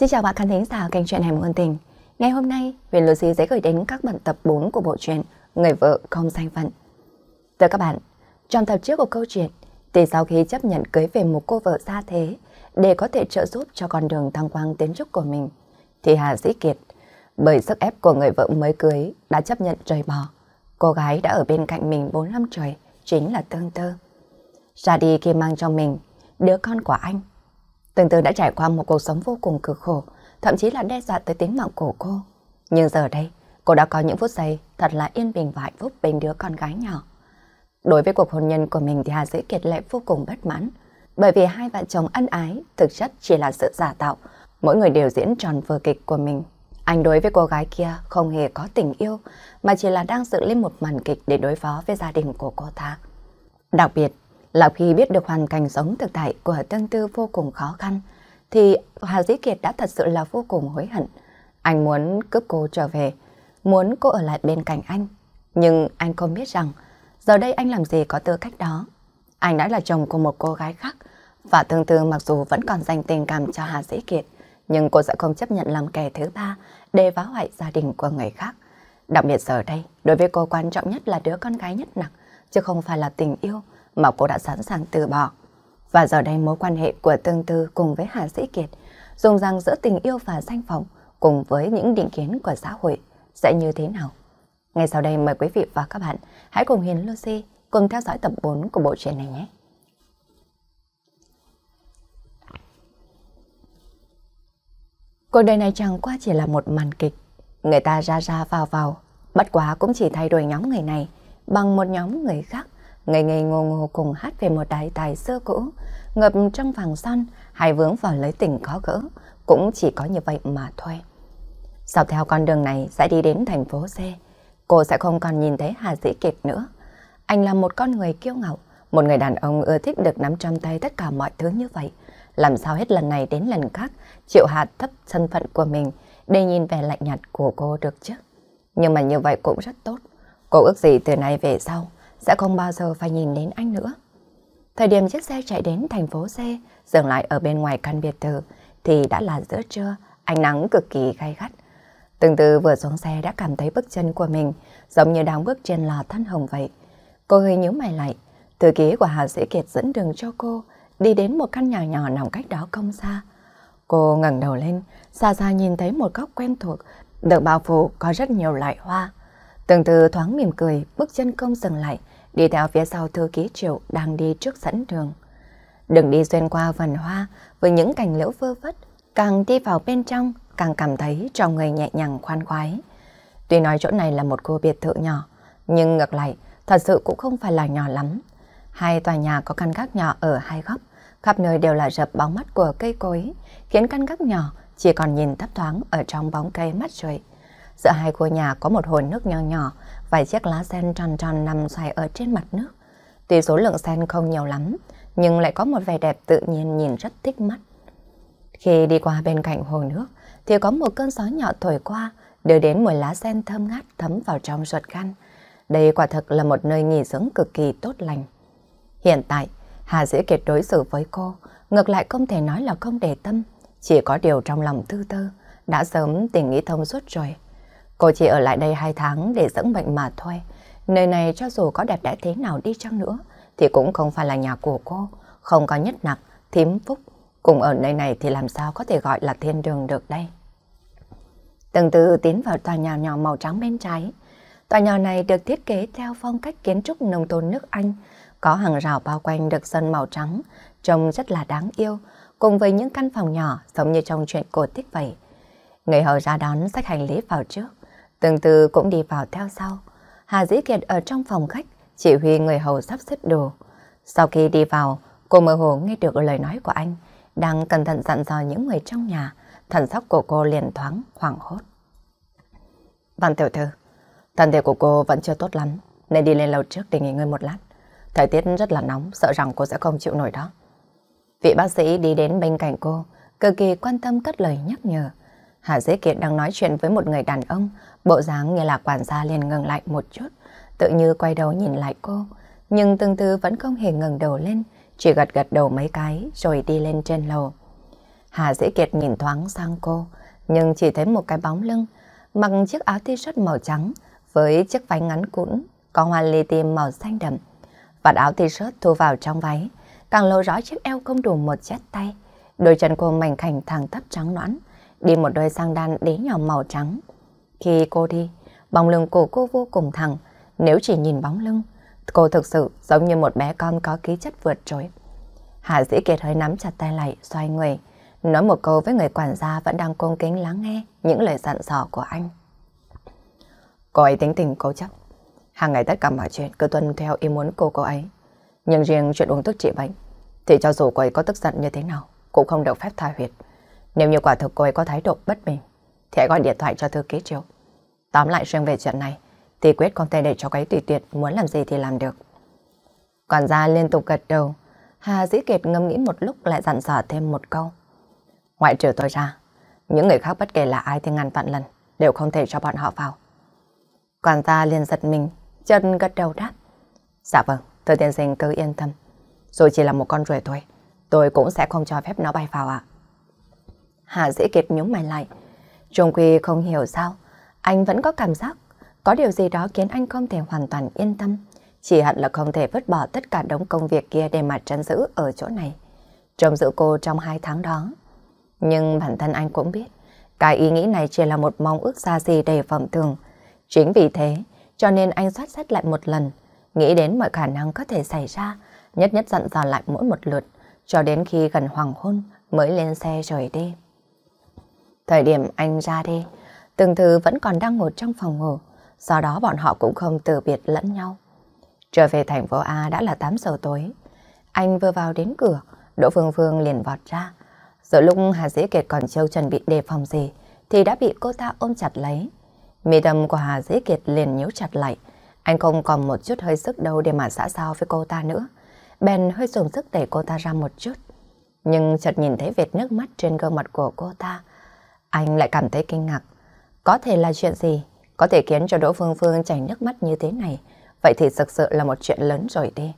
Xin chào bạn khán thính giả kênh truyện Hẻm Ngôn Tình. Ngày hôm nay, Huyền Lucy sẽ gửi đến các bạn tập 4 của bộ truyện Người vợ không danh phận. Thưa các bạn, trong tập trước của câu chuyện, thì sau khi chấp nhận cưới về một cô vợ xa thế để có thể trợ giúp cho con đường thăng quang tiến chức của mình, thì Hà Dĩ Kiệt, bởi sức ép của người vợ mới cưới, đã chấp nhận rời bỏ. Cô gái đã ở bên cạnh mình 4 năm trời, chính là Tương Tơ. Ra đi khi mang cho mình đứa con của anh Từng từ đã trải qua một cuộc sống vô cùng cực khổ, thậm chí là đe dọa tới tính mạng của cô. Nhưng giờ đây, cô đã có những phút giây thật là yên bình và hạnh phúc bên đứa con gái nhỏ. Đối với cuộc hôn nhân của mình thì Hà Dĩ Kiệt lại vô cùng bất mãn, bởi vì hai vợ chồng ân ái thực chất chỉ là sự giả tạo, mỗi người đều diễn tròn vừa kịch của mình. Anh đối với cô gái kia không hề có tình yêu, mà chỉ là đang dựng lên một màn kịch để đối phó với gia đình của cô ta. Đặc biệt, Lão khi biết được hoàn cảnh sống thực tại của Tương Tư vô cùng khó khăn, thì Hà Dĩ Kiệt đã thật sự là vô cùng hối hận. Anh muốn cướp cô trở về, muốn cô ở lại bên cạnh anh. Nhưng anh không biết rằng, giờ đây anh làm gì có tư cách đó. Anh đã là chồng của một cô gái khác, và Tương Tư mặc dù vẫn còn dành tình cảm cho Hà Dĩ Kiệt, nhưng cô sẽ không chấp nhận làm kẻ thứ ba để phá hoại gia đình của người khác. Đặc biệt giờ đây, đối với cô quan trọng nhất là đứa con gái nhất nặng, chứ không phải là tình yêu, mà cô đã sẵn sàng từ bỏ. Và giờ đây mối quan hệ của Tương Tư cùng với Hà Sĩ Kiệt, dùng rằng giữa tình yêu và danh vọng cùng với những định kiến của xã hội sẽ như thế nào? Ngay sau đây mời quý vị và các bạn hãy cùng Hiền Lucy cùng theo dõi tập 4 của bộ truyện này nhé. Cuộc đời này chẳng qua chỉ là một màn kịch. Người ta ra ra vào vào, bất quá cũng chỉ thay đổi nhóm người này bằng một nhóm người khác. Ngày ngày ngô ngô cùng hát về một đại tài xưa cũ, ngập trong vàng son, hai vướng vào lấy tình khó gỡ, cũng chỉ có như vậy mà thôi. Dạo theo con đường này sẽ đi đến thành phố C, cô sẽ không còn nhìn thấy Hà Dĩ Kiệt nữa. Anh là một con người kiêu ngạo, một người đàn ông ưa thích được nắm trong tay tất cả mọi thứ như vậy. Làm sao hết lần này đến lần khác, chịu hạ thấp thân phận của mình để nhìn vẻ lạnh nhạt của cô được chứ. Nhưng mà như vậy cũng rất tốt. Cô ước gì từ nay về sau, sẽ không bao giờ phải nhìn đến anh nữa. Thời điểm chiếc xe chạy đến thành phố xe dừng lại ở bên ngoài căn biệt thự, thì đã là giữa trưa, ánh nắng cực kỳ gay gắt. Từng từ vừa xuống xe đã cảm thấy bước chân của mình giống như đang bước trên lò than hồng vậy. Cô hơi nhíu mày lại, thư ký của Hà Sĩ Kiệt dẫn đường cho cô đi đến một căn nhà nhỏ nằm cách đó không xa. Cô ngẩng đầu lên, xa xa nhìn thấy một góc quen thuộc, được bao phủ có rất nhiều loại hoa. Từng từ thoáng mỉm cười, bước chân không dừng lại, đi theo phía sau thư ký triệu đang đi trước dẫn đường. Đừng đi xuyên qua vườn hoa với những cành liễu vơ vất, càng đi vào bên trong càng cảm thấy trong người nhẹ nhàng khoan khoái. Tuy nói chỗ này là một khu biệt thự nhỏ, nhưng ngược lại, thật sự cũng không phải là nhỏ lắm. Hai tòa nhà có căn gác nhỏ ở hai góc, khắp nơi đều là rập bóng mắt của cây cối, khiến căn gác nhỏ chỉ còn nhìn thấp thoáng ở trong bóng cây mắt rượi. Giữa hai khu nhà có một hồ nước nho nhỏ, Vài chiếc lá sen tròn tròn nằm xoài ở trên mặt nước. Tuy số lượng sen không nhiều lắm, nhưng lại có một vẻ đẹp tự nhiên nhìn rất thích mắt. Khi đi qua bên cạnh hồ nước, thì có một cơn gió nhỏ thổi qua, đưa đến mùi lá sen thơm ngát thấm vào trong ruột gan. Đây quả thực là một nơi nghỉ dưỡng cực kỳ tốt lành. Hiện tại, Hà Dĩ Kiệt đối xử với cô, ngược lại không thể nói là không để tâm, chỉ có điều trong lòng thư tơ, đã sớm tình nghĩ thông suốt rồi. Cô chỉ ở lại đây 2 tháng để dưỡng bệnh mà thôi. Nơi này cho dù có đẹp đẽ thế nào đi chăng nữa thì cũng không phải là nhà của cô. Không có nhất nặc, thím phúc. Cùng ở nơi này thì làm sao có thể gọi là thiên đường được đây. Từng từ tiến vào tòa nhà nhỏ màu trắng bên trái. Tòa nhà này được thiết kế theo phong cách kiến trúc nông thôn nước Anh. Có hàng rào bao quanh được sơn màu trắng, trông rất là đáng yêu, cùng với những căn phòng nhỏ giống như trong chuyện cổ tích vậy. Người hầu ra đón sách hành lý vào trước. Từng từ cũng đi vào theo sau. Hà Dĩ Kiệt ở trong phòng khách, chỉ huy người hầu sắp xếp đồ. Sau khi đi vào, cô mơ hồ nghe được lời nói của anh, đang cẩn thận dặn dò những người trong nhà, thần sắc của cô liền thoáng hoảng hốt. Văn tiểu thư, thân thể của cô vẫn chưa tốt lắm, nên đi lên lầu trước để nghỉ ngơi một lát. Thời tiết rất là nóng, sợ rằng cô sẽ không chịu nổi đó. Vị bác sĩ đi đến bên cạnh cô, cực kỳ quan tâm cất lời nhắc nhở. Hà Dĩ Kiệt đang nói chuyện với một người đàn ông, bộ dáng như là quản gia liền ngừng lại một chút, tự như quay đầu nhìn lại cô. Nhưng từng tư vẫn không hề ngừng đầu lên, chỉ gật gật đầu mấy cái rồi đi lên trên lầu. Hà Dĩ Kiệt nhìn thoáng sang cô, nhưng chỉ thấy một cái bóng lưng, mặc chiếc áo t-shirt màu trắng với chiếc váy ngắn cũn có hoa ly tim màu xanh đậm. Vạt áo t-shirt thu vào trong váy, càng lộ rõ chiếc eo không đủ một chết tay. Đôi chân cô mảnh khảnh thẳng tắp trắng nõn, đi một đôi sang đan đế nhỏ màu trắng. Khi cô đi, bóng lưng của cô vô cùng thẳng, nếu chỉ nhìn bóng lưng, cô thực sự giống như một bé con có khí chất vượt trội. Hạ Dĩ Kiệt hơi nắm chặt tay lại, xoay người, nói một câu với người quản gia vẫn đang cung kính lắng nghe những lời dặn dò của anh. Cô ấy tính tình cố chấp, hàng ngày tất cả mọi chuyện cứ tuân theo ý muốn của cô ấy. Nhưng riêng chuyện uống thuốc trị bệnh, thì cho dù cô ấy có tức giận như thế nào, cũng không được phép tha huyệt. Nếu như quả thực cô ấy có thái độ bất bình, thì hãy gọi điện thoại cho thư ký triệu. Tóm lại riêng về chuyện này, thì quyết không thể để cho cái tùy tiện muốn làm gì thì làm được. Quản gia liên tục gật đầu, Hà Dĩ Kiệt ngâm nghĩ một lúc lại dặn dò thêm một câu. Ngoại trừ tôi ra, những người khác bất kể là ai thì ngàn vạn lần, đều không thể cho bọn họ vào. Quản gia liền giật mình, chân gật đầu đáp. Dạ vâng, thưa tiên sinh cứ yên tâm. Dù chỉ là một con ruồi thôi, tôi cũng sẽ không cho phép nó bay vào ạ. À. Hà Dĩ Kiệt nhúng mày lại. Trung Quy không hiểu sao, anh vẫn có cảm giác có điều gì đó khiến anh không thể hoàn toàn yên tâm. Chỉ hận là không thể vứt bỏ tất cả đống công việc kia để mà trấn giữ ở chỗ này. Trông giữ cô trong hai tháng đó. Nhưng bản thân anh cũng biết, cái ý nghĩ này chỉ là một mong ước xa xỉ đầy phẩm thường. Chính vì thế, cho nên anh soát xét lại một lần, nghĩ đến mọi khả năng có thể xảy ra, nhất nhất dặn dò lại mỗi một lượt, cho đến khi gần hoàng hôn mới lên xe rời đi. Thời điểm anh ra đi, Từng thứ vẫn còn đang ngồi trong phòng ngủ, do đó bọn họ cũng không từ biệt lẫn nhau. Trở về thành phố A đã là 8 giờ tối. Anh vừa vào đến cửa, Đỗ Phương Phương liền vọt ra. Giữa lúc Hà Dĩ Kiệt còn chưa chuẩn bị đề phòng gì, thì đã bị cô ta ôm chặt lấy. Mì đầm của Hà Dĩ Kiệt liền nhíu chặt lại. Anh không còn một chút hơi sức đâu để mà xã giao với cô ta nữa. Bèn hơi dùng sức đẩy cô ta ra một chút. Nhưng chợt nhìn thấy vệt nước mắt trên gương mặt của cô ta, anh lại cảm thấy kinh ngạc. Có thể là chuyện gì? Có thể khiến cho Đỗ Phương Phương chảy nước mắt như thế này. Vậy thì thực sự là một chuyện lớn rồi đi.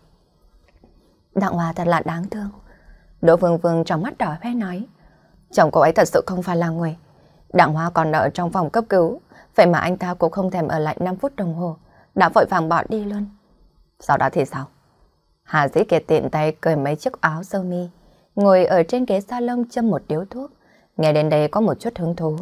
Đặng Hòa thật là đáng thương. Đỗ Phương Phương trong mắt đỏ hoe nói. Chồng cô ấy thật sự không phải là người. Đặng Hoa còn ở trong phòng cấp cứu. Vậy mà anh ta cũng không thèm ở lại 5 phút đồng hồ. Đã vội vàng bỏ đi luôn. Sau đó thì sao? Hà Dĩ Kiệt tiện tay cởi mấy chiếc áo sơ mi, ngồi ở trên ghế salon châm một điếu thuốc nghe đến đây có một chút hứng thú.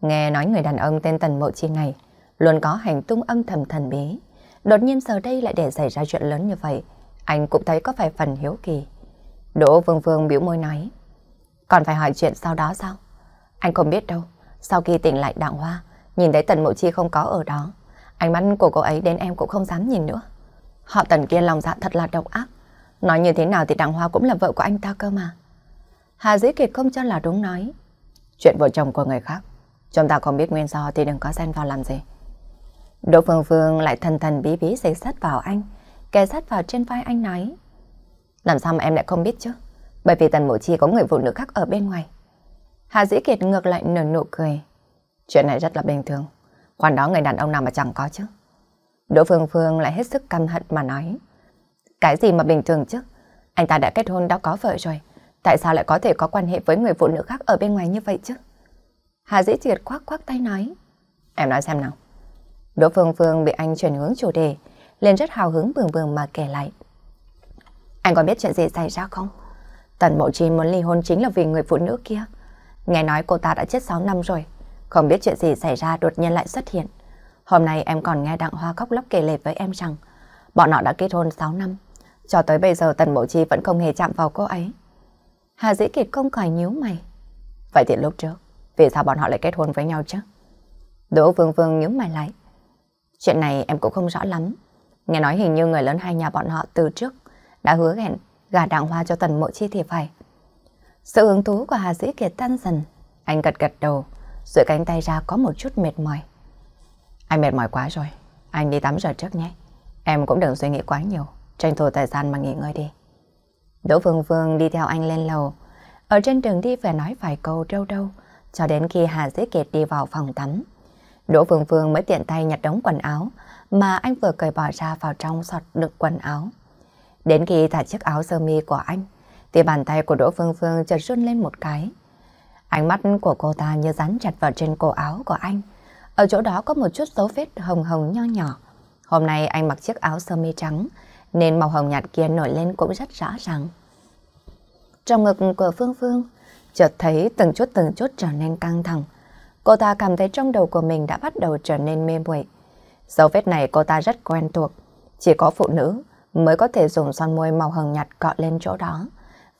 Nghe nói người đàn ông tên Tần Mộ Chi này luôn có hành tung âm thầm thần bí. Đột nhiên giờ đây lại để xảy ra chuyện lớn như vậy, anh cũng thấy có vài phần hiếu kỳ. Đỗ Vương Vương biểu môi nói, còn phải hỏi chuyện sau đó sao? Anh không biết đâu, sau khi tỉnh lại Đặng hoa, nhìn thấy Tần Mộ Chi không có ở đó, ánh mắt của cô ấy đến em cũng không dám nhìn nữa. Họ Tần kia lòng dạ thật là độc ác, nói như thế nào thì Đặng hoa cũng là vợ của anh ta cơ mà. Hà Dĩ Kiệt không cho là đúng nói. Chuyện vợ chồng của người khác, chúng ta không biết nguyên do thì đừng có xen vào làm gì. Đỗ Phương Phương lại thần thần bí bí giấy sát vào anh, kề sát vào trên vai anh nói. Làm sao mà em lại không biết chứ? Bởi vì Tần Mộ Chi có người phụ nữ khác ở bên ngoài. Hà Dĩ Kiệt ngược lại nở nụ cười. Chuyện này rất là bình thường. Khoản đó người đàn ông nào mà chẳng có chứ. Đỗ Phương Phương lại hết sức căm hận mà nói. Cái gì mà bình thường chứ? Anh ta đã kết hôn đã có vợ rồi. Tại sao lại có thể có quan hệ với người phụ nữ khác ở bên ngoài như vậy chứ? Hà dĩ triệt khoác khoác tay nói. Em nói xem nào. Đỗ Phương Phương bị anh chuyển hướng chủ đề, liền rất hào hứng bừng bừng mà kể lại. Anh có biết chuyện gì xảy ra không? Tần Mộ Chi muốn ly hôn chính là vì người phụ nữ kia. Nghe nói cô ta đã chết 6 năm rồi, không biết chuyện gì xảy ra đột nhiên lại xuất hiện. Hôm nay em còn nghe Đặng Hoa khóc lóc kể lể với em rằng bọn họ đã kết hôn 6 năm. Cho tới bây giờ Tần Mộ Chi vẫn không hề chạm vào cô ấy. Hà Dĩ Kiệt không khỏi nhíu mày. Vậy thì lúc trước, vì sao bọn họ lại kết hôn với nhau chứ? Đỗ Vương Vương nhíu mày lại. Chuyện này em cũng không rõ lắm. Nghe nói hình như người lớn hai nhà bọn họ từ trước đã hứa hẹn gà đàng hoa cho tần mộ chi thì phải. Sự hứng thú của Hà Dĩ Kiệt tan dần. Anh gật gật đầu, rồi cánh tay ra có một chút mệt mỏi. Anh mệt mỏi quá rồi, anh đi tắm rửa trước nhé. Em cũng đừng suy nghĩ quá nhiều, tranh thủ thời gian mà nghỉ ngơi đi. Đỗ Phương Phương đi theo anh lên lầu. Ở trên đường đi phải nói vài câu trâu đâu, cho đến khi Hà Dĩ Kiệt đi vào phòng tắm. Đỗ Phương Phương mới tiện tay nhặt đống quần áo mà anh vừa cởi bỏ ra vào trong sọt đựng quần áo. Đến khi thả chiếc áo sơ mi của anh, thì bàn tay của Đỗ Phương Phương chợt run lên một cái. Ánh mắt của cô ta như dán chặt vào trên cổ áo của anh. Ở chỗ đó có một chút dấu vết hồng hồng nho nhỏ. Hôm nay anh mặc chiếc áo sơ mi trắng, nên màu hồng nhạt kia nổi lên cũng rất rõ ràng. Trong ngực của Phương Phương, chợt thấy từng chút từng chút trở nên căng thẳng. Cô ta cảm thấy trong đầu của mình đã bắt đầu trở nên mê muội. Dấu vết này cô ta rất quen thuộc, chỉ có phụ nữ mới có thể dùng son môi màu hồng nhạt cọ lên chỗ đó.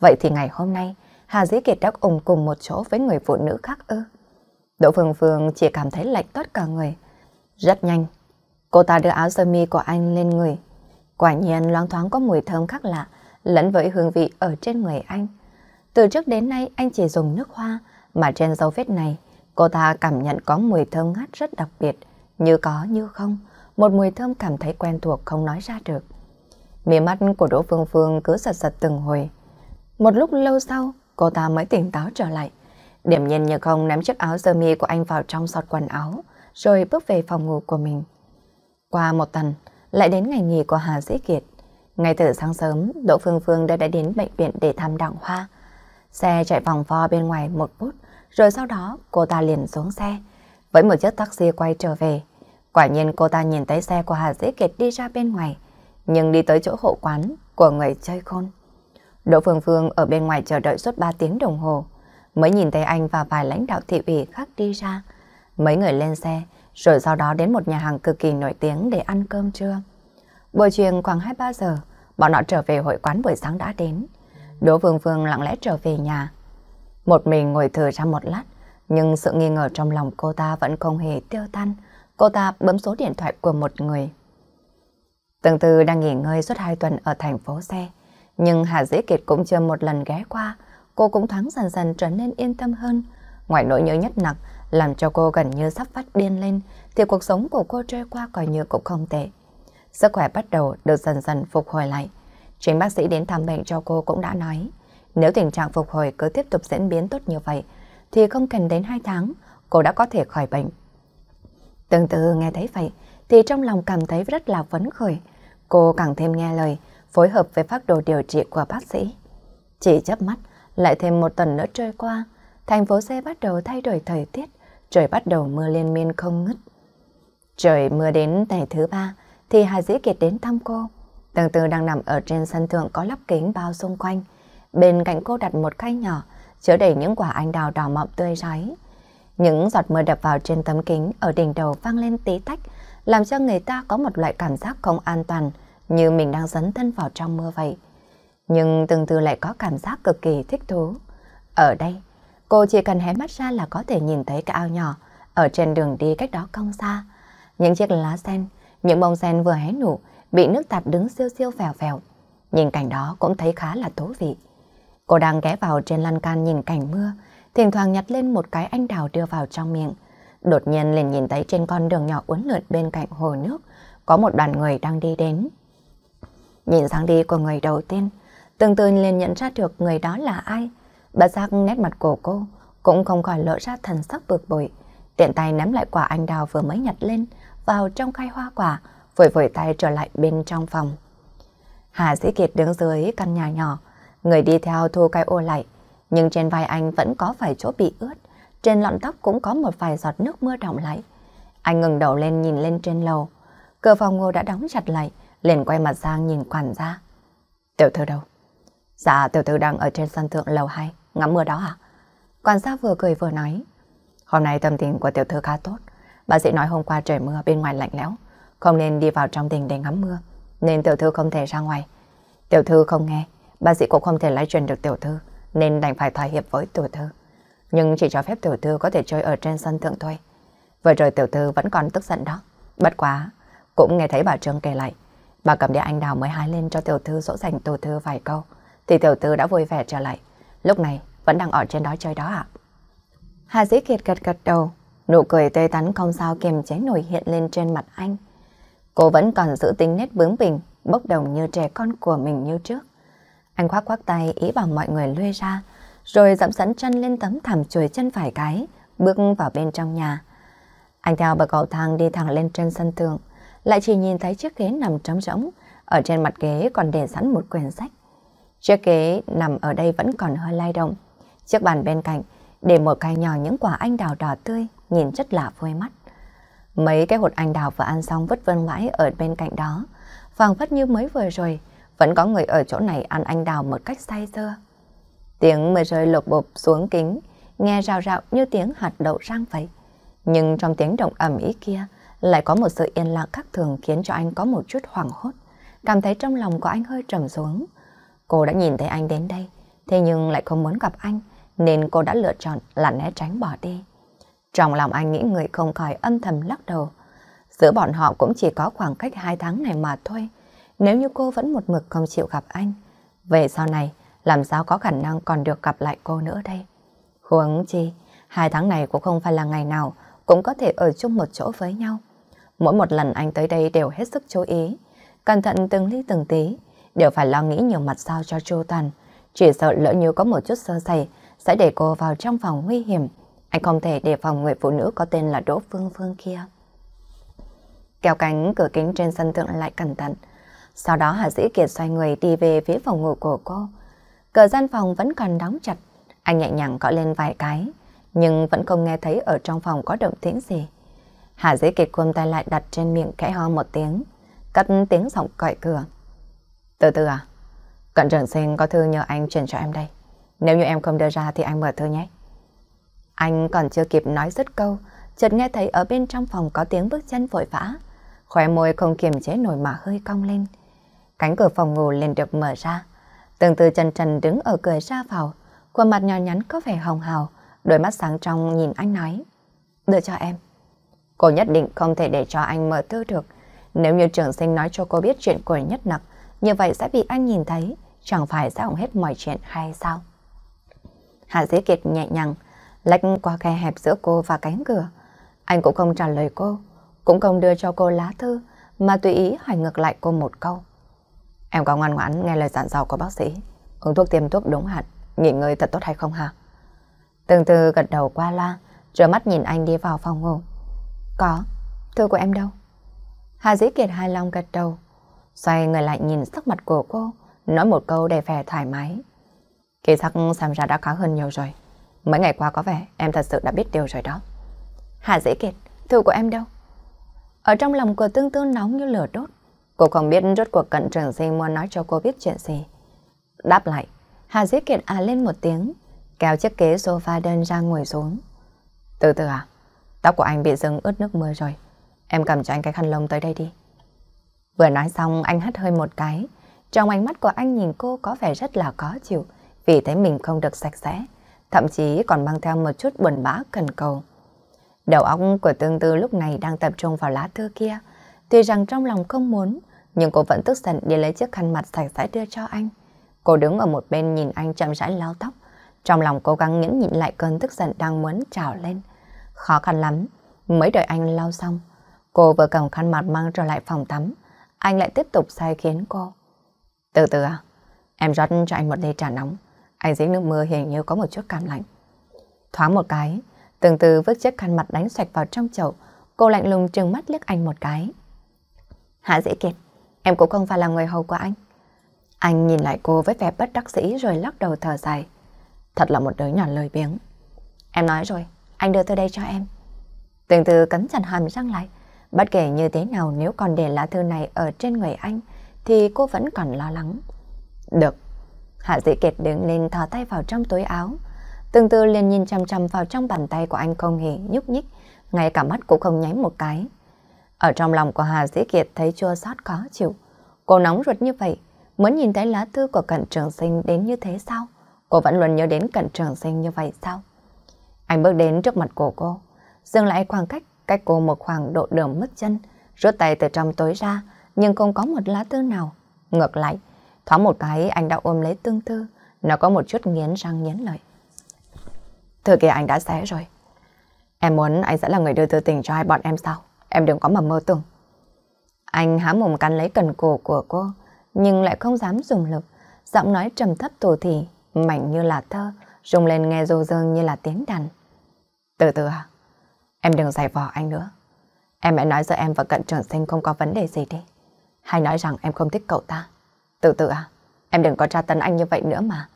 Vậy thì ngày hôm nay, Hà Dĩ Kiệt đã ủng cùng một chỗ với người phụ nữ khác ư. Đỗ Phương Phương chỉ cảm thấy lạnh toát cả người. Rất nhanh, cô ta đưa áo sơ mi của anh lên người, Quả nhiên loáng thoáng có mùi thơm khác lạ, lẫn với hương vị ở trên người anh. Từ trước đến nay anh chỉ dùng nước hoa, mà trên dấu vết này, cô ta cảm nhận có mùi thơm ngát rất đặc biệt, như có như không, một mùi thơm cảm thấy quen thuộc không nói ra được. Mí mắt của Đỗ Phương Phương cứ giật giật từng hồi. Một lúc lâu sau, cô ta mới tỉnh táo trở lại. Điểm nhiên như không ném chiếc áo sơ mi của anh vào trong sọt quần áo, rồi bước về phòng ngủ của mình. Qua một tuần, lại đến ngày nghỉ của Hà Dĩ Kiệt. Ngay từ sáng sớm, Đỗ Phương Phương đã đã đến bệnh viện để thăm đặng hoa. Xe chạy vòng vo bên ngoài một phút, rồi sau đó cô ta liền xuống xe. Với một chiếc taxi quay trở về, quả nhiên cô ta nhìn thấy xe của Hà Dĩ Kiệt đi ra bên ngoài, nhưng đi tới chỗ hộ quán của người chơi khôn. Đỗ Phương Phương ở bên ngoài chờ đợi suốt 3 tiếng đồng hồ, mới nhìn thấy anh và vài lãnh đạo thị ủy khác đi ra. Mấy người lên xe, rồi sau đó đến một nhà hàng cực kỳ nổi tiếng để ăn cơm trưa. Buổi chiều khoảng 2-3 giờ, bọn họ trở về hội quán buổi sáng đã đến. Đỗ Vương Phương lặng lẽ trở về nhà. Một mình ngồi thử ra một lát, nhưng sự nghi ngờ trong lòng cô ta vẫn không hề tiêu tan. Cô ta bấm số điện thoại của một người. Từng từ đang nghỉ ngơi suốt hai tuần ở thành phố xe, nhưng Hà Dĩ Kiệt cũng chưa một lần ghé qua, cô cũng thoáng dần dần trở nên yên tâm hơn. Ngoài nỗi nhớ nhất nặng làm cho cô gần như sắp phát điên lên, thì cuộc sống của cô trôi qua coi như cũng không tệ. Sức khỏe bắt đầu được dần dần phục hồi lại. Chính bác sĩ đến thăm bệnh cho cô cũng đã nói, nếu tình trạng phục hồi cứ tiếp tục diễn biến tốt như vậy, thì không cần đến 2 tháng, cô đã có thể khỏi bệnh. Tương tự nghe thấy vậy, thì trong lòng cảm thấy rất là phấn khởi. Cô càng thêm nghe lời, phối hợp với phác đồ điều trị của bác sĩ. Chỉ chớp mắt, lại thêm một tuần nữa trôi qua, thành phố xe bắt đầu thay đổi thời tiết, trời bắt đầu mưa liên miên không ngứt. Trời mưa đến ngày thứ ba, thì Hà Dĩ Kiệt đến thăm cô. Tường Tư đang nằm ở trên sân thượng có lắp kính bao xung quanh. Bên cạnh cô đặt một khay nhỏ, chứa đầy những quả anh đào đỏ mọng tươi ráy. Những giọt mưa đập vào trên tấm kính ở đỉnh đầu vang lên tí tách, làm cho người ta có một loại cảm giác không an toàn, như mình đang dấn thân vào trong mưa vậy. Nhưng từng từ lại có cảm giác cực kỳ thích thú. Ở đây, Cô chỉ cần hé mắt ra là có thể nhìn thấy cái ao nhỏ ở trên đường đi cách đó không xa. Những chiếc lá sen, những bông sen vừa hé nụ bị nước tạt đứng siêu siêu vèo vèo. Nhìn cảnh đó cũng thấy khá là thú vị. Cô đang ghé vào trên lan can nhìn cảnh mưa, thỉnh thoảng nhặt lên một cái anh đào đưa vào trong miệng. Đột nhiên liền nhìn thấy trên con đường nhỏ uốn lượn bên cạnh hồ nước có một đoàn người đang đi đến. Nhìn sang đi của người đầu tiên, từng từ liền nhận ra được người đó là ai, bất giác nét mặt của cô cũng không khỏi lộ ra thần sắc bực bội. Tiện tay nắm lại quả anh đào vừa mới nhặt lên vào trong khay hoa quả, vội vội tay trở lại bên trong phòng. Hà Sĩ Kiệt đứng dưới căn nhà nhỏ, người đi theo thu cái ô lại, nhưng trên vai anh vẫn có vài chỗ bị ướt, trên lọn tóc cũng có một vài giọt nước mưa đọng lại. Anh ngừng đầu lên nhìn lên trên lầu, cửa phòng ngô đã đóng chặt lại, liền quay mặt sang nhìn quản gia. Tiểu thư đâu? Dạ, tiểu thư đang ở trên sân thượng lầu 2 ngắm mưa đó hả? Quản gia vừa cười vừa nói. Hôm nay tâm tình của tiểu thư khá tốt. Bác sĩ nói hôm qua trời mưa bên ngoài lạnh lẽo, không nên đi vào trong đình để ngắm mưa, nên tiểu thư không thể ra ngoài. Tiểu thư không nghe, bác sĩ cũng không thể lái truyền được tiểu thư, nên đành phải thỏa hiệp với tiểu thư. Nhưng chỉ cho phép tiểu thư có thể chơi ở trên sân thượng thôi. Vừa rồi tiểu thư vẫn còn tức giận đó. Bất quá, cũng nghe thấy bà Trương kể lại. Bà cầm đĩa anh đào mới hái lên cho tiểu thư dỗ dành tiểu thư vài câu, thì tiểu thư đã vui vẻ trở lại lúc này vẫn đang ở trên đó chơi đó ạ. Hà Dĩ Kiệt gật gật đầu, nụ cười tươi tắn không sao kiềm chế nổi hiện lên trên mặt anh. Cô vẫn còn giữ tính nét bướng bỉnh, bốc đồng như trẻ con của mình như trước. Anh khoác khoác tay ý bảo mọi người lui ra, rồi dẫm sẵn chân lên tấm thảm chuối chân phải cái, bước vào bên trong nhà. Anh theo bậc cầu thang đi thẳng lên trên sân tường, lại chỉ nhìn thấy chiếc ghế nằm trống rỗng, ở trên mặt ghế còn để sẵn một quyển sách. Chiếc ghế nằm ở đây vẫn còn hơi lay động. Chiếc bàn bên cạnh để một cái nhỏ những quả anh đào đỏ tươi nhìn rất là vui mắt. Mấy cái hột anh đào vừa ăn xong vứt vươn mãi ở bên cạnh đó. Phàng phất như mới vừa rồi, vẫn có người ở chỗ này ăn anh đào một cách say sưa. Tiếng mưa rơi lột bộp xuống kính, nghe rào rạo như tiếng hạt đậu rang vậy. Nhưng trong tiếng động ẩm ý kia, lại có một sự yên lặng khác thường khiến cho anh có một chút hoảng hốt. Cảm thấy trong lòng của anh hơi trầm xuống. Cô đã nhìn thấy anh đến đây, thế nhưng lại không muốn gặp anh, nên cô đã lựa chọn là né tránh bỏ đi. Trong lòng anh nghĩ người không khỏi âm thầm lắc đầu. Giữa bọn họ cũng chỉ có khoảng cách hai tháng này mà thôi. Nếu như cô vẫn một mực không chịu gặp anh, về sau này làm sao có khả năng còn được gặp lại cô nữa đây. Huống chi, hai tháng này cũng không phải là ngày nào cũng có thể ở chung một chỗ với nhau. Mỗi một lần anh tới đây đều hết sức chú ý, cẩn thận từng ly từng tí, đều phải lo nghĩ nhiều mặt sao cho chu toàn. Chỉ sợ lỡ như có một chút sơ sẩy sẽ để cô vào trong phòng nguy hiểm. Anh không thể đề phòng người phụ nữ có tên là Đỗ Phương Phương kia. Kéo cánh cửa kính trên sân thượng lại cẩn thận. Sau đó Hà Dĩ Kiệt xoay người đi về phía phòng ngủ của cô. Cửa gian phòng vẫn còn đóng chặt. Anh nhẹ nhàng gõ lên vài cái, nhưng vẫn không nghe thấy ở trong phòng có động tĩnh gì. Hà Dĩ Kiệt khuôn tay lại đặt trên miệng khẽ ho một tiếng, cất tiếng giọng cõi cửa. Từ từ à? Cận trưởng sinh có thư nhờ anh chuyển cho em đây. Nếu như em không đưa ra thì anh mở thư nhé. Anh còn chưa kịp nói dứt câu, chợt nghe thấy ở bên trong phòng có tiếng bước chân vội vã. Khóe môi không kiềm chế nổi mà hơi cong lên. Cánh cửa phòng ngủ liền được mở ra. Từng từ chân trần đứng ở cửa ra vào, khuôn mặt nhỏ nhắn có vẻ hồng hào, đôi mắt sáng trong nhìn anh nói. Đưa cho em. Cô nhất định không thể để cho anh mở thư được. Nếu như trưởng sinh nói cho cô biết chuyện của nhất nặng như vậy sẽ bị anh nhìn thấy Chẳng phải sẽ hỏng hết mọi chuyện hay sao Hạ Dĩ Kiệt nhẹ nhàng Lách qua khe hẹp giữa cô và cánh cửa Anh cũng không trả lời cô Cũng không đưa cho cô lá thư Mà tùy ý hỏi ngược lại cô một câu Em có ngoan ngoãn nghe lời dặn dò của bác sĩ Uống thuốc tiêm thuốc đúng hạn Nghỉ ngơi thật tốt hay không hả Từng từ gật đầu qua loa Rồi mắt nhìn anh đi vào phòng ngủ Có, thư của em đâu Hà Dĩ Kiệt hài lòng gật đầu xoay người lại nhìn sắc mặt của cô, nói một câu để vẻ thoải mái. Kỳ sắc xem ra đã khá hơn nhiều rồi. Mấy ngày qua có vẻ em thật sự đã biết điều rồi đó. Hà dễ kiệt, thư của em đâu? Ở trong lòng của tương tương nóng như lửa đốt. Cô không biết rốt cuộc cận trường sinh muốn nói cho cô biết chuyện gì. Đáp lại, Hà Dễ Kiệt à lên một tiếng, kéo chiếc ghế sofa đơn ra ngồi xuống. Từ từ à, tóc của anh bị dưng ướt nước mưa rồi. Em cầm cho anh cái khăn lông tới đây đi. Vừa nói xong anh hắt hơi một cái. Trong ánh mắt của anh nhìn cô có vẻ rất là khó chịu vì thấy mình không được sạch sẽ, thậm chí còn mang theo một chút buồn bã cần cầu. Đầu óc của tương tư lúc này đang tập trung vào lá thư kia. Tuy rằng trong lòng không muốn, nhưng cô vẫn tức giận đi lấy chiếc khăn mặt sạch sẽ đưa cho anh. Cô đứng ở một bên nhìn anh chậm rãi lau tóc. Trong lòng cố gắng nhẫn nhịn lại cơn tức giận đang muốn trào lên. Khó khăn lắm, mới đợi anh lau xong. Cô vừa cầm khăn mặt mang trở lại phòng tắm, anh lại tiếp tục sai khiến cô. Từ từ à, em rót cho anh một ly trà nóng. Anh dính nước mưa hình như có một chút cảm lạnh. Thoáng một cái, từng từ vứt chiếc khăn mặt đánh sạch vào trong chậu, cô lạnh lùng trừng mắt liếc anh một cái. Hạ dễ kiệt, em cũng không phải là người hầu của anh. Anh nhìn lại cô với vẻ bất đắc dĩ rồi lắc đầu thở dài. Thật là một đứa nhỏ lời biếng. Em nói rồi, anh đưa tôi đây cho em. Từng từ cắn chặt hàm răng lại, Bất kể như thế nào nếu còn để lá thư này ở trên người anh thì cô vẫn còn lo lắng. Được. Hạ Dĩ Kiệt đứng lên thò tay vào trong túi áo. Từng tư liền nhìn chăm chăm vào trong bàn tay của anh không hề nhúc nhích, ngay cả mắt cũng không nháy một cái. Ở trong lòng của Hà Dĩ Kiệt thấy chua xót khó chịu. Cô nóng ruột như vậy, muốn nhìn thấy lá thư của cận trường sinh đến như thế sao? Cô vẫn luôn nhớ đến cận trường sinh như vậy sao? Anh bước đến trước mặt của cô, dừng lại khoảng cách Cách cô một khoảng độ đường mất chân, rút tay từ trong tối ra, nhưng không có một lá thư nào. Ngược lại, thoáng một cái anh đã ôm lấy tương thư nó có một chút nghiến răng nghiến lợi. Thư kia anh đã xé rồi. Em muốn anh sẽ là người đưa thư tình cho hai bọn em sao? Em đừng có mà mơ tưởng. Anh há mồm cắn lấy cần cổ của cô, nhưng lại không dám dùng lực. Giọng nói trầm thấp tù thì, mảnh như là thơ, rung lên nghe rô rương như là tiếng đàn. Từ từ à? Em đừng giày vò anh nữa. Em hãy nói giờ em và cận trường sinh không có vấn đề gì đi. Hay nói rằng em không thích cậu ta. Từ từ à, em đừng có tra tấn anh như vậy nữa mà.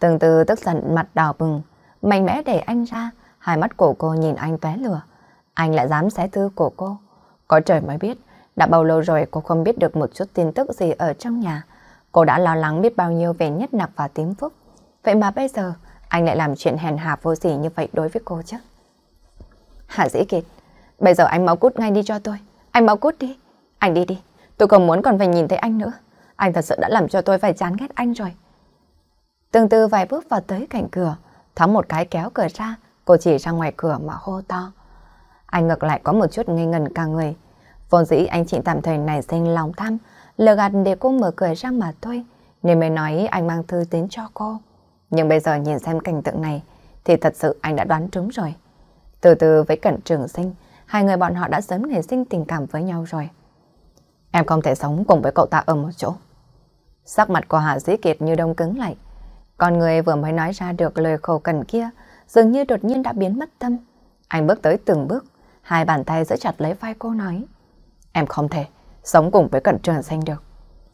Từng từ tức giận mặt đỏ bừng, mạnh mẽ để anh ra, hai mắt của cô nhìn anh tóe lửa. Anh lại dám xé thư của cô. Có trời mới biết, đã bao lâu rồi cô không biết được một chút tin tức gì ở trong nhà. Cô đã lo lắng biết bao nhiêu về nhất nặc và tím phúc. Vậy mà bây giờ, anh lại làm chuyện hèn hạ vô sỉ như vậy đối với cô chứ. Hạ Dĩ Kiệt, bây giờ anh mau cút ngay đi cho tôi. Anh mau cút đi. Anh đi đi, tôi không muốn còn phải nhìn thấy anh nữa. Anh thật sự đã làm cho tôi phải chán ghét anh rồi. Từng từ vài bước vào tới cạnh cửa, thắm một cái kéo cửa ra, cô chỉ ra ngoài cửa mà hô to. Anh ngược lại có một chút ngây ngần cả người. Vốn dĩ anh chị tạm thời này sinh lòng tham, lừa gạt để cô mở cửa ra mà thôi, nên mới nói anh mang thư đến cho cô. Nhưng bây giờ nhìn xem cảnh tượng này, thì thật sự anh đã đoán trúng rồi. Từ từ với Cẩn Trường Sinh, hai người bọn họ đã sớm nảy sinh tình cảm với nhau rồi. Em không thể sống cùng với cậu ta ở một chỗ. Sắc mặt của Hạ Dĩ Kiệt như đông cứng lại. Con người vừa mới nói ra được lời khổ cần kia, dường như đột nhiên đã biến mất tâm. Anh bước tới từng bước, hai bàn tay giữ chặt lấy vai cô nói. Em không thể sống cùng với Cẩn Trường Sinh được.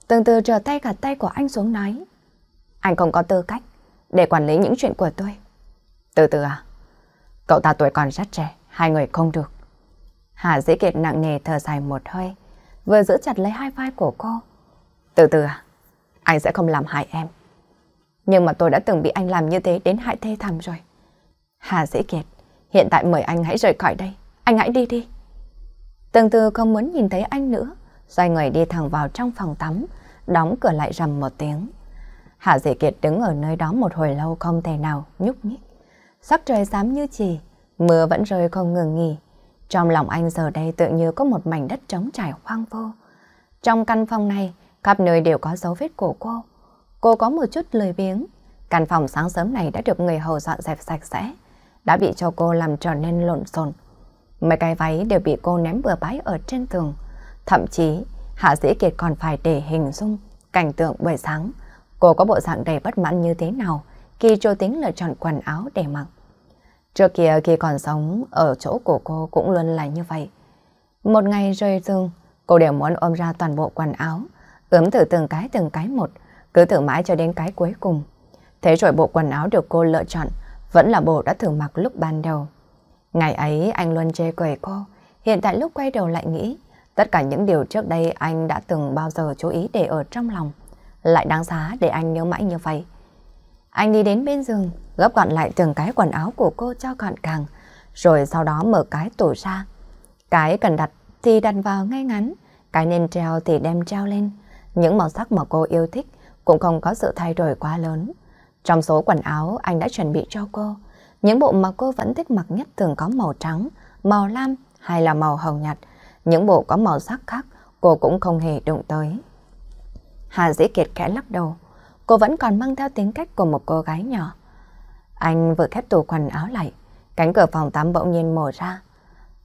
Từng từ trở tay cả tay của anh xuống nói. Anh không có tư cách để quản lý những chuyện của tôi. Từ từ à? Cậu ta tuổi còn rất trẻ, hai người không được. Hà dĩ kiệt nặng nề thở dài một hơi, vừa giữ chặt lấy hai vai của cô. Từ từ à, anh sẽ không làm hại em. Nhưng mà tôi đã từng bị anh làm như thế đến hại thê thảm rồi. Hà dĩ kiệt, hiện tại mời anh hãy rời khỏi đây, anh hãy đi đi. Từng từ không muốn nhìn thấy anh nữa, xoay người đi thẳng vào trong phòng tắm, đóng cửa lại rầm một tiếng. Hà Dĩ Kiệt đứng ở nơi đó một hồi lâu không thể nào nhúc nhích sắc trời xám như chỉ, mưa vẫn rơi không ngừng nghỉ. Trong lòng anh giờ đây tự như có một mảnh đất trống trải hoang vô. Trong căn phòng này, khắp nơi đều có dấu vết của cô. Cô có một chút lười biếng. Căn phòng sáng sớm này đã được người hầu dọn dẹp sạch sẽ, đã bị cho cô làm trở nên lộn xộn. Mấy cái váy đều bị cô ném bừa bãi ở trên tường. Thậm chí, Hạ Dĩ Kiệt còn phải để hình dung cảnh tượng buổi sáng. Cô có bộ dạng đầy bất mãn như thế nào khi Châu Tính lựa chọn quần áo để mặc. Trước kia khi còn sống ở chỗ của cô cũng luôn là như vậy. Một ngày rơi giường, cô đều muốn ôm ra toàn bộ quần áo, ướm thử từng cái từng cái một, cứ thử mãi cho đến cái cuối cùng. Thế rồi bộ quần áo được cô lựa chọn vẫn là bộ đã thử mặc lúc ban đầu. Ngày ấy anh luôn chê cười cô, hiện tại lúc quay đầu lại nghĩ, tất cả những điều trước đây anh đã từng bao giờ chú ý để ở trong lòng, lại đáng giá để anh nhớ mãi như vậy. Anh đi đến bên giường, gấp gọn lại từng cái quần áo của cô cho gọn càng, rồi sau đó mở cái tủ ra. Cái cần đặt thì đặt vào ngay ngắn, cái nên treo thì đem treo lên. Những màu sắc mà cô yêu thích cũng không có sự thay đổi quá lớn. Trong số quần áo anh đã chuẩn bị cho cô, những bộ mà cô vẫn thích mặc nhất thường có màu trắng, màu lam hay là màu hồng nhạt. Những bộ có màu sắc khác cô cũng không hề đụng tới. Hà Dĩ Kiệt khẽ lắc đầu, cô vẫn còn mang theo tính cách của một cô gái nhỏ. Anh vừa khép tủ quần áo lại, cánh cửa phòng tắm bỗng nhiên mở ra.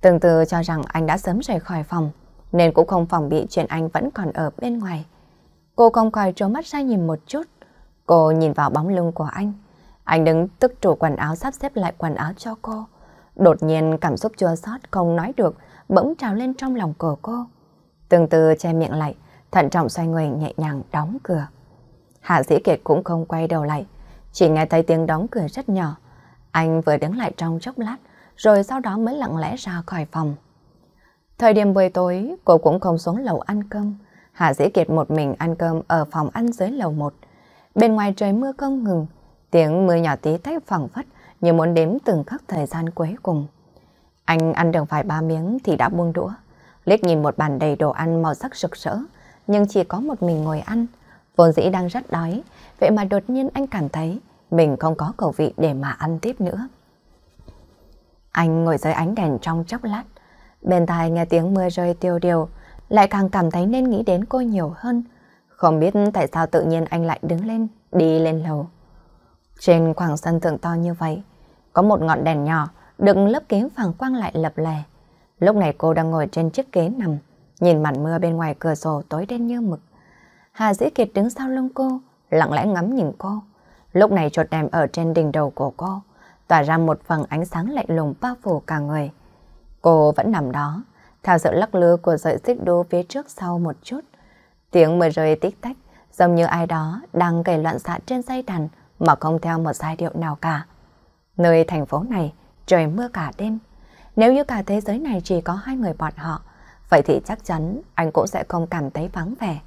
Từng từ cho rằng anh đã sớm rời khỏi phòng, nên cũng không phòng bị chuyện anh vẫn còn ở bên ngoài. Cô không khỏi trố mắt ra nhìn một chút. Cô nhìn vào bóng lưng của anh. Anh đứng tức chủ quần áo sắp xếp lại quần áo cho cô. Đột nhiên cảm xúc chua xót không nói được bỗng trào lên trong lòng cổ cô. Từng từ che miệng lại, thận trọng xoay người nhẹ nhàng đóng cửa. Hạ Dĩ Kiệt cũng không quay đầu lại, chỉ nghe thấy tiếng đóng cửa rất nhỏ. Anh vừa đứng lại trong chốc lát, rồi sau đó mới lặng lẽ ra khỏi phòng. Thời điểm buổi tối, cô cũng không xuống lầu ăn cơm. Hạ Dĩ Kiệt một mình ăn cơm ở phòng ăn dưới lầu 1. Bên ngoài trời mưa không ngừng, tiếng mưa nhỏ tí tách phẳng phất như muốn đếm từng khắc thời gian cuối cùng. Anh ăn được vài ba miếng thì đã buông đũa. Liếc nhìn một bàn đầy đồ ăn màu sắc rực rỡ, nhưng chỉ có một mình ngồi ăn. Vốn dĩ đang rất đói, vậy mà đột nhiên anh cảm thấy mình không có khẩu vị để mà ăn tiếp nữa. Anh ngồi dưới ánh đèn trong chốc lát, bên tai nghe tiếng mưa rơi tiêu điều, lại càng cảm thấy nên nghĩ đến cô nhiều hơn. Không biết tại sao tự nhiên anh lại đứng lên, đi lên lầu. Trên khoảng sân thượng to như vậy, có một ngọn đèn nhỏ đựng lớp kế phẳng quang lại lập lè. Lúc này cô đang ngồi trên chiếc ghế nằm, nhìn màn mưa bên ngoài cửa sổ tối đen như mực. Hà Dĩ Kiệt đứng sau lưng cô, lặng lẽ ngắm nhìn cô. Lúc này trột đèm ở trên đỉnh đầu của cô, tỏa ra một phần ánh sáng lạnh lùng bao phủ cả người. Cô vẫn nằm đó, theo sự lắc lư của sợi xích đu phía trước sau một chút. Tiếng mưa rơi tích tách, giống như ai đó đang kể loạn xạ trên dây đàn mà không theo một giai điệu nào cả. Nơi thành phố này, trời mưa cả đêm. Nếu như cả thế giới này chỉ có hai người bọn họ, vậy thì chắc chắn anh cũng sẽ không cảm thấy vắng vẻ.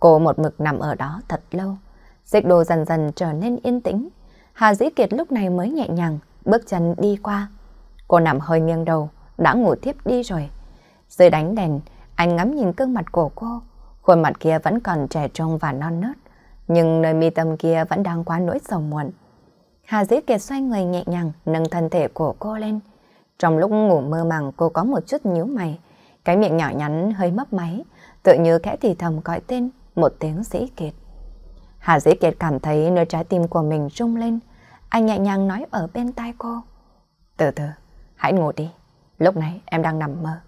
Cô một mực nằm ở đó thật lâu. Xích đồ dần dần trở nên yên tĩnh. Hà Dĩ Kiệt lúc này mới nhẹ nhàng, bước chân đi qua. Cô nằm hơi nghiêng đầu, đã ngủ thiếp đi rồi. Dưới đánh đèn, anh ngắm nhìn gương mặt của cô. Khuôn mặt kia vẫn còn trẻ trung và non nớt, nhưng nơi mi tâm kia vẫn đang quá nỗi sầu muộn. Hà Dĩ Kiệt xoay người nhẹ nhàng, nâng thân thể của cô lên. Trong lúc ngủ mơ màng cô có một chút nhíu mày, cái miệng nhỏ nhắn hơi mấp máy, tự như khẽ thì thầm gọi tên một tiếng dĩ kiệt. Hà dĩ kiệt cảm thấy nơi trái tim của mình rung lên, anh nhẹ nhàng nói ở bên tai cô. Từ từ, hãy ngủ đi, lúc này em đang nằm mơ.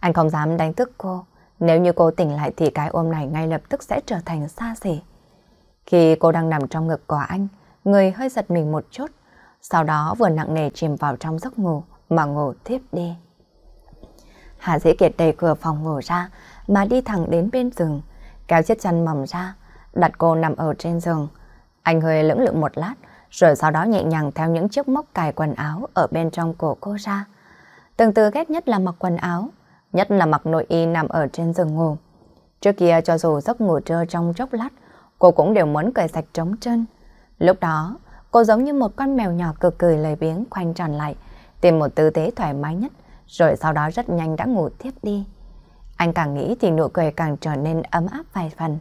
Anh không dám đánh thức cô, nếu như cô tỉnh lại thì cái ôm này ngay lập tức sẽ trở thành xa xỉ. Khi cô đang nằm trong ngực của anh, người hơi giật mình một chút, sau đó vừa nặng nề chìm vào trong giấc ngủ mà ngủ tiếp đi. Hà Dĩ Kiệt đẩy cửa phòng ngủ ra mà đi thẳng đến bên giường, kéo chiếc chăn mỏng ra, đặt cô nằm ở trên giường. Anh hơi lưỡng lự một lát, rồi sau đó nhẹ nhàng theo những chiếc móc cài quần áo ở bên trong cổ cô ra. Từng từ ghét nhất là mặc quần áo, nhất là mặc nội y nằm ở trên giường ngủ. Trước kia cho dù giấc ngủ trưa trong chốc lát, cô cũng đều muốn cởi sạch trống chân. Lúc đó, cô giống như một con mèo nhỏ cực cười lời biếng khoanh tròn lại, tìm một tư thế thoải mái nhất, rồi sau đó rất nhanh đã ngủ tiếp đi. Anh càng nghĩ thì nụ cười càng trở nên ấm áp vài phần.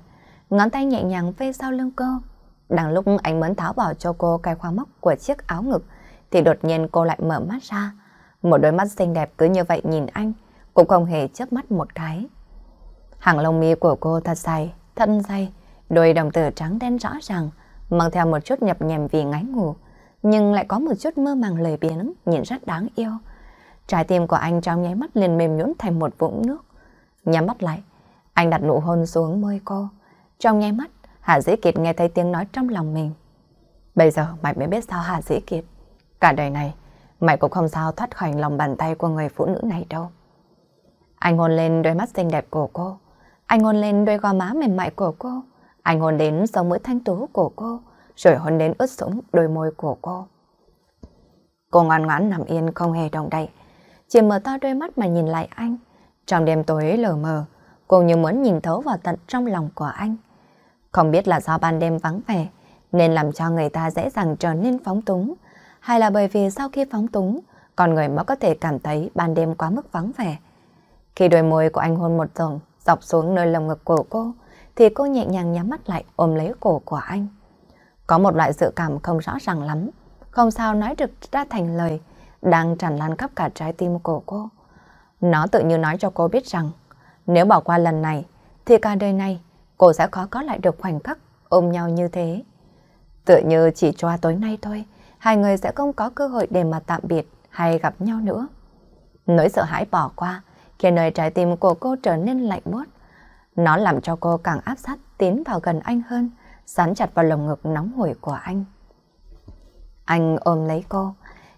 Ngón tay nhẹ nhàng vây sau lưng cô. Đang lúc anh muốn tháo bỏ cho cô cái khoang móc của chiếc áo ngực, thì đột nhiên cô lại mở mắt ra. Một đôi mắt xinh đẹp cứ như vậy nhìn anh, cũng không hề chớp mắt một cái. Hàng lông mi của cô thật dài, thân dày, đôi đồng tử trắng đen rõ ràng, mang theo một chút nhập nhèm vì ngáy ngủ, nhưng lại có một chút mơ màng lười biến nhìn rất đáng yêu. Trái tim của anh trong nháy mắt liền mềm nhũn thành một vũng nước. Nhắm mắt lại, anh đặt nụ hôn xuống môi cô. Trong nháy mắt, Hạ Dĩ Kiệt nghe thấy tiếng nói trong lòng mình. Bây giờ mày mới biết sao Hạ Dĩ Kiệt. Cả đời này, mày cũng không sao thoát khỏi lòng bàn tay của người phụ nữ này đâu. Anh hôn lên đôi mắt xinh đẹp của cô. Anh hôn lên đôi gò má mềm mại của cô. Anh hôn đến sống mũi thanh tú của cô. Rồi hôn đến ướt sũng đôi môi của cô. Cô ngoan ngoãn nằm yên không hề động đậy. Chỉ mở to đôi mắt mà nhìn lại anh. Trong đêm tối lờ mờ, cô như muốn nhìn thấu vào tận trong lòng của anh. Không biết là do ban đêm vắng vẻ, nên làm cho người ta dễ dàng trở nên phóng túng, hay là bởi vì sau khi phóng túng, con người mới có thể cảm thấy ban đêm quá mức vắng vẻ. Khi đôi môi của anh hôn một dòng, dọc xuống nơi lồng ngực của cô, thì cô nhẹ nhàng nhắm mắt lại ôm lấy cổ của anh. Có một loại dự cảm không rõ ràng lắm, không sao nói được ra thành lời, đang tràn lan khắp cả trái tim của cô. Nó tự như nói cho cô biết rằng, nếu bỏ qua lần này, thì cả đời này cô sẽ khó có lại được khoảnh khắc ôm nhau như thế. Tự như chỉ cho tối nay thôi, hai người sẽ không có cơ hội để mà tạm biệt hay gặp nhau nữa. Nỗi sợ hãi bỏ qua khiến nơi trái tim của cô trở nên lạnh buốt. Nó làm cho cô càng áp sát tiến vào gần anh hơn, dán chặt vào lồng ngực nóng hổi của anh. Anh ôm lấy cô,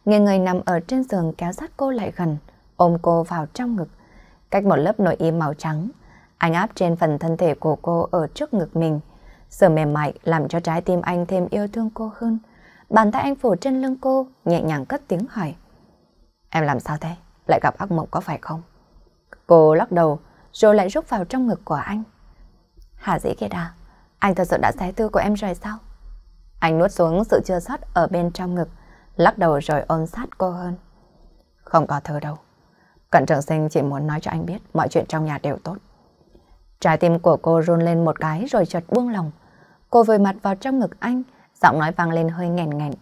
nghe người nằm ở trên giường kéo sát cô lại gần ôm cô vào trong ngực. Cách một lớp nội y màu trắng, anh áp trên phần thân thể của cô ở trước ngực mình. Sự mềm mại làm cho trái tim anh thêm yêu thương cô hơn. Bàn tay anh phủ trên lưng cô, nhẹ nhàng cất tiếng hỏi. Em làm sao thế? Lại gặp ác mộng có phải không? Cô lắc đầu, rồi lại rút vào trong ngực của anh. Hà dĩ kia đà, anh thật sự đã xé tư của em rồi sao? Anh nuốt xuống sự chưa sót ở bên trong ngực, lắc đầu rồi ôm sát cô hơn. Không có thơ đâu. Cận trường sinh chỉ muốn nói cho anh biết mọi chuyện trong nhà đều tốt. Trái tim của cô run lên một cái rồi chợt buông lòng. Cô vùi mặt vào trong ngực anh, giọng nói vang lên hơi nghẹn nghẹn.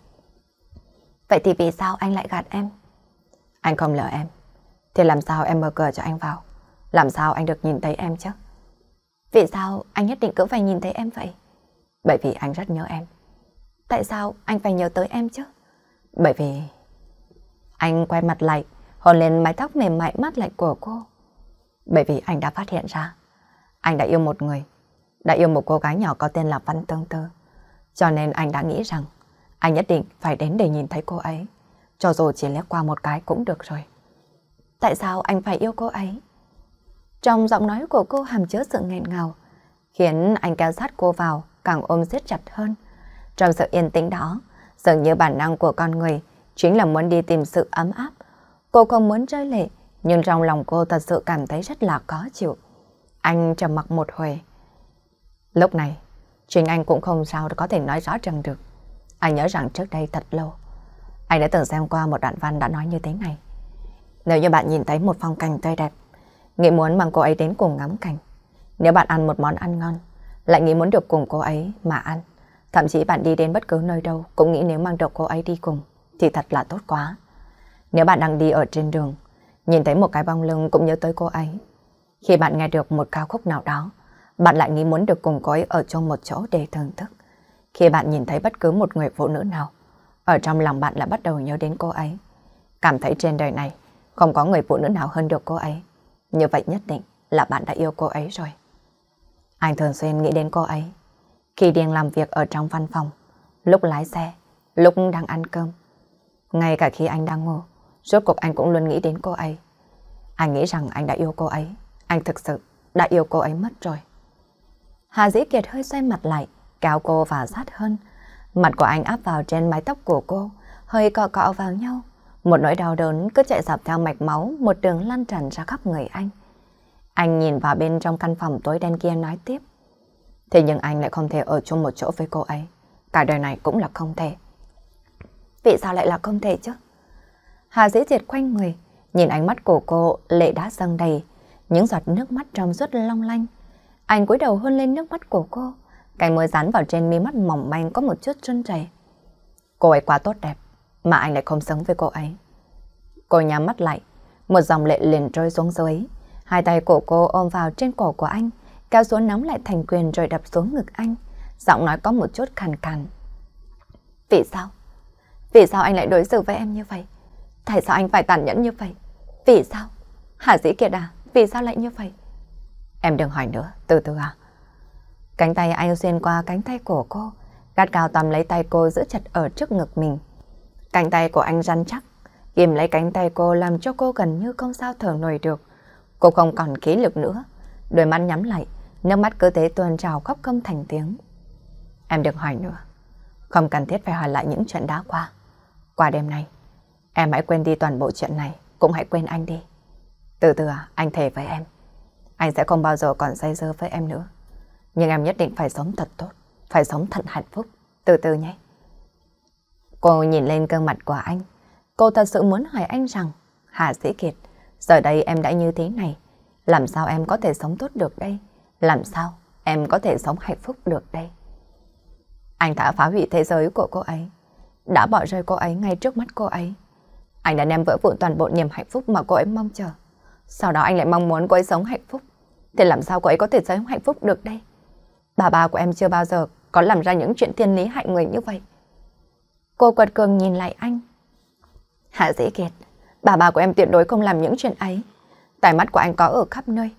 Vậy thì vì sao anh lại gạt em? Anh không lỡ em. Thì làm sao em mở cửa cho anh vào? Làm sao anh được nhìn thấy em chứ? Vì sao anh nhất định cứ phải nhìn thấy em vậy? Bởi vì anh rất nhớ em. Tại sao anh phải nhớ tới em chứ? Bởi vì... Anh quay mặt lại, hôn lên mái tóc mềm mại mát lạnh của cô. Bởi vì anh đã phát hiện ra, anh đã yêu một người, đã yêu một cô gái nhỏ có tên là Văn Tương Tơ, Cho nên anh đã nghĩ rằng, anh nhất định phải đến để nhìn thấy cô ấy, cho dù chỉ lép qua một cái cũng được rồi. Tại sao anh phải yêu cô ấy? Trong giọng nói của cô hàm chứa sự nghẹn ngào, khiến anh kéo sát cô vào, càng ôm siết chặt hơn. Trong sự yên tĩnh đó, dường như bản năng của con người chính là muốn đi tìm sự ấm áp, Cô không muốn rơi lệ, nhưng trong lòng cô thật sự cảm thấy rất là khó chịu. Anh trầm mặc một hồi. Lúc này, chính Anh cũng không sao có thể nói rõ ràng được. Anh nhớ rằng trước đây thật lâu, anh đã từng xem qua một đoạn văn đã nói như thế này. Nếu như bạn nhìn thấy một phong cảnh tươi đẹp, nghĩ muốn mang cô ấy đến cùng ngắm cảnh. Nếu bạn ăn một món ăn ngon, lại nghĩ muốn được cùng cô ấy mà ăn. Thậm chí bạn đi đến bất cứ nơi đâu cũng nghĩ nếu mang được cô ấy đi cùng thì thật là tốt quá. Nếu bạn đang đi ở trên đường, nhìn thấy một cái bóng lưng cũng nhớ tới cô ấy. Khi bạn nghe được một ca khúc nào đó, bạn lại nghĩ muốn được cùng cô ấy ở trong một chỗ để thưởng thức. Khi bạn nhìn thấy bất cứ một người phụ nữ nào, ở trong lòng bạn lại bắt đầu nhớ đến cô ấy. Cảm thấy trên đời này không có người phụ nữ nào hơn được cô ấy. Như vậy nhất định là bạn đã yêu cô ấy rồi. Anh thường xuyên nghĩ đến cô ấy. Khi điền làm việc ở trong văn phòng, lúc lái xe, lúc đang ăn cơm, ngay cả khi anh đang ngủ, Rốt cuộc anh cũng luôn nghĩ đến cô ấy. Anh nghĩ rằng anh đã yêu cô ấy. Anh thực sự đã yêu cô ấy mất rồi. Hà Dĩ Kiệt hơi xoay mặt lại, kéo cô và sát hơn. Mặt của anh áp vào trên mái tóc của cô, hơi cọ cọ vào nhau. Một nỗi đau đớn cứ chạy dọc theo mạch máu, một đường lan tràn ra khắp người anh. Anh nhìn vào bên trong căn phòng tối đen kia nói tiếp. Thế nhưng anh lại không thể ở chung một chỗ với cô ấy. Cả đời này cũng là không thể. Vì sao lại là không thể chứ? Hà dễ diệt quanh người, nhìn ánh mắt của cô lệ đã dâng đầy, những giọt nước mắt trong suốt long lanh. Anh cúi đầu hôn lên nước mắt của cô, cánh môi dán vào trên mi mắt mỏng manh có một chút chân chảy. Cô ấy quá tốt đẹp, mà anh lại không xứng với cô ấy. Cô nhắm mắt lại, một dòng lệ liền trôi xuống dưới. Hai tay của cô ôm vào trên cổ của anh, kéo xuống nắm lại thành quyền rồi đập xuống ngực anh. Giọng nói có một chút khàn khàn. Vì sao? Vì sao anh lại đối xử với em như vậy? Tại sao anh phải tàn nhẫn như vậy? Vì sao? Hà dĩ kia đà, vì sao lại như vậy? Em đừng hỏi nữa, từ từ à. Cánh tay anh xuyên qua cánh tay của cô, gạt cao tầm lấy tay cô giữ chặt ở trước ngực mình. Cánh tay của anh rắn chắc, ghim lấy cánh tay cô làm cho cô gần như không sao thở nổi được. Cô không còn khí lực nữa, đôi mắt nhắm lại, nước mắt cứ thế tuôn trào khóc không thành tiếng. Em đừng hỏi nữa, không cần thiết phải hỏi lại những chuyện đã qua. Qua đêm nay, Em hãy quên đi toàn bộ chuyện này, cũng hãy quên anh đi. Từ từ à, anh thề với em. Anh sẽ không bao giờ còn say dưa với em nữa. Nhưng em nhất định phải sống thật tốt, phải sống thật hạnh phúc. Từ từ nhé. Cô nhìn lên gương mặt của anh. Cô thật sự muốn hỏi anh rằng, Hà Sĩ Kiệt, giờ đây em đã như thế này. Làm sao em có thể sống tốt được đây? Làm sao em có thể sống hạnh phúc được đây? Anh đã phá hủy thế giới của cô ấy, đã bỏ rơi cô ấy ngay trước mắt cô ấy. Anh đã đem vỡ vụn toàn bộ niềm hạnh phúc mà cô ấy mong chờ. Sau đó anh lại mong muốn cô ấy sống hạnh phúc. Thì làm sao cô ấy có thể sống hạnh phúc được đây? Bà bà của em chưa bao giờ có làm ra những chuyện thiên lý hại người như vậy. Cô quật cường nhìn lại anh. Hạ dĩ kiệt, bà bà của em tuyệt đối không làm những chuyện ấy. Tài mắt của anh có ở khắp nơi.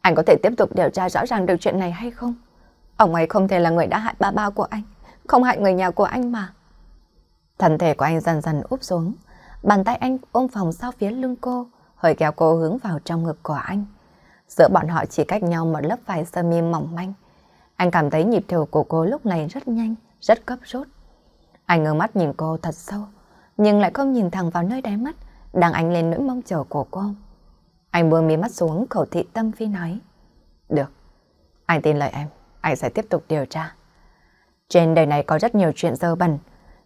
Anh có thể tiếp tục điều tra rõ ràng được chuyện này hay không? Ông ấy không thể là người đã hại bà ba của anh, không hại người nhà của anh mà. Thần thể của anh dần dần úp xuống, Bàn tay anh ôm phòng sau phía lưng cô, hơi kéo cô hướng vào trong ngực của anh. Giữa bọn họ chỉ cách nhau một lớp vải sơ mi mỏng manh. Anh cảm thấy nhịp thở của cô lúc này rất nhanh, rất gấp rút. Anh ngơ mắt nhìn cô thật sâu, nhưng lại không nhìn thẳng vào nơi đáy mắt, đang ánh lên nỗi mong chờ của cô. Anh buông mí mắt xuống khẩu thị tâm phi nói. Được, anh tin lời em, anh sẽ tiếp tục điều tra. Trên đời này có rất nhiều chuyện dơ bẩn,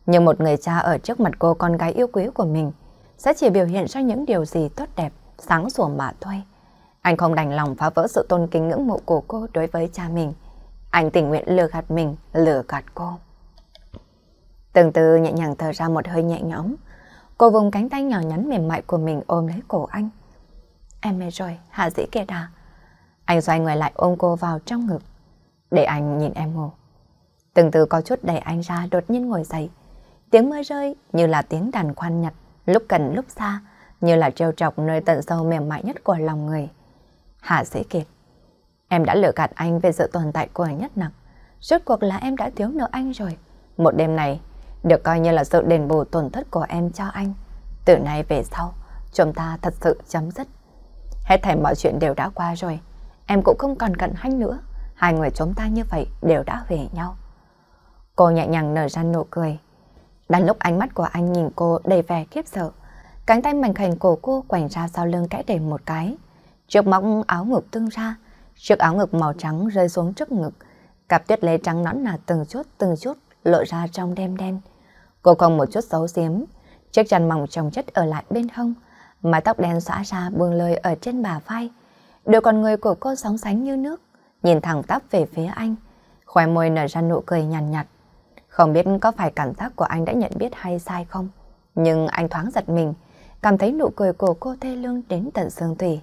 nhưng một người cha ở trước mặt cô con gái yêu quý của mình sẽ chỉ biểu hiện ra những điều gì tốt đẹp, sáng sủa mà thôi. Anh không đành lòng phá vỡ sự tôn kính ngưỡng mộ của cô đối với cha mình. Anh tình nguyện lừa gạt mình, lừa gạt cô. Từng từ nhẹ nhàng thở ra một hơi nhẹ nhõm, cô vùng cánh tay nhỏ nhắn mềm mại của mình ôm lấy cổ anh. Em mệt rồi, hạ dĩ kia đà. Anh xoay người lại ôm cô vào trong ngực, để anh nhìn em ngủ. Từng từ có chút đẩy anh ra đột nhiên ngồi dậy, tiếng mưa rơi như là tiếng đàn khoan nhặt, lúc gần lúc xa, như là treo chọc nơi tận sâu mềm mại nhất của lòng người. Hà Sĩ Kiệt, em đã lừa gạt anh về sự tồn tại của Nhất Nặc. Rốt cuộc là em đã thiếu nợ anh rồi. Một đêm này, được coi như là sự đền bù tổn thất của em cho anh. Từ nay về sau, chúng ta thật sự chấm dứt. Hết thảy mọi chuyện đều đã qua rồi. Em cũng không còn cận hanh nữa. Hai người chúng ta như vậy đều đã về nhau. Cô nhẹ nhàng nở ra nụ cười. Đang lúc ánh mắt của anh nhìn cô đầy vẻ khiếp sợ, cánh tay mảnh khảnh của cô quảnh ra sau lưng kẽ để một cái. Chiếc móc áo ngực tương ra, chiếc áo ngực màu trắng rơi xuống trước ngực, cặp tuyết lê trắng nõn nà từng chút từng chút lộ ra trong đêm đen. Cô không một chút xấu xiếm, chiếc chăn mỏng chồng chất ở lại bên hông, mái tóc đen xóa ra buông lơi ở trên bà vai. Đôi con người của cô sóng sánh như nước, nhìn thẳng tắp về phía anh, khóe môi nở ra nụ cười nhàn nhạt, nhạt. Không biết có phải cảm giác của anh đã nhận biết hay sai không? Nhưng anh thoáng giật mình, cảm thấy nụ cười của cô thê lương đến tận xương thủy.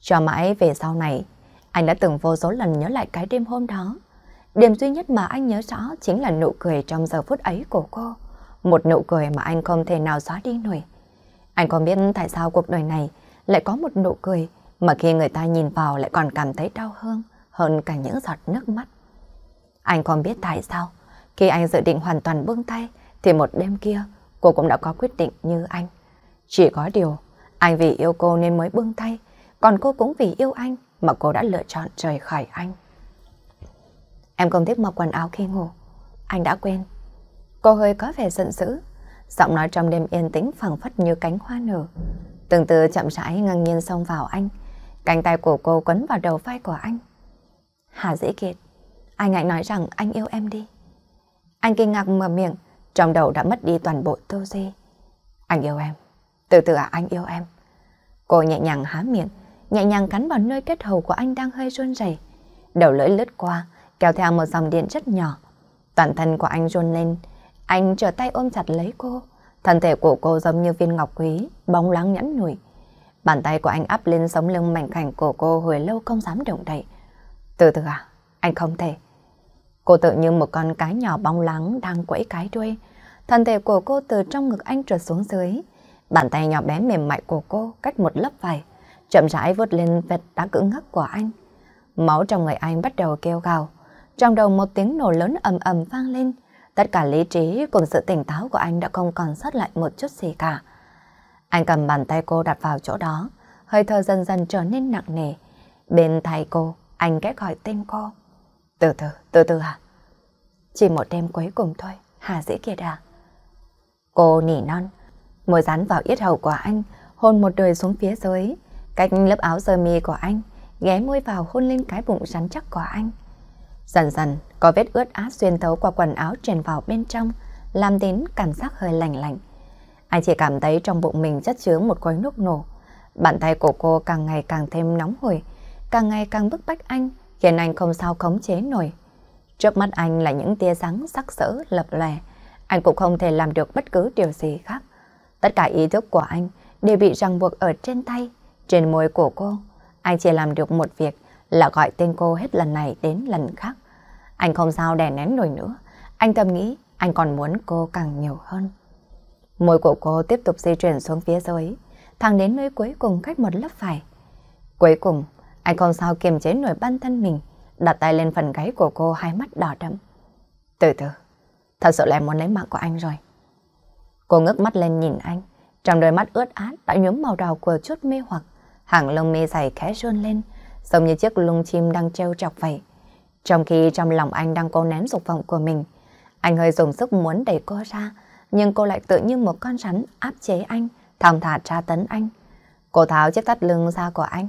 Cho mãi về sau này, anh đã từng vô số lần nhớ lại cái đêm hôm đó. đêm duy nhất mà anh nhớ rõ chính là nụ cười trong giờ phút ấy của cô. Một nụ cười mà anh không thể nào xóa đi nổi. Anh không biết tại sao cuộc đời này lại có một nụ cười mà khi người ta nhìn vào lại còn cảm thấy đau hơn hơn cả những giọt nước mắt. Anh không biết tại sao khi anh dự định hoàn toàn buông tay, thì một đêm kia cô cũng đã có quyết định như anh. Chỉ có điều, anh vì yêu cô nên mới buông tay, còn cô cũng vì yêu anh mà cô đã lựa chọn rời khỏi anh. Em không thích mặc quần áo khi ngủ. Anh đã quên. Cô hơi có vẻ giận dữ, giọng nói trong đêm yên tĩnh phẳng phất như cánh hoa nở. Từng từ chậm rãi ngang nhiên xông vào anh, cánh tay của cô quấn vào đầu vai của anh. Hà dễ kiệt, anh hãy nói rằng anh yêu em đi. Anh kinh ngạc mở miệng, trong đầu đã mất đi toàn bộ tư duy. Anh yêu em, từ từ à anh yêu em. Cô nhẹ nhàng há miệng, nhẹ nhàng cắn vào nơi kết hầu của anh đang hơi run rẩy. Đầu lưỡi lướt qua, kéo theo một dòng điện rất nhỏ. Toàn thân của anh run lên, anh trở tay ôm chặt lấy cô. Thân thể của cô giống như viên ngọc quý, bóng láng nhẵn nhủi. Bàn tay của anh áp lên sống lưng mảnh khảnh của cô hồi lâu không dám động đậy. Từ từ à, anh không thể. Cô tự như một con cá nhỏ bóng lắng đang quẫy cái đuôi. Thân thể của cô từ trong ngực anh trượt xuống dưới. Bàn tay nhỏ bé mềm mại của cô cách một lớp vải, chậm rãi vớt lên vệt đã cứng ngắc của anh. Máu trong người anh bắt đầu kêu gào. Trong đầu một tiếng nổ lớn ầm ầm vang lên. Tất cả lý trí cùng sự tỉnh táo của anh đã không còn sót lại một chút gì cả. Anh cầm bàn tay cô đặt vào chỗ đó, hơi thở dần dần trở nên nặng nề. Bên tay cô, anh ghé gọi tên cô. Từ từ, từ từ hả? Chỉ một đêm cuối cùng thôi, hà dĩ kia đà. Cô nỉ non, môi dán vào yết hầu của anh, hôn một đời xuống phía dưới, cách lớp áo sơ mi của anh, ghé môi vào hôn lên cái bụng rắn chắc của anh. Dần dần, có vết ướt át xuyên thấu qua quần áo truyền vào bên trong, làm đến cảm giác hơi lạnh lạnh. Anh chỉ cảm thấy trong bụng mình chất chứa một khối nước nổ. Bàn tay của cô càng ngày càng thêm nóng hổi, càng ngày càng bức bách anh khiến anh không sao khống chế nổi. Trước mắt anh là những tia sáng sắc sỡ lập lè, anh cũng không thể làm được bất cứ điều gì khác. Tất cả ý thức của anh đều bị ràng buộc ở trên tay, trên môi của cô. Anh chỉ làm được một việc là gọi tên cô hết lần này đến lần khác. Anh không sao đè nén nổi nữa, anh tâm nghĩ anh còn muốn cô càng nhiều hơn. Môi của cô tiếp tục di chuyển xuống phía dưới, thẳng đến nơi cuối cùng cách một lớp phải. Cuối cùng, anh không sao kiềm chế nổi bản thân mình, đặt tay lên phần gáy của cô hai mắt đỏ đẫm Từ từ, thật sự là muốn lấy mạng của anh rồi. Cô ngước mắt lên nhìn anh, trong đôi mắt ướt át đã nhuốm màu đỏ của chút mê hoặc, hàng lông mi dày khẽ run lên, giống như chiếc lông chim đang treo chọc vậy. Trong khi trong lòng anh đang cố nén dục vọng của mình, anh hơi dùng sức muốn đẩy cô ra, nhưng cô lại tự như một con rắn áp chế anh, thòng thả tra tấn anh. Cô tháo chiếc thắt lưng ra của anh,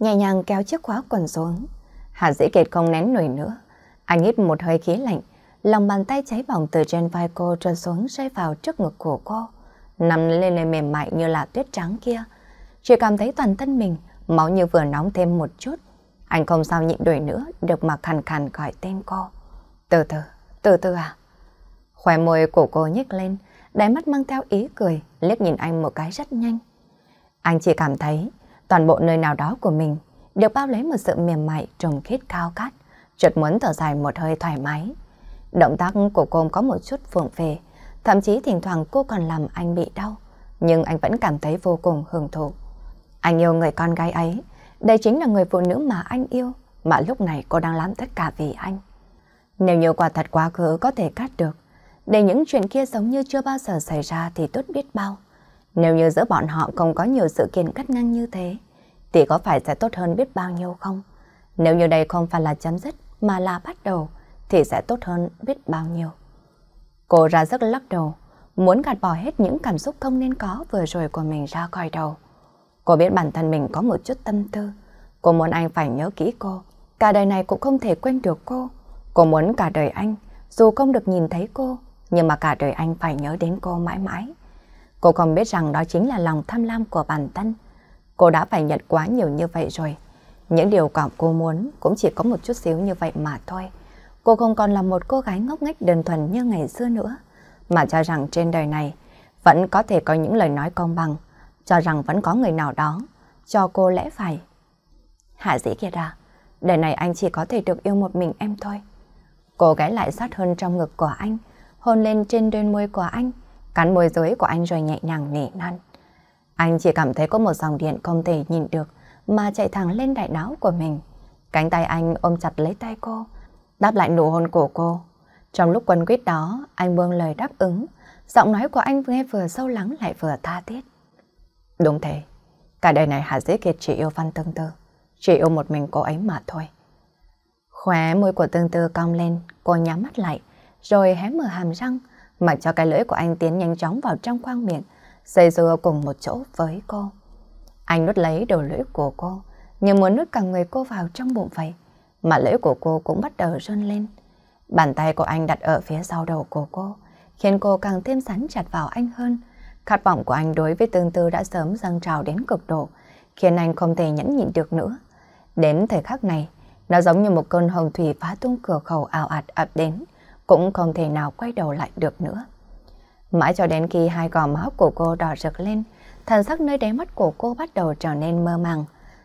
nhẹ nhàng kéo chiếc khóa quần xuống. Hạ dĩ kiệt không nén nổi nữa. Anh hít một hơi khí lạnh, lòng bàn tay cháy bỏng từ trên vai cô trơn xuống rơi vào trước ngực của cô. Nằm lên nền mềm mại như là tuyết trắng kia. Chỉ cảm thấy toàn thân mình, máu như vừa nóng thêm một chút. Anh không sao nhịn đuổi nữa, được mà khàn khàn gọi tên cô. Từ từ, từ từ à? Khóe môi của cô nhếch lên, đáy mắt mang theo ý cười, liếc nhìn anh một cái rất nhanh. Anh chỉ cảm thấy toàn bộ nơi nào đó của mình đều bao lấy một sự mềm mại trồng khít cao cát, chợt muốn thở dài một hơi thoải mái. Động tác của cô có một chút phượng về, thậm chí thỉnh thoảng cô còn làm anh bị đau, nhưng anh vẫn cảm thấy vô cùng hưởng thụ. Anh yêu người con gái ấy, đây chính là người phụ nữ mà anh yêu, mà lúc này cô đang làm tất cả vì anh. Nếu như quả thật quá khứ có thể cắt được, để những chuyện kia giống như chưa bao giờ xảy ra thì tốt biết bao. Nếu như giữa bọn họ không có nhiều sự kiện cắt ngang như thế, thì có phải sẽ tốt hơn biết bao nhiêu không? Nếu như đây không phải là chấm dứt mà là bắt đầu, thì sẽ tốt hơn biết bao nhiêu. Cô ra rất lắc đầu, muốn gạt bỏ hết những cảm xúc không nên có vừa rồi của mình ra khỏi đầu. Cô biết bản thân mình có một chút tâm tư. Cô muốn anh phải nhớ kỹ cô. Cả đời này cũng không thể quên được cô. Cô muốn cả đời anh, dù không được nhìn thấy cô, nhưng mà cả đời anh phải nhớ đến cô mãi mãi. Cô không biết rằng đó chính là lòng tham lam của bản thân. Cô đã phải nhận quá nhiều như vậy rồi. Những điều cảm cô muốn cũng chỉ có một chút xíu như vậy mà thôi. Cô không còn là một cô gái ngốc nghếch đơn thuần như ngày xưa nữa, mà cho rằng trên đời này vẫn có thể có những lời nói công bằng, cho rằng vẫn có người nào đó cho cô lẽ phải. Hạ dĩ kia ra, đời này anh chỉ có thể được yêu một mình em thôi. Cô gái lại sát hơn trong ngực của anh, hôn lên trên đôi môi của anh, cắn môi dưới của anh rồi nhẹ nhàng nỉ năn. Anh chỉ cảm thấy có một dòng điện không thể nhìn được mà chạy thẳng lên đại não của mình. Cánh tay anh ôm chặt lấy tay cô, đáp lại nụ hôn của cô. Trong lúc quân quyết đó, anh buông lời đáp ứng, giọng nói của anh nghe vừa sâu lắng lại vừa tha thiết. Đúng thế, cả đời này Hà Dĩ Kiệt chỉ yêu Văn Tương Tư, chỉ yêu một mình cô ấy mà thôi. Khóe môi của Tương Tư cong lên, cô nhắm mắt lại, rồi hé mở hàm răng, mà cho cái lưỡi của anh tiến nhanh chóng vào trong khoang miệng, dây dưa cùng một chỗ với cô. Anh nuốt lấy đầu lưỡi của cô, như muốn nuốt cả người cô vào trong bụng vậy, mà lưỡi của cô cũng bắt đầu run lên. Bàn tay của anh đặt ở phía sau đầu của cô, khiến cô càng thêm sắn chặt vào anh hơn. Khát vọng của anh đối với tương tư đã sớm dâng trào đến cực độ, khiến anh không thể nhẫn nhịn được nữa. Đến thời khắc này, nó giống như một cơn hồng thủy phá tung cửa khẩu ảo ạt ập đến, cũng không thể nào quay đầu lại được nữa. Mãi cho đến khi hai gò má của cô đỏ rực lên, thần sắc nơi đáy mắt của cô bắt đầu trở nên mơ màng.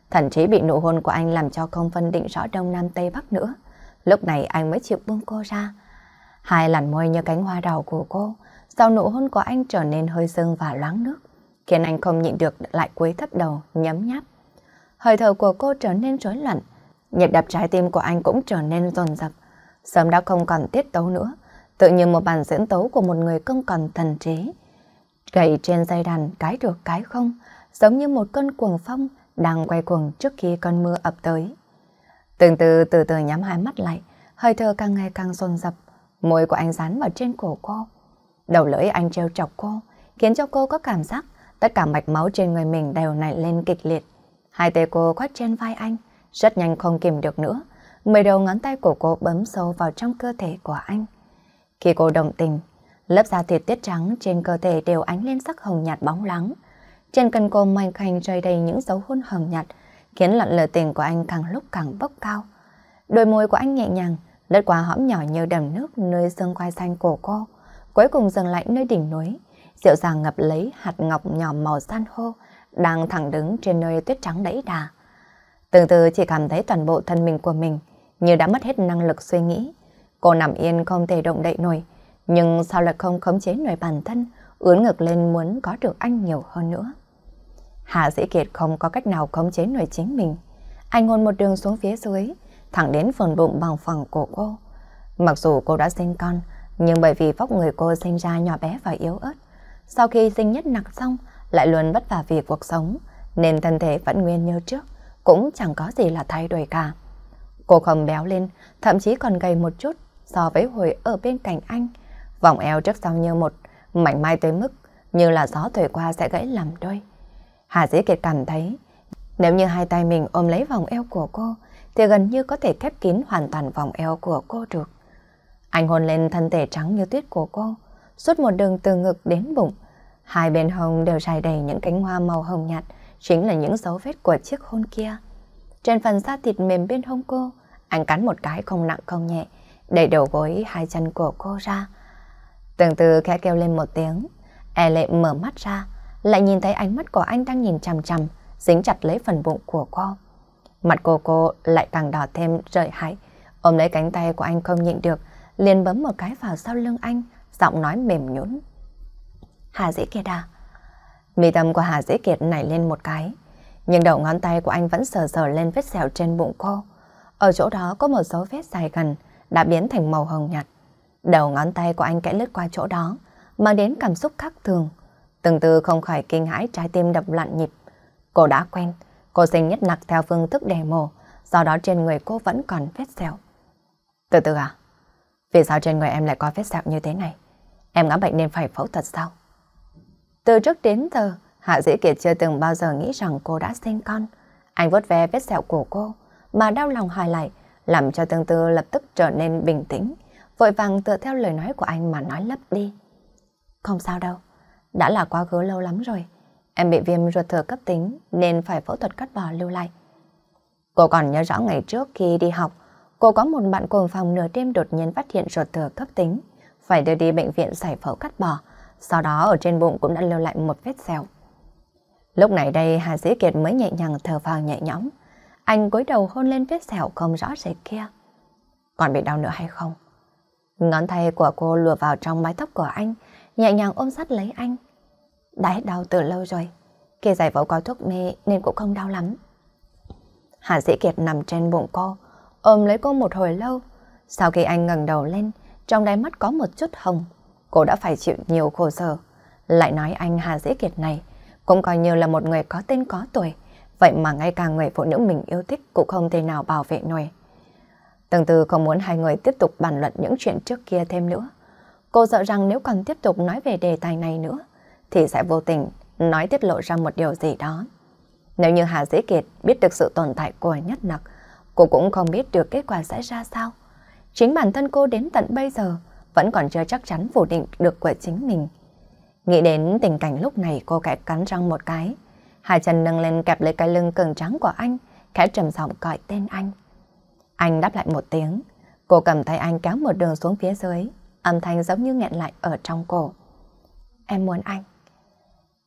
Thậm chí bị nụ hôn của anh làm cho không phân định rõ đông nam tây bắc nữa. Lúc này anh mới chịu buông cô ra. Hai làn môi như cánh hoa đào của cô, sau nụ hôn của anh trở nên hơi sưng và loáng nước, khiến anh không nhịn được lại cúi thấp đầu, nhấm nháp. Hơi thở của cô trở nên rối loạn, nhịp đập trái tim của anh cũng trở nên dồn dập sớm đã không còn tiết tấu nữa, tự như một bản diễn tấu của một người không còn thần trí. Gậy trên dây đàn cái được cái không, giống như một cơn cuồng phong đang quay cuồng trước khi cơn mưa ập tới. Từng từ từ từ nhắm hai mắt lại, hơi thở càng ngày càng dồn dập, môi của anh dán vào trên cổ cô. Đầu lưỡi anh treo chọc cô, khiến cho cô có cảm giác tất cả mạch máu trên người mình đều nảy lên kịch liệt. Hai tay cô khoát trên vai anh, rất nhanh không kìm được nữa, mười đầu ngón tay của cô bấm sâu vào trong cơ thể của anh. Khi cô đồng tình, lớp da thịt tiết trắng trên cơ thể đều ánh lên sắc hồng nhạt bóng lắng. Trên cần cô manh khanh rơi đầy những dấu hôn hồng nhạt, khiến lặn lờ tình của anh càng lúc càng bốc cao. Đôi môi của anh nhẹ nhàng, lướt qua hõm nhỏ như đầm nước nơi xương quai xanh cổ cô, cuối cùng dừng lại nơi đỉnh núi, dịu dàng ngập lấy hạt ngọc nhỏ màu san hô, đang thẳng đứng trên nơi tuyết trắng đẫy đà. Từng từ chỉ cảm thấy toàn bộ thân mình của mình như đã mất hết năng lực suy nghĩ. Cô nằm yên không thể động đậy nổi, nhưng sao lại không khống chế nổi bản thân, ướn ngược lên muốn có được anh nhiều hơn nữa. Hạ Dĩ Kiệt không có cách nào khống chế nổi chính mình. Anh hôn một đường xuống phía dưới, thẳng đến phần bụng bằng phẳng của cô. Mặc dù cô đã sinh con, nhưng bởi vì vóc người cô sinh ra nhỏ bé và yếu ớt, sau khi sinh nhất nặng xong lại luôn vất vả vì cuộc sống, nên thân thể vẫn nguyên như trước, cũng chẳng có gì là thay đổi cả. Cô không béo lên, thậm chí còn gầy một chút so với hồi ở bên cạnh anh. Vòng eo trước sau như một, mảnh mai tới mức như là gió thổi qua sẽ gãy làm đôi. Hà Dĩ Kiệt cảm thấy nếu như hai tay mình ôm lấy vòng eo của cô thì gần như có thể khép kín hoàn toàn vòng eo của cô được. Anh hôn lên thân thể trắng như tuyết của cô, suốt một đường từ ngực đến bụng. Hai bên hồng đều trải đầy những cánh hoa màu hồng nhạt, chính là những dấu vết của chiếc hôn kia. Trên phần da thịt mềm bên hông cô, anh cắn một cái không nặng không nhẹ, đẩy đầu gối hai chân của cô ra. Từng từ khẽ kêu lên một tiếng, e lệ mở mắt ra, lại nhìn thấy ánh mắt của anh đang nhìn chằm chằm, dính chặt lấy phần bụng của cô. Mặt cô cô lại càng đỏ thêm rời hãi, ôm lấy cánh tay của anh không nhịn được, liền bấm một cái vào sau lưng anh, giọng nói mềm nhũn. Hà Dĩ Kiệt à? Mì tâm của Hà Dĩ Kiệt nảy lên một cái, nhưng đầu ngón tay của anh vẫn sờ sờ lên vết sẹo trên bụng cô. Ở chỗ đó có một dấu vết dài gần, đã biến thành màu hồng nhạt. Đầu ngón tay của anh kẽ lướt qua chỗ đó, mang đến cảm xúc khác thường. Từng từ không khỏi kinh hãi trái tim đập loạn nhịp. Cô đã quen, cô sinh nhất nặc theo phương thức đè mồ, do đó trên người cô vẫn còn vết sẹo. Từ từ à, vì sao trên người em lại có vết sẹo như thế này? Em ngã bệnh nên phải phẫu thuật sao? Từ trước đến giờ, Hạ Dĩ Kiệt chưa từng bao giờ nghĩ rằng cô đã sinh con. Anh vớt ve vết sẹo của cô, mà đau lòng hỏi lại, làm cho tương tư lập tức trở nên bình tĩnh, vội vàng tựa theo lời nói của anh mà nói lấp đi. Không sao đâu, đã là quá khứ lâu lắm rồi. Em bị viêm ruột thừa cấp tính nên phải phẫu thuật cắt bỏ lưu lại. Cô còn nhớ rõ ngày trước khi đi học, cô có một bạn cùng phòng nửa đêm đột nhiên phát hiện ruột thừa cấp tính, phải đưa đi bệnh viện giải phẫu cắt bỏ, sau đó ở trên bụng cũng đã lưu lại một vết sẹo. Lúc này đây Hà Dĩ Kiệt mới nhẹ nhàng thở vào nhẹ nhõm. Anh cúi đầu hôn lên vết sẹo không rõ rệt kia. Còn bị đau nữa hay không? Ngón tay của cô lùa vào trong mái tóc của anh, nhẹ nhàng ôm sát lấy anh. đã hết đau từ lâu rồi. Kia giải phẫu có thuốc mê nên cũng không đau lắm. Hà Dĩ Kiệt nằm trên bụng cô, ôm lấy cô một hồi lâu. Sau khi anh ngẩng đầu lên, trong đáy mắt có một chút hồng. Cô đã phải chịu nhiều khổ sở. Lại nói anh Hà Dĩ Kiệt này cũng coi như là một người có tên có tuổi, vậy mà ngay cả người phụ nữ mình yêu thích cũng không thể nào bảo vệ nổi. Từng từ không muốn hai người tiếp tục bàn luận những chuyện trước kia thêm nữa. Cô sợ rằng nếu còn tiếp tục nói về đề tài này nữa, thì sẽ vô tình nói tiết lộ ra một điều gì đó. Nếu như Hà Dĩ Kiệt biết được sự tồn tại của Nhất Nặc, cô cũng không biết được kết quả sẽ ra sao. Chính bản thân cô đến tận bây giờ vẫn còn chưa chắc chắn phủ định được của chính mình. Nghĩ đến tình cảnh lúc này cô kẻ cắn răng một cái. Hai chân nâng lên kẹp lấy cái lưng cường trắng của anh, khẽ trầm giọng gọi tên anh. Anh đáp lại một tiếng. Cô cầm tay anh kéo một đường xuống phía dưới, âm thanh giống như nghẹn lại ở trong cổ. Em muốn anh.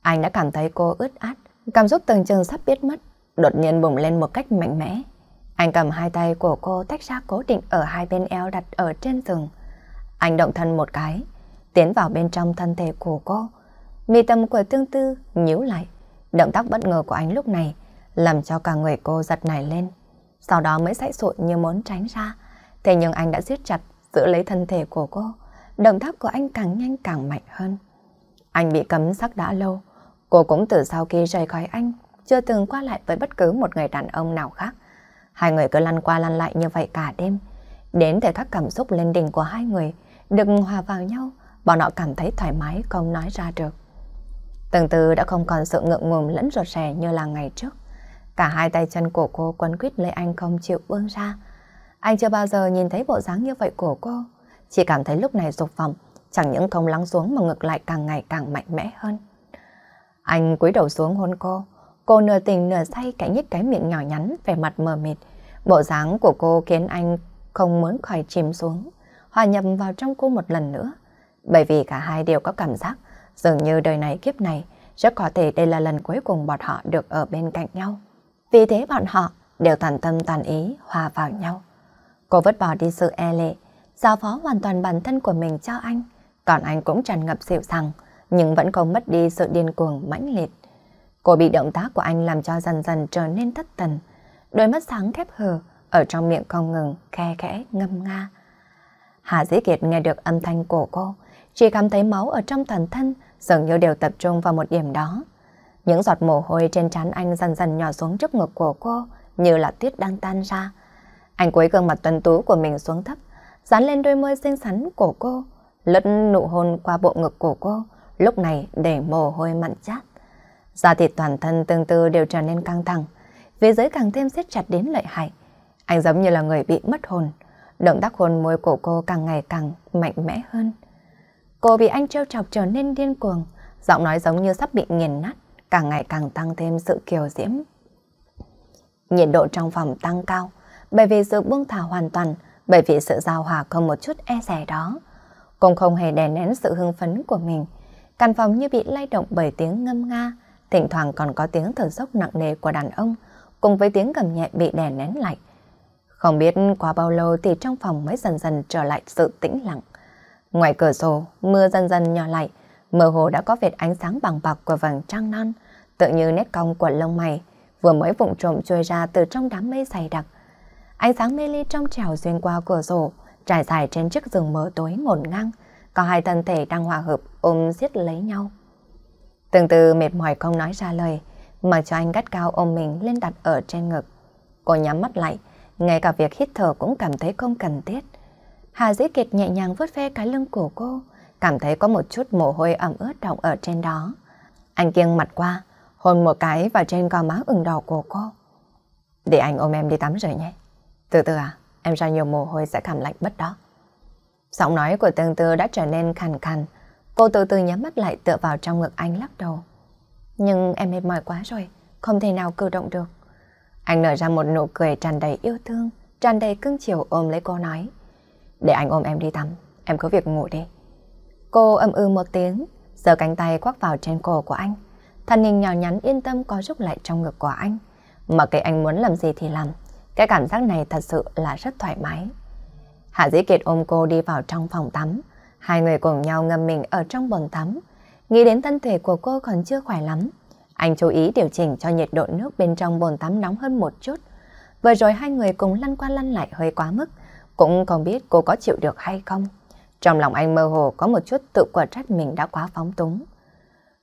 Anh đã cảm thấy cô ướt át, cảm xúc từng chân sắp biết mất, đột nhiên bùng lên một cách mạnh mẽ. Anh cầm hai tay của cô tách ra cố định ở hai bên eo đặt ở trên giường. Anh động thân một cái, tiến vào bên trong thân thể của cô. Mi tâm của tương tư nhíu lại. Động tác bất ngờ của anh lúc này làm cho cả người cô giật nảy lên. Sau đó mới sãy sụi như muốn tránh ra. Thế nhưng anh đã siết chặt giữ lấy thân thể của cô. Động tác của anh càng nhanh càng mạnh hơn. Anh bị cấm sắc đã lâu. Cô cũng từ sau khi rời khỏi anh chưa từng qua lại với bất cứ một người đàn ông nào khác. Hai người cứ lăn qua lăn lại như vậy cả đêm. Đến thời khắc cảm xúc lên đỉnh của hai người được hòa vào nhau bọn họ cảm thấy thoải mái không nói ra được. Từng từ đã không còn sự ngượng ngùng lẫn rột rè như là ngày trước. Cả hai tay chân của cô quấn quýt lấy anh không chịu buông ra. Anh chưa bao giờ nhìn thấy bộ dáng như vậy của cô. Chỉ cảm thấy lúc này dục vọng, chẳng những không lắng xuống mà ngược lại càng ngày càng mạnh mẽ hơn. Anh cúi đầu xuống hôn cô. Cô nửa tình nửa say cái nhích cái miệng nhỏ nhắn vẻ mặt mờ mịt. Bộ dáng của cô khiến anh không muốn khỏi chìm xuống. Hòa nhập vào trong cô một lần nữa. Bởi vì cả hai đều có cảm giác dường như đời này kiếp này rất có thể đây là lần cuối cùng bọn họ được ở bên cạnh nhau. Vì thế bọn họ đều toàn tâm toàn ý hòa vào nhau. Cô vứt bỏ đi sự e lệ, giao phó hoàn toàn bản thân của mình cho anh. Còn anh cũng tràn ngập dịu dàng, nhưng vẫn không mất đi sự điên cuồng mãnh liệt. Cô bị động tác của anh làm cho dần dần trở nên thất thần. Đôi mắt sáng khép hờ, ở trong miệng không ngừng, khe khẽ, ngâm nga. Hà Dĩ Kiệt nghe được âm thanh của cô, chỉ cảm thấy máu ở trong toàn thân dường như đều tập trung vào một điểm đó. Những giọt mồ hôi trên trán anh dần dần nhỏ xuống trước ngực của cô như là tuyết đang tan ra. Anh cúi gương mặt tuấn tú của mình xuống thấp, dán lên đôi môi xinh xắn của cô, lướt nụ hôn qua bộ ngực của cô, lúc này để mồ hôi mặn chát. Da thịt toàn thân tương tư đều trở nên căng thẳng, phía dưới càng thêm siết chặt đến lợi hại. Anh giống như là người bị mất hồn, động tác hôn môi của cô càng ngày càng mạnh mẽ hơn. Cô bị anh trêu chọc trở nên điên cuồng, giọng nói giống như sắp bị nghiền nát, càng ngày càng tăng thêm sự kiều diễm. Nhiệt độ trong phòng tăng cao, bởi vì sự buông thả hoàn toàn, bởi vì sự giao hòa không một chút e rẻ đó. Cũng không hề đè nén sự hưng phấn của mình, căn phòng như bị lay động bởi tiếng ngâm nga, thỉnh thoảng còn có tiếng thở dốc nặng nề của đàn ông, cùng với tiếng cầm nhẹ bị đè nén lại. Không biết qua bao lâu thì trong phòng mới dần dần trở lại sự tĩnh lặng. Ngoài cửa sổ, mưa dần dần nhỏ lại, mơ hồ đã có vệt ánh sáng bằng bạc của vầng trăng non, tự như nét cong của lông mày, vừa mới vụng trộm trôi ra từ trong đám mây dày đặc. Ánh sáng mê ly trong trèo xuyên qua cửa sổ, trải dài trên chiếc giường mờ tối ngổn ngang, có hai thân thể đang hòa hợp ôm siết lấy nhau. Từng từ mệt mỏi không nói ra lời, mặc cho anh gắt cao ôm mình lên đặt ở trên ngực. Cô nhắm mắt lại, ngay cả việc hít thở cũng cảm thấy không cần thiết. Hà Dĩ Kiệt nhẹ nhàng vớt ve cái lưng của cô, cảm thấy có một chút mồ hôi ẩm ướt đọng ở trên đó. Anh kiêng mặt qua, hôn một cái vào trên gò má ửng đỏ của cô. Để anh ôm em đi tắm rồi nhé. Từ từ à, em ra nhiều mồ hôi sẽ cảm lạnh bất đó. Giọng nói của tương tư đã trở nên khàn khàn. Cô từ từ nhắm mắt lại tựa vào trong ngực anh lắc đầu. Nhưng em mệt mỏi quá rồi, không thể nào cử động được. Anh nở ra một nụ cười tràn đầy yêu thương, tràn đầy cưng chiều ôm lấy cô nói. Để anh ôm em đi tắm, em có việc ngủ đi. Cô âm ư ừ một tiếng, giơ cánh tay quắc vào trên cổ của anh. Thân hình nhỏ nhắn yên tâm có rút lại trong ngực của anh. mà kệ anh muốn làm gì thì làm, cái cảm giác này thật sự là rất thoải mái. Hạ Dĩ Kiệt ôm cô đi vào trong phòng tắm, hai người cùng nhau ngâm mình ở trong bồn tắm. Nghĩ đến thân thể của cô còn chưa khỏe lắm, anh chú ý điều chỉnh cho nhiệt độ nước bên trong bồn tắm nóng hơn một chút. Vừa rồi hai người cùng lăn qua lăn lại hơi quá mức, cũng không biết cô có chịu được hay không. Trong lòng anh mơ hồ có một chút tự quả trách mình đã quá phóng túng.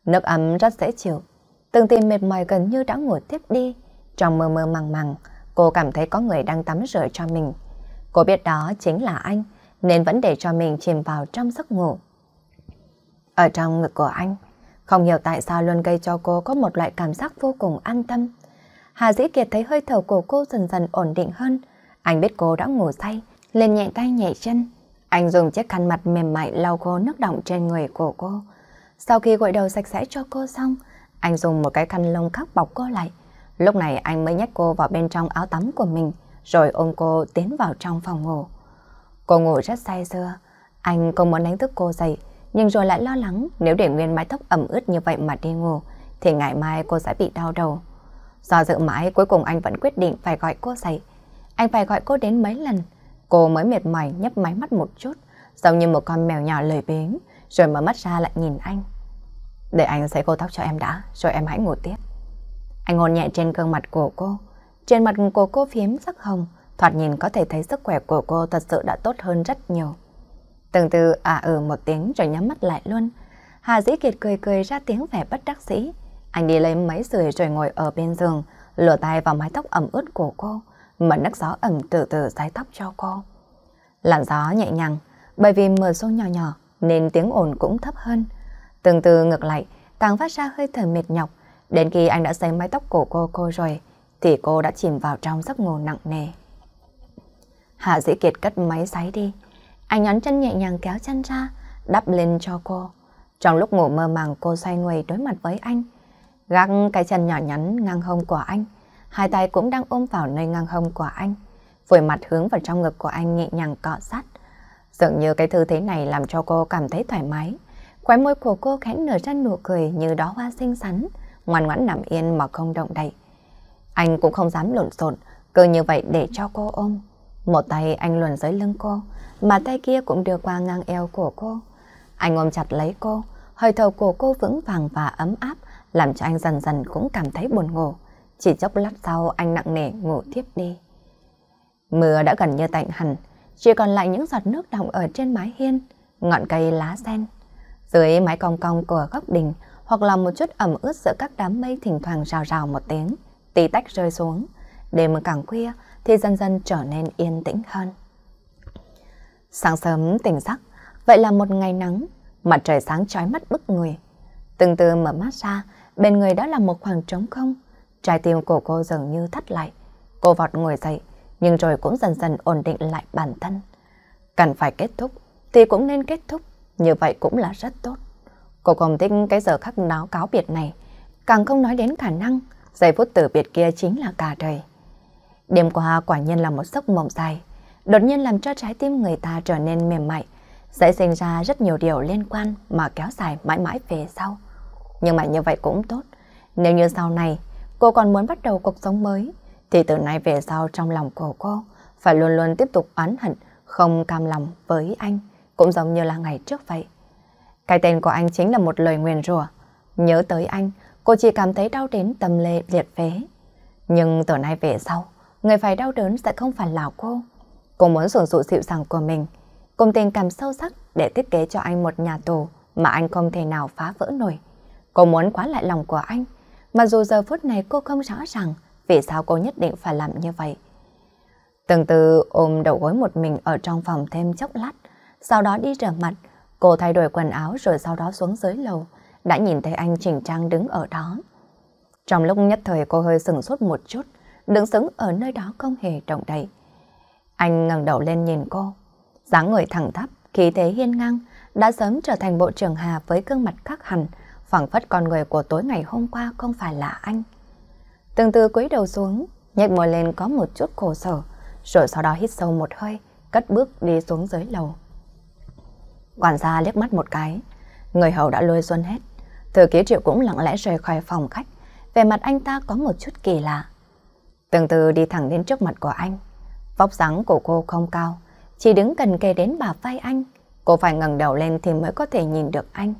Nước ấm rất dễ chịu. Từng tim mệt mỏi gần như đã ngủ tiếp đi. Trong mơ mơ màng màng, cô cảm thấy có người đang tắm rửa cho mình. Cô biết đó chính là anh, nên vẫn để cho mình chìm vào trong giấc ngủ. Ở trong ngực của anh, không hiểu tại sao luôn gây cho cô có một loại cảm giác vô cùng an tâm. Hà Dĩ Kiệt thấy hơi thở của cô dần dần ổn định hơn. Anh biết cô đã ngủ say, liền nhẹ tay nhẹ chân. Anh dùng chiếc khăn mặt mềm mại lau khô nước đọng trên người của cô. Sau khi gội đầu sạch sẽ cho cô xong, anh dùng một cái khăn lông khác bọc cô lại. Lúc này anh mới nhét cô vào bên trong áo tắm của mình, rồi ôm cô tiến vào trong phòng ngủ. Cô ngủ rất say sưa, anh không muốn đánh thức cô dậy, nhưng rồi lại lo lắng nếu để nguyên mái tóc ẩm ướt như vậy mà đi ngủ, thì ngày mai cô sẽ bị đau đầu. Do dự mãi, cuối cùng anh vẫn quyết định phải gọi cô dậy. Anh phải gọi cô đến mấy lần, Cô mới mệt mỏi nhấp máy mắt một chút, giống như một con mèo nhỏ lười biếng, rồi mở mắt ra lại nhìn anh. Để anh sẽ cô tóc cho em đã, rồi em hãy ngủ tiếp. Anh hôn nhẹ trên gương mặt của cô. Trên mặt của cô phím sắc hồng, thoạt nhìn có thể thấy sức khỏe của cô thật sự đã tốt hơn rất nhiều. Từng từ à ừ một tiếng rồi nhắm mắt lại luôn. Hà Dĩ Kiệt cười cười ra tiếng vẻ bất đắc dĩ. Anh đi lấy máy sưởi rồi ngồi ở bên giường, lửa tay vào mái tóc ẩm ướt của cô, mà nấc gió ẩn từ từ sái tóc cho cô. Làn gió nhẹ nhàng, bởi vì mờ sâu nhỏ nhỏ nên tiếng ồn cũng thấp hơn. Từng từ ngược lại, càng phát ra hơi thở mệt nhọc, đến khi anh đã xấy mái tóc cổ cô cô rồi, thì cô đã chìm vào trong giấc ngủ nặng nề. Hạ Dĩ Kiệt cất máy sấy đi, anh nhón chân nhẹ nhàng kéo chân ra, đắp lên cho cô. Trong lúc ngủ mơ màng cô xoay người đối mặt với anh, gác cái chân nhỏ nhắn ngang hông của anh, hai tay cũng đang ôm vào nơi ngang hông của anh, vùi mặt hướng vào trong ngực của anh nhẹ nhàng cọ sát. Dường như cái tư thế này làm cho cô cảm thấy thoải mái. Khóe môi của cô khẽ nở ra nụ cười như đó hoa xinh xắn, ngoan ngoãn nằm yên mà không động đậy. Anh cũng không dám lộn xộn, cứ như vậy để cho cô ôm. Một tay anh luồn dưới lưng cô, mà tay kia cũng đưa qua ngang eo của cô. Anh ôm chặt lấy cô, hơi thở của cô vững vàng và ấm áp, làm cho anh dần dần cũng cảm thấy buồn ngủ. Chỉ chốc lát sau anh nặng nề ngủ thiếp đi. Mưa đã gần như tạnh hẳn, chỉ còn lại những giọt nước đọng ở trên mái hiên, ngọn cây lá sen. Dưới mái cong cong của góc đình hoặc là một chút ẩm ướt giữa các đám mây thỉnh thoảng rào rào một tiếng, tí tách rơi xuống. Đêm càng khuya thì dần dần trở nên yên tĩnh hơn. Sáng sớm tỉnh giấc, vậy là một ngày nắng, mặt trời sáng chói mắt bức người. Từng từ mở mắt ra, bên người đó là một khoảng trống không, Trái tim của cô dường như thắt lại. Cô vọt ngồi dậy, nhưng rồi cũng dần dần ổn định lại bản thân. Cần phải kết thúc, thì cũng nên kết thúc, như vậy cũng là rất tốt. Cô không thích cái giờ khắc náo cáo biệt này, càng không nói đến khả năng, giây phút từ biệt kia chính là cả đời. Đêm qua quả nhiên là một giấc mộng dài, đột nhiên làm cho trái tim người ta trở nên mềm mại, sẽ sinh ra rất nhiều điều liên quan mà kéo dài mãi mãi về sau. Nhưng mà như vậy cũng tốt, nếu như sau này cô còn muốn bắt đầu cuộc sống mới, thì từ nay về sau trong lòng của cô phải luôn luôn tiếp tục oán hận, không cam lòng với anh, cũng giống như là ngày trước vậy. Cái tên của anh chính là một lời nguyền rủa. Nhớ tới anh, cô chỉ cảm thấy đau đến tâm lệ liệt phế. Nhưng từ nay về sau, người phải đau đớn sẽ không phải là cô. Cô muốn sử dụng dịu dàng của mình, cùng tình cảm sâu sắc để thiết kế cho anh một nhà tù mà anh không thể nào phá vỡ nổi. Cô muốn khóa lại lòng của anh, mà dù giờ phút này cô không rõ ràng vì sao cô nhất định phải làm như vậy. Từng từ ôm đầu gối một mình ở trong phòng thêm chốc lát, sau đó đi rửa mặt, cô thay đổi quần áo rồi sau đó xuống dưới lầu, đã nhìn thấy anh chỉnh trang đứng ở đó. Trong lúc nhất thời cô hơi sừng sốt một chút, đứng sững ở nơi đó không hề động đậy. Anh ngẩng đầu lên nhìn cô, dáng người thẳng tắp, khí thế hiên ngang, đã sớm trở thành bộ trưởng Hà với gương mặt khắc hẳn, phẳng phất con người của tối ngày hôm qua không phải là anh. Từng từ cúi đầu xuống, nhếch môi lên có một chút khổ sở, rồi sau đó hít sâu một hơi, cất bước đi xuống dưới lầu. Quản gia liếc mắt một cái, người hầu đã lôi xuân hết. Thừa ký triệu cũng lặng lẽ rời khỏi phòng khách, về mặt anh ta có một chút kỳ lạ. Từng từ đi thẳng đến trước mặt của anh, vóc dáng của cô không cao, chỉ đứng cần kề đến bà vai anh. Cô phải ngẩng đầu lên thì mới có thể nhìn được anh.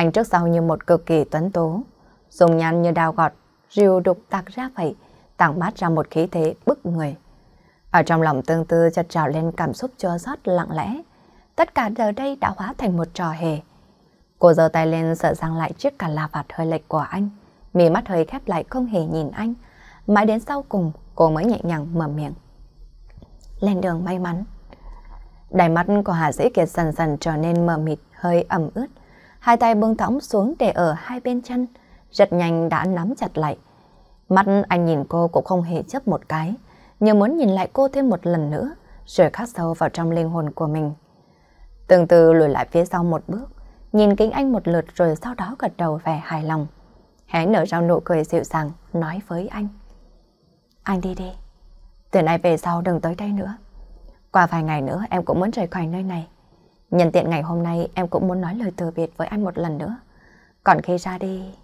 Anh trước sau như một cực kỳ tuấn tố, dùng nhan như đao gọt, rìu đục tạc ra vậy, tảng mát ra một khí thế bức người. Ở trong lòng tương tư chợt trào lên cảm xúc chua xót lặng lẽ. Tất cả giờ đây đã hóa thành một trò hề. Cô giơ tay lên sợ sang lại chiếc cả la vạt hơi lệch của anh. Mì mắt hơi khép lại không hề nhìn anh. Mãi đến sau cùng cô mới nhẹ nhàng mở miệng. Lên đường may mắn. Đài mắt của Hà Dĩ Kiệt dần dần trở nên mờ mịt, hơi ẩm ướt hai tay bưng thõng xuống để ở hai bên chân, rất nhanh đã nắm chặt lại. Mắt anh nhìn cô cũng không hề chấp một cái, nhưng muốn nhìn lại cô thêm một lần nữa, rồi khắc sâu vào trong linh hồn của mình. Từng từ lùi lại phía sau một bước, nhìn kính anh một lượt rồi sau đó gật đầu vẻ hài lòng. Hé nở ra nụ cười dịu dàng, nói với anh. Anh đi đi, từ nay về sau đừng tới đây nữa. Qua vài ngày nữa em cũng muốn rời khỏi nơi này. Nhân tiện ngày hôm nay em cũng muốn nói lời từ biệt với anh một lần nữa. Còn khi ra đi...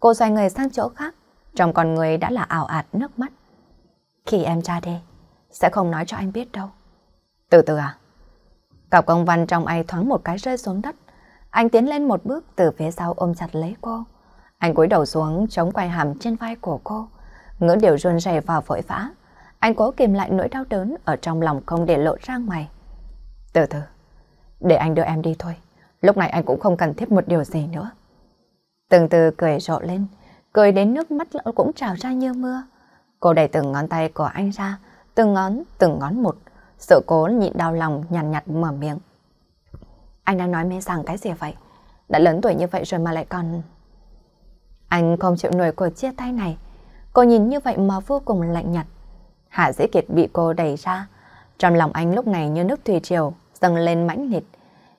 Cô xoay người sang chỗ khác, trong con người đã là ảo ạt nước mắt. Khi em ra đi, sẽ không nói cho anh biết đâu. Từ từ à? Cặp công văn trong anh thoáng một cái rơi xuống đất. Anh tiến lên một bước từ phía sau ôm chặt lấy cô. Anh cúi đầu xuống chống quay hàm trên vai của cô. Ngữ điều run rẩy và vội vã. Anh cố kìm lại nỗi đau đớn ở trong lòng không để lộ ra ngoài. Từ từ, để anh đưa em đi thôi. Lúc này anh cũng không cần thiết một điều gì nữa. Từng từ cười rộ lên, cười đến nước mắt cũng trào ra như mưa. Cô đẩy từng ngón tay của anh ra, từng ngón, từng ngón một. sợ cố nhịn đau lòng nhằn nhạt, mở miệng. Anh đang nói mê rằng cái gì vậy? Đã lớn tuổi như vậy rồi mà lại còn... Anh không chịu nổi cuộc chia tay này. Cô nhìn như vậy mà vô cùng lạnh nhạt. Hạ Dĩ Kiệt bị cô đẩy ra. Trong lòng anh lúc này như nước thủy triều, dâng lên mãnh liệt.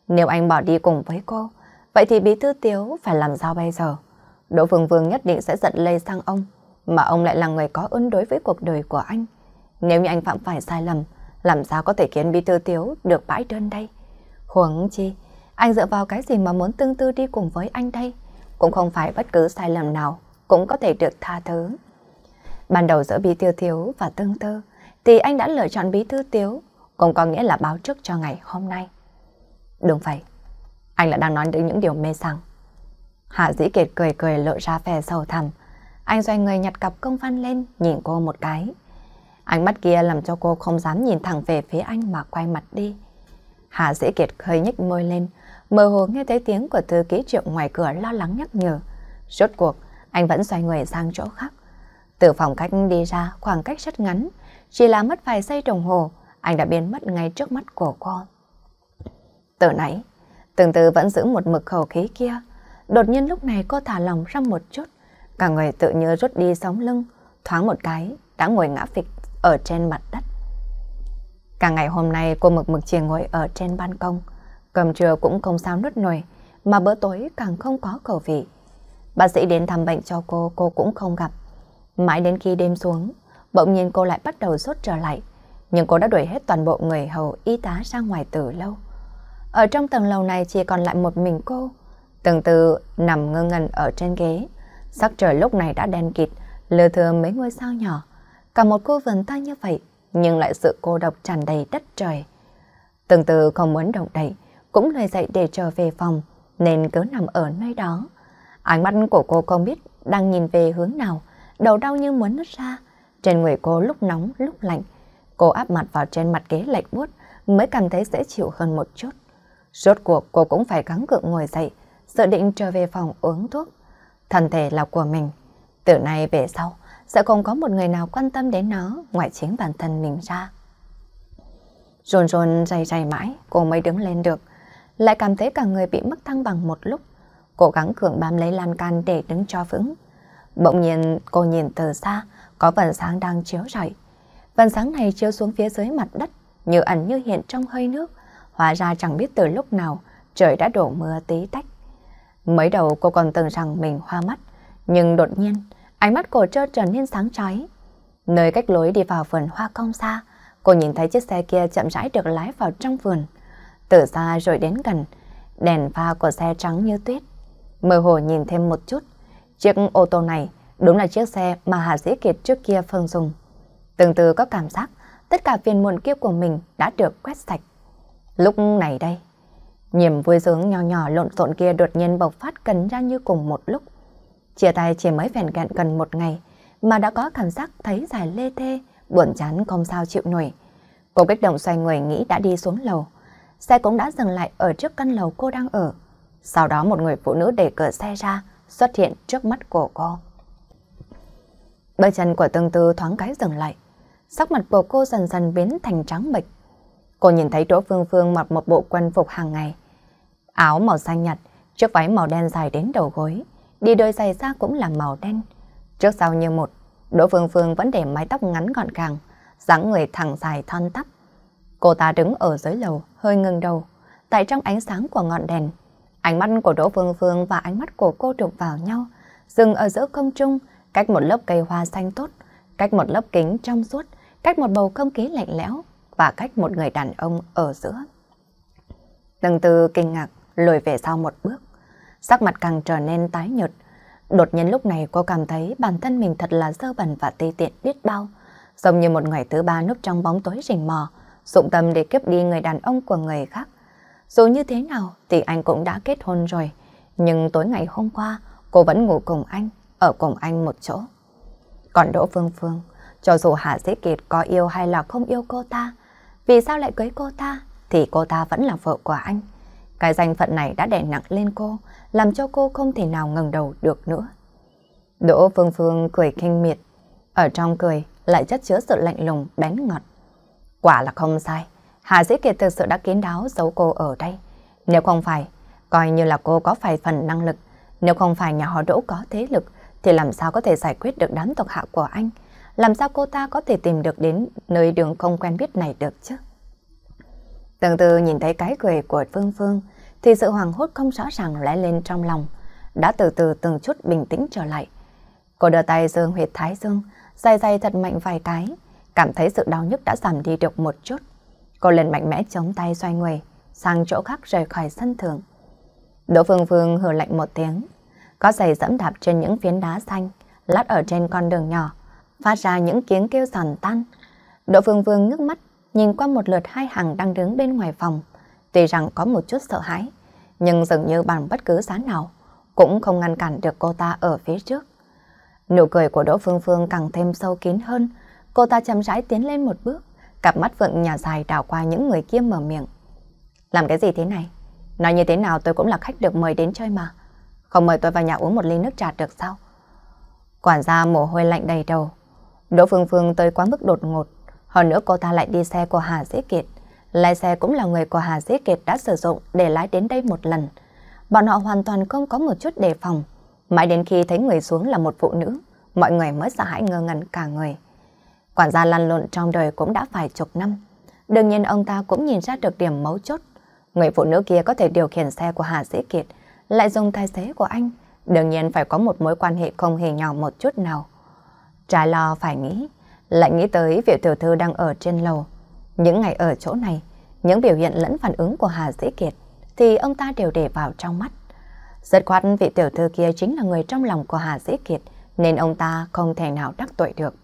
Nếu anh bỏ đi cùng với cô, vậy thì bí thư tiếu phải làm sao bây giờ? Đỗ Phương Vương nhất định sẽ giận lây sang ông, mà ông lại là người có ơn đối với cuộc đời của anh. Nếu như anh phạm phải sai lầm, làm sao có thể khiến bí thư tiếu được bãi đơn đây? Huống chi, anh dựa vào cái gì mà muốn tương tư đi cùng với anh đây? Cũng không phải bất cứ sai lầm nào cũng có thể được tha thứ. Ban đầu giữa bí thư thiếu và tương tư, thì anh đã lựa chọn bí thư tiếu cũng có nghĩa là báo trước cho ngày hôm nay. Đúng vậy, anh là đang nói đến những điều mê sảng. Hạ Dĩ Kiệt cười cười lộ ra vẻ sầu thẳm. Anh xoay người nhặt cặp công văn lên, nhìn cô một cái. Ánh mắt kia làm cho cô không dám nhìn thẳng về phía anh mà quay mặt đi. Hạ Dĩ Kiệt hơi nhếch môi lên, mơ hồ nghe thấy tiếng của thư ký triệu ngoài cửa lo lắng nhắc nhở. Rốt cuộc, anh vẫn xoay người sang chỗ khác. Từ phòng khách đi ra khoảng cách rất ngắn, chỉ là mất vài giây đồng hồ anh đã biến mất ngay trước mắt của cô. Từ nãy, từng từ vẫn giữ một mực khẩu khí kia. Đột nhiên lúc này cô thả lòng ra một chút, cả người tự như rút đi sóng lưng, thoáng một cái, đã ngồi ngã phịch ở trên mặt đất. Cả ngày hôm nay cô mực mực chìa ngồi ở trên ban công, cầm trưa cũng không sao nuốt nổi, mà bữa tối càng không có khẩu vị. Bác sĩ đến thăm bệnh cho cô, cô cũng không gặp. Mãi đến khi đêm xuống, bỗng nhiên cô lại bắt đầu sốt trở lại nhưng cô đã đuổi hết toàn bộ người hầu y tá ra ngoài từ lâu. Ở trong tầng lầu này chỉ còn lại một mình cô, từng từ nằm ngơ ngẩn ở trên ghế. Sắc trời lúc này đã đen kịt, lừa thừa mấy ngôi sao nhỏ. Cả một cô vườn tay như vậy, nhưng lại sự cô độc tràn đầy đất trời. Từng từ không muốn động đậy, cũng lời dậy để trở về phòng, nên cứ nằm ở nơi đó. Ánh mắt của cô không biết đang nhìn về hướng nào, đầu đau như muốn nứt ra. Trên người cô lúc nóng lúc lạnh, Cô áp mặt vào trên mặt ghế lạnh buốt mới cảm thấy dễ chịu hơn một chút. Rốt cuộc cô cũng phải gắng gượng ngồi dậy, dự định trở về phòng uống thuốc. Thân thể là của mình. Từ nay về sau, sẽ không có một người nào quan tâm đến nó ngoại chính bản thân mình ra. Rồn rồn dày dày mãi, cô mới đứng lên được. Lại cảm thấy cả người bị mất thăng bằng một lúc. Cố gắng cường bám lấy lan can để đứng cho vững. Bỗng nhiên cô nhìn từ xa, có vần sáng đang chiếu rọi. Vần sáng này chiếu xuống phía dưới mặt đất, như ẩn như hiện trong hơi nước. Hóa ra chẳng biết từ lúc nào, trời đã đổ mưa tí tách. Mới đầu cô còn tưởng rằng mình hoa mắt, nhưng đột nhiên, ánh mắt cô trơ trở nên sáng chói. Nơi cách lối đi vào vườn hoa cong xa, cô nhìn thấy chiếc xe kia chậm rãi được lái vào trong vườn. Từ xa rồi đến gần, đèn pha của xe trắng như tuyết. Mơ hồ nhìn thêm một chút, chiếc ô tô này đúng là chiếc xe mà Hà Dĩ Kiệt trước kia phân dùng. Từng từ có cảm giác, tất cả phiền muộn kia của mình đã được quét sạch. Lúc này đây, niềm vui sướng nhỏ nhỏ lộn xộn kia đột nhiên bộc phát cần ra như cùng một lúc. Chia tay chỉ mới vẻn gạn gần một ngày, mà đã có cảm giác thấy dài lê thê, buồn chán không sao chịu nổi. Cô kích động xoay người nghĩ đã đi xuống lầu. Xe cũng đã dừng lại ở trước căn lầu cô đang ở. Sau đó một người phụ nữ để cửa xe ra, xuất hiện trước mắt của cô. Bơi chân của tương tư thoáng cái dừng lại sắc mặt của cô dần dần biến thành trắng bệch. Cô nhìn thấy Đỗ Phương Phương mặc một bộ quân phục hàng ngày. Áo màu xanh nhạt, chiếc váy màu đen dài đến đầu gối, đi đôi giày da cũng là màu đen. Trước sau như một, Đỗ Phương Phương vẫn để mái tóc ngắn gọn gàng, dáng người thẳng dài thon tắp. Cô ta đứng ở dưới lầu, hơi ngừng đầu, tại trong ánh sáng của ngọn đèn. Ánh mắt của Đỗ Phương Phương và ánh mắt của cô đụng vào nhau, dừng ở giữa không trung, cách một lớp cây hoa xanh tốt, cách một lớp kính trong suốt, cách một bầu không khí lạnh lẽo và cách một người đàn ông ở giữa. Từng từ kinh ngạc lùi về sau một bước, sắc mặt càng trở nên tái nhợt. Đột nhiên lúc này cô cảm thấy bản thân mình thật là dơ bẩn và tê tiện biết bao, giống như một người thứ ba núp trong bóng tối rình mò, dụng tâm để kiếp đi người đàn ông của người khác. Dù như thế nào thì anh cũng đã kết hôn rồi, nhưng tối ngày hôm qua cô vẫn ngủ cùng anh, ở cùng anh một chỗ. Còn Đỗ Phương Phương cho dù Hạ Dĩ Kiệt có yêu hay là không yêu cô ta, vì sao lại cưới cô ta thì cô ta vẫn là vợ của anh. Cái danh phận này đã đè nặng lên cô, làm cho cô không thể nào ngẩng đầu được nữa. Đỗ Phương Phương cười khinh miệt, ở trong cười lại chất chứa sự lạnh lùng bén ngọt. Quả là không sai, Hà Dĩ Kiệt thực sự đã kiến đáo giấu cô ở đây. Nếu không phải, coi như là cô có phải phần năng lực, nếu không phải nhà họ Đỗ có thế lực thì làm sao có thể giải quyết được đám tộc hạ của anh? làm sao cô ta có thể tìm được đến nơi đường không quen biết này được chứ? Từng từ nhìn thấy cái cười của Phương Phương, thì sự hoàng hốt không rõ ràng lẽ lên trong lòng, đã từ từ từng chút bình tĩnh trở lại. Cô đưa tay dương huyệt thái dương, dày dày thật mạnh vài cái, cảm thấy sự đau nhức đã giảm đi được một chút. Cô lên mạnh mẽ chống tay xoay người, sang chỗ khác rời khỏi sân thượng. Đỗ Phương Phương hừ lạnh một tiếng, có giày dẫm đạp trên những phiến đá xanh, lát ở trên con đường nhỏ phát ra những tiếng kêu giòn tan. Đỗ Phương Vương ngước mắt, nhìn qua một lượt hai hàng đang đứng bên ngoài phòng. Tuy rằng có một chút sợ hãi, nhưng dường như bằng bất cứ giá nào, cũng không ngăn cản được cô ta ở phía trước. Nụ cười của Đỗ Phương Phương càng thêm sâu kín hơn, cô ta chậm rãi tiến lên một bước, cặp mắt vượng nhà dài đảo qua những người kia mở miệng. Làm cái gì thế này? Nói như thế nào tôi cũng là khách được mời đến chơi mà. Không mời tôi vào nhà uống một ly nước trà được sao? Quản gia mồ hôi lạnh đầy đầu, Đỗ Phương Phương tới quá mức đột ngột, hơn nữa cô ta lại đi xe của Hà Dĩ Kiệt. Lái xe cũng là người của Hà Dĩ Kiệt đã sử dụng để lái đến đây một lần. Bọn họ hoàn toàn không có một chút đề phòng. Mãi đến khi thấy người xuống là một phụ nữ, mọi người mới sợ hãi ngơ ngẩn cả người. Quản gia lăn lộn trong đời cũng đã phải chục năm. Đương nhiên ông ta cũng nhìn ra được điểm mấu chốt. Người phụ nữ kia có thể điều khiển xe của Hà Dĩ Kiệt, lại dùng tài xế của anh. Đương nhiên phải có một mối quan hệ không hề nhỏ một chút nào. Trái lo phải nghĩ, lại nghĩ tới việc tiểu thư đang ở trên lầu. Những ngày ở chỗ này, những biểu hiện lẫn phản ứng của Hà Dĩ Kiệt thì ông ta đều để vào trong mắt. Rất khoát vị tiểu thư kia chính là người trong lòng của Hà Dĩ Kiệt nên ông ta không thể nào đắc tội được.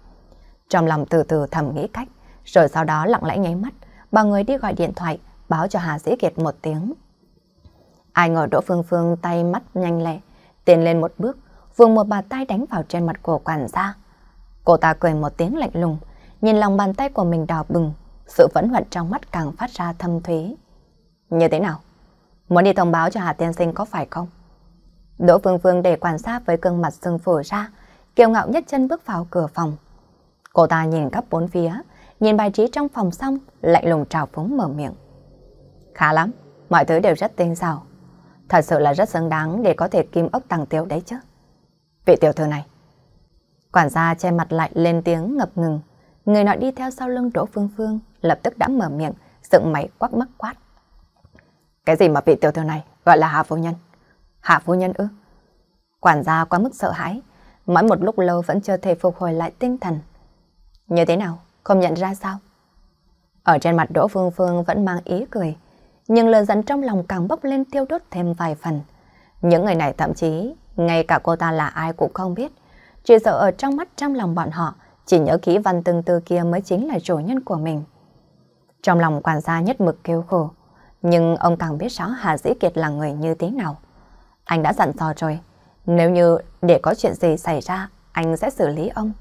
Trong lòng từ từ thầm nghĩ cách, rồi sau đó lặng lẽ nháy mắt, bà người đi gọi điện thoại báo cho Hà Dĩ Kiệt một tiếng. Ai ngờ Đỗ Phương Phương tay mắt nhanh lẹ, tiến lên một bước, vùng một bàn tay đánh vào trên mặt của quản gia. Cô ta cười một tiếng lạnh lùng, nhìn lòng bàn tay của mình đỏ bừng, sự vẫn hận trong mắt càng phát ra thâm thúy. Như thế nào? Muốn đi thông báo cho Hà Tiên Sinh có phải không? Đỗ Phương Phương để quan sát với gương mặt sưng phổi ra, kiêu ngạo nhất chân bước vào cửa phòng. Cô ta nhìn khắp bốn phía, nhìn bài trí trong phòng xong, lạnh lùng trào phúng mở miệng. Khá lắm, mọi thứ đều rất tinh xảo. Thật sự là rất xứng đáng để có thể kim ốc tăng tiếu đấy chứ. Vị tiểu thư này, Quản gia che mặt lại lên tiếng ngập ngừng. Người nọ đi theo sau lưng Đỗ Phương Phương, lập tức đã mở miệng, dựng mày quắc mắc quát. Cái gì mà vị tiểu thư này gọi là Hạ Phu Nhân? Hạ phu nhân ư? Quản gia quá mức sợ hãi, mãi một lúc lâu vẫn chưa thể phục hồi lại tinh thần. Như thế nào, không nhận ra sao? Ở trên mặt Đỗ Phương Phương vẫn mang ý cười, nhưng lời giận trong lòng càng bốc lên thiêu đốt thêm vài phần. Những người này thậm chí, ngay cả cô ta là ai cũng không biết, chỉ sợ ở trong mắt trong lòng bọn họ, chỉ nhớ kỹ văn từng từ kia mới chính là chủ nhân của mình. Trong lòng quản gia nhất mực kêu khổ, nhưng ông càng biết rõ Hà Dĩ Kiệt là người như thế nào. Anh đã dặn dò rồi, nếu như để có chuyện gì xảy ra, anh sẽ xử lý ông.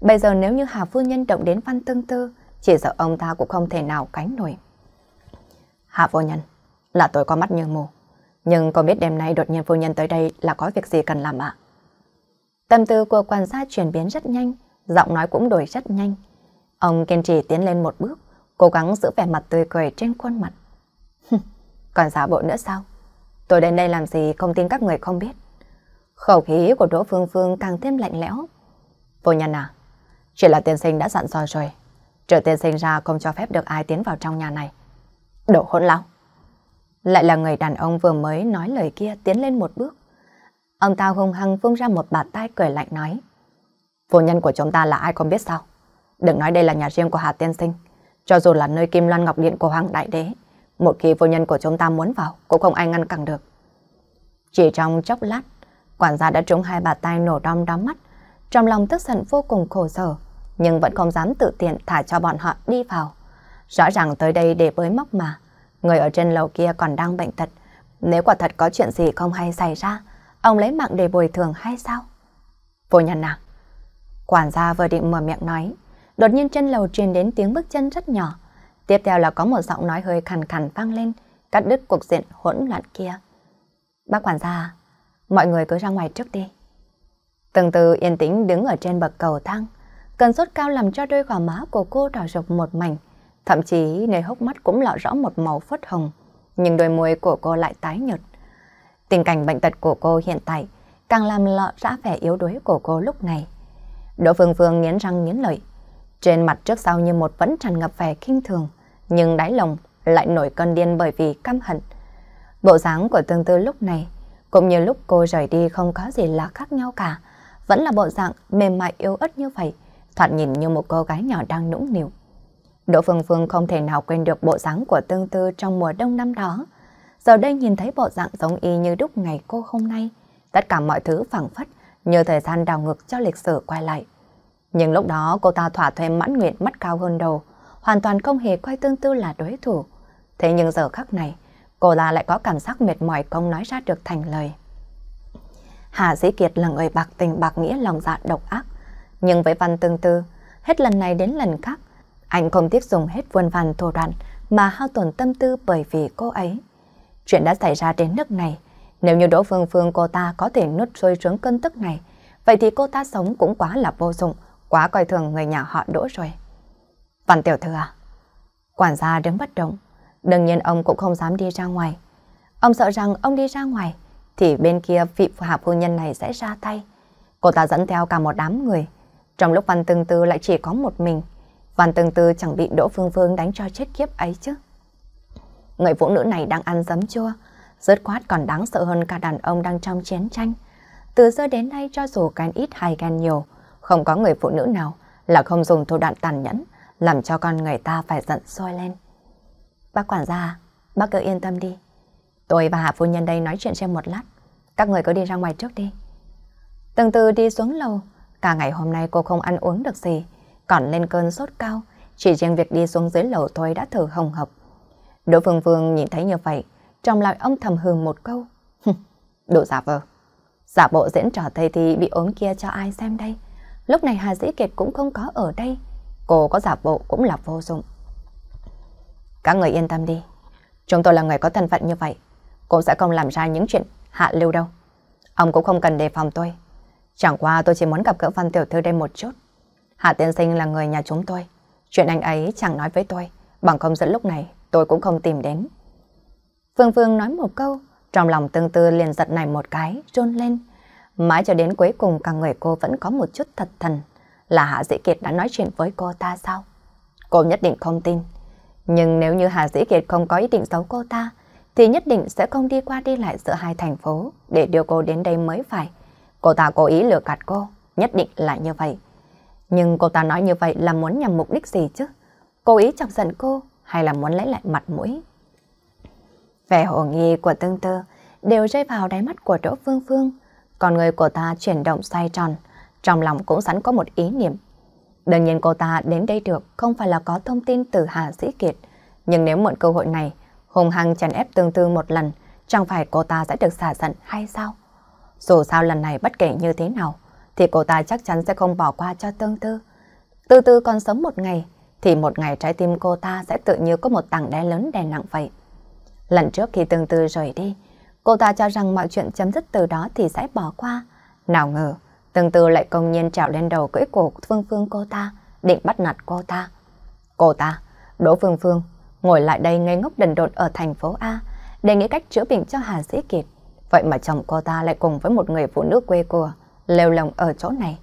Bây giờ nếu như Hà Phu Nhân động đến văn tương tư, chỉ sợ ông ta cũng không thể nào cánh nổi. hà Phu Nhân, là tôi có mắt như mù, nhưng có biết đêm nay đột nhiên Phu Nhân tới đây là có việc gì cần làm ạ? À? Tâm tư của quan sát chuyển biến rất nhanh, giọng nói cũng đổi rất nhanh. Ông kiên trì tiến lên một bước, cố gắng giữ vẻ mặt tươi cười trên khuôn mặt. Còn giả bộ nữa sao? Tôi đến đây làm gì không tin các người không biết. Khẩu khí của Đỗ Phương Phương càng thêm lạnh lẽo. Vô nhân à, chuyện là tiên sinh đã dặn dò rồi. Trở tiên sinh ra không cho phép được ai tiến vào trong nhà này. Đổ hỗn lão. Lại là người đàn ông vừa mới nói lời kia tiến lên một bước. Ông ta hung hăng vung ra một bàn tay cười lạnh nói. Vô nhân của chúng ta là ai không biết sao? Đừng nói đây là nhà riêng của Hà Tiên Sinh. Cho dù là nơi kim loan ngọc điện của Hoàng Đại Đế, một khi vô nhân của chúng ta muốn vào cũng không ai ngăn cản được. Chỉ trong chốc lát, quản gia đã trúng hai bà tay nổ đom đóm mắt. Trong lòng tức giận vô cùng khổ sở, nhưng vẫn không dám tự tiện thả cho bọn họ đi vào. Rõ ràng tới đây để bới móc mà. Người ở trên lầu kia còn đang bệnh tật. Nếu quả thật có chuyện gì không hay xảy ra, ông lấy mạng để bồi thường hay sao? Vô nhân à? Quản gia vừa định mở miệng nói, đột nhiên trên lầu truyền đến tiếng bước chân rất nhỏ. Tiếp theo là có một giọng nói hơi khàn khàn vang lên, cắt đứt cuộc diện hỗn loạn kia. Bác quản gia, mọi người cứ ra ngoài trước đi. Từng từ yên tĩnh đứng ở trên bậc cầu thang, cơn sốt cao làm cho đôi gò má của cô đỏ rực một mảnh, thậm chí nơi hốc mắt cũng lọ rõ một màu phớt hồng, nhưng đôi môi của cô lại tái nhợt. Tình cảnh bệnh tật của cô hiện tại càng làm lọ rã vẻ yếu đuối của cô lúc này. Đỗ Phương Phương nghiến răng nghiến lợi. Trên mặt trước sau như một vẫn tràn ngập vẻ kinh thường, nhưng đáy lòng lại nổi cơn điên bởi vì căm hận. Bộ dáng của tương tư lúc này, cũng như lúc cô rời đi không có gì là khác nhau cả, vẫn là bộ dạng mềm mại yếu ớt như vậy, thoạt nhìn như một cô gái nhỏ đang nũng nịu. Đỗ Phương Phương không thể nào quên được bộ dáng của tương tư trong mùa đông năm đó, giờ đây nhìn thấy bộ dạng giống y như đúc ngày cô hôm nay. Tất cả mọi thứ phẳng phất, như thời gian đào ngược cho lịch sử quay lại. Nhưng lúc đó cô ta thỏa thuê mãn nguyện mắt cao hơn đầu, hoàn toàn không hề quay tương tư là đối thủ. Thế nhưng giờ khắc này, cô ta lại có cảm giác mệt mỏi không nói ra được thành lời. Hà Dĩ Kiệt là người bạc tình bạc nghĩa lòng dạ độc ác. Nhưng với văn tương tư, hết lần này đến lần khác, anh không tiếp dùng hết vườn vàn thổ đoạn mà hao tổn tâm tư bởi vì cô ấy. Chuyện đã xảy ra đến nước này, nếu như Đỗ Phương Phương cô ta có thể nuốt sôi trướng cơn tức này, vậy thì cô ta sống cũng quá là vô dụng, quá coi thường người nhà họ Đỗ rồi. Văn tiểu thư à? Quản gia đứng bất động, đương nhiên ông cũng không dám đi ra ngoài. Ông sợ rằng ông đi ra ngoài, thì bên kia vị hạ phu nhân này sẽ ra tay. Cô ta dẫn theo cả một đám người, trong lúc Văn Tương Tư lại chỉ có một mình. Văn Tương Tư chẳng bị Đỗ Phương Phương đánh cho chết kiếp ấy chứ. Người phụ nữ này đang ăn dấm chua, rớt quát còn đáng sợ hơn cả đàn ông đang trong chiến tranh. Từ xưa đến nay cho dù ghen ít hay ghen nhiều, không có người phụ nữ nào là không dùng thủ đoạn tàn nhẫn làm cho con người ta phải giận sôi lên. Bác quản gia, bác cứ yên tâm đi. Tôi và Hạ Phu Nhân đây nói chuyện xem một lát. Các người cứ đi ra ngoài trước đi. Từng từ đi xuống lầu, cả ngày hôm nay cô không ăn uống được gì, còn lên cơn sốt cao, chỉ riêng việc đi xuống dưới lầu thôi đã thử hồng hộc. Đỗ Phương Phương nhìn thấy như vậy, trong lòng ông thầm hừ một câu. đỗ giả vờ. Giả bộ diễn trò thầy thì bị ốm kia cho ai xem đây. Lúc này Hà Dĩ Kiệt cũng không có ở đây. Cô có giả bộ cũng là vô dụng. Các người yên tâm đi. Chúng tôi là người có thân phận như vậy. Cô sẽ không làm ra những chuyện hạ lưu đâu. Ông cũng không cần đề phòng tôi. Chẳng qua tôi chỉ muốn gặp cỡ văn tiểu thư đây một chút. Hạ tiên sinh là người nhà chúng tôi. Chuyện anh ấy chẳng nói với tôi. Bằng không dẫn lúc này tôi cũng không tìm đến. Phương Phương nói một câu, trong lòng tương tư liền giật này một cái, rôn lên. Mãi cho đến cuối cùng cả người cô vẫn có một chút thật thần. Là Hạ Dĩ Kiệt đã nói chuyện với cô ta sao? Cô nhất định không tin. Nhưng nếu như Hà Dĩ Kiệt không có ý định giấu cô ta, thì nhất định sẽ không đi qua đi lại giữa hai thành phố để đưa cô đến đây mới phải. Cô ta cố ý lừa gạt cô, nhất định là như vậy. Nhưng cô ta nói như vậy là muốn nhằm mục đích gì chứ? cố ý chọc giận cô, hay là muốn lấy lại mặt mũi. Vẻ hồ nghi của tương tư đều rơi vào đáy mắt của Đỗ Phương Phương, còn người của ta chuyển động xoay tròn, trong lòng cũng sẵn có một ý niệm. Đương nhiên cô ta đến đây được không phải là có thông tin từ Hà Sĩ Kiệt, nhưng nếu mượn cơ hội này, hùng hăng chèn ép tương tư một lần, chẳng phải cô ta sẽ được xả giận hay sao? Dù sao lần này bất kể như thế nào, thì cô ta chắc chắn sẽ không bỏ qua cho tương tư. Từ từ còn sống một ngày, thì một ngày trái tim cô ta sẽ tự như có một tảng đá lớn đè nặng vậy. Lần trước khi từng từ rời đi, cô ta cho rằng mọi chuyện chấm dứt từ đó thì sẽ bỏ qua. Nào ngờ, từng từ lại công nhiên trào lên đầu cưỡi cổ Phương Phương cô ta, định bắt nạt cô ta. Cô ta, Đỗ Phương Phương, ngồi lại đây ngây ngốc đần độn ở thành phố A, để nghĩ cách chữa bệnh cho Hà Sĩ Kiệt. Vậy mà chồng cô ta lại cùng với một người phụ nữ quê của, lêu lồng ở chỗ này.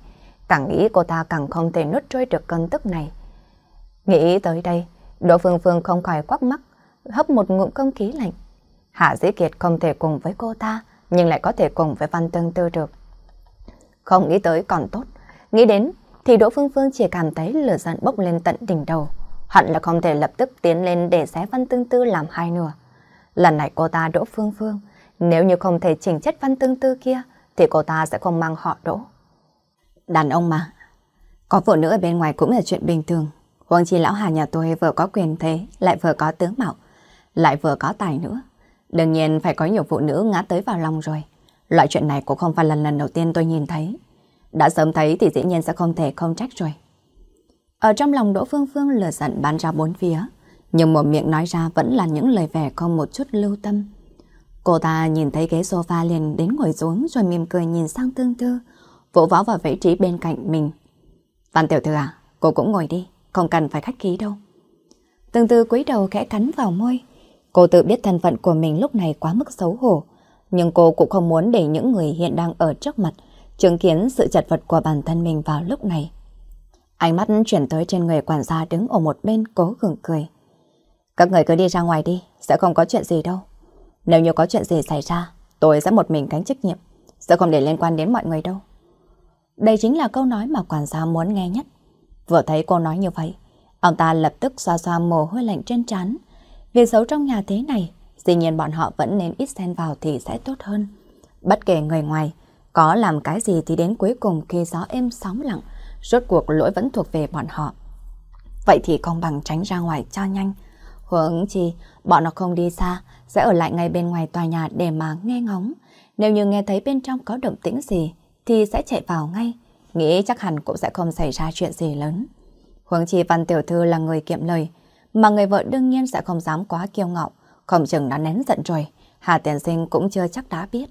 Càng nghĩ cô ta càng không thể nuốt trôi được cơn tức này. Nghĩ tới đây, Đỗ Phương Phương không khỏi quắc mắt, hấp một ngụm không khí lạnh. Hạ Dĩ Kiệt không thể cùng với cô ta, nhưng lại có thể cùng với Văn Tương Tư được. Không nghĩ tới còn tốt, nghĩ đến thì Đỗ Phương Phương chỉ cảm thấy lửa giận bốc lên tận đỉnh đầu. Hận là không thể lập tức tiến lên để xé Văn Tương Tư làm hai nửa. Lần này cô ta Đỗ Phương Phương, nếu như không thể chỉnh chất Văn Tương Tư kia, thì cô ta sẽ không mang họ Đỗ. Đàn ông mà, có phụ nữ ở bên ngoài cũng là chuyện bình thường. Huống chi lão Hà nhà tôi vừa có quyền thế, lại vừa có tướng mạo, lại vừa có tài nữa. Đương nhiên phải có nhiều phụ nữ ngã tới vào lòng rồi. Loại chuyện này cũng không phải lần lần đầu tiên tôi nhìn thấy. Đã sớm thấy thì dĩ nhiên sẽ không thể không trách rồi. Ở trong lòng Đỗ Phương Phương lửa giận bắn ra bốn phía, nhưng một miệng nói ra vẫn là những lời vẻ không một chút lưu tâm. Cô ta nhìn thấy ghế sofa liền đến ngồi xuống rồi mỉm cười nhìn sang Tương Tư, vỗ võ vào vị trí bên cạnh mình. Văn Tiểu Thư à, cô cũng ngồi đi không cần phải khách khí đâu. Từng từ cúi đầu khẽ cắn vào môi. Cô tự biết thân phận của mình lúc này quá mức xấu hổ, nhưng cô cũng không muốn để những người hiện đang ở trước mặt chứng kiến sự chật vật của bản thân mình vào lúc này. Ánh mắt chuyển tới trên người quản gia đứng ở một bên cố gượng cười. Các người cứ đi ra ngoài đi, sẽ không có chuyện gì đâu. Nếu như có chuyện gì xảy ra, tôi sẽ một mình gánh trách nhiệm, sẽ không để liên quan đến mọi người đâu. Đây chính là câu nói mà quản gia muốn nghe nhất. Vừa thấy cô nói như vậy, ông ta lập tức xoa xoa mồ hôi lạnh trên trán. Việc xấu trong nhà thế này, dĩ nhiên bọn họ vẫn nên ít xen vào thì sẽ tốt hơn. Bất kể người ngoài, có làm cái gì thì đến cuối cùng khi gió êm sóng lặng, rốt cuộc lỗi vẫn thuộc về bọn họ. Vậy thì công bằng tránh ra ngoài cho nhanh. Hướng chi, bọn nó không đi xa, sẽ ở lại ngay bên ngoài tòa nhà để mà nghe ngóng. Nếu như nghe thấy bên trong có động tĩnh gì, thì sẽ chạy vào ngay nghĩ chắc hẳn cũng sẽ không xảy ra chuyện gì lớn. Huống chi Văn Tiểu Thư là người kiệm lời, mà người vợ đương nhiên sẽ không dám quá kiêu ngạo, không chừng đã nén giận rồi, Hà Tiền Sinh cũng chưa chắc đã biết.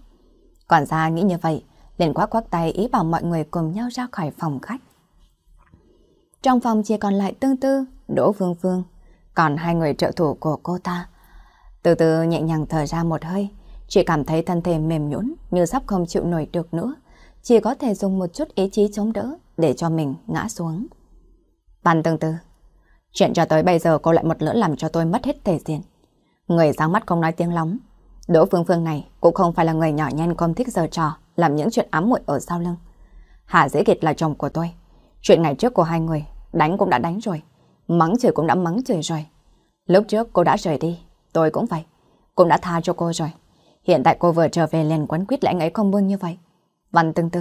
Quản gia nghĩ như vậy, liền quát quát tay ý bảo mọi người cùng nhau ra khỏi phòng khách. Trong phòng chỉ còn lại tương tư, Đỗ Phương Phương, còn hai người trợ thủ của cô ta. Từ từ nhẹ nhàng thở ra một hơi, chỉ cảm thấy thân thể mềm nhũn như sắp không chịu nổi được nữa chỉ có thể dùng một chút ý chí chống đỡ để cho mình ngã xuống. Bàn tương tư, chuyện cho tới bây giờ cô lại một lỡ làm cho tôi mất hết thể diện. Người sáng mắt không nói tiếng lóng. Đỗ Phương Phương này cũng không phải là người nhỏ nhen công thích giờ trò, làm những chuyện ám muội ở sau lưng. Hà Dễ Kiệt là chồng của tôi. Chuyện ngày trước của hai người, đánh cũng đã đánh rồi, mắng chửi cũng đã mắng chửi rồi. Lúc trước cô đã rời đi, tôi cũng vậy, cũng đã tha cho cô rồi. Hiện tại cô vừa trở về liền quấn quýt lại ấy không buông như vậy. Văn tương tư,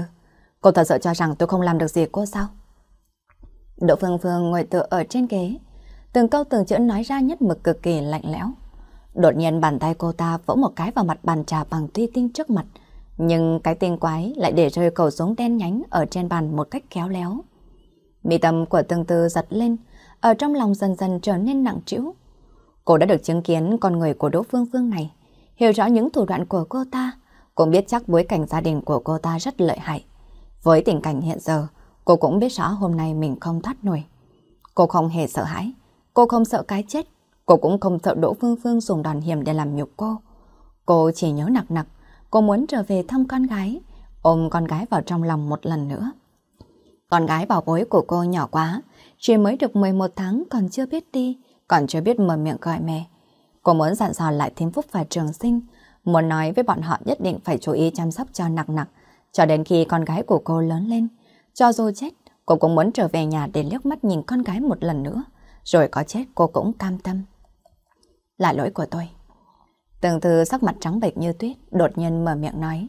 cô thật sự cho rằng tôi không làm được gì cô sao? Đỗ Phương Phương ngồi tựa ở trên ghế, từng câu từng chữ nói ra nhất mực cực kỳ lạnh lẽo. Đột nhiên bàn tay cô ta vỗ một cái vào mặt bàn trà bằng tuy tinh trước mặt, nhưng cái tinh quái lại để rơi cầu xuống đen nhánh ở trên bàn một cách khéo léo. Mị tâm của tương tư giật lên, ở trong lòng dần dần trở nên nặng trĩu. Cô đã được chứng kiến con người của Đỗ Phương Phương này, hiểu rõ những thủ đoạn của cô ta, cũng biết chắc bối cảnh gia đình của cô ta rất lợi hại. Với tình cảnh hiện giờ, cô cũng biết rõ hôm nay mình không thoát nổi. Cô không hề sợ hãi, cô không sợ cái chết, cô cũng không sợ Đỗ Phương Phương dùng đòn hiểm để làm nhục cô. Cô chỉ nhớ nặng nặc cô muốn trở về thăm con gái, ôm con gái vào trong lòng một lần nữa. Con gái bảo bối của cô nhỏ quá, chỉ mới được 11 tháng còn chưa biết đi, còn chưa biết mở miệng gọi mẹ. Cô muốn dặn dò lại thêm phúc và trường sinh, muốn nói với bọn họ nhất định phải chú ý chăm sóc cho nặng nặng, cho đến khi con gái của cô lớn lên. Cho dù chết, cô cũng muốn trở về nhà để liếc mắt nhìn con gái một lần nữa, rồi có chết cô cũng cam tâm. Là lỗi của tôi. Tường Thư sắc mặt trắng bệch như tuyết, đột nhiên mở miệng nói.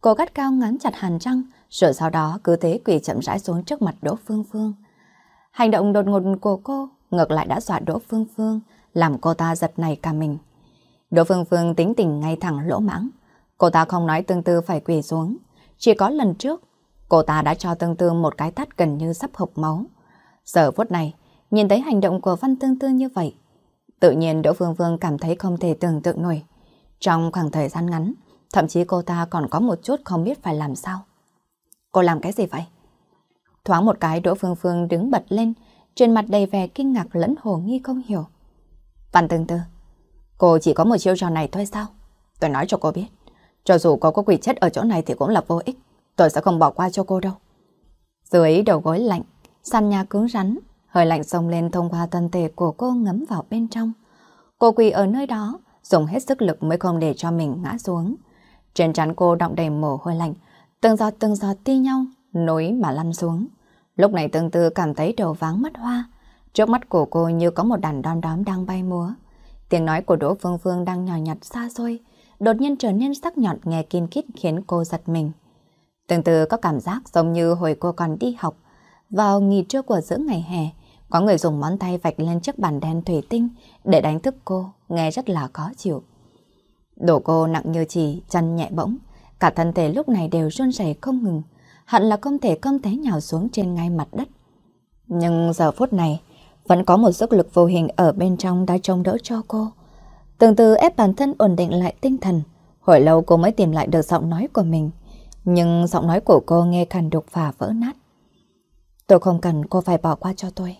Cô gắt cao ngắn chặt hàn răng, rồi sau đó cứ thế quỳ chậm rãi xuống trước mặt Đỗ Phương Phương. Hành động đột ngột của cô ngược lại đã dọa Đỗ Phương Phương, làm cô ta giật này cả mình. Đỗ Phương Phương tính tình ngay thẳng lỗ mãng. Cô ta không nói tương tư phải quỳ xuống. Chỉ có lần trước, cô ta đã cho tương tư một cái tát gần như sắp hộc máu. Giờ phút này, nhìn thấy hành động của Văn Tương Tư như vậy, tự nhiên Đỗ Phương Phương cảm thấy không thể tưởng tượng nổi. Trong khoảng thời gian ngắn, thậm chí cô ta còn có một chút không biết phải làm sao. Cô làm cái gì vậy? Thoáng một cái Đỗ Phương Phương đứng bật lên, trên mặt đầy vẻ kinh ngạc lẫn hồ nghi không hiểu. Văn Tương Tư Cô chỉ có một chiêu trò này thôi sao? Tôi nói cho cô biết. Cho dù cô có quỷ chết ở chỗ này thì cũng là vô ích. Tôi sẽ không bỏ qua cho cô đâu. Dưới đầu gối lạnh, sàn nhà cứng rắn, hơi lạnh xông lên thông qua thân thể của cô ngấm vào bên trong. Cô quỳ ở nơi đó, dùng hết sức lực mới không để cho mình ngã xuống. Trên trán cô động đầy mồ hôi lạnh, từng giọt từng giọt ti nhau, nối mà lăn xuống. Lúc này tương tư cảm thấy đầu váng mất hoa, trước mắt của cô như có một đàn đom đóm đang bay múa. Tiếng nói của Đỗ Phương Phương đang nhỏ nhặt xa xôi, đột nhiên trở nên sắc nhọn nghe kinh kít khiến cô giật mình. Từng từ có cảm giác giống như hồi cô còn đi học, vào nghỉ trưa của giữa ngày hè, có người dùng ngón tay vạch lên chiếc bàn đen thủy tinh để đánh thức cô, nghe rất là khó chịu. Đổ cô nặng như chỉ, chân nhẹ bỗng, cả thân thể lúc này đều run rẩy không ngừng, hận là không thể không thế nhào xuống trên ngay mặt đất. Nhưng giờ phút này, vẫn có một sức lực vô hình ở bên trong đã trông đỡ cho cô. Từng từ ép bản thân ổn định lại tinh thần. Hồi lâu cô mới tìm lại được giọng nói của mình. Nhưng giọng nói của cô nghe càng đục và vỡ nát. Tôi không cần cô phải bỏ qua cho tôi.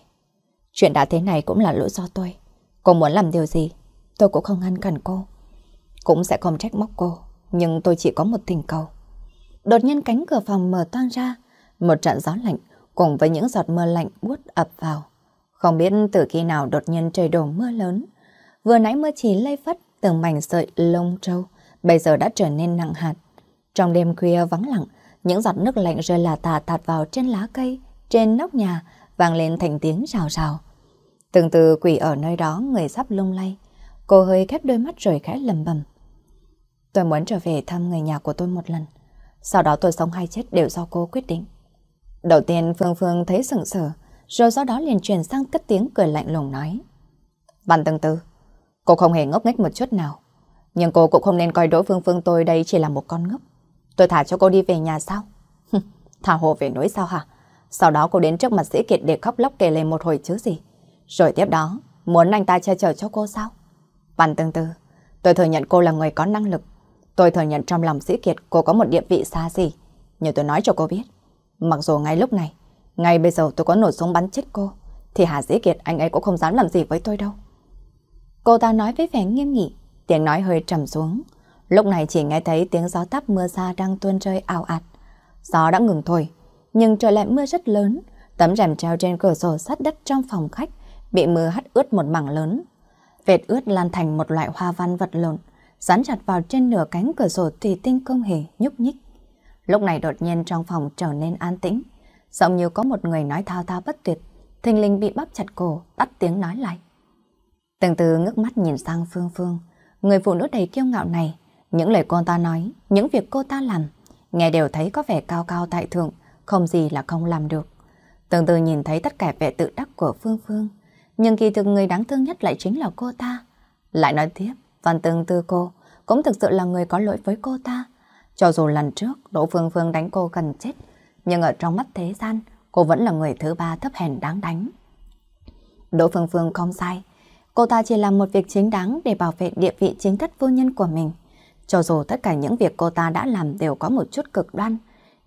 Chuyện đã thế này cũng là lỗi do tôi. Cô muốn làm điều gì, tôi cũng không ngăn cản cô. Cũng sẽ không trách móc cô, nhưng tôi chỉ có một tình cầu. Đột nhiên cánh cửa phòng mở toang ra, một trận gió lạnh cùng với những giọt mưa lạnh buốt ập vào. Không biết từ khi nào đột nhiên trời đổ mưa lớn. Vừa nãy mưa chỉ lây phất từng mảnh sợi lông trâu, bây giờ đã trở nên nặng hạt. Trong đêm khuya vắng lặng, những giọt nước lạnh rơi là tà tạt vào trên lá cây, trên nóc nhà, vang lên thành tiếng rào rào. Từng từ quỷ ở nơi đó người sắp lung lay. Cô hơi khép đôi mắt rồi khẽ lầm bầm. Tôi muốn trở về thăm người nhà của tôi một lần. Sau đó tôi sống hay chết đều do cô quyết định. Đầu tiên Phương Phương thấy sững sờ, rồi sau đó liền chuyển sang cất tiếng cười lạnh lùng nói. Văn Tương Tư, cô không hề ngốc nghếch một chút nào, nhưng cô cũng không nên coi đối Phương Phương tôi đây chỉ là một con ngốc. Tôi thả cho cô đi về nhà sao? thả hồ về núi sao hả? Sau đó cô đến trước mặt sĩ kiệt để khóc lóc kể lệ một hồi chứ gì. Rồi tiếp đó, muốn anh ta che chở cho cô sao? Văn Tương Tư, tôi thừa nhận cô là người có năng lực. Tôi thừa nhận trong lòng sĩ kiệt cô có một địa vị xa gì, Nhưng tôi nói cho cô biết, mặc dù ngay lúc này ngay bây giờ tôi có nổ súng bắn chết cô Thì Hà Dĩ Kiệt anh ấy cũng không dám làm gì với tôi đâu Cô ta nói với vẻ nghiêm nghị Tiếng nói hơi trầm xuống Lúc này chỉ nghe thấy tiếng gió táp mưa xa đang tuôn rơi ảo ạt Gió đã ngừng thôi Nhưng trời lại mưa rất lớn Tấm rèm treo trên cửa sổ sát đất trong phòng khách Bị mưa hắt ướt một mảng lớn Vệt ướt lan thành một loại hoa văn vật lộn Dán chặt vào trên nửa cánh cửa sổ thì tinh công hề nhúc nhích Lúc này đột nhiên trong phòng trở nên an tĩnh Giọng như có một người nói thao thao bất tuyệt, thình linh bị bắp chặt cổ, tắt tiếng nói lại. Từng từ ngước mắt nhìn sang Phương Phương, người phụ nữ đầy kiêu ngạo này, những lời cô ta nói, những việc cô ta làm, nghe đều thấy có vẻ cao cao tại thượng, không gì là không làm được. Từng từ nhìn thấy tất cả vẻ tự đắc của Phương Phương, nhưng kỳ thực người đáng thương nhất lại chính là cô ta. Lại nói tiếp, Văn từng từ cô cũng thực sự là người có lỗi với cô ta. Cho dù lần trước Đỗ Phương Phương đánh cô gần chết, nhưng ở trong mắt thế gian, cô vẫn là người thứ ba thấp hèn đáng đánh. Đỗ Phương Phương không sai, cô ta chỉ làm một việc chính đáng để bảo vệ địa vị chính thất vô nhân của mình. Cho dù tất cả những việc cô ta đã làm đều có một chút cực đoan,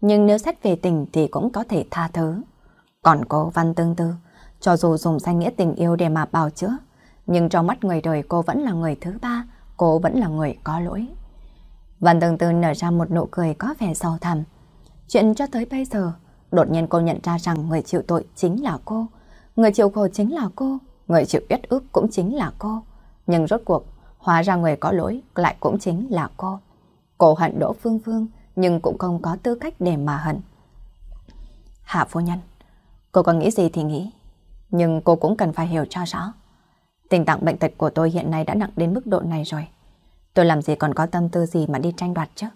nhưng nếu xét về tình thì cũng có thể tha thứ. Còn cô Văn Tương Tư, cho dù dùng danh nghĩa tình yêu để mà bào chữa, nhưng trong mắt người đời cô vẫn là người thứ ba, cô vẫn là người có lỗi. Văn Tương Tư nở ra một nụ cười có vẻ sâu thẳm, Chuyện cho tới bây giờ, đột nhiên cô nhận ra rằng người chịu tội chính là cô, người chịu khổ chính là cô, người chịu uất ức cũng chính là cô. Nhưng rốt cuộc, hóa ra người có lỗi lại cũng chính là cô. Cô hận Đỗ Phương Phương, nhưng cũng không có tư cách để mà hận. Hạ phu nhân, cô có nghĩ gì thì nghĩ, nhưng cô cũng cần phải hiểu cho rõ. Tình trạng bệnh tật của tôi hiện nay đã nặng đến mức độ này rồi. Tôi làm gì còn có tâm tư gì mà đi tranh đoạt chứ?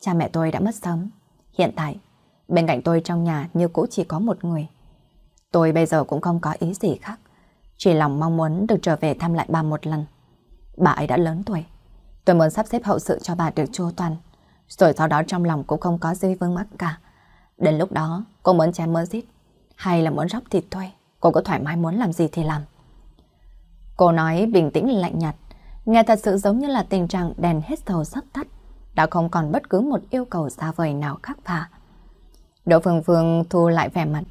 Cha mẹ tôi đã mất sớm, Hiện tại, bên cạnh tôi trong nhà như cũ chỉ có một người. Tôi bây giờ cũng không có ý gì khác. Chỉ lòng mong muốn được trở về thăm lại bà một lần. Bà ấy đã lớn tuổi. Tôi muốn sắp xếp hậu sự cho bà được chu toàn. Rồi sau đó trong lòng cũng không có dây vương mắc cả. Đến lúc đó, cô muốn chém mơ giết. Hay là muốn róc thịt thôi. Cô có thoải mái muốn làm gì thì làm. Cô nói bình tĩnh lạnh nhạt. Nghe thật sự giống như là tình trạng đèn hết thầu sắp tắt đã không còn bất cứ một yêu cầu xa vời nào khác phả. Đỗ Phương Phương thu lại vẻ mặt,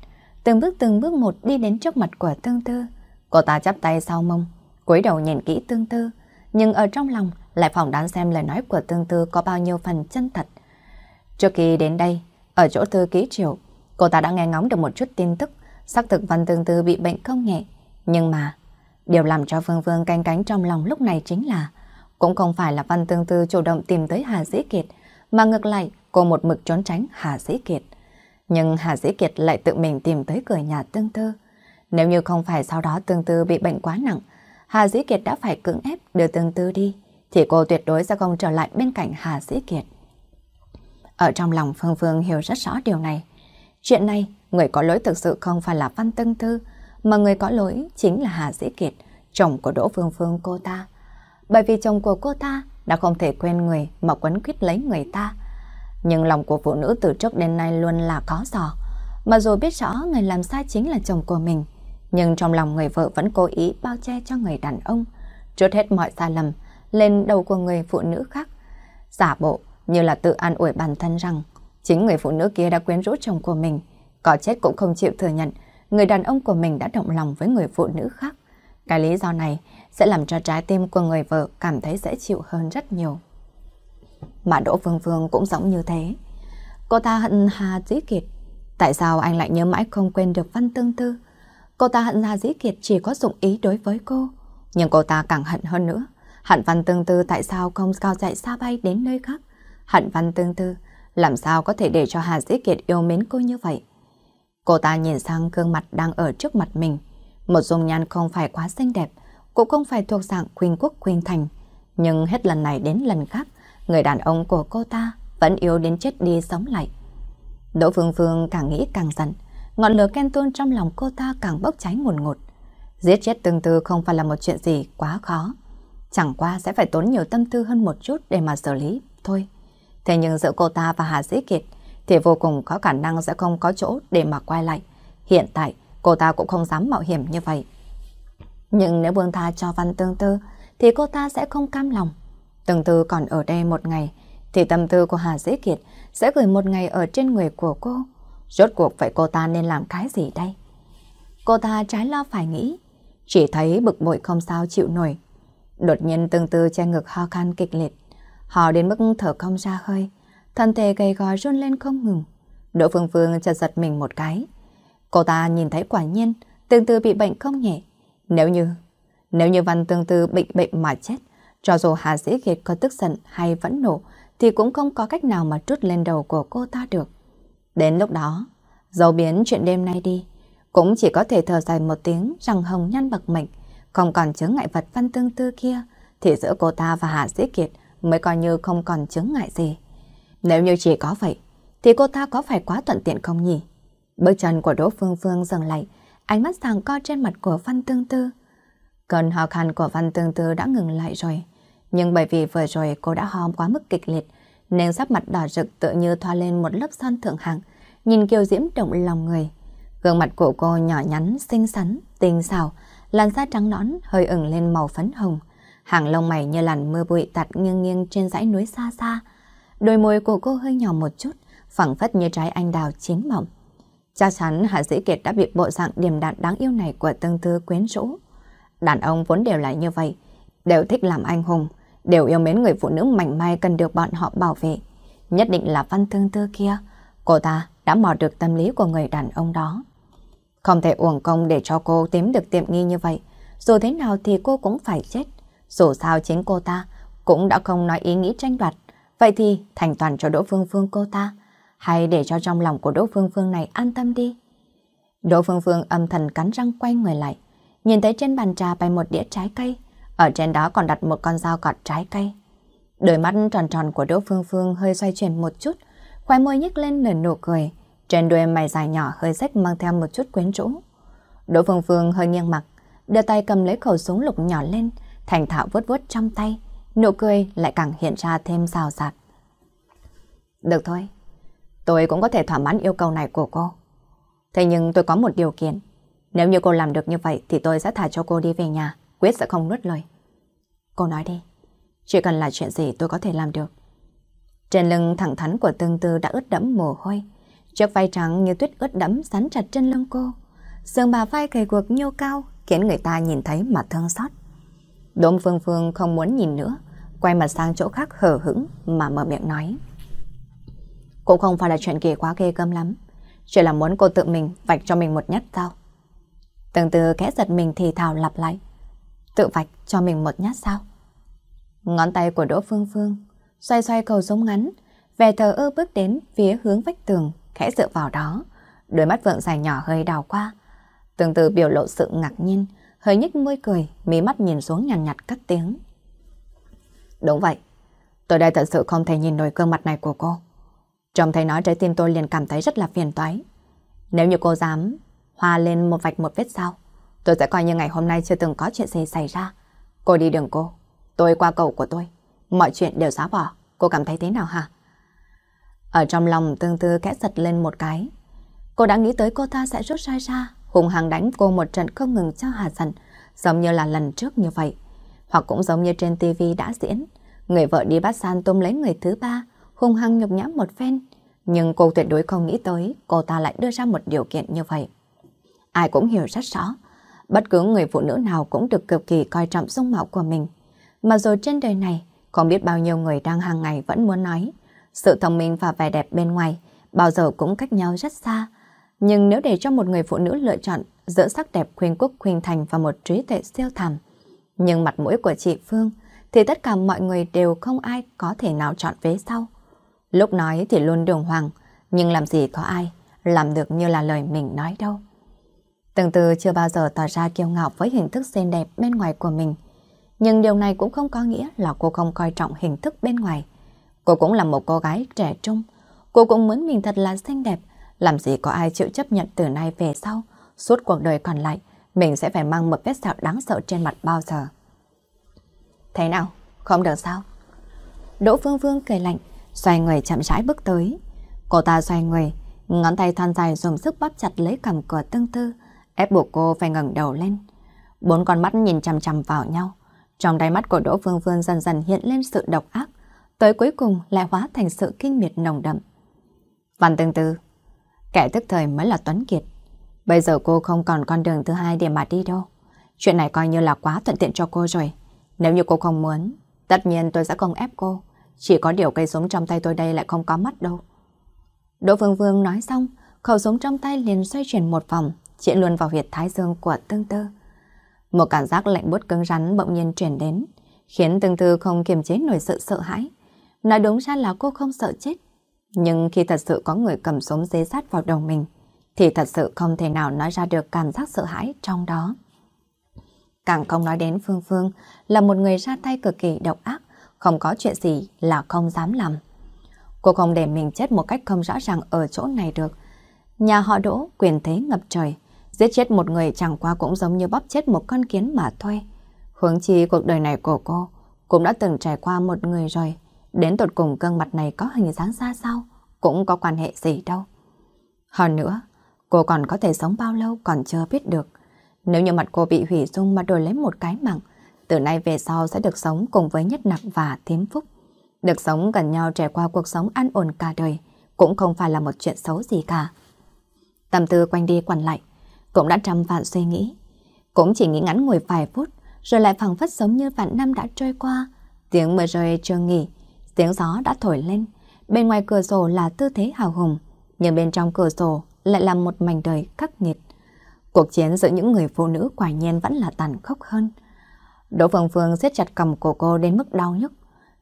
từng bước từng bước một đi đến trước mặt của Tương Tư. Cô ta chắp tay sau mông, cúi đầu nhìn kỹ Tương Tư, nhưng ở trong lòng lại phỏng đoán xem lời nói của Tương Tư có bao nhiêu phần chân thật. Trước khi đến đây, ở chỗ thư ký Triệu, cô ta đã nghe ngóng được một chút tin tức, xác thực Văn Tương Tư bị bệnh không nhẹ. Nhưng mà, điều làm cho Phương Phương canh cánh trong lòng lúc này chính là cũng không phải là Văn Tương Tư chủ động tìm tới Hà Dĩ Kiệt, mà ngược lại cô một mực trốn tránh Hà Dĩ Kiệt. Nhưng Hà Dĩ Kiệt lại tự mình tìm tới cửa nhà Tương Tư. Nếu như không phải sau đó Tương Tư bị bệnh quá nặng, Hà Dĩ Kiệt đã phải cưỡng ép đưa Tương Tư đi, thì cô tuyệt đối sẽ không trở lại bên cạnh Hà Dĩ Kiệt. Ở trong lòng Phương Phương hiểu rất rõ điều này. Chuyện này, người có lỗi thực sự không phải là Văn Tương Tư, mà người có lỗi chính là Hà Dĩ Kiệt, chồng của Đỗ Phương Phương cô ta bởi vì chồng của cô ta đã không thể quên người mà quấn quýt lấy người ta. Nhưng lòng của phụ nữ từ trước đến nay luôn là có sò, Mà dù biết rõ người làm sai chính là chồng của mình, nhưng trong lòng người vợ vẫn cố ý bao che cho người đàn ông, trút hết mọi sai lầm lên đầu của người phụ nữ khác. Giả bộ như là tự an ủi bản thân rằng chính người phụ nữ kia đã quyến rũ chồng của mình, có chết cũng không chịu thừa nhận người đàn ông của mình đã động lòng với người phụ nữ khác. Cái lý do này sẽ làm cho trái tim của người vợ cảm thấy dễ chịu hơn rất nhiều. Mà Đỗ Phương Phương cũng giống như thế. Cô ta hận Hà Dĩ Kiệt. Tại sao anh lại nhớ mãi không quên được Văn Tương Tư? Cô ta hận Hà Dĩ Kiệt chỉ có dụng ý đối với cô. Nhưng cô ta càng hận hơn nữa. Hận Văn Tương Tư tại sao không cao chạy xa bay đến nơi khác? Hận Văn Tương Tư làm sao có thể để cho Hà Dĩ Kiệt yêu mến cô như vậy? Cô ta nhìn sang gương mặt đang ở trước mặt mình. Một dung nhan không phải quá xinh đẹp, cũng không phải thuộc dạng khuynh quốc khuynh thành. Nhưng hết lần này đến lần khác, người đàn ông của cô ta vẫn yếu đến chết đi sống lại. Đỗ Phương Phương càng nghĩ càng giận, ngọn lửa ken tuôn trong lòng cô ta càng bốc cháy ngùn ngột Giết chết từng tư không phải là một chuyện gì quá khó. Chẳng qua sẽ phải tốn nhiều tâm tư hơn một chút để mà xử lý, thôi. Thế nhưng giữa cô ta và Hà Dĩ Kiệt thì vô cùng có khả năng sẽ không có chỗ để mà quay lại. Hiện tại, cô ta cũng không dám mạo hiểm như vậy. Nhưng nếu buông tha cho Văn Tương Tư thì cô ta sẽ không cam lòng. Tương Tư còn ở đây một ngày thì tâm tư của Hà Dĩ Kiệt sẽ gửi một ngày ở trên người của cô. Rốt cuộc vậy cô ta nên làm cái gì đây? Cô ta trái lo phải nghĩ, chỉ thấy bực bội không sao chịu nổi. Đột nhiên Tương Tư che ngực ho khan kịch liệt, họ đến mức thở không ra hơi, thân thể gầy gò run lên không ngừng. Đỗ Phương Phương chợt giật mình một cái. Cô ta nhìn thấy quả nhiên, Tương Tư bị bệnh không nhẹ. Nếu như, nếu như Văn Tương Tư bệnh bệnh mà chết, cho dù Hà Dĩ Kiệt có tức giận hay vẫn nổ, thì cũng không có cách nào mà trút lên đầu của cô ta được. Đến lúc đó, dấu biến chuyện đêm nay đi, cũng chỉ có thể thở dài một tiếng rằng hồng nhăn bậc mệnh, không còn chứng ngại vật Văn Tương Tư kia, thì giữa cô ta và Hà Dĩ Kiệt mới coi như không còn chứng ngại gì. Nếu như chỉ có vậy, thì cô ta có phải quá thuận tiện không nhỉ? Bước chân của Đỗ Phương Phương dừng lại, ánh mắt sàng co trên mặt của Văn Tương Tư. Cơn ho khan của Văn Tương Tư đã ngừng lại rồi, nhưng bởi vì vừa rồi cô đã ho quá mức kịch liệt, nên sắc mặt đỏ rực tựa như thoa lên một lớp son thượng hạng, nhìn kiều diễm động lòng người. Gương mặt của cô nhỏ nhắn, xinh xắn, tinh xảo, làn da trắng nõn hơi ửng lên màu phấn hồng, hàng lông mày như làn mưa bụi tạt nghiêng nghiêng trên dãy núi xa xa. Đôi môi của cô hơi nhỏ một chút, phẳng phất như trái anh đào chín mọng. Chắc chắn Hạ Dĩ Kiệt đã bị bộ dạng điềm đạn đáng yêu này của tương tư quyến rũ. Đàn ông vốn đều là như vậy, đều thích làm anh hùng, đều yêu mến người phụ nữ mảnh mai cần được bọn họ bảo vệ. Nhất định là văn tương tư kia, cô ta đã mò được tâm lý của người đàn ông đó. Không thể uổng công để cho cô tìm được tiệm nghi như vậy, dù thế nào thì cô cũng phải chết. Dù sao chính cô ta cũng đã không nói ý nghĩ tranh đoạt, vậy thì thành toàn cho Đỗ Phương Phương cô ta hay để cho trong lòng của Đỗ Phương Phương này an tâm đi. Đỗ Phương Phương âm thần cắn răng quay người lại, nhìn thấy trên bàn trà bày một đĩa trái cây, ở trên đó còn đặt một con dao gọt trái cây. Đôi mắt tròn tròn của Đỗ Phương Phương hơi xoay chuyển một chút, khóe môi nhếch lên nở nụ cười, trên đuôi mày dài nhỏ hơi rách mang theo một chút quyến rũ. Đỗ Phương Phương hơi nghiêng mặt, đưa tay cầm lấy khẩu súng lục nhỏ lên, thành thạo vuốt vuốt trong tay, nụ cười lại càng hiện ra thêm rào rạt. Được thôi, tôi cũng có thể thỏa mãn yêu cầu này của cô. Thế nhưng tôi có một điều kiện. Nếu như cô làm được như vậy thì tôi sẽ thả cho cô đi về nhà, quyết sẽ không nuốt lời. Cô nói đi, chỉ cần là chuyện gì tôi có thể làm được. Trên lưng thẳng thắn của tương tư đã ướt đẫm mồ hôi, chiếc vai trắng như tuyết ướt đẫm sắn chặt trên lưng cô. sườn bà vai gầy guộc nhô cao khiến người ta nhìn thấy mà thương xót. Đôm Phương Phương không muốn nhìn nữa, quay mặt sang chỗ khác hờ hững mà mở miệng nói. Cũng không phải là chuyện kỳ quá ghê cơm lắm Chỉ là muốn cô tự mình vạch cho mình một nhát sao Từng từ kẽ giật mình thì thào lặp lại Tự vạch cho mình một nhát sao Ngón tay của Đỗ Phương Phương Xoay xoay cầu giống ngắn Về thờ ơ bước đến phía hướng vách tường Khẽ dựa vào đó Đôi mắt vượng dài nhỏ hơi đào qua Từng từ biểu lộ sự ngạc nhiên Hơi nhích môi cười Mí mắt nhìn xuống nhàn nhạt, nhạt cắt tiếng Đúng vậy Tôi đây thật sự không thể nhìn nổi gương mặt này của cô Trông thấy nó trái tim tôi liền cảm thấy rất là phiền toái. Nếu như cô dám hoa lên một vạch một vết sao, tôi sẽ coi như ngày hôm nay chưa từng có chuyện gì xảy ra. Cô đi đường cô, tôi qua cầu của tôi. Mọi chuyện đều xóa bỏ, cô cảm thấy thế nào hả? Ở trong lòng tương tư kẽ giật lên một cái. Cô đã nghĩ tới cô ta sẽ rút sai ra, hùng hằng đánh cô một trận không ngừng cho hà dần, giống như là lần trước như vậy. Hoặc cũng giống như trên tivi đã diễn, người vợ đi bắt san tôm lấy người thứ ba, hung hăng nhục nhã một phen. Nhưng cô tuyệt đối không nghĩ tới cô ta lại đưa ra một điều kiện như vậy. Ai cũng hiểu rất rõ, bất cứ người phụ nữ nào cũng được cực kỳ coi trọng dung mạo của mình. Mà rồi trên đời này, không biết bao nhiêu người đang hàng ngày vẫn muốn nói, sự thông minh và vẻ đẹp bên ngoài bao giờ cũng cách nhau rất xa. Nhưng nếu để cho một người phụ nữ lựa chọn giữa sắc đẹp khuyên quốc khuyên thành và một trí tuệ siêu thẳm, nhưng mặt mũi của chị Phương thì tất cả mọi người đều không ai có thể nào chọn vế sau. Lúc nói thì luôn đường hoàng, nhưng làm gì có ai làm được như là lời mình nói đâu. Từng từ chưa bao giờ tỏ ra kiêu ngạo với hình thức xinh đẹp bên ngoài của mình. Nhưng điều này cũng không có nghĩa là cô không coi trọng hình thức bên ngoài. Cô cũng là một cô gái trẻ trung. Cô cũng muốn mình thật là xinh đẹp. Làm gì có ai chịu chấp nhận từ nay về sau. Suốt cuộc đời còn lại, mình sẽ phải mang một vết sẹo đáng sợ trên mặt bao giờ. Thế nào? Không được sao? Đỗ Phương Phương cười lạnh, xoay người chậm rãi bước tới. Cô ta xoay người, ngón tay thon dài dùng sức bóp chặt lấy cầm của tương tư, ép buộc cô phải ngẩng đầu lên. Bốn con mắt nhìn chằm chằm vào nhau. Trong đáy mắt của Đỗ Phương Phương dần dần hiện lên sự độc ác, tới cuối cùng lại hóa thành sự kinh miệt nồng đậm. Văn tương tư, kẻ tức thời mới là Tuấn Kiệt. Bây giờ cô không còn con đường thứ hai để mà đi đâu. Chuyện này coi như là quá thuận tiện cho cô rồi. Nếu như cô không muốn, tất nhiên tôi sẽ không ép cô. Chỉ có điều cây súng trong tay tôi đây lại không có mắt đâu. Đỗ Phương Vương nói xong, khẩu súng trong tay liền xoay chuyển một vòng, chĩa luôn vào huyệt thái dương của Tương Tơ. Một cảm giác lạnh buốt cứng rắn bỗng nhiên chuyển đến, khiến Tương Tư không kiềm chế nổi sự sợ hãi. Nói đúng ra là cô không sợ chết, nhưng khi thật sự có người cầm súng dế sát vào đầu mình, thì thật sự không thể nào nói ra được cảm giác sợ hãi trong đó. Càng không nói đến Phương Phương là một người ra tay cực kỳ độc ác, không có chuyện gì là không dám làm. Cô không để mình chết một cách không rõ ràng ở chỗ này được. Nhà họ đỗ quyền thế ngập trời, giết chết một người chẳng qua cũng giống như bóp chết một con kiến mà thôi. Hướng chi cuộc đời này của cô cũng đã từng trải qua một người rồi, đến tột cùng gương mặt này có hình dáng ra sao, cũng có quan hệ gì đâu. Hơn nữa, cô còn có thể sống bao lâu còn chưa biết được. Nếu như mặt cô bị hủy dung mà đổi lấy một cái mạng, từ nay về sau sẽ được sống cùng với Nhất nặng và Thiếm Phúc. Được sống gần nhau trải qua cuộc sống an ổn cả đời cũng không phải là một chuyện xấu gì cả. Tâm tư quanh đi quẩn lại, cũng đã trăm vạn suy nghĩ. Cũng chỉ nghĩ ngắn ngồi vài phút, rồi lại phẳng phất sống như vạn năm đã trôi qua. Tiếng mưa rơi chưa nghỉ, tiếng gió đã thổi lên. Bên ngoài cửa sổ là tư thế hào hùng, nhưng bên trong cửa sổ lại là một mảnh đời khắc nghiệt. Cuộc chiến giữa những người phụ nữ quả nhiên vẫn là tàn khốc hơn. Đỗ Phương Phương siết chặt cầm của cô đến mức đau nhức.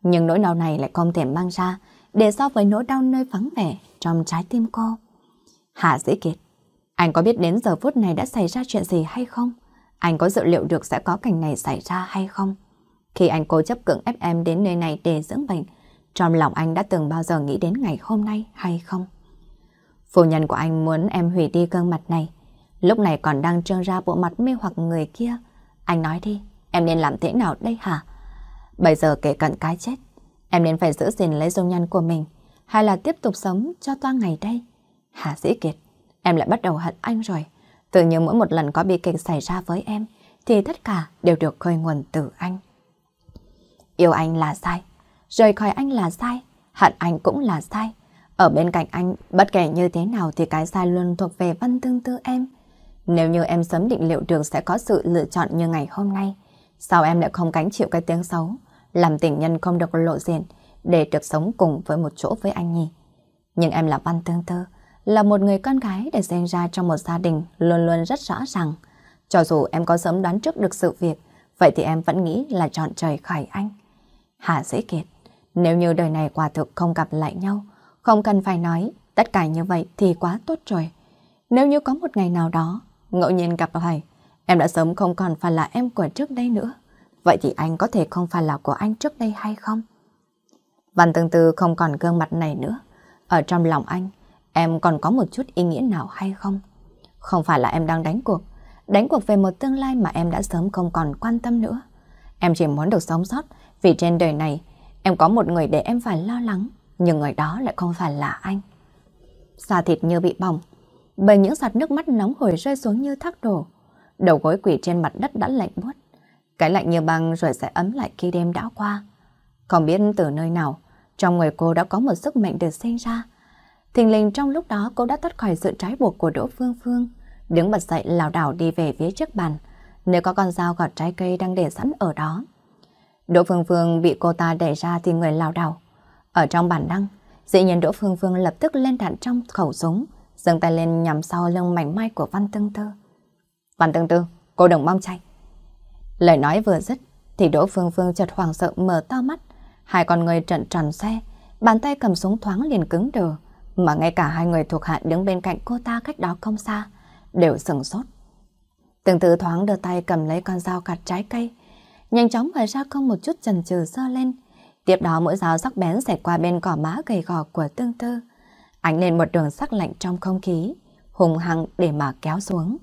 Nhưng nỗi đau này lại không thể mang ra để so với nỗi đau nơi vắng vẻ trong trái tim cô. Hạ Dĩ Kiệt, anh có biết đến giờ phút này đã xảy ra chuyện gì hay không? Anh có dự liệu được sẽ có cảnh này xảy ra hay không? Khi anh cố chấp cưỡng ép em đến nơi này để dưỡng bệnh, trong lòng anh đã từng bao giờ nghĩ đến ngày hôm nay hay không? Phu nhân của anh muốn em hủy đi cơn mặt này, lúc này còn đang trương ra bộ mặt mê hoặc người kia. Anh nói đi. Em nên làm thế nào đây hả? Bây giờ kể cận cái chết, em nên phải giữ gìn lấy dung nhan của mình, hay là tiếp tục sống cho toa ngày đây? Hà Dĩ Kiệt, em lại bắt đầu hận anh rồi. Tự nhiên mỗi một lần có bi kịch xảy ra với em, thì tất cả đều được khơi nguồn từ anh. Yêu anh là sai, rời khỏi anh là sai, hận anh cũng là sai. Ở bên cạnh anh, bất kể như thế nào thì cái sai luôn thuộc về văn tương tư em. Nếu như em sớm định liệu đường sẽ có sự lựa chọn như ngày hôm nay, Sao em lại không cánh chịu cái tiếng xấu Làm tình nhân không được lộ diện Để được sống cùng với một chỗ với anh nhỉ Nhưng em là văn tương tư Là một người con gái để sinh ra trong một gia đình Luôn luôn rất rõ ràng Cho dù em có sớm đoán trước được sự việc Vậy thì em vẫn nghĩ là chọn trời khỏi anh Hạ dễ kiệt Nếu như đời này quả thực không gặp lại nhau Không cần phải nói Tất cả như vậy thì quá tốt rồi Nếu như có một ngày nào đó Ngẫu nhiên gặp phải Em đã sớm không còn phải là em của trước đây nữa. Vậy thì anh có thể không phải là của anh trước đây hay không? Văn tương tư không còn gương mặt này nữa. Ở trong lòng anh, em còn có một chút ý nghĩa nào hay không? Không phải là em đang đánh cuộc. Đánh cuộc về một tương lai mà em đã sớm không còn quan tâm nữa. Em chỉ muốn được sống sót vì trên đời này em có một người để em phải lo lắng. Nhưng người đó lại không phải là anh. Xa thịt như bị bỏng. Bởi những giọt nước mắt nóng hổi rơi xuống như thác đổ. Đầu gối quỷ trên mặt đất đã lạnh buốt Cái lạnh như băng rồi sẽ ấm lại khi đêm đã qua. Không biết từ nơi nào, trong người cô đã có một sức mạnh được sinh ra. Thình lình trong lúc đó cô đã thoát khỏi sự trái buộc của Đỗ Phương Phương, đứng bật dậy lảo đảo đi về phía trước bàn, nơi có con dao gọt trái cây đang để sẵn ở đó. Đỗ Phương Phương bị cô ta đẩy ra thì người lảo đảo. Ở trong bản năng, dĩ nhiên Đỗ Phương Phương lập tức lên đạn trong khẩu súng, dâng tay lên nhằm sau lưng mảnh mai của Văn Tương Tơ. Văn Tương Tư, cô đừng mong chạy. Lời nói vừa dứt thì Đỗ Phương Phương chợt hoảng sợ mở to mắt, hai con người trận tròn xe, bàn tay cầm súng thoáng liền cứng đờ, mà ngay cả hai người thuộc hạ đứng bên cạnh cô ta cách đó không xa, đều sừng sốt. Tương Tư thoáng đưa tay cầm lấy con dao cắt trái cây, nhanh chóng bày ra không một chút chần chừ sơ lên. Tiếp đó mũi dao sắc bén xẹt qua bên cỏ má gầy gò của Tương Tư, ánh lên một đường sắc lạnh trong không khí, hùng hăng để mà kéo xuống.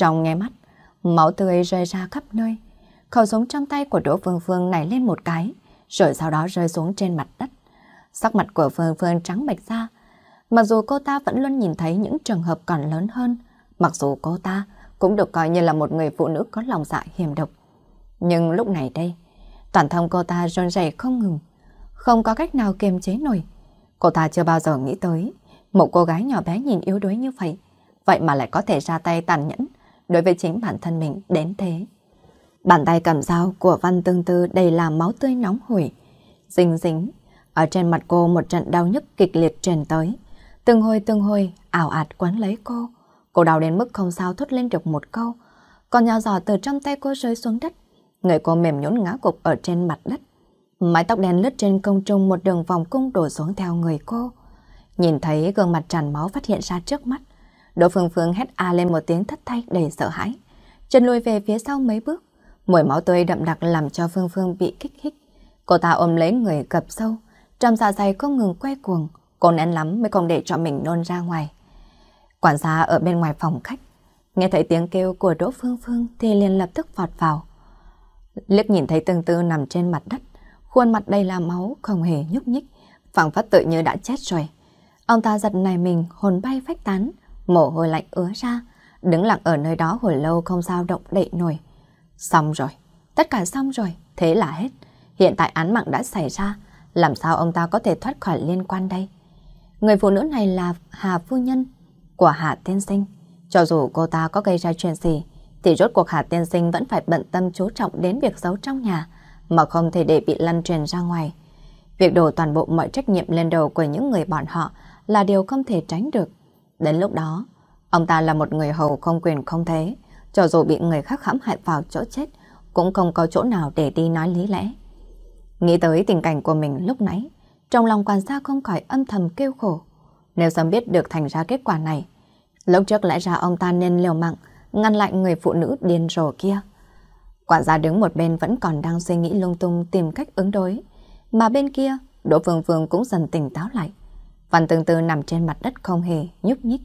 Trong nghe mắt, máu tươi rơi ra khắp nơi. Khẩu súng trong tay của Đỗ Phương Phương nảy lên một cái, rồi sau đó rơi xuống trên mặt đất. Sắc mặt của Phương Phương trắng bệch ra. Mặc dù cô ta vẫn luôn nhìn thấy những trường hợp còn lớn hơn, mặc dù cô ta cũng được coi như là một người phụ nữ có lòng dạ hiểm độc. Nhưng lúc này đây, toàn thân cô ta run rẩy không ngừng, không có cách nào kiềm chế nổi. Cô ta chưa bao giờ nghĩ tới một cô gái nhỏ bé nhìn yếu đuối như vậy, vậy mà lại có thể ra tay tàn nhẫn đối với chính bản thân mình đến thế. Bàn tay cầm dao của Văn Tương Tư đầy là máu tươi nóng hổi. Dính dính, ở trên mặt cô một trận đau nhức kịch liệt truyền tới. Từng hồi từng hồi, ảo ạt quấn lấy cô. Cô đau đến mức không sao thốt lên được một câu. Còn nhỏ giò từ trong tay cô rơi xuống đất. Người cô mềm nhũn ngã gục ở trên mặt đất. Mái tóc đen lướt trên công trung một đường vòng cung đổ xuống theo người cô. Nhìn thấy gương mặt tràn máu phát hiện ra trước mắt. Đỗ Phương Phương hét a lên một tiếng thất thay đầy sợ hãi. Chân lùi về phía sau mấy bước, mùi máu tươi đậm đặc làm cho Phương Phương bị kích thích. Cô ta ôm lấy người gập sâu, trong dạ dày không ngừng quay cuồng, cô nén lắm mới còn để cho mình nôn ra ngoài. Quản gia ở bên ngoài phòng khách, nghe thấy tiếng kêu của Đỗ Phương Phương thì liền lập tức vọt vào. Liếc nhìn thấy tương tư nằm trên mặt đất, khuôn mặt đầy là máu không hề nhúc nhích, phảng phất tự như đã chết rồi. Ông ta giật này mình, hồn bay phách tán, mồ hôi lạnh ứa ra, đứng lặng ở nơi đó hồi lâu không sao động đậy nổi. Xong rồi, tất cả xong rồi, thế là hết. Hiện tại án mạng đã xảy ra, làm sao ông ta có thể thoát khỏi liên quan đây? Người phụ nữ này là Hà Phu Nhân của Hà Tiên Sinh. Cho dù cô ta có gây ra chuyện gì, thì rốt cuộc Hà Tiên Sinh vẫn phải bận tâm chú trọng đến việc giấu trong nhà, mà không thể để bị lăn truyền ra ngoài. Việc đổ toàn bộ mọi trách nhiệm lên đầu của những người bọn họ là điều không thể tránh được. Đến lúc đó, ông ta là một người hầu không quyền không thế, cho dù bị người khác hãm hại vào chỗ chết, cũng không có chỗ nào để đi nói lý lẽ. Nghĩ tới tình cảnh của mình lúc nãy, trong lòng quan gia không khỏi âm thầm kêu khổ. Nếu sớm biết được thành ra kết quả này, lúc trước lẽ ra ông ta nên liều mạng, ngăn lại người phụ nữ điên rồ kia. Quản gia đứng một bên vẫn còn đang suy nghĩ lung tung tìm cách ứng đối, mà bên kia, Đỗ Phương Phương cũng dần tỉnh táo lại. Văn Tương Tư nằm trên mặt đất không hề nhúc nhích.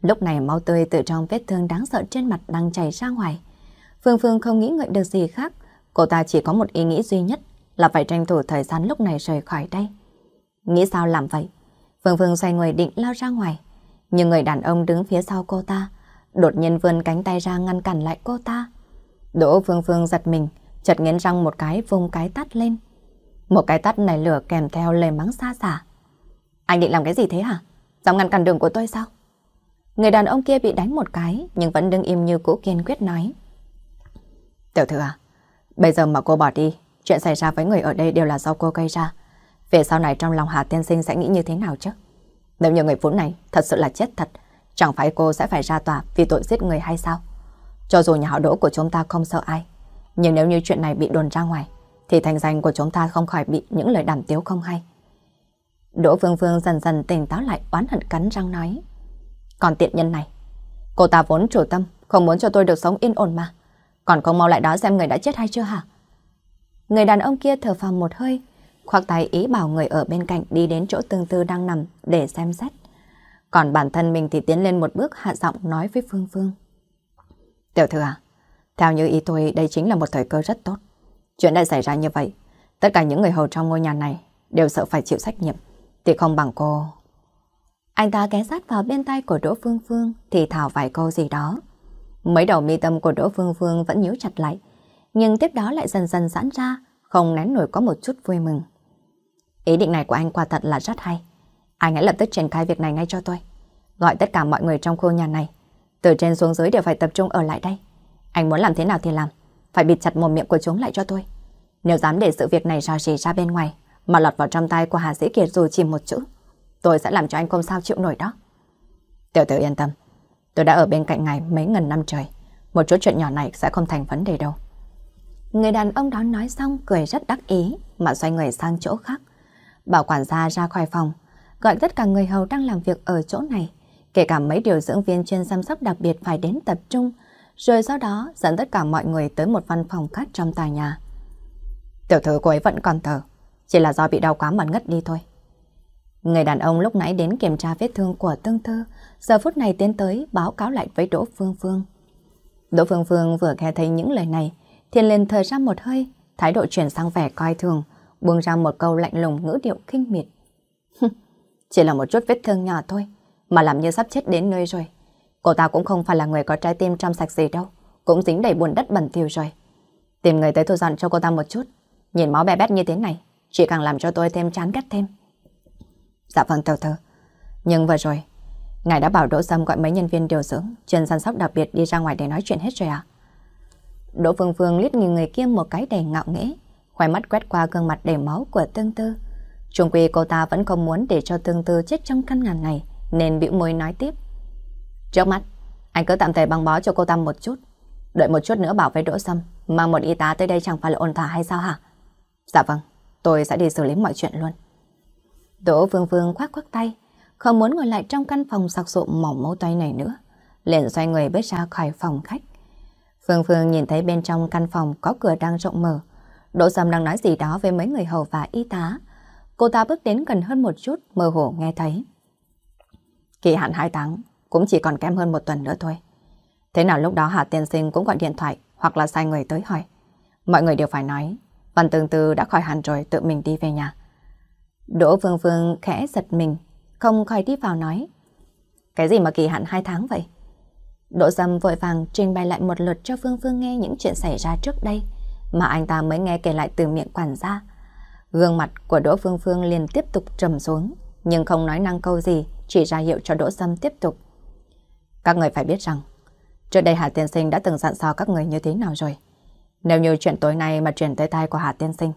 Lúc này máu tươi từ trong vết thương đáng sợ trên mặt đang chảy ra ngoài. Phương Phương không nghĩ ngợi được gì khác. Cô ta chỉ có một ý nghĩ duy nhất là phải tranh thủ thời gian lúc này rời khỏi đây. Nghĩ sao làm vậy? Phương Phương xoay người định lao ra ngoài. Nhưng người đàn ông đứng phía sau cô ta đột nhiên vươn cánh tay ra ngăn cản lại cô ta. Đỗ Phương Phương giật mình, chợt nghiến răng một cái vùng cái tát lên. Một cái tát này lửa kèm theo lời mắng xa xả. Anh định làm cái gì thế hả? Dám ngăn cản đường của tôi sao? Người đàn ông kia bị đánh một cái nhưng vẫn đứng im như cũ kiên quyết nói. Tiểu thư à, bây giờ mà cô bỏ đi, chuyện xảy ra với người ở đây đều là do cô gây ra. Về sau này trong lòng Hà Tiên Sinh sẽ nghĩ như thế nào chứ? Nếu như người phụ này thật sự là chết thật, chẳng phải cô sẽ phải ra tòa vì tội giết người hay sao? Cho dù nhà họ đỗ của chúng ta không sợ ai, nhưng nếu như chuyện này bị đồn ra ngoài, thì thành danh của chúng ta không khỏi bị những lời đàm tiếu không hay. Đỗ Phương Phương dần dần tỉnh táo lại oán hận cắn răng nói. Còn tiện nhân này, cô ta vốn chủ tâm, không muốn cho tôi được sống yên ổn mà. Còn không mau lại đó xem người đã chết hay chưa hả? Người đàn ông kia thở phào một hơi, khoác tay ý bảo người ở bên cạnh đi đến chỗ tương tư đang nằm để xem xét. Còn bản thân mình thì tiến lên một bước hạ giọng nói với Phương Phương. Tiểu thư à, theo như ý tôi đây chính là một thời cơ rất tốt. Chuyện đã xảy ra như vậy, tất cả những người hầu trong ngôi nhà này đều sợ phải chịu trách nhiệm thì không bằng cô. Anh ta ghé sát vào bên tay của Đỗ Phương Phương thì thảo vài câu gì đó. Mấy đầu mi tâm của Đỗ Phương Phương vẫn nhíu chặt lại, nhưng tiếp đó lại dần dần giãn ra, không nén nổi có một chút vui mừng. Ý định này của anh quả thật là rất hay. Anh hãy lập tức triển khai việc này ngay cho tôi. Gọi tất cả mọi người trong khu nhà này, từ trên xuống dưới đều phải tập trung ở lại đây. Anh muốn làm thế nào thì làm, phải bịt chặt mồm miệng của chúng lại cho tôi. Nếu dám để sự việc này rò rỉ ra bên ngoài, mà lọt vào trong tay của Hà Dĩ Kiệt rồi chìm một chữ. Tôi sẽ làm cho anh không sao chịu nổi đó. Tiểu tử yên tâm. Tôi đã ở bên cạnh ngài mấy ngần năm trời. Một chút chuyện nhỏ này sẽ không thành vấn đề đâu. Người đàn ông đó nói xong cười rất đắc ý mà xoay người sang chỗ khác. Bảo quản gia ra khỏi phòng, gọi tất cả người hầu đang làm việc ở chỗ này, kể cả mấy điều dưỡng viên chuyên chăm sóc đặc biệt phải đến tập trung, rồi sau đó dẫn tất cả mọi người tới một văn phòng khác trong tòa nhà. Tiểu thư cô ấy vẫn còn thờ. Chỉ là do bị đau quá mà ngất đi thôi. Người đàn ông lúc nãy đến kiểm tra vết thương của Tương Thư, giờ phút này tiến tới báo cáo lại với Đỗ Phương Phương. Đỗ Phương Phương vừa nghe thấy những lời này, thiên liền thở ra một hơi, thái độ chuyển sang vẻ coi thường, buông ra một câu lạnh lùng ngữ điệu khinh miệt. Chỉ là một chút vết thương nhỏ thôi, mà làm như sắp chết đến nơi rồi. Cô ta cũng không phải là người có trái tim trong sạch gì đâu, cũng dính đầy buồn đất bẩn thiểu rồi. Tìm người tới thu dọn cho cô ta một chút, nhìn máu bé bét như thế này, chỉ càng làm cho tôi thêm chán ghét thêm. Dạ vâng tiểu thư. Nhưng vừa rồi, ngài đã bảo Đỗ Sâm gọi mấy nhân viên điều dưỡng, chuyên săn sóc đặc biệt đi ra ngoài để nói chuyện hết rồi à? Đỗ Phương Phương liếc nhìn người kia một cái đầy ngạo nghễ, khoai mắt quét qua gương mặt đầy máu của Tương Tư. Trung quy cô ta vẫn không muốn để cho Tương Tư chết trong căn ngàn này, nên bĩu môi nói tiếp. Trước mắt, anh cứ tạm thời băng bó cho cô ta một chút, đợi một chút nữa bảo với Đỗ Sâm, mang một y tá tới đây chẳng phải là ổn thỏa hay sao hả? Dạ vâng tôi sẽ đi xử lý mọi chuyện luôn. Đỗ Vương Vương khoác khoác tay, không muốn ngồi lại trong căn phòng sặc sụm mỏng mâu tay này nữa, liền xoay người bước ra khỏi phòng khách. Phương Phương nhìn thấy bên trong căn phòng có cửa đang rộng mở, Đỗ Sâm đang nói gì đó với mấy người hầu và y tá. Cô ta bước đến gần hơn một chút, mơ hồ nghe thấy. Kỳ hạn hai tháng, cũng chỉ còn kém hơn một tuần nữa thôi. Thế nào lúc đó Hà Tiên Sinh cũng gọi điện thoại hoặc là sai người tới hỏi. Mọi người đều phải nói Văn tường Tư đã khỏi hẳn rồi tự mình đi về nhà. Đỗ Phương Phương khẽ giật mình, không khỏi đi vào nói. Cái gì mà kỳ hạn hai tháng vậy? Đỗ Dâm vội vàng trình bày lại một lượt cho Phương Phương nghe những chuyện xảy ra trước đây mà anh ta mới nghe kể lại từ miệng quản gia. Gương mặt của Đỗ Phương Phương liền tiếp tục trầm xuống, nhưng không nói năng câu gì, chỉ ra hiệu cho Đỗ Sâm tiếp tục. Các người phải biết rằng, trước đây Hà Tiên Sinh đã từng dặn dò các người như thế nào rồi. Nếu như chuyện tối nay mà truyền tới tai của Hà Tiên Sinh,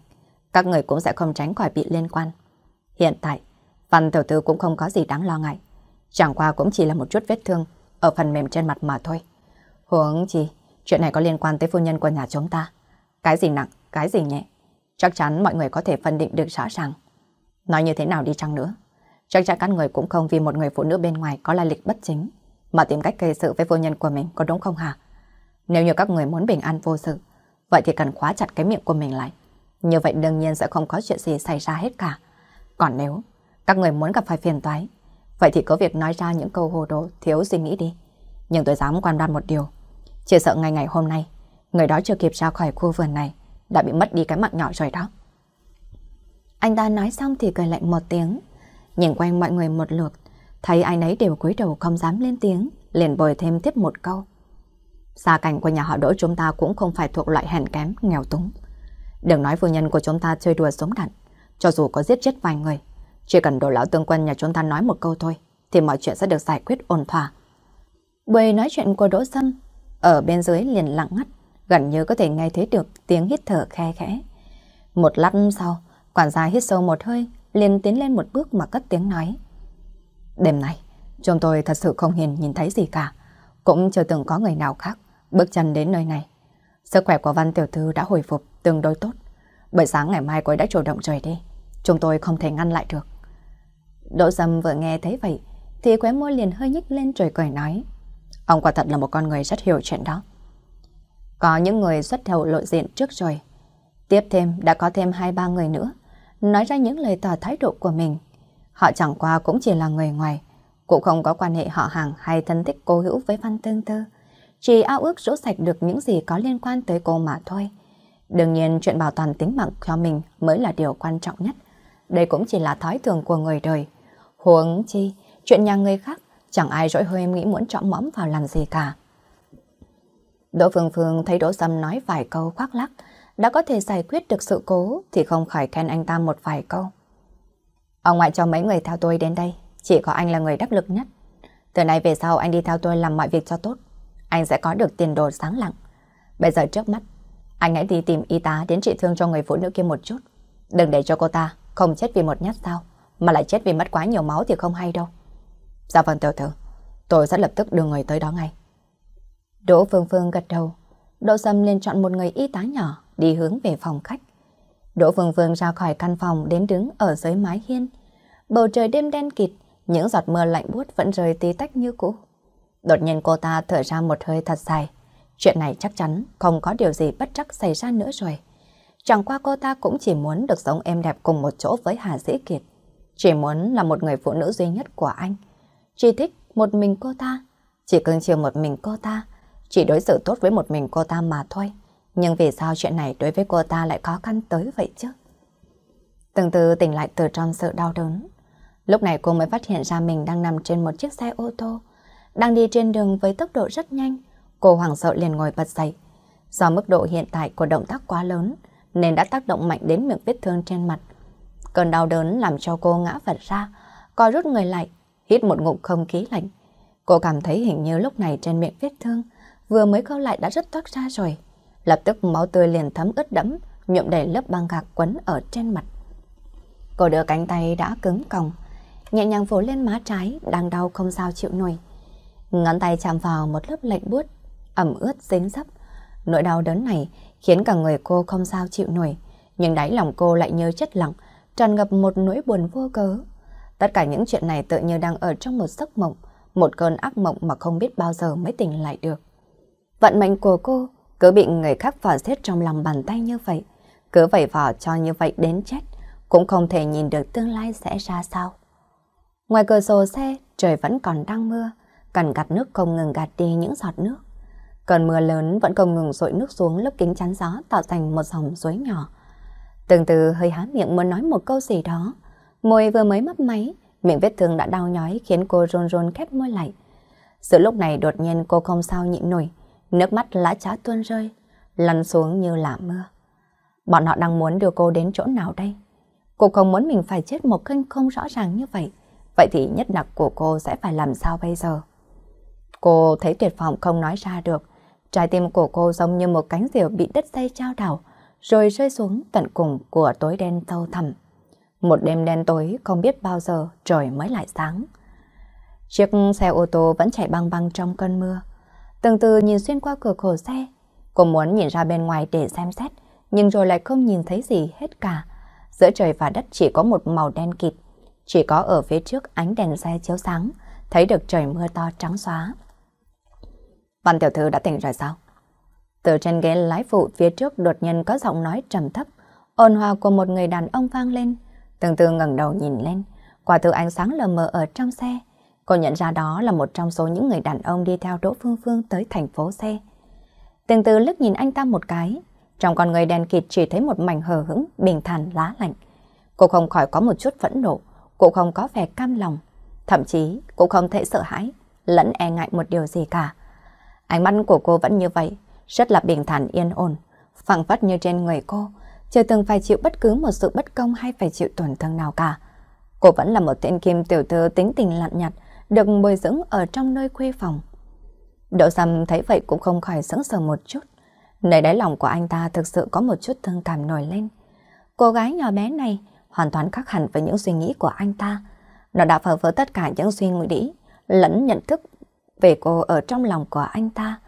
các người cũng sẽ không tránh khỏi bị liên quan. Hiện tại, Văn Tiểu thư cũng không có gì đáng lo ngại. Chẳng qua cũng chỉ là một chút vết thương ở phần mềm trên mặt mà thôi. Huống chi, chuyện này có liên quan tới phu nhân của nhà chúng ta. Cái gì nặng, cái gì nhẹ, chắc chắn mọi người có thể phân định được rõ ràng. Nói như thế nào đi chăng nữa, chắc chắn các người cũng không vì một người phụ nữ bên ngoài có lai lịch bất chính mà tìm cách gây sự với phu nhân của mình có đúng không hả? Nếu như các người muốn bình an vô sự, vậy thì cần khóa chặt cái miệng của mình lại. Như vậy đương nhiên sẽ không có chuyện gì xảy ra hết cả. Còn nếu các người muốn gặp phải phiền toái, vậy thì có việc nói ra những câu hồ đồ thiếu suy nghĩ đi. Nhưng tôi dám quan đoan một điều, chỉ sợ ngày ngày hôm nay, người đó chưa kịp ra khỏi khu vườn này, đã bị mất đi cái mạng nhỏ rồi đó. Anh ta nói xong thì cười lạnh một tiếng, nhìn quanh mọi người một lượt, thấy ai nấy đều cúi đầu không dám lên tiếng, liền bồi thêm tiếp một câu. Gia cảnh của nhà họ đỗ chúng ta cũng không phải thuộc loại hèn kém, nghèo túng. Đừng nói phu nhân của chúng ta chơi đùa sống đặn, cho dù có giết chết vài người, chỉ cần đồ lão tương quân nhà chúng ta nói một câu thôi, thì mọi chuyện sẽ được giải quyết ổn thỏa. Bùi nói chuyện của Đỗ Sâm, ở bên dưới liền lặng ngắt, gần như có thể nghe thấy được tiếng hít thở khe khẽ. Một lát sau, quản gia hít sâu một hơi, liền tiến lên một bước mà cất tiếng nói. Đêm nay, chúng tôi thật sự không hiền nhìn thấy gì cả, cũng chưa từng có người nào khác bước chân đến nơi này. Sức khỏe của Văn Tiểu Thư đã hồi phục tương đối tốt. Bởi sáng ngày mai cô ấy đã chủ động rời đi. Chúng tôi không thể ngăn lại được. Đỗ Dâm vừa nghe thấy vậy thì khóe môi liền hơi nhích lên trời cười nói. Ông quả thật là một con người rất hiểu chuyện đó. Có những người xuất đầu lộ diện trước rồi. Tiếp thêm đã có thêm hai ba người nữa. Nói ra những lời tỏ thái độ của mình. Họ chẳng qua cũng chỉ là người ngoài. Cũng không có quan hệ họ hàng hay thân thích cố hữu với Văn Tương Tư chỉ ao ước rũ sạch được những gì có liên quan tới cô mà thôi. Đương nhiên chuyện bảo toàn tính mạng cho mình mới là điều quan trọng nhất. Đây cũng chỉ là thói thường của người đời. Huống chi, chuyện nhà người khác chẳng ai rỗi hơi nghĩ muốn trọng mõm vào làm gì cả. Đỗ Phương Phương thấy Đỗ Sâm nói vài câu khoác lắc, đã có thể giải quyết được sự cố thì không khỏi khen anh ta một vài câu. Ông ngoại cho mấy người theo tôi đến đây, chỉ có anh là người đắc lực nhất. Từ nay về sau anh đi theo tôi làm mọi việc cho tốt, anh sẽ có được tiền đồ sáng lặng. Bây giờ trước mắt, anh hãy đi tìm y tá đến trị thương cho người phụ nữ kia một chút. Đừng để cho cô ta không chết vì một nhát sao, mà lại chết vì mất quá nhiều máu thì không hay đâu. Dạ vâng tiểu thư, tôi sẽ lập tức đưa người tới đó ngay. Đỗ Phương Phương gật đầu, Đỗ Sâm liền chọn một người y tá nhỏ đi hướng về phòng khách. Đỗ Phương Phương ra khỏi căn phòng đến đứng ở dưới mái hiên. Bầu trời đêm đen kịt, những giọt mưa lạnh buốt vẫn rơi tí tách như cũ. Đột nhiên cô ta thở ra một hơi thật dài. Chuyện này chắc chắn không có điều gì bất chắc xảy ra nữa rồi. Chẳng qua cô ta cũng chỉ muốn được sống êm đẹp cùng một chỗ với Hà Dĩ Kiệt. Chỉ muốn là một người phụ nữ duy nhất của anh. Chỉ thích một mình cô ta. Chỉ cưng chiều một mình cô ta. Chỉ đối xử tốt với một mình cô ta mà thôi. Nhưng vì sao chuyện này đối với cô ta lại khó khăn tới vậy chứ? Từng từ tỉnh lại từ trong sự đau đớn. Lúc này cô mới phát hiện ra mình đang nằm trên một chiếc xe ô tô đang đi trên đường với tốc độ rất nhanh. Cô hoảng sợ liền ngồi bật dậy. Do mức độ hiện tại của động tác quá lớn, nên đã tác động mạnh đến miệng vết thương trên mặt. Cơn đau đớn làm cho cô ngã vật ra, co rút người lại, hít một ngụm không khí lạnh. Cô cảm thấy hình như lúc này trên miệng vết thương, vừa mới câu lại đã rất thoát ra rồi. Lập tức máu tươi liền thấm ướt đẫm, nhuộm đầy lớp băng gạc quấn ở trên mặt. Cô đưa cánh tay đã cứng còng, nhẹ nhàng vỗ lên má trái, đang đau không sao chịu nổi. Ngón tay chạm vào một lớp lạnh buốt, ẩm ướt dính dấp. Nỗi đau đớn này khiến cả người cô không sao chịu nổi, nhưng đáy lòng cô lại như chất lặng, tràn ngập một nỗi buồn vô cớ. Tất cả những chuyện này tự như đang ở trong một giấc mộng, một cơn ác mộng mà không biết bao giờ mới tỉnh lại được. Vận mệnh của cô cứ bị người khác vò xét trong lòng bàn tay như vậy, cứ vẩy vò cho như vậy đến chết, cũng không thể nhìn được tương lai sẽ ra sao. Ngoài cửa sổ xe, trời vẫn còn đang mưa, cần gạt nước không ngừng gạt đi những giọt nước. Cơn mưa lớn vẫn không ngừng dội nước xuống lớp kính chắn gió tạo thành một dòng suối nhỏ. Từng từ hơi há miệng muốn nói một câu gì đó. Môi vừa mới mấp máy, miệng vết thương đã đau nhói khiến cô rôn rôn khép môi lại. Giữa lúc này đột nhiên cô không sao nhịn nổi, nước mắt lã chả tuôn rơi, lăn xuống như là mưa. Bọn họ đang muốn đưa cô đến chỗ nào đây? Cô không muốn mình phải chết một kênh không rõ ràng như vậy. Vậy thì nhất đặc của cô sẽ phải làm sao bây giờ? Cô thấy tuyệt vọng không nói ra được. Trái tim của cô giống như một cánh diều bị đất dây trao đảo, rồi rơi xuống tận cùng của tối đen sâu thẳm. Một đêm đen tối không biết bao giờ trời mới lại sáng. Chiếc xe ô tô vẫn chạy băng băng trong cơn mưa. Từng từ nhìn xuyên qua cửa khổ xe, cô muốn nhìn ra bên ngoài để xem xét, nhưng rồi lại không nhìn thấy gì hết cả. Giữa trời và đất chỉ có một màu đen kịt, chỉ có ở phía trước ánh đèn xe chiếu sáng, thấy được trời mưa to trắng xóa. Văn tiểu thư đã tỉnh rồi sao? Từ trên ghế lái phụ phía trước đột nhiên có giọng nói trầm thấp, ôn hòa của một người đàn ông vang lên. Từng từ ngẩng đầu nhìn lên, quả từ ánh sáng lờ mờ ở trong xe. Cô nhận ra đó là một trong số những người đàn ông đi theo Đỗ Phương Phương tới thành phố xe. Từng từ lướt nhìn anh ta một cái, trong con người đen kịt chỉ thấy một mảnh hờ hững, bình thản, lá lạnh. Cô không khỏi có một chút phẫn nộ, cô không có vẻ cam lòng, thậm chí cô không thể sợ hãi, lẫn e ngại một điều gì cả. Ánh mắt của cô vẫn như vậy, rất là bình thản yên ổn, phẳng phất như trên người cô, chưa từng phải chịu bất cứ một sự bất công hay phải chịu tổn thương nào cả. Cô vẫn là một thiên kim tiểu thư tính tình lặn nhạt, được bồi dưỡng ở trong nơi khuê phòng. Đỗ Sâm thấy vậy cũng không khỏi sững sờ một chút. Nơi đáy lòng của anh ta thực sự có một chút thương cảm nổi lên. Cô gái nhỏ bé này hoàn toàn khác hẳn với những suy nghĩ của anh ta. Nó đã phở vỡ tất cả những suy nghĩ lẫn nhận thức về cô ở trong lòng của anh ta.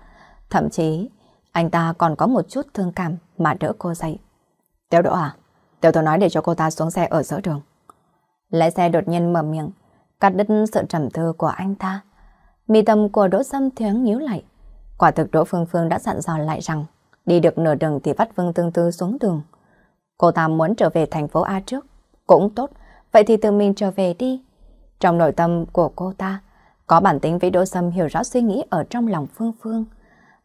Thậm chí, anh ta còn có một chút thương cảm mà đỡ cô dậy. Tiểu Đỗ à, Tiểu tôi nói để cho cô ta xuống xe ở giữa đường. Lái xe đột nhiên mở miệng, cắt đứt sự trầm tư của anh ta. Mì tâm của Đỗ xâm thoáng nhíu lại. Quả thực Đỗ Phương Phương đã dặn dò lại rằng, đi được nửa đường thì bắt Vương Tương Tư xuống đường. Cô ta muốn trở về thành phố A trước, cũng tốt, vậy thì tự mình trở về đi. Trong nội tâm của cô ta, có bản tính với Đỗ Sâm hiểu rõ suy nghĩ ở trong lòng Phương Phương.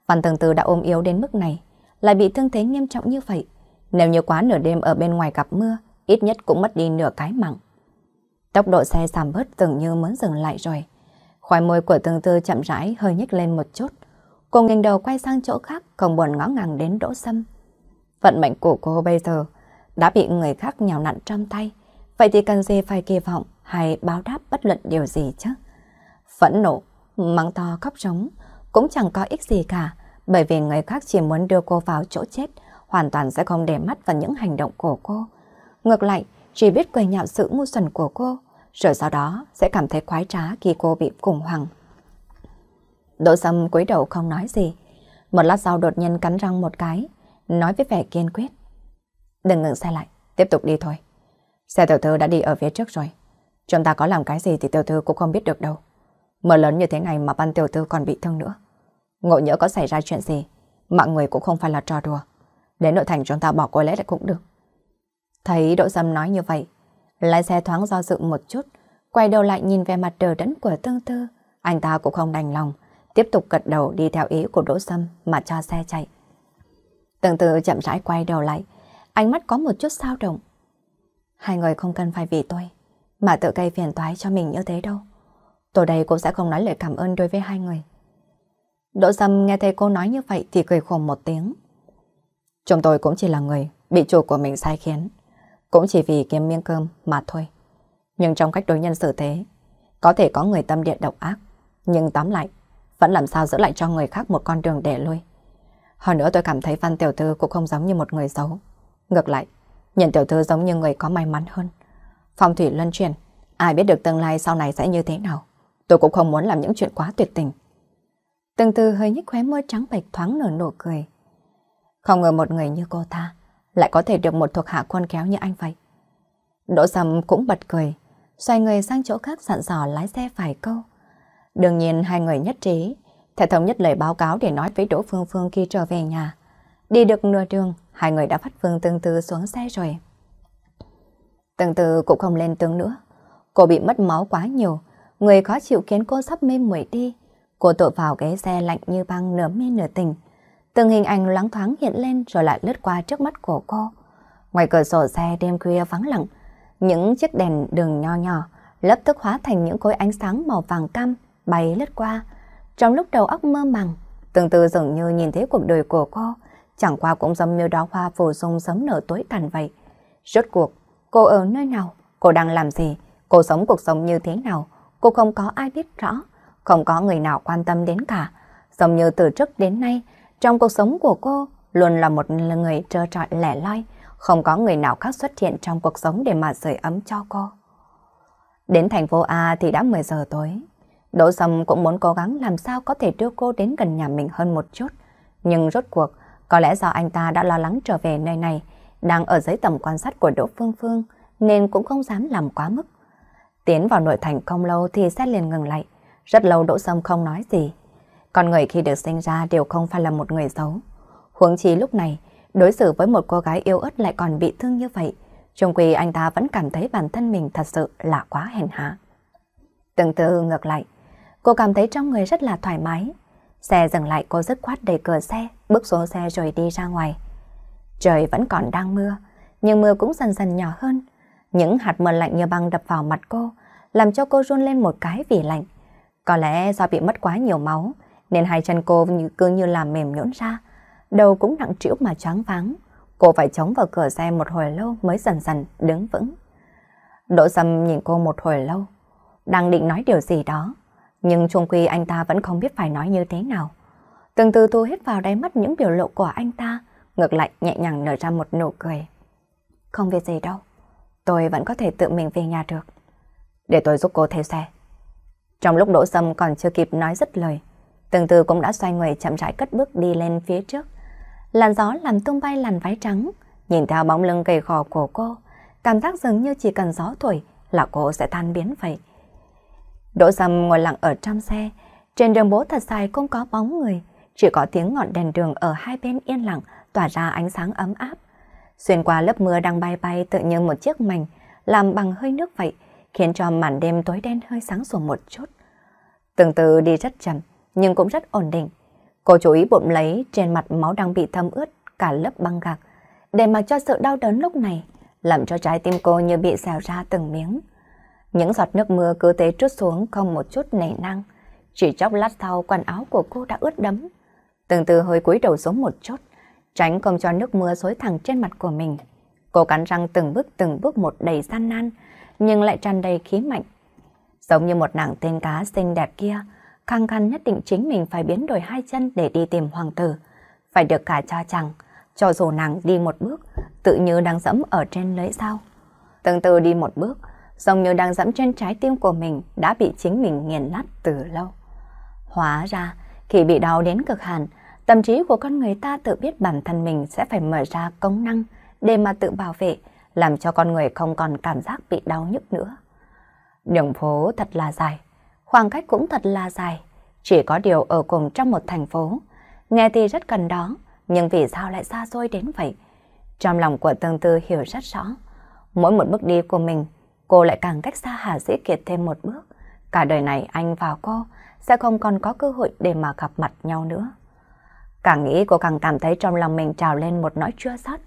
Phan Tường tư đã ôm yếu đến mức này, lại bị thương thế nghiêm trọng như vậy. Nếu như quá nửa đêm ở bên ngoài gặp mưa, ít nhất cũng mất đi nửa cái mạng. Tốc độ xe giảm bớt tưởng như muốn dừng lại rồi. Khoai môi của Tường Tư chậm rãi hơi nhếch lên một chút. Cô nghiêng đầu quay sang chỗ khác, không buồn ngó ngàng đến Đỗ Sâm. Vận mệnh của cô bây giờ đã bị người khác nhào nặn trong tay. Vậy thì cần gì phải kỳ vọng hay báo đáp bất luận điều gì chứ? phẫn nộ, mắng to khóc trống, cũng chẳng có ích gì cả, bởi vì người khác chỉ muốn đưa cô vào chỗ chết, hoàn toàn sẽ không để mắt vào những hành động của cô. Ngược lại, chỉ biết cười nhạo sự ngu xuẩn của cô, rồi sau đó sẽ cảm thấy khoái trá khi cô bị khủng hoảng. Đỗ Sâm cúi đầu không nói gì, một lát sau đột nhiên cắn răng một cái, nói với vẻ kiên quyết. Đừng ngừng xe lại, tiếp tục đi thôi. Xe tiểu thư đã đi ở phía trước rồi. Chúng ta có làm cái gì thì tiểu thư cũng không biết được đâu. Mưa lớn như thế này mà ban tiểu tư còn bị thương nữa. Ngộ nhỡ có xảy ra chuyện gì, mạng người cũng không phải là trò đùa. Đến nội thành chúng ta bỏ cô lẽ lại cũng được. Thấy Đỗ sâm nói như vậy, lái xe thoáng do dự một chút, quay đầu lại nhìn về mặt đờ đẫn của tương tư. Anh ta cũng không đành lòng, tiếp tục gật đầu đi theo ý của Đỗ Sâm mà cho xe chạy. Tương tư chậm rãi quay đầu lại, ánh mắt có một chút sao động. Hai người không cần phải vì tôi, mà tự gây phiền toái cho mình như thế đâu. Tôi đây cũng sẽ không nói lời cảm ơn đối với hai người. Đỗ Sâm nghe thấy cô nói như vậy thì cười khổ một tiếng. Chúng tôi cũng chỉ là người bị chủ của mình sai khiến, cũng chỉ vì kiếm miếng cơm mà thôi. Nhưng trong cách đối nhân xử thế, có thể có người tâm địa độc ác, nhưng tóm lại, vẫn làm sao giữ lại cho người khác một con đường để lui. Hơn nữa tôi cảm thấy Văn Tiểu Thư cũng không giống như một người xấu. Ngược lại, nhận Tiểu Thư giống như người có may mắn hơn. Phong thủy luân chuyển, ai biết được tương lai sau này sẽ như thế nào. Tôi cũng không muốn làm những chuyện quá tuyệt tình. Từng từ hơi nhích khóe môi trắng bạch thoáng nở nụ cười. Không ngờ một người như cô ta lại có thể được một thuộc hạ con kéo như anh vậy. Đỗ Sầm cũng bật cười, xoay người sang chỗ khác dặn dò lái xe phải câu. Đương nhiên hai người nhất trí, thể thống nhất lời báo cáo để nói với Đỗ Phương Phương khi trở về nhà. Đi được nửa đường, hai người đã bắt Phương từng từ xuống xe rồi. từng từ cũng không lên tiếng nữa. Cô bị mất máu quá nhiều, Người khó chịu khiến cô sắp mê mụi đi. Cô tội vào ghế xe lạnh như băng nửa mê nửa tình. Từng hình ảnh loáng thoáng hiện lên rồi lại lướt qua trước mắt của cô. Ngoài cửa sổ xe đêm khuya vắng lặng, những chiếc đèn đường nho nhỏ lập tức hóa thành những khối ánh sáng màu vàng cam bay lướt qua. Trong lúc đầu óc mơ màng, từng từ dường như nhìn thấy cuộc đời của cô, chẳng qua cũng giống như đóa hoa phù dung sớm nở tối tàn vậy. Rốt cuộc, cô ở nơi nào? Cô đang làm gì? Cô sống cuộc sống như thế nào? cô không có ai biết rõ, không có người nào quan tâm đến cả. Giống như từ trước đến nay, trong cuộc sống của cô luôn là một người trơ trọi lẻ loi, không có người nào khác xuất hiện trong cuộc sống để mà sưởi ấm cho cô. Đến thành phố A thì đã 10 giờ tối. Đỗ Sâm cũng muốn cố gắng làm sao có thể đưa cô đến gần nhà mình hơn một chút. Nhưng rốt cuộc, có lẽ do anh ta đã lo lắng trở về nơi này, đang ở dưới tầm quan sát của Đỗ Phương Phương, nên cũng không dám làm quá mức. Tiến vào nội thành không lâu thì xe liền ngừng lại. Rất lâu Đỗ Sâm không nói gì. Con người khi được sinh ra đều không phải là một người xấu. Huống chi lúc này, đối xử với một cô gái yêu ớt lại còn bị thương như vậy. Trung quy anh ta vẫn cảm thấy bản thân mình thật sự là quá hèn hạ. Từng từ ngược lại, cô cảm thấy trong người rất là thoải mái. Xe dừng lại cô dứt khoát đẩy cửa xe, bước xuống xe rồi đi ra ngoài. Trời vẫn còn đang mưa, nhưng mưa cũng dần dần nhỏ hơn. Những hạt mưa lạnh như băng đập vào mặt cô, làm cho cô run lên một cái vì lạnh. Có lẽ do bị mất quá nhiều máu, nên hai chân cô như cứ như làm mềm nhũn ra, đầu cũng nặng trĩu mà choáng váng. Cô phải chống vào cửa xe một hồi lâu mới dần dần đứng vững. Đỗ Sâm nhìn cô một hồi lâu, đang định nói điều gì đó, nhưng chung quy anh ta vẫn không biết phải nói như thế nào. Từng từ thu hết vào đáy mắt những biểu lộ của anh ta, ngược lại nhẹ nhàng nở ra một nụ cười. Không việc gì đâu, tôi vẫn có thể tự mình về nhà được để tôi giúp cô theo xe. Trong lúc Đỗ Sâm còn chưa kịp nói dứt lời, từng từ cũng đã xoay người chậm rãi cất bước đi lên phía trước. Làn gió làm tung bay làn váy trắng, nhìn theo bóng lưng gầy gò của cô, cảm giác dường như chỉ cần gió thổi là cô sẽ tan biến vậy. Đỗ Sâm ngồi lặng ở trong xe, trên đường bố thật dài không có bóng người, chỉ có tiếng ngọn đèn đường ở hai bên yên lặng tỏa ra ánh sáng ấm áp. Xuyên qua lớp mưa đang bay bay tự như một chiếc mảnh làm bằng hơi nước vậy, khiến cho màn đêm tối đen hơi sáng sủa một chút. Từng từ đi rất chậm, nhưng cũng rất ổn định. Cô chú ý bụng lấy trên mặt máu đang bị thấm ướt cả lớp băng gạc, để mặc cho sự đau đớn lúc này làm cho trái tim cô như bị xào ra từng miếng. Những giọt nước mưa cứ thế trút xuống không một chút nể năng. Chỉ chốc lát sau quần áo của cô đã ướt đẫm. Từng từ hơi cúi đầu xuống một chút, tránh không cho nước mưa xối thẳng trên mặt của mình. Cô cắn răng từng bước từng bước một đầy gian nan, nhưng lại tràn đầy khí mạnh. Giống như một nàng tên cá xinh đẹp kia, khăng khăng nhất định chính mình phải biến đổi hai chân để đi tìm hoàng tử. Phải được cả cho chàng, cho dù nàng đi một bước, tự như đang dẫm ở trên lưỡi sao. Từng từ đi một bước, giống như đang dẫm trên trái tim của mình đã bị chính mình nghiền nát từ lâu. Hóa ra, khi bị đau đến cực hạn, tâm trí của con người ta tự biết bản thân mình sẽ phải mở ra công năng để mà tự bảo vệ, làm cho con người không còn cảm giác bị đau nhức nữa. Đường phố thật là dài, khoảng cách cũng thật là dài, chỉ có điều ở cùng trong một thành phố. Nghe thì rất gần đó, nhưng vì sao lại xa xôi đến vậy? Trong lòng của tương tư hiểu rất rõ, mỗi một bước đi của mình, cô lại càng cách xa Hà Dĩ Kiệt thêm một bước. Cả đời này anh và cô sẽ không còn có cơ hội để mà gặp mặt nhau nữa. Càng nghĩ cô càng cảm thấy trong lòng mình trào lên một nỗi chua xót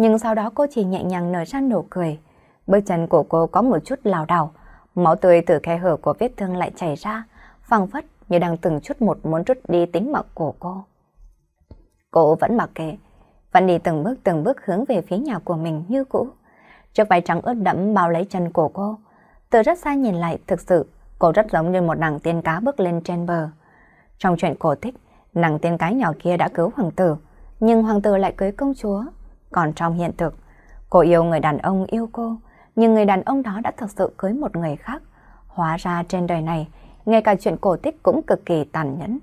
nhưng sau đó cô chỉ nhẹ nhàng nở ra nụ cười. Bước chân của cô có một chút lảo đảo, máu tươi từ khe hở của vết thương lại chảy ra, phẳng phất như đang từng chút một muốn rút đi tính mạng của cô. Cô vẫn mặc kệ, vẫn đi từng bước từng bước hướng về phía nhà của mình như cũ. Chiếc váy trắng ướt đẫm bao lấy chân của cô. Từ rất xa nhìn lại, thực sự, cô rất giống như một nàng tiên cá bước lên trên bờ. Trong chuyện cổ tích, nàng tiên cá nhỏ kia đã cứu hoàng tử, nhưng hoàng tử lại cưới công chúa. Còn trong hiện thực, cô yêu người đàn ông yêu cô, nhưng người đàn ông đó đã thực sự cưới một người khác. Hóa ra trên đời này, ngay cả chuyện cổ tích cũng cực kỳ tàn nhẫn.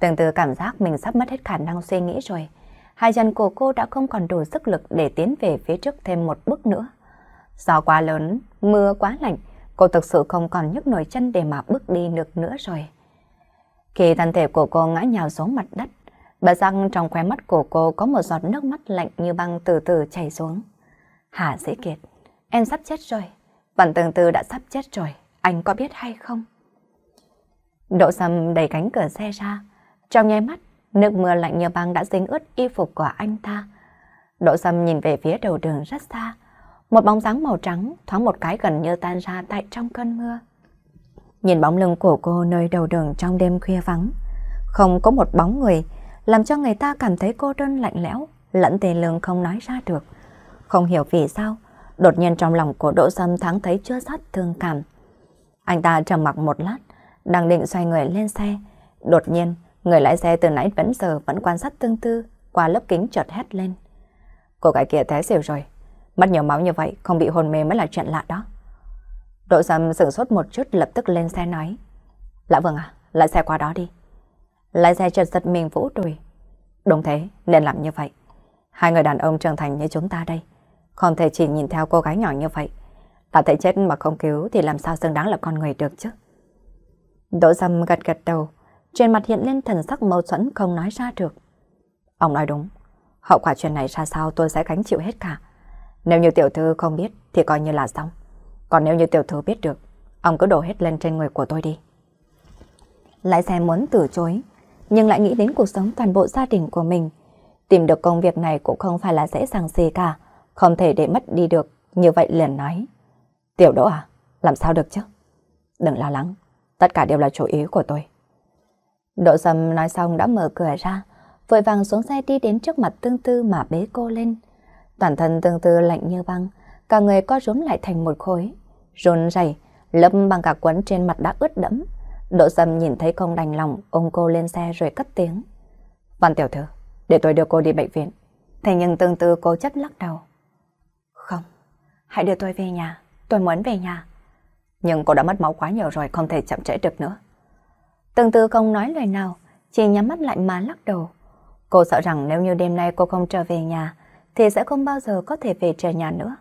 Từng từ cảm giác mình sắp mất hết khả năng suy nghĩ rồi, hai chân của cô đã không còn đủ sức lực để tiến về phía trước thêm một bước nữa. Gió quá lớn, mưa quá lạnh, cô thực sự không còn nhấc nổi chân để mà bước đi được nữa rồi. Khi thân thể của cô ngã nhào xuống mặt đất, Bà răng trong khóe mắt của cô có một giọt nước mắt lạnh như băng từ từ chảy xuống. Hà dễ kiệt, em sắp chết rồi. Vạn tường tư đã sắp chết rồi, anh có biết hay không? Đỗ sầm đẩy cánh cửa xe ra. Trong nháy mắt, nước mưa lạnh như băng đã dính ướt y phục của anh ta. Đỗ sầm nhìn về phía đầu đường rất xa. Một bóng dáng màu trắng thoáng một cái gần như tan ra tại trong cơn mưa. Nhìn bóng lưng của cô nơi đầu đường trong đêm khuya vắng. Không có một bóng người, làm cho người ta cảm thấy cô đơn lạnh lẽo, lẫn tề lương không nói ra được. Không hiểu vì sao, đột nhiên trong lòng của Đỗ Sâm thoáng thấy chưa sát thương cảm. Anh ta trầm mặc một lát, đang định xoay người lên xe. Đột nhiên, người lái xe từ nãy vẫn giờ vẫn quan sát tương tư, qua lớp kính chợt hét lên. Cô gái kia té xỉu rồi, mất nhiều máu như vậy không bị hôn mê mới là chuyện lạ đó. Đỗ Sâm sửng sốt một chút lập tức lên xe nói. Lão dạ Vương à, lái xe qua đó đi. Lái xe chợt giật mình vỗ đùi. Đúng thế, nên làm như vậy. Hai người đàn ông trưởng thành như chúng ta đây. Không thể chỉ nhìn theo cô gái nhỏ như vậy. Đã thấy chết mà không cứu thì làm sao xứng đáng là con người được chứ. Đỗ Dâm gật gật đầu, trên mặt hiện lên thần sắc mâu thuẫn không nói ra được. Ông nói đúng, hậu quả chuyện này ra sao tôi sẽ gánh chịu hết cả. Nếu như tiểu thư không biết thì coi như là xong. Còn nếu như tiểu thư biết được, ông cứ đổ hết lên trên người của tôi đi. Lái xe muốn từ chối, nhưng lại nghĩ đến cuộc sống toàn bộ gia đình của mình. Tìm được công việc này cũng không phải là dễ dàng gì cả, không thể để mất đi được, như vậy liền nói. Tiểu Đỗ à, làm sao được chứ? Đừng lo lắng, tất cả đều là chủ ý của tôi. Đỗ Dầm nói xong đã mở cửa ra, vội vàng xuống xe đi đến trước mặt tương tư mà bế cô lên. Toàn thân tương tư lạnh như băng, cả người co rúm lại thành một khối. Rôn rầy lâm bằng cả quấn trên mặt đã ướt đẫm, Đỗ Sâm nhìn thấy không đành lòng, ôm cô lên xe rồi cất tiếng. Văn tiểu thư, để tôi đưa cô đi bệnh viện. Thế nhưng tương tư cô chất lắc đầu. Không, hãy đưa tôi về nhà, tôi muốn về nhà. Nhưng cô đã mất máu quá nhiều rồi, không thể chậm trễ được nữa. Tương tư không nói lời nào, chỉ nhắm mắt lại mà lắc đầu. Cô sợ rằng nếu như đêm nay cô không trở về nhà, thì sẽ không bao giờ có thể về trở nhà nữa.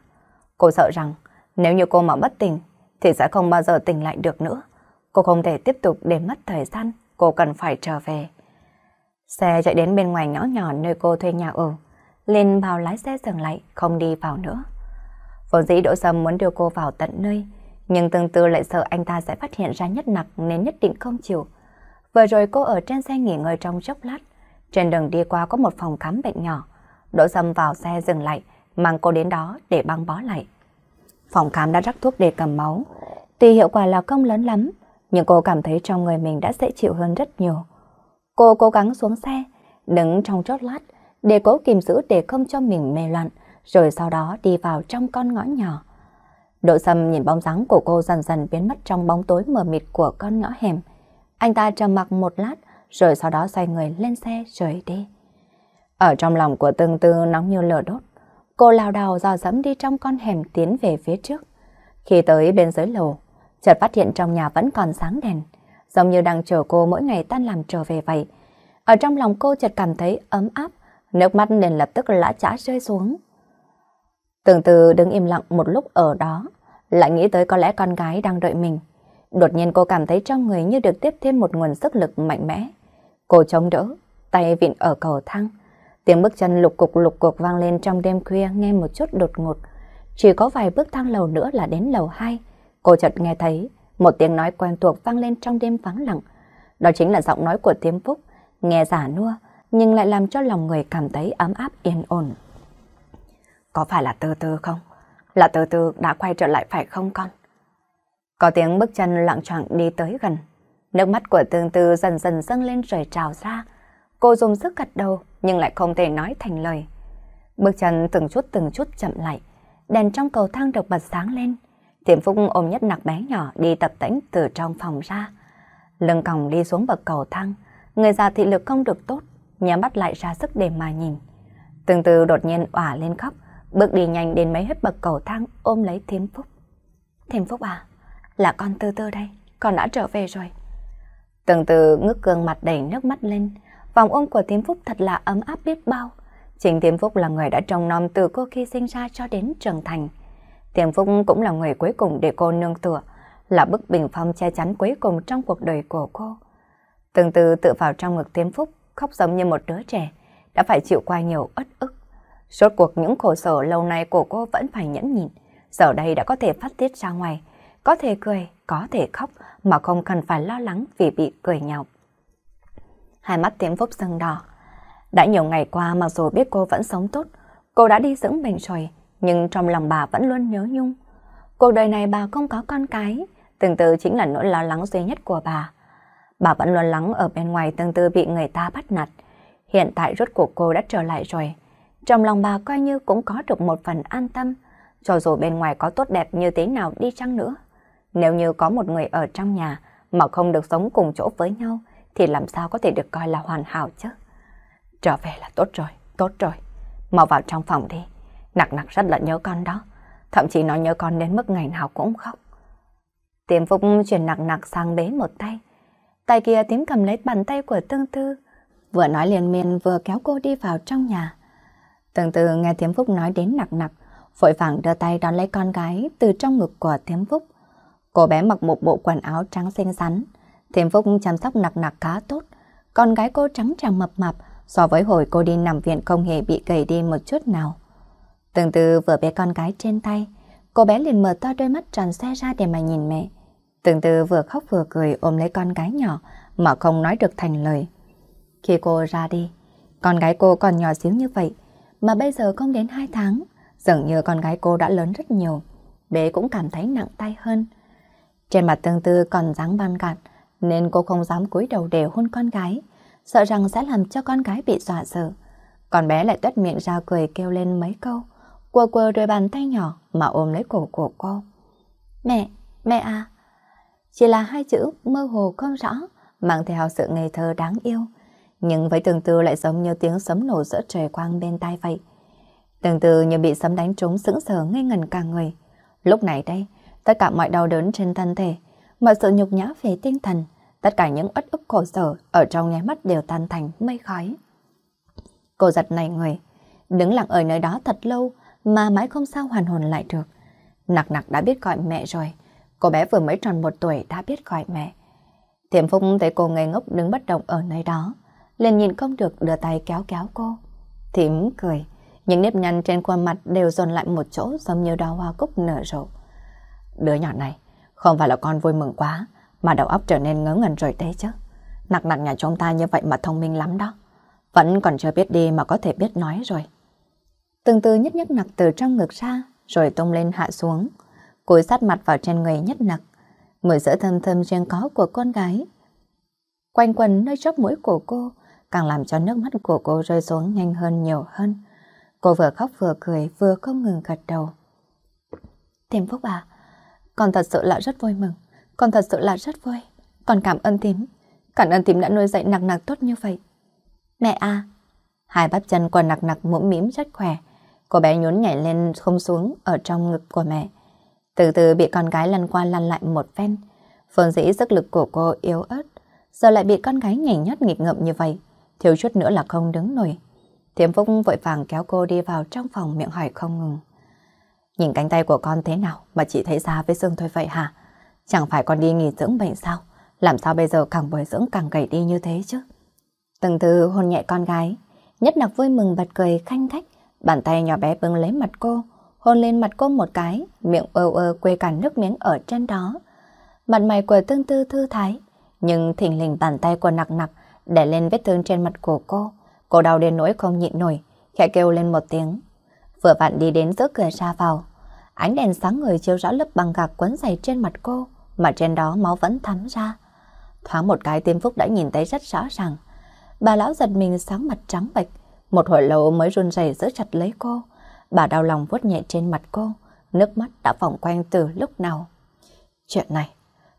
Cô sợ rằng nếu như cô mà bất tỉnh, thì sẽ không bao giờ tỉnh lại được nữa. Cô không thể tiếp tục để mất thời gian, cô cần phải trở về. Xe chạy đến bên ngoài ngõ nhỏ nơi cô thuê nhà ở. Lên vào lái xe dừng lại, không đi vào nữa. Vốn dĩ Đỗ Sâm muốn đưa cô vào tận nơi, nhưng tương tư lại sợ anh ta sẽ phát hiện ra nhất nặc nên nhất định không chịu. Vừa rồi cô ở trên xe nghỉ ngơi trong chốc lát, trên đường đi qua có một phòng khám bệnh nhỏ. Đỗ Sâm vào xe dừng lại, mang cô đến đó để băng bó lại. Phòng khám đã rắc thuốc để cầm máu. Tuy hiệu quả là không lớn lắm, nhưng cô cảm thấy trong người mình đã dễ chịu hơn rất nhiều. Cô cố gắng xuống xe, đứng trong chốt lát để cố kìm giữ để không cho mình mê loạn, rồi sau đó đi vào trong con ngõ nhỏ. Đỗ Sâm nhìn bóng dáng của cô dần dần biến mất trong bóng tối mờ mịt của con ngõ hẻm. Anh ta trầm mặc một lát, rồi sau đó xoay người lên xe rời đi. Ở trong lòng của tương tư nóng như lửa đốt, cô lao đào dò dẫm đi trong con hẻm tiến về phía trước. Khi tới bên dưới lầu, chợt phát hiện trong nhà vẫn còn sáng đèn, giống như đang chờ cô mỗi ngày tan làm trở về vậy. Ở trong lòng cô chợt cảm thấy ấm áp, nước mắt liền lập tức lã chã rơi xuống. Từng từ đứng im lặng một lúc ở đó, lại nghĩ tới có lẽ con gái đang đợi mình. Đột nhiên cô cảm thấy trong người như được tiếp thêm một nguồn sức lực mạnh mẽ. Cô chống đỡ, tay vịn ở cầu thang. Tiếng bước chân lục cục lục cục vang lên trong đêm khuya nghe một chút đột ngột. Chỉ có vài bước thang lầu nữa là đến lầu 2. Cô chợt nghe thấy một tiếng nói quen thuộc vang lên trong đêm vắng lặng. Đó chính là giọng nói của Tiêm Phúc, nghe giả nua nhưng lại làm cho lòng người cảm thấy ấm áp yên ổn. Có phải là Tư Tư không? Là Tư Tư đã quay trở lại phải không con? Có tiếng bước chân lặng trọng đi tới gần. Nước mắt của Tương Tư dần dần dâng lên rồi trào ra. Cô dùng sức gật đầu nhưng lại không thể nói thành lời. Bước chân từng chút từng chút chậm lại. Đèn trong cầu thang được bật sáng lên. Thiểm Phúc ôm nhất nặc bé nhỏ đi tập tĩnh từ trong phòng ra. Lưng còng đi xuống bậc cầu thang, người già thị lực không được tốt, nhắm mắt lại ra sức để mà nhìn. Từng từ đột nhiên òa lên khóc, bước đi nhanh đến mấy hết bậc cầu thang ôm lấy Thiểm Phúc. Thiểm Phúc à, là con Tư Tư đây, con đã trở về rồi. Từng từ ngước gương mặt đầy nước mắt lên, vòng ôm của Thiểm Phúc thật là ấm áp biết bao. Chính Thiểm Phúc là người đã trông nom từ cô khi sinh ra cho đến trưởng thành. Tiềm Phúc cũng là người cuối cùng để cô nương tựa, là bức bình phong che chắn cuối cùng trong cuộc đời của cô. Từng từ tự vào trong ngực Tiêm Phúc, khóc giống như một đứa trẻ, đã phải chịu qua nhiều ất ức. suốt cuộc những khổ sở lâu nay của cô vẫn phải nhẫn nhịn, giờ đây đã có thể phát tiết ra ngoài, có thể cười, có thể khóc mà không cần phải lo lắng vì bị cười nhạo. Hai mắt Tiêm Phúc sưng đỏ. Đã nhiều ngày qua mặc dù biết cô vẫn sống tốt, cô đã đi dưỡng bệnh rồi, nhưng trong lòng bà vẫn luôn nhớ nhung. Cuộc đời này bà không có con cái, từng từ chính là nỗi lo lắng duy nhất của bà. Bà vẫn lo lắng ở bên ngoài từng từ bị người ta bắt nạt. Hiện tại rốt cuộc cô đã trở lại rồi. Trong lòng bà coi như cũng có được một phần an tâm, cho dù bên ngoài có tốt đẹp như thế nào đi chăng nữa. Nếu như có một người ở trong nhà mà không được sống cùng chỗ với nhau, thì làm sao có thể được coi là hoàn hảo chứ? Trở về là tốt rồi, tốt rồi. Mau vào trong phòng đi. Nặc nặc rất là nhớ con đó. Thậm chí nó nhớ con đến mức ngày nào cũng khóc. Tiêm Phúc chuyển nặc nặc sang bế một tay. Tay kia tím cầm lấy bàn tay của Tương Tư. Vừa nói liền miên vừa kéo cô đi vào trong nhà. Tương Tư nghe Tiêm Phúc nói đến nặc nặc. Vội vàng đưa tay đón lấy con gái từ trong ngực của Tiêm Phúc. Cô bé mặc một bộ quần áo trắng xinh xắn. Tiêm Phúc chăm sóc nặc nặc khá tốt. Con gái cô trắng tràng mập mập so với hồi cô đi nằm viện không hề bị gầy đi một chút nào. Từng từ vừa bé con gái trên tay, cô bé liền mở to đôi mắt tròn xe ra để mà nhìn mẹ. Từng từ vừa khóc vừa cười ôm lấy con gái nhỏ mà không nói được thành lời. Khi cô ra đi, con gái cô còn nhỏ xíu như vậy, mà bây giờ không đến 2 tháng, dường như con gái cô đã lớn rất nhiều. Bé cũng cảm thấy nặng tay hơn. Trên mặt tương tư còn dáng ban gạt, nên cô không dám cúi đầu để hôn con gái, sợ rằng sẽ làm cho con gái bị dọa sợ. Còn bé lại tuét miệng ra cười kêu lên mấy câu, Cô cô đôi bàn tay nhỏ mà ôm lấy cổ của cô. Mẹ, mẹ à. Chỉ là hai chữ mơ hồ không rõ, mang theo sự ngây thơ đáng yêu. Nhưng với từng từ lại giống như tiếng sấm nổ giữa trời quang bên tai vậy. Từng từ như bị sấm đánh trúng sững sờ ngây ngần cả người. Lúc này đây, tất cả mọi đau đớn trên thân thể, mọi sự nhục nhã về tinh thần, tất cả những ất ức khổ sở ở trong nháy mắt đều tan thành mây khói. Cô giật này người, đứng lặng ở nơi đó thật lâu, mà mãi không sao hoàn hồn lại được. Nặc nặc đã biết gọi mẹ rồi, cô bé vừa mới tròn một tuổi đã biết gọi mẹ. Thiểm Phúc thấy cô ngây ngốc đứng bất động ở nơi đó, liền nhìn không được đưa tay kéo kéo cô. Thím cười, những nếp nhăn trên khuôn mặt đều dồn lại một chỗ giống như đóa hoa cúc nở rộ. Đứa nhỏ này, không phải là con vui mừng quá, mà đầu óc trở nên ngớ ngẩn rồi đấy chứ. Nặc nặc nhà chúng ta như vậy mà thông minh lắm đó. Vẫn còn chưa biết đi mà có thể biết nói rồi từng từ nhất nhất nặc từ trong ngực ra, rồi tung lên hạ xuống, cúi sát mặt vào trên người nhất nặc, mùi sữa thơm thơm riêng có của con gái. Quanh quần nơi chóp mũi của cô, càng làm cho nước mắt của cô rơi xuống nhanh hơn nhiều hơn. Cô vừa khóc vừa cười, vừa không ngừng gật đầu. Tìm Phúc à, con thật sự là rất vui mừng, con thật sự là rất vui, con cảm ơn tím, cảm ơn tím đã nuôi dạy nặng nặng tốt như vậy. Mẹ à, hai bắp chân của nặng nặng mũm mím rất khỏe, Cô bé nhún nhảy lên không xuống ở trong ngực của mẹ. Từ từ bị con gái lăn qua lăn lại một phen. Phương dĩ sức lực của cô yếu ớt. Giờ lại bị con gái nhảy nhót nghịch ngợm như vậy. Thiếu chút nữa là không đứng nổi. Thiếm Phúc vội vàng kéo cô đi vào trong phòng miệng hỏi không ngừng. Nhìn cánh tay của con thế nào mà chỉ thấy ra với xương thôi vậy hả? Chẳng phải con đi nghỉ dưỡng bệnh sao? Làm sao bây giờ càng bồi dưỡng càng gầy đi như thế chứ? Từng từ hôn nhẹ con gái, nhất là vui mừng bật cười khanh khách, Bàn tay nhỏ bé bưng lấy mặt cô, hôn lên mặt cô một cái, miệng ơ ơ quê cả nước miếng ở trên đó. Mặt mày của tương tư thư thái, nhưng thỉnh lình bàn tay của nặc nặc để lên vết thương trên mặt của cô. Cô đau đến nỗi không nhịn nổi, khẽ kêu lên một tiếng. Vừa vặn đi đến giữa cửa ra vào, ánh đèn sáng người chiếu rõ lớp băng gạc quấn dày trên mặt cô, mà trên đó máu vẫn thấm ra. Thoáng một cái tiêm phúc đã nhìn thấy rất rõ ràng. Bà lão giật mình sáng mặt trắng bệch, một hồi lâu mới run rẩy giữ chặt lấy cô. Bà đau lòng vuốt nhẹ trên mặt cô. Nước mắt đã vòng quanh từ lúc nào. Chuyện này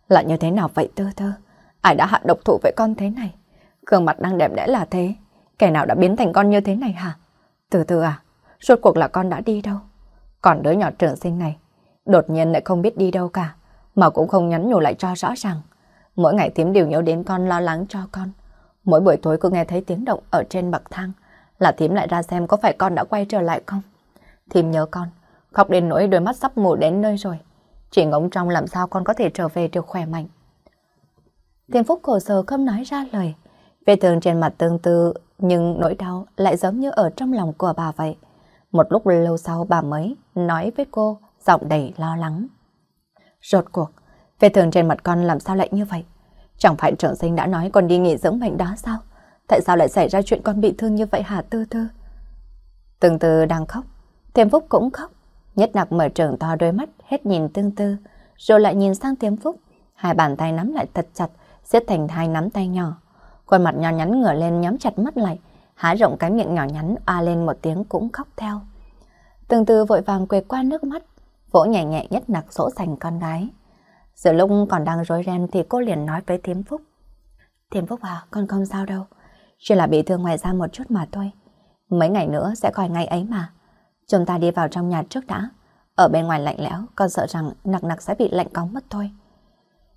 là như thế nào vậy tư thơ? Ai đã hạ độc thủ với con thế này? Gương mặt đang đẹp đẽ là thế. Kẻ nào đã biến thành con như thế này hả? Từ từ à, suốt cuộc là con đã đi đâu? Còn đứa nhỏ trưởng sinh này, đột nhiên lại không biết đi đâu cả, mà cũng không nhắn nhủ lại cho rõ ràng. Mỗi ngày tím đều nhớ đến con lo lắng cho con. Mỗi buổi tối cứ nghe thấy tiếng động ở trên bậc thang, là thím lại ra xem có phải con đã quay trở lại không. Thím nhớ con, khóc đến nỗi đôi mắt sắp mù đến nơi rồi. Chỉ ngóng trong làm sao con có thể trở về được khỏe mạnh. Thiên Phúc khổ sở không nói ra lời. Về thường trên mặt tương tư, nhưng nỗi đau lại giống như ở trong lòng của bà vậy. Một lúc lâu sau bà mới nói với cô, giọng đầy lo lắng. Rốt cuộc, về thường trên mặt con làm sao lại như vậy? Chẳng phải trưởng sinh đã nói con đi nghỉ dưỡng bệnh đó sao? Tại sao lại xảy ra chuyện con bị thương như vậy hả Tư Tư? Tương Tư đang khóc, Tiêm Phúc cũng khóc. Nhất nặc mở trường to đôi mắt, hết nhìn Tương Tư, rồi lại nhìn sang Tiêm Phúc. Hai bàn tay nắm lại thật chặt, xếp thành hai nắm tay nhỏ. Khuôn mặt nhỏ nhắn ngửa lên nhắm chặt mắt lại, há rộng cái miệng nhỏ nhắn a lên một tiếng cũng khóc theo. Tương Tư vội vàng quệt qua nước mắt, vỗ nhẹ nhẹ nhất nặc sổ sành con gái. Giữa lúc còn đang rối ren thì cô liền nói với Tiêm Phúc. Tiêm Phúc à, con không sao đâu chỉ là bị thương ngoài da một chút mà thôi. Mấy ngày nữa sẽ khỏi ngay ấy mà. Chúng ta đi vào trong nhà trước đã. Ở bên ngoài lạnh lẽo, con sợ rằng nặc nặc sẽ bị lạnh cóng mất thôi.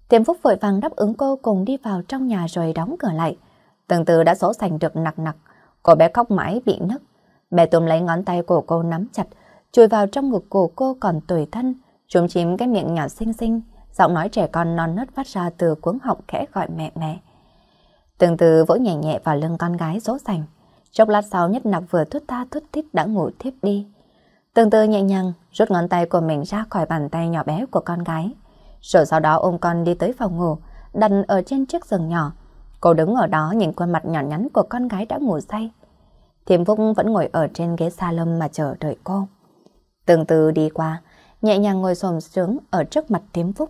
Tiêm Phúc vội vàng đáp ứng cô cùng đi vào trong nhà rồi đóng cửa lại. Từng từ đã dỗ dành được nặc nặc, cô bé khóc mãi bị nấc. Bé tôm lấy ngón tay của cô nắm chặt, chui vào trong ngực của cô còn tuổi thân, trúng chím cái miệng nhỏ xinh xinh, giọng nói trẻ con non nớt phát ra từ cuống họng khẽ gọi mẹ mẹ. Từng từ vỗ nhẹ nhẹ vào lưng con gái dỗ dành. Chốc lát sau nhất nặc vừa thút ta thút thít đã ngủ thiếp đi. Từng từ nhẹ nhàng rút ngón tay của mình ra khỏi bàn tay nhỏ bé của con gái. Rồi sau đó ôm con đi tới phòng ngủ, đặt ở trên chiếc giường nhỏ. Cô đứng ở đó nhìn khuôn mặt nhỏ nhắn của con gái đã ngủ say. Thiểm Phúc vẫn ngồi ở trên ghế salon mà chờ đợi cô. Từng từ đi qua, nhẹ nhàng ngồi xồm sướng ở trước mặt Thiểm Phúc.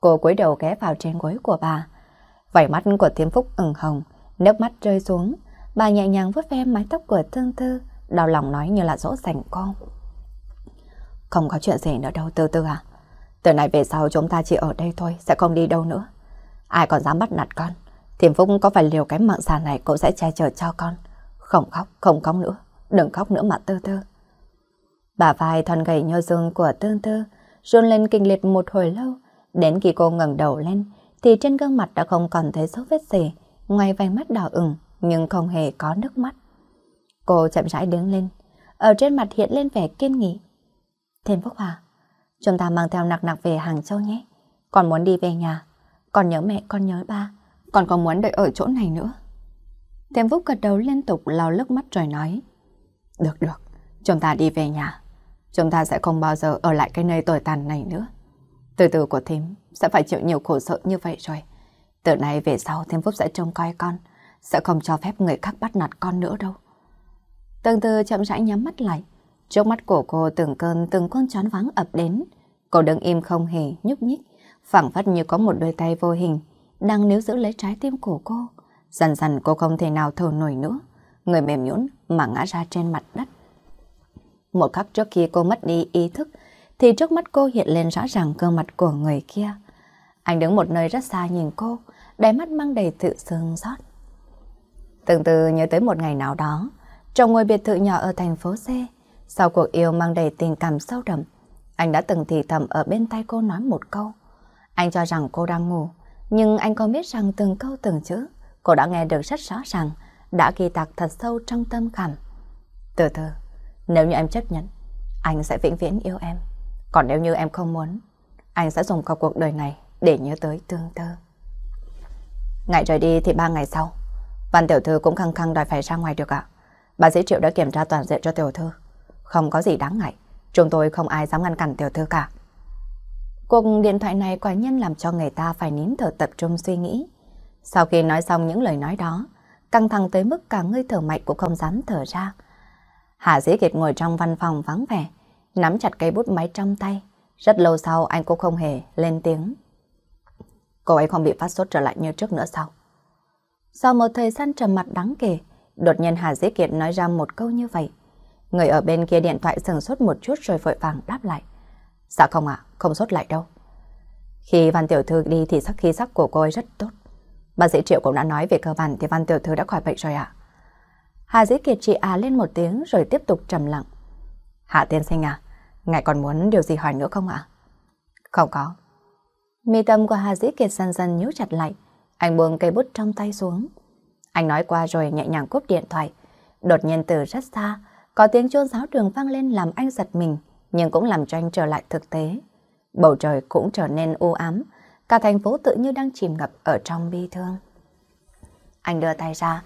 Cô cúi đầu ghé vào trên gối của bà, Vảy mắt của Thiên phúc ửng hồng, nước mắt rơi xuống. Bà nhẹ nhàng vuốt ve mái tóc của thương thư, đau lòng nói như là dỗ dành con. Không có chuyện gì nữa đâu từ Tư à. Từ nay về sau chúng ta chỉ ở đây thôi, sẽ không đi đâu nữa. Ai còn dám bắt nạt con. Thiên Phúc có phải liều cái mạng già này cũng sẽ che chở cho con. Không khóc, không khóc nữa. Đừng khóc nữa mà tư tư. Bà vai thon gầy nhô dương của tương tư run lên kinh liệt một hồi lâu. Đến khi cô ngẩng đầu lên, thì trên gương mặt đã không còn thấy dấu vết gì, ngoài vành mắt đỏ ửng nhưng không hề có nước mắt. Cô chậm rãi đứng lên, ở trên mặt hiện lên vẻ kiên nghị. thêm Phúc Hòa, à, chúng ta mang theo nặc nặc về Hàng Châu nhé. Còn muốn đi về nhà, còn nhớ mẹ, con nhớ ba, còn còn muốn đợi ở chỗ này nữa. thêm Phúc gật đầu liên tục lau nước mắt rồi nói. Được được, chúng ta đi về nhà. Chúng ta sẽ không bao giờ ở lại cái nơi tồi tàn này nữa. Từ từ của thím sẽ phải chịu nhiều khổ sở như vậy rồi. Từ nay về sau thím Phúc sẽ trông coi con, sẽ không cho phép người khác bắt nạt con nữa đâu. tần từ chậm rãi nhắm mắt lại, trước mắt của cô từng cơn từng cơn chón vắng ập đến. Cô đứng im không hề nhúc nhích, phẳng phất như có một đôi tay vô hình đang níu giữ lấy trái tim của cô. Dần dần cô không thể nào thở nổi nữa, người mềm nhũn mà ngã ra trên mặt đất. Một khắc trước khi cô mất đi ý thức, thì trước mắt cô hiện lên rõ ràng gương mặt của người kia. Anh đứng một nơi rất xa nhìn cô, đáy mắt mang đầy tự sương xót. Từng từ nhớ tới một ngày nào đó, trong ngôi biệt thự nhỏ ở thành phố C, sau cuộc yêu mang đầy tình cảm sâu đậm, anh đã từng thì thầm ở bên tay cô nói một câu. Anh cho rằng cô đang ngủ, nhưng anh có biết rằng từng câu từng chữ, cô đã nghe được rất rõ ràng, đã ghi tạc thật sâu trong tâm khảm. Từ từ, nếu như em chấp nhận, anh sẽ vĩnh viễn yêu em. Còn nếu như em không muốn, anh sẽ dùng cả cuộc đời này để nhớ tới tương tư. Ngày rời đi thì ba ngày sau, Văn tiểu thư cũng khăng khăng đòi phải ra ngoài được ạ. bà Bác sĩ Triệu đã kiểm tra toàn diện cho tiểu thư. Không có gì đáng ngại, chúng tôi không ai dám ngăn cản tiểu thư cả. Cuộc điện thoại này quả nhiên làm cho người ta phải nín thở tập trung suy nghĩ. Sau khi nói xong những lời nói đó, căng thẳng tới mức cả người thở mạnh cũng không dám thở ra. Hạ Dĩ Kiệt ngồi trong văn phòng vắng vẻ, nắm chặt cây bút máy trong tay. Rất lâu sau anh cũng không hề lên tiếng. Cô ấy không bị phát sốt trở lại như trước nữa sao? Sau một thời gian trầm mặt đáng kể, đột nhiên Hà Dĩ Kiệt nói ra một câu như vậy. Người ở bên kia điện thoại sừng sốt một chút rồi vội vàng đáp lại. Dạ không ạ, không sốt lại đâu. Khi Văn Tiểu Thư đi thì sắc khí sắc của cô ấy rất tốt. Bác sĩ Triệu cũng đã nói về cơ bản thì Văn Tiểu Thư đã khỏi bệnh rồi ạ. Hà Dĩ Kiệt chị à lên một tiếng rồi tiếp tục trầm lặng. Hạ tiên sinh à, Ngài còn muốn điều gì hỏi nữa không ạ? Không có. Mi tâm của Hà Dĩ Kiệt dần dần nhú chặt lại. Anh buông cây bút trong tay xuống. Anh nói qua rồi nhẹ nhàng cúp điện thoại. Đột nhiên từ rất xa, có tiếng chuông giáo trường vang lên làm anh giật mình, nhưng cũng làm cho anh trở lại thực tế. Bầu trời cũng trở nên u ám, cả thành phố tự như đang chìm ngập ở trong bi thương. Anh đưa tay ra,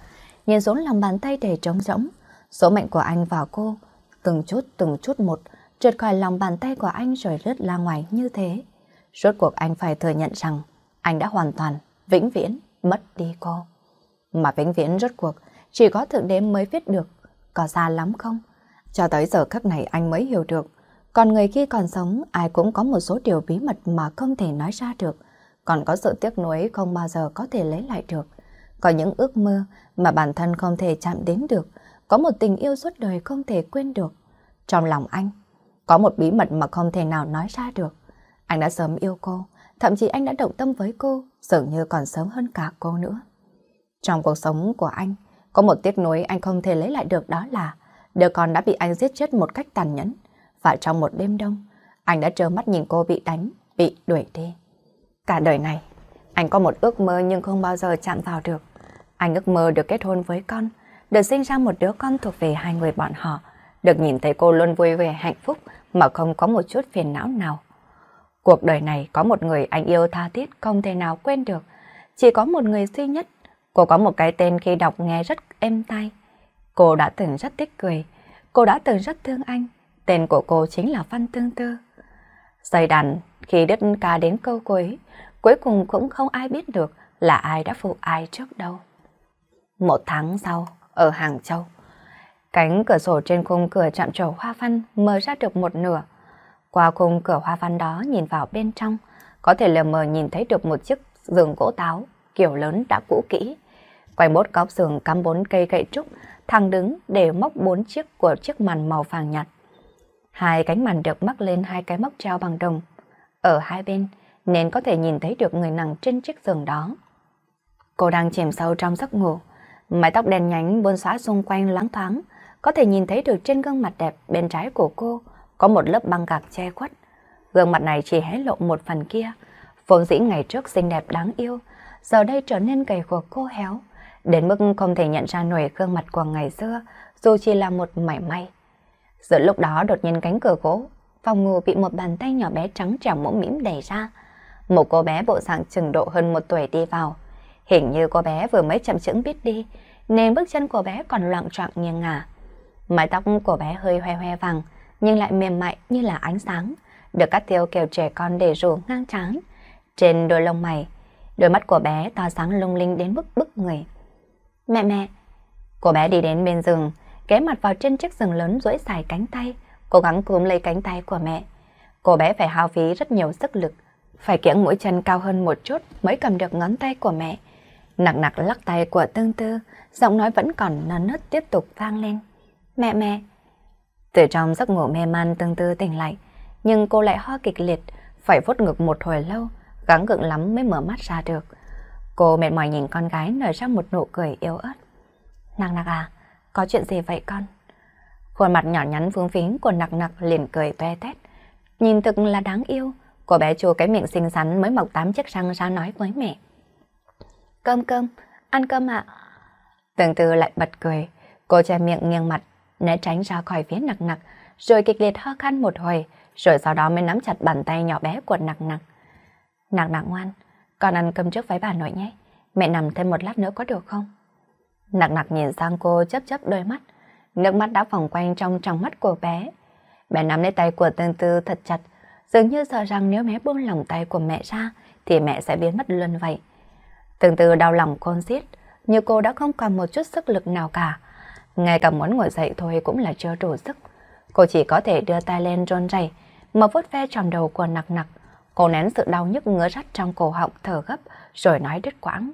nhìn xuống lòng bàn tay đầy trống rỗng. Số mệnh của anh và cô, từng chút từng chút một, trượt khỏi lòng bàn tay của anh rồi rớt ra ngoài như thế. Rốt cuộc anh phải thừa nhận rằng anh đã hoàn toàn, vĩnh viễn, mất đi cô. Mà vĩnh viễn rốt cuộc chỉ có Thượng Đế mới viết được, có xa lắm không? Cho tới giờ khắc này anh mới hiểu được, còn người khi còn sống ai cũng có một số điều bí mật mà không thể nói ra được, còn có sự tiếc nuối không bao giờ có thể lấy lại được. Có những ước mơ mà bản thân không thể chạm đến được, có một tình yêu suốt đời không thể quên được. Trong lòng anh, có một bí mật mà không thể nào nói ra được. Anh đã sớm yêu cô, thậm chí anh đã động tâm với cô, dường như còn sớm hơn cả cô nữa. Trong cuộc sống của anh, có một tiếc nuối anh không thể lấy lại được đó là đứa con đã bị anh giết chết một cách tàn nhẫn. Và trong một đêm đông, anh đã trơ mắt nhìn cô bị đánh, bị đuổi đi. Cả đời này, anh có một ước mơ nhưng không bao giờ chạm vào được. Anh ước mơ được kết hôn với con, được sinh ra một đứa con thuộc về hai người bọn họ, được nhìn thấy cô luôn vui vẻ hạnh phúc, mà không có một chút phiền não nào. Cuộc đời này có một người anh yêu tha thiết không thể nào quên được, chỉ có một người duy nhất. Cô có một cái tên khi đọc nghe rất êm tai. Cô đã từng rất thích cười, cô đã từng rất thương anh. Tên của cô chính là Văn Tương Tư. Giày đàn khi đứt ca đến câu cuối, cuối cùng cũng không ai biết được là ai đã phụ ai trước đâu. Một tháng sau, ở Hàng Châu, Cánh cửa sổ trên khung cửa chạm trổ hoa văn mở ra được một nửa. Qua khung cửa hoa văn đó nhìn vào bên trong, có thể lờ mờ nhìn thấy được một chiếc giường gỗ táo, kiểu lớn đã cũ kỹ. Quanh bốt góc giường cắm bốn cây gậy trúc, thẳng đứng để móc bốn chiếc của chiếc màn màu vàng nhạt. Hai cánh màn được mắc lên hai cái móc treo bằng đồng. Ở hai bên, nên có thể nhìn thấy được người nằm trên chiếc giường đó. Cô đang chìm sâu trong giấc ngủ, mái tóc đen nhánh buôn xóa xung quanh loáng thoáng, có thể nhìn thấy được trên gương mặt đẹp bên trái của cô có một lớp băng gạc che khuất. Gương mặt này chỉ hé lộ một phần kia, vốn dĩ ngày trước xinh đẹp đáng yêu, giờ đây trở nên gầy của cô héo, đến mức không thể nhận ra nổi gương mặt của ngày xưa, dù chỉ là một mảy may. Giữa lúc đó đột nhiên cánh cửa gỗ, phòng ngủ bị một bàn tay nhỏ bé trắng trẻo mũ mỉm đẩy ra. Một cô bé bộ dạng chừng độ hơn một tuổi đi vào. Hình như cô bé vừa mới chậm chững biết đi, nên bước chân của bé còn loạn trọng nghiêng ngả. Mái tóc của bé hơi hoe hoe vàng, nhưng lại mềm mại như là ánh sáng, được cắt theo kiểu trẻ con để rủ ngang trán. Trên đôi lông mày, đôi mắt của bé to sáng lung linh đến mức bức người. Mẹ mẹ! Cô bé đi đến bên giường, ghé mặt vào trên chiếc giường lớn duỗi dài cánh tay, cố gắng cúm lấy cánh tay của mẹ. Cô bé phải hao phí rất nhiều sức lực, phải kiễng mũi chân cao hơn một chút mới cầm được ngón tay của mẹ. Nặng nặng lắc tay của tương tư, giọng nói vẫn còn non nớt tiếp tục vang lên. Mẹ mẹ! Từ trong giấc ngủ mê man tương tư tỉnh lại, nhưng cô lại ho kịch liệt, phải vốt ngực một hồi lâu, gắng gượng lắm mới mở mắt ra được. Cô mệt mỏi nhìn con gái nở ra một nụ cười yếu ớt. nặng nặng à, có chuyện gì vậy con? Khuôn mặt nhỏ nhắn phương phính của nặng nặng liền cười toe tét. Nhìn thực là đáng yêu, cô bé chua cái miệng xinh xắn mới mọc tám chiếc răng ra nói với mẹ. Cơm cơm, ăn cơm ạ. À. Từng từ lại bật cười, cô che miệng nghiêng mặt né tránh ra khỏi phía nặng nặng rồi kịch liệt ho khăn một hồi, rồi sau đó mới nắm chặt bàn tay nhỏ bé của nặng nặng nặng nặng ngoan, con ăn cơm trước với bà nội nhé, mẹ nằm thêm một lát nữa có được không? nặng nặng nhìn sang cô chớp chớp đôi mắt, nước mắt đã vòng quanh trong trong mắt của bé. Bé nắm lấy tay của tương tư thật chặt, dường như sợ rằng nếu bé buông lòng tay của mẹ ra thì mẹ sẽ biến mất luôn vậy. Tương tư đau lòng khôn xiết, như cô đã không còn một chút sức lực nào cả, ngay cả muốn ngồi dậy thôi cũng là chưa đủ sức. Cô chỉ có thể đưa tay lên rôn rầy, mà vuốt ve tròn đầu của nặc nặc. Cô nén sự đau nhức ngứa rắt trong cổ họng thở gấp rồi nói đứt quãng.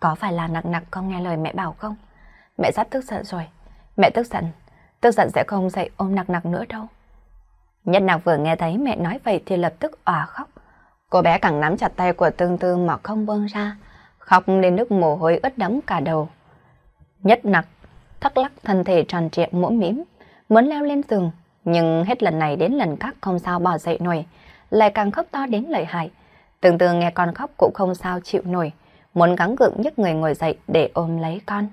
Có phải là nặc nặc con nghe lời mẹ bảo không? Mẹ sắp tức giận rồi. Mẹ tức giận. Tức giận sẽ không dậy ôm nặc nặc nữa đâu. Nhất nặc vừa nghe thấy mẹ nói vậy thì lập tức òa khóc. Cô bé càng nắm chặt tay của tương tư mà không buông ra. Khóc đến nước mồ hôi ướt đẫm cả đầu. Nhất nặc thắc lắc thân thể tròn trịa mũm mím muốn leo lên giường, nhưng hết lần này đến lần khác không sao bỏ dậy nổi, lại càng khóc to đến lợi hại. Từng từ nghe con khóc cũng không sao chịu nổi, muốn gắng gượng nhấc người ngồi dậy để ôm lấy con.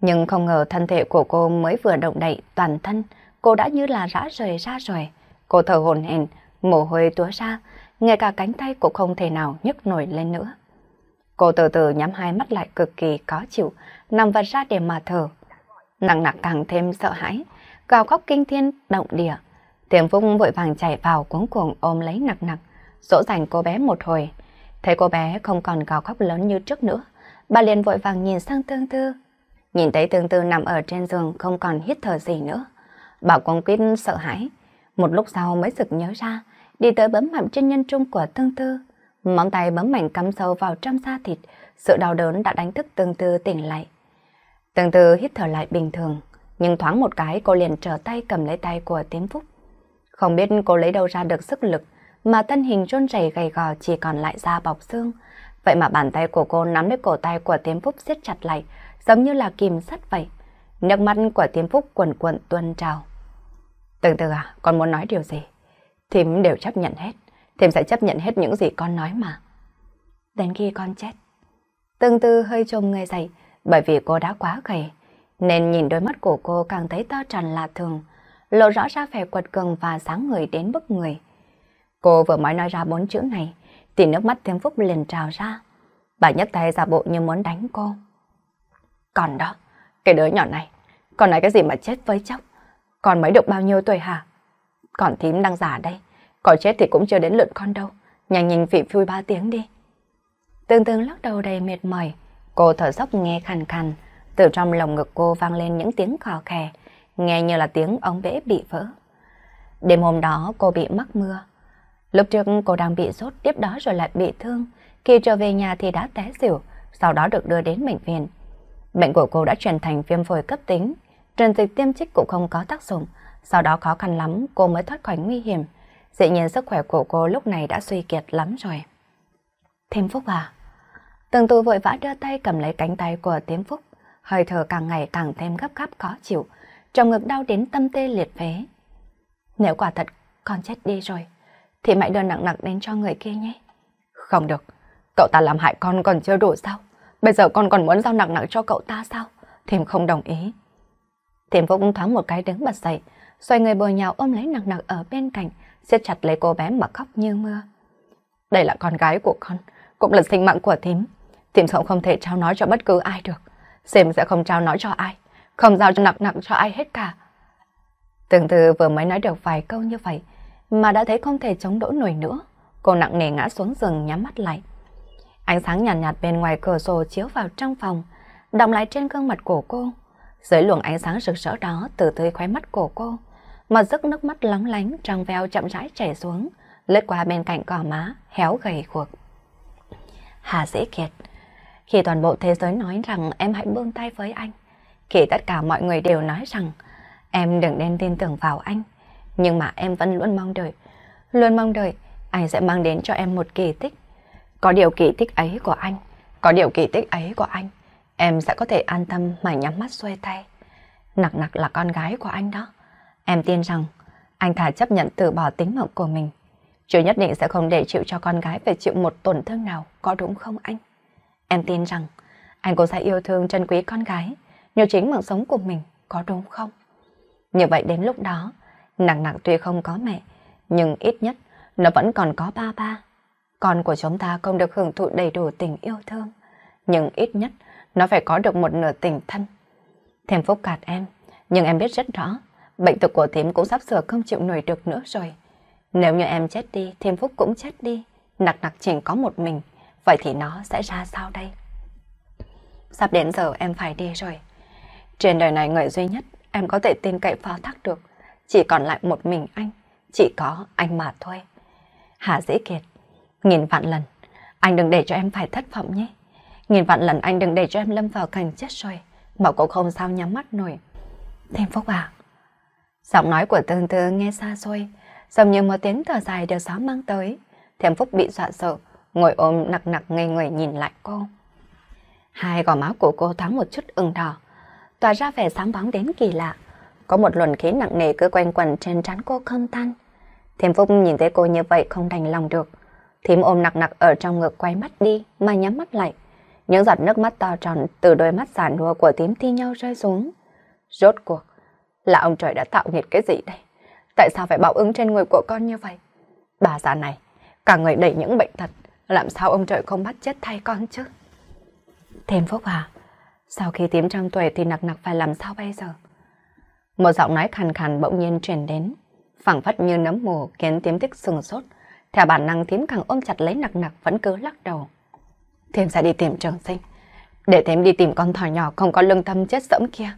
Nhưng không ngờ thân thể của cô mới vừa động đậy toàn thân, cô đã như là rã rời ra rồi. Cô thở hồn hển, mồ hôi túa ra, ngay cả cánh tay cũng không thể nào nhấc nổi lên nữa. Cô từ từ nhắm hai mắt lại cực kỳ khó chịu, nằm vật ra để mà thở nặng nặc càng thêm sợ hãi, gào khóc kinh thiên động địa. Tiềm Phúc vội vàng chạy vào cuống cuồng ôm lấy nặng nặc, dỗ dành cô bé một hồi. Thấy cô bé không còn gào khóc lớn như trước nữa, bà liền vội vàng nhìn sang Tương Tư. Nhìn thấy Tương Tư nằm ở trên giường không còn hít thở gì nữa. Bà cuống quýt sợ hãi, một lúc sau mới sực nhớ ra, đi tới bấm mạnh trên nhân trung của Tương Tư. Móng tay bấm mạnh cắm sâu vào trong da thịt, sự đau đớn đã đánh thức Tương Tư tỉnh lại. Từng tư hít thở lại bình thường, nhưng thoáng một cái cô liền trở tay cầm lấy tay của Tiến Phúc. Không biết cô lấy đâu ra được sức lực mà thân hình trôn rẩy gầy gò chỉ còn lại da bọc xương. Vậy mà bàn tay của cô nắm lấy cổ tay của Tiến Phúc siết chặt lại, giống như là kìm sắt vậy. Nước mắt của Tiến Phúc quần quần tuôn trào. Từng tư à, con muốn nói điều gì? Thím đều chấp nhận hết. Thím sẽ chấp nhận hết những gì con nói mà. Đến khi con chết. Từng tư hơi trồm người dậy, bởi vì cô đã quá gầy, nên nhìn đôi mắt của cô càng thấy to tròn lạ thường, lộ rõ ra vẻ quật cường và sáng người đến bức người. Cô vừa mới nói ra bốn chữ này, thì nước mắt thêm Phúc liền trào ra. Bà nhấc tay ra bộ như muốn đánh cô. Còn đó, cái đứa nhỏ này, còn nói cái gì mà chết với chóc? Còn mới được bao nhiêu tuổi hả? Còn thím đang già đây, còn chết thì cũng chưa đến lượt con đâu. Nhanh nhìn phỉ phui ba tiếng đi. Tương tương lắc đầu đầy mệt mỏi, Cô thở dốc nghe khàn khàn, từ trong lòng ngực cô vang lên những tiếng khò khè, nghe như là tiếng ống bể bị vỡ. Đêm hôm đó cô bị mắc mưa. Lúc trước cô đang bị sốt, tiếp đó rồi lại bị thương. Khi trở về nhà thì đã té xỉu, sau đó được đưa đến bệnh viện. Bệnh của cô đã chuyển thành viêm phổi cấp tính. Trần dịch tiêm chích cũng không có tác dụng. Sau đó khó khăn lắm cô mới thoát khỏi nguy hiểm. Dĩ nhiên sức khỏe của cô lúc này đã suy kiệt lắm rồi. Thêm Phúc à? Từng tù vội vã đưa tay cầm lấy cánh tay của Tiếm Phúc, hơi thở càng ngày càng thêm gấp gáp khó chịu, trong ngực đau đến tâm tê liệt phế. Nếu quả thật con chết đi rồi, thì mày đưa nặng nặng đến cho người kia nhé. Không được, cậu ta làm hại con còn chưa đủ sao? Bây giờ con còn muốn giao nặng nặng cho cậu ta sao? Thìm không đồng ý. Thìm Phúc thoáng một cái đứng bật dậy, xoay người bồi nhào ôm lấy nặng nặng ở bên cạnh, siết chặt lấy cô bé mà khóc như mưa. Đây là con gái của con, cũng là sinh mạng của thím Tiệm cũng không thể trao nói cho bất cứ ai được. Xem sẽ không trao nói cho ai, không giao cho nặng nặng cho ai hết cả. Tương tư vừa mới nói được vài câu như vậy, mà đã thấy không thể chống đỡ nổi nữa. Cô nặng nề ngã xuống giường nhắm mắt lại. Ánh sáng nhàn nhạt, nhạt bên ngoài cửa sổ chiếu vào trong phòng, đọng lại trên gương mặt của cô. Dưới luồng ánh sáng rực rỡ đó từ từ khóe mắt của cô, mà giấc nước mắt lóng lánh trong veo chậm rãi chảy xuống, lướt qua bên cạnh cỏ má, héo gầy cuộc. Hà dễ Kiệt, khi toàn bộ thế giới nói rằng em hãy buông tay với anh, khi tất cả mọi người đều nói rằng em đừng nên tin tưởng vào anh, nhưng mà em vẫn luôn mong đợi, luôn mong đợi anh sẽ mang đến cho em một kỳ tích. Có điều kỳ tích ấy của anh, có điều kỳ tích ấy của anh, em sẽ có thể an tâm mà nhắm mắt xuôi tay. Nặc nặc là con gái của anh đó. Em tin rằng anh thà chấp nhận từ bỏ tính mạng của mình. chú nhất định sẽ không để chịu cho con gái phải chịu một tổn thương nào, có đúng không anh? Em tin rằng anh cũng sẽ yêu thương trân quý con gái như chính mạng sống của mình, có đúng không? Như vậy đến lúc đó, nặng nặng tuy không có mẹ, nhưng ít nhất nó vẫn còn có ba ba. Con của chúng ta không được hưởng thụ đầy đủ tình yêu thương, nhưng ít nhất nó phải có được một nửa tình thân. Thêm phúc cạt em, nhưng em biết rất rõ, bệnh tật của thím cũng sắp sửa không chịu nổi được nữa rồi. Nếu như em chết đi, thêm phúc cũng chết đi, nặng nặng chỉ có một mình. Vậy thì nó sẽ ra sao đây? Sắp đến giờ em phải đi rồi. Trên đời này người duy nhất em có thể tin cậy phó thác được. Chỉ còn lại một mình anh. Chỉ có anh mà thôi. Hà dễ kiệt. Nghìn vạn lần. Anh đừng để cho em phải thất vọng nhé. Nghìn vạn lần anh đừng để cho em lâm vào cảnh chết rồi. Mà cũng không sao nhắm mắt nổi. Thêm phúc à? Giọng nói của tương tư nghe xa xôi. Giống như một tiếng thở dài đều gió mang tới. Thêm phúc bị dọa sợ ngồi ôm nặc nặc ngây người nhìn lại cô. Hai gò má của cô thoáng một chút ửng đỏ, tỏa ra vẻ sáng bóng đến kỳ lạ. Có một luồng khí nặng nề cứ quanh quẩn trên trán cô không tan. Thiểm Phúc nhìn thấy cô như vậy không đành lòng được. Thím ôm nặc nặc ở trong ngực quay mắt đi mà nhắm mắt lại. Những giọt nước mắt to tròn từ đôi mắt giả nua của thím thi nhau rơi xuống. Rốt cuộc, là ông trời đã tạo nghiệt cái gì đây? Tại sao phải báo ứng trên người của con như vậy? Bà già này, cả người đầy những bệnh thật làm sao ông trời không bắt chết thay con chứ? Thêm Phúc à? Sau khi tím trăng tuổi thì nặc nặc phải làm sao bây giờ? Một giọng nói khàn khàn bỗng nhiên truyền đến. phẳng phất như nấm mồ khiến tím tích sừng sốt. Theo bản năng tím càng ôm chặt lấy nặc nặc vẫn cứ lắc đầu. Thêm sẽ đi tìm trường sinh. Để thêm đi tìm con thỏ nhỏ không có lương tâm chết sẫm kia.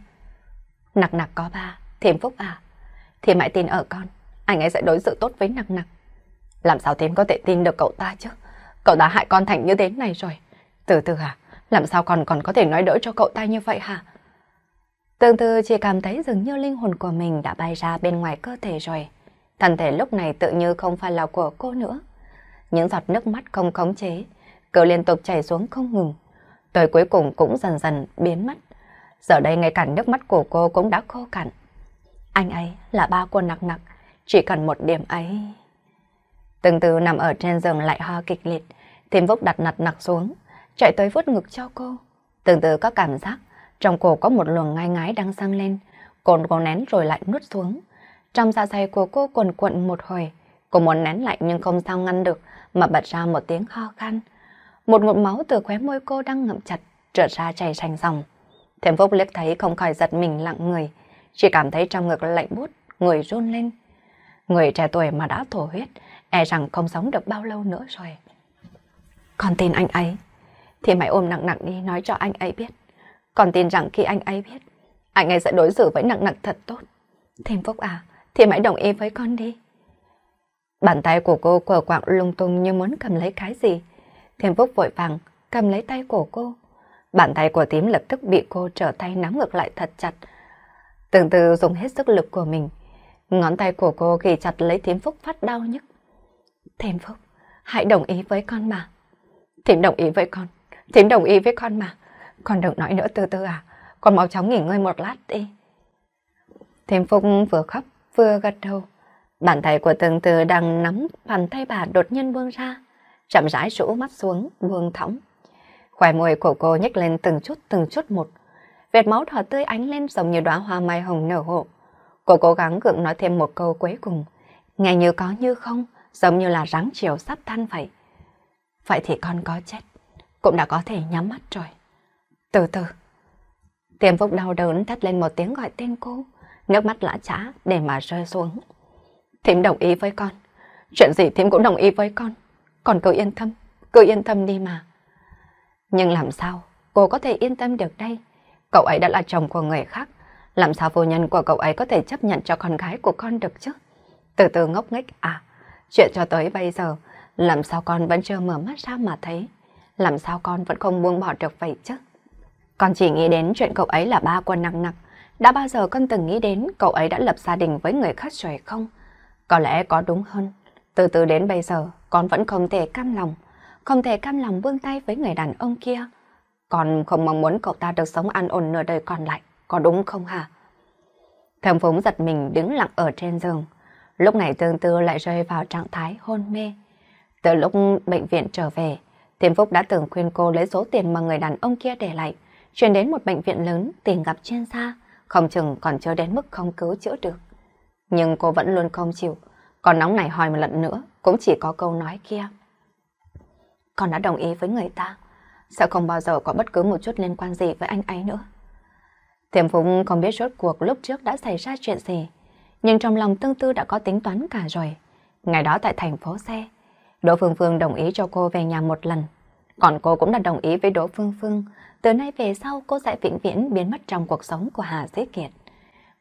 Nặc nặc có ba, thêm phúc à. Thêm hãy tin ở con, anh ấy sẽ đối xử tốt với nặc nặc. Làm sao thêm có thể tin được cậu ta chứ? Cậu đã hại con thành như thế này rồi. Từ từ à, làm sao con còn có thể nói đỡ cho cậu ta như vậy hả? Tương tư chỉ cảm thấy dường như linh hồn của mình đã bay ra bên ngoài cơ thể rồi. Thân thể lúc này tự như không phải là của cô nữa. Những giọt nước mắt không khống chế, cứ liên tục chảy xuống không ngừng. Tới cuối cùng cũng dần dần biến mất. Giờ đây ngay cả nước mắt của cô cũng đã khô cạn. Anh ấy là ba của nặc nặc, chỉ cần một điểm ấy... Từng từ nằm ở trên giường lại ho kịch liệt, thêm phúc đặt nặt nặc xuống, chạy tới vuốt ngực cho cô. Từng từ có cảm giác, trong cổ có một luồng ngai ngái đang sang lên, cồn cố nén rồi lại nuốt xuống. Trong dạ dày của cô cuồn cuộn một hồi, cô muốn nén lại nhưng không sao ngăn được mà bật ra một tiếng ho khan. Một ngụm máu từ khóe môi cô đang ngậm chặt, trượt ra chảy thành dòng. Thêm phúc liếc thấy không khỏi giật mình lặng người, chỉ cảm thấy trong ngực lạnh buốt, người run lên. Người trẻ tuổi mà đã thổ huyết, e rằng không sống được bao lâu nữa rồi. Còn tin anh ấy, thì mày ôm nặng nặng đi nói cho anh ấy biết. Còn tin rằng khi anh ấy biết, anh ấy sẽ đối xử với nặng nặng thật tốt. Thêm Phúc à, thì mày đồng ý với con đi. Bàn tay của cô quờ quạng lung tung như muốn cầm lấy cái gì. Thêm Phúc vội vàng cầm lấy tay của cô. Bàn tay của tím lập tức bị cô trở tay nắm ngược lại thật chặt. Từng từ dùng hết sức lực của mình. Ngón tay của cô ghi chặt lấy tím Phúc phát đau nhức Thím Phúc, hãy đồng ý với con mà. Thím đồng ý với con, thím đồng ý với con mà. Con đừng nói nữa từ từ à, con mau chóng nghỉ ngơi một lát đi. Thím Phúc vừa khóc vừa gật đầu. Bàn tay của tường từ đang nắm bàn tay bà đột nhiên buông ra, chậm rãi rũ mắt xuống, buông thõng. Khỏe môi của cô nhếch lên từng chút từng chút một, vệt máu đỏ tươi ánh lên giống như đóa hoa mai hồng nở hộ. Cô cố gắng gượng nói thêm một câu cuối cùng, nghe như có như không, giống như là rắn chiều sắp than vậy. Vậy thì con có chết, cũng đã có thể nhắm mắt rồi. Từ từ. Tiềm phúc đau đớn thét lên một tiếng gọi tên cô, nước mắt lã chã để mà rơi xuống. Thím đồng ý với con, chuyện gì thím cũng đồng ý với con. Còn cứ yên tâm, cứ yên tâm đi mà. Nhưng làm sao cô có thể yên tâm được đây? Cậu ấy đã là chồng của người khác, làm sao vô nhân của cậu ấy có thể chấp nhận cho con gái của con được chứ? Từ từ ngốc nghếch à, Chuyện cho tới bây giờ, làm sao con vẫn chưa mở mắt ra mà thấy? Làm sao con vẫn không buông bỏ được vậy chứ? Con chỉ nghĩ đến chuyện cậu ấy là ba quân nặng nặc. Đã bao giờ con từng nghĩ đến cậu ấy đã lập gia đình với người khác rồi không? Có lẽ có đúng hơn. Từ từ đến bây giờ, con vẫn không thể cam lòng. Không thể cam lòng buông tay với người đàn ông kia. Con không mong muốn cậu ta được sống an ổn nửa đời còn lại. Có đúng không hả? Thầm phúng giật mình đứng lặng ở trên giường. Lúc này tương tư lại rơi vào trạng thái hôn mê. Từ lúc bệnh viện trở về, Thiên Phúc đã từng khuyên cô lấy số tiền mà người đàn ông kia để lại, chuyển đến một bệnh viện lớn tìm gặp chuyên gia, không chừng còn chưa đến mức không cứu chữa được. Nhưng cô vẫn luôn không chịu, còn nóng này hỏi một lần nữa cũng chỉ có câu nói kia. Con đã đồng ý với người ta, sẽ không bao giờ có bất cứ một chút liên quan gì với anh ấy nữa. Tiềm Phúc không biết suốt cuộc lúc trước đã xảy ra chuyện gì, nhưng trong lòng tương tư đã có tính toán cả rồi. Ngày đó tại thành phố xe, Đỗ Phương Phương đồng ý cho cô về nhà một lần. Còn cô cũng đã đồng ý với Đỗ Phương Phương, từ nay về sau cô sẽ vĩnh viễn biến mất trong cuộc sống của Hà Dế Kiệt.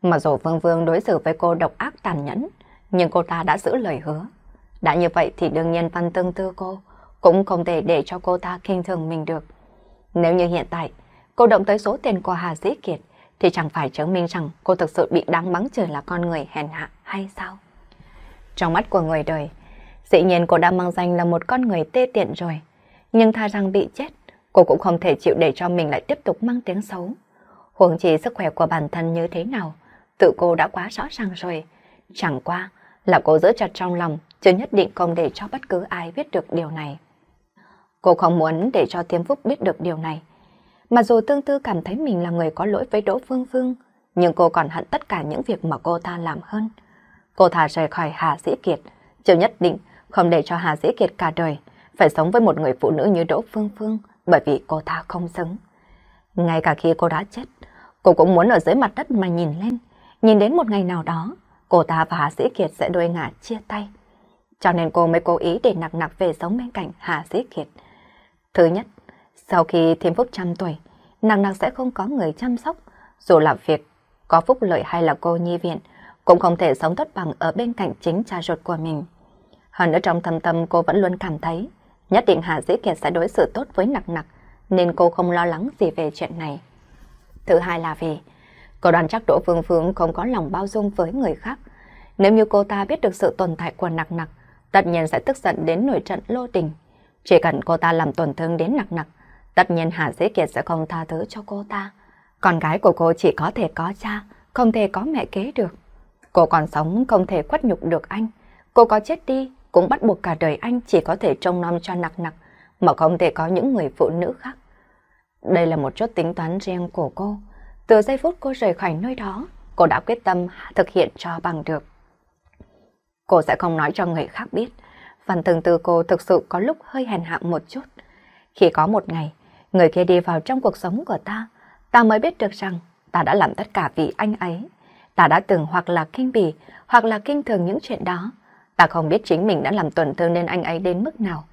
Mặc dù Phương Phương đối xử với cô độc ác tàn nhẫn, nhưng cô ta đã giữ lời hứa. Đã như vậy thì đương nhiên văn tương tư cô, cũng không thể để cho cô ta khinh thường mình được. Nếu như hiện tại, cô động tới số tiền của Hà Dĩ Kiệt, thì chẳng phải chứng minh rằng cô thực sự bị đáng mắng chửi là con người hèn hạ hay sao? Trong mắt của người đời, dĩ nhiên cô đã mang danh là một con người tê tiện rồi. Nhưng tha rằng bị chết, cô cũng không thể chịu để cho mình lại tiếp tục mang tiếng xấu. Huống chỉ sức khỏe của bản thân như thế nào, tự cô đã quá rõ ràng rồi. Chẳng qua là cô giữ chặt trong lòng, chứ nhất định không để cho bất cứ ai biết được điều này. Cô không muốn để cho Tiêm Phúc biết được điều này. Mặc dù tương tư cảm thấy mình là người có lỗi với Đỗ Phương Phương, nhưng cô còn hận tất cả những việc mà cô ta làm hơn. Cô thà rời khỏi Hà Dĩ Kiệt, chiều nhất định không để cho Hà Dĩ Kiệt cả đời phải sống với một người phụ nữ như Đỗ Phương Phương bởi vì cô ta không xứng. Ngay cả khi cô đã chết, cô cũng muốn ở dưới mặt đất mà nhìn lên, nhìn đến một ngày nào đó, cô ta và Hà Dĩ Kiệt sẽ đôi ngả chia tay. Cho nên cô mới cố ý để nặng nặng về sống bên cạnh Hà Dĩ Kiệt. Thứ nhất, sau khi thêm phúc trăm tuổi, nàng nàng sẽ không có người chăm sóc. Dù là việc, có phúc lợi hay là cô nhi viện, cũng không thể sống tốt bằng ở bên cạnh chính cha ruột của mình. Hơn nữa trong thầm tâm cô vẫn luôn cảm thấy, nhất định Hà Dĩ Kiệt sẽ đối xử tốt với nặc nặc, nên cô không lo lắng gì về chuyện này. Thứ hai là vì, cô đoàn chắc Đỗ Phương Phương không có lòng bao dung với người khác. Nếu như cô ta biết được sự tồn tại của nặc nặc, tất nhiên sẽ tức giận đến nổi trận lô đình, Chỉ cần cô ta làm tổn thương đến nặc nặc, Tất nhiên Hà Dĩ Kiệt sẽ không tha thứ cho cô ta. Con gái của cô chỉ có thể có cha, không thể có mẹ kế được. Cô còn sống không thể khuất nhục được anh. Cô có chết đi cũng bắt buộc cả đời anh chỉ có thể trông nom cho nặc nặc, mà không thể có những người phụ nữ khác. Đây là một chút tính toán riêng của cô. Từ giây phút cô rời khỏi nơi đó, cô đã quyết tâm thực hiện cho bằng được. Cô sẽ không nói cho người khác biết. Phần thường từ cô thực sự có lúc hơi hèn hạ một chút. Khi có một ngày, Người kia đi vào trong cuộc sống của ta, ta mới biết được rằng ta đã làm tất cả vì anh ấy. Ta đã từng hoặc là kinh bỉ, hoặc là kinh thường những chuyện đó. Ta không biết chính mình đã làm tổn thương nên anh ấy đến mức nào.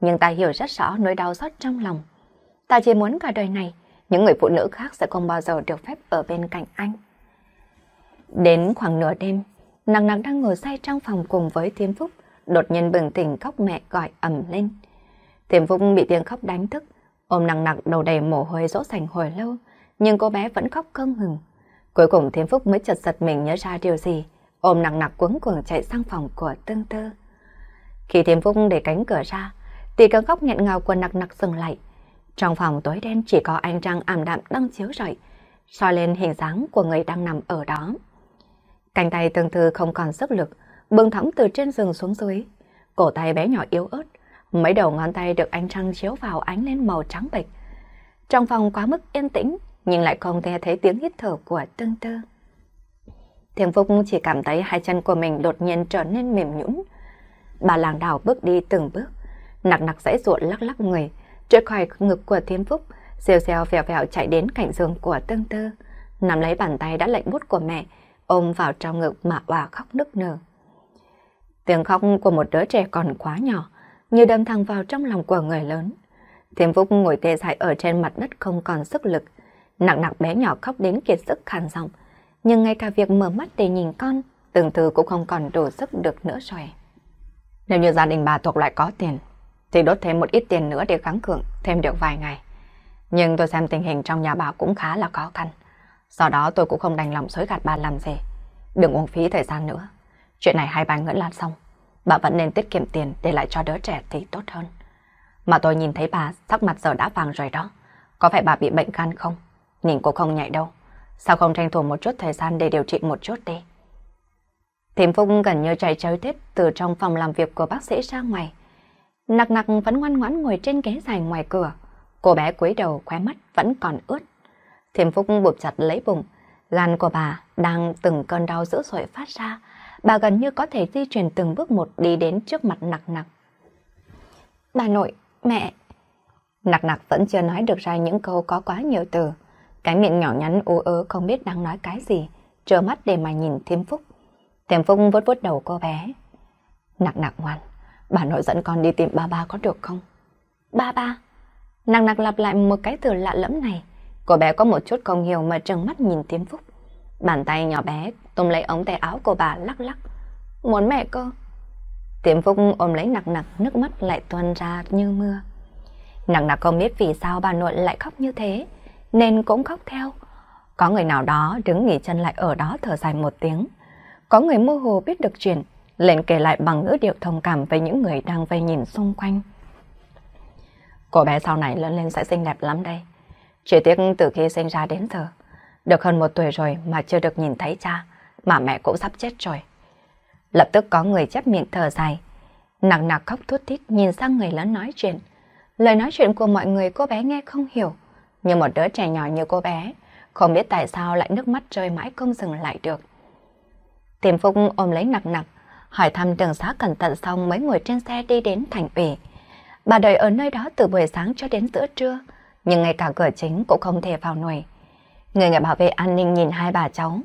Nhưng ta hiểu rất rõ nỗi đau xót trong lòng. Ta chỉ muốn cả đời này, những người phụ nữ khác sẽ không bao giờ được phép ở bên cạnh anh. Đến khoảng nửa đêm, nàng nàng đang ngồi say trong phòng cùng với Thiêm Phúc, đột nhiên bừng tỉnh khóc mẹ gọi ầm lên. Thiêm Phúc bị tiếng khóc đánh thức, Ôm nặng nặng đầu đầy mồ hôi rỗ sành hồi lâu, nhưng cô bé vẫn khóc không ngừng. Cuối cùng Thiên Phúc mới chợt giật mình nhớ ra điều gì, ôm nặng nặng cuống cuồng chạy sang phòng của Tương Tư. Khi Thiên Phúc để cánh cửa ra, thì cơn khóc nghẹn ngào của nặng nặc dừng lại. Trong phòng tối đen chỉ có ánh trăng ảm đạm đang chiếu rọi, soi lên hình dáng của người đang nằm ở đó. Cánh tay Tương Tư không còn sức lực, bưng thõng từ trên giường xuống dưới, cổ tay bé nhỏ yếu ớt Mấy đầu ngón tay được ánh trăng chiếu vào ánh lên màu trắng bệch. Trong phòng quá mức yên tĩnh, nhưng lại không nghe thấy tiếng hít thở của tương tư. Thiên Phúc chỉ cảm thấy hai chân của mình đột nhiên trở nên mềm nhũn. Bà làng đảo bước đi từng bước, nặng nặc dãy ruộn lắc lắc người, trượt khỏi ngực của Thiên Phúc, xèo xèo vèo vèo chạy đến cạnh giường của tương tư, nắm lấy bàn tay đã lạnh bút của mẹ, ôm vào trong ngực mà bà khóc nức nở. Tiếng khóc của một đứa trẻ còn quá nhỏ, như đâm thẳng vào trong lòng của người lớn. Thiêm Phúc ngồi tê dại ở trên mặt đất không còn sức lực, nặng nặng bé nhỏ khóc đến kiệt sức khàn giọng, nhưng ngay cả việc mở mắt để nhìn con, từng từ cũng không còn đủ sức được nữa rồi. Nếu như gia đình bà thuộc loại có tiền, thì đốt thêm một ít tiền nữa để gắng cường thêm được vài ngày. Nhưng tôi xem tình hình trong nhà bà cũng khá là khó khăn. Sau đó tôi cũng không đành lòng xối gạt bà làm gì. Đừng uống phí thời gian nữa. Chuyện này hai bà ngỡ là xong bà vẫn nên tiết kiệm tiền để lại cho đứa trẻ thì tốt hơn. Mà tôi nhìn thấy bà sắc mặt giờ đã vàng rồi đó. Có phải bà bị bệnh gan không? Nhìn cô không nhạy đâu. Sao không tranh thủ một chút thời gian để điều trị một chút đi? Thiểm Phúc gần như chạy chơi tết từ trong phòng làm việc của bác sĩ ra ngoài. Nặc nặc vẫn ngoan ngoãn ngồi trên ghế dài ngoài cửa. Cô bé cúi đầu khóe mắt vẫn còn ướt. Thiểm Phúc buộc chặt lấy bụng. Gan của bà đang từng cơn đau dữ dội phát ra bà gần như có thể di chuyển từng bước một đi đến trước mặt nặc nặc. Bà nội, mẹ... Nặc nặc vẫn chưa nói được ra những câu có quá nhiều từ. Cái miệng nhỏ nhắn ú ớ không biết đang nói cái gì, trơ mắt để mà nhìn Thiêm Phúc. Thiêm Phúc vuốt vuốt đầu cô bé. Nặc nặc ngoan, bà nội dẫn con đi tìm ba ba có được không? Ba ba. Nặc nặc lặp lại một cái từ lạ lẫm này. Cô bé có một chút không hiểu mà trừng mắt nhìn Thiêm Phúc. Bàn tay nhỏ bé tôm lấy ống tay áo của bà lắc lắc. Muốn mẹ cơ. Tiệm Phúc ôm lấy nặng nặng, nước mắt lại tuôn ra như mưa. nặng nặng không biết vì sao bà nội lại khóc như thế, nên cũng khóc theo. Có người nào đó đứng nghỉ chân lại ở đó thở dài một tiếng. Có người mơ hồ biết được chuyện, lên kể lại bằng ngữ điệu thông cảm với những người đang vây nhìn xung quanh. Cô bé sau này lớn lên sẽ xinh đẹp lắm đây. Chỉ tiếc từ khi sinh ra đến giờ, được hơn một tuổi rồi mà chưa được nhìn thấy cha mà mẹ cũng sắp chết rồi. Lập tức có người chép miệng thở dài, nặng nặc khóc thút thít nhìn sang người lớn nói chuyện. Lời nói chuyện của mọi người cô bé nghe không hiểu, nhưng một đứa trẻ nhỏ như cô bé, không biết tại sao lại nước mắt rơi mãi không dừng lại được. Tiềm Phúc ôm lấy nặng nặng, hỏi thăm đường xá cẩn thận xong mới ngồi trên xe đi đến thành ủy. Bà đợi ở nơi đó từ buổi sáng cho đến giữa trưa, nhưng ngay cả cửa chính cũng không thể vào nổi. Người người bảo vệ an ninh nhìn hai bà cháu,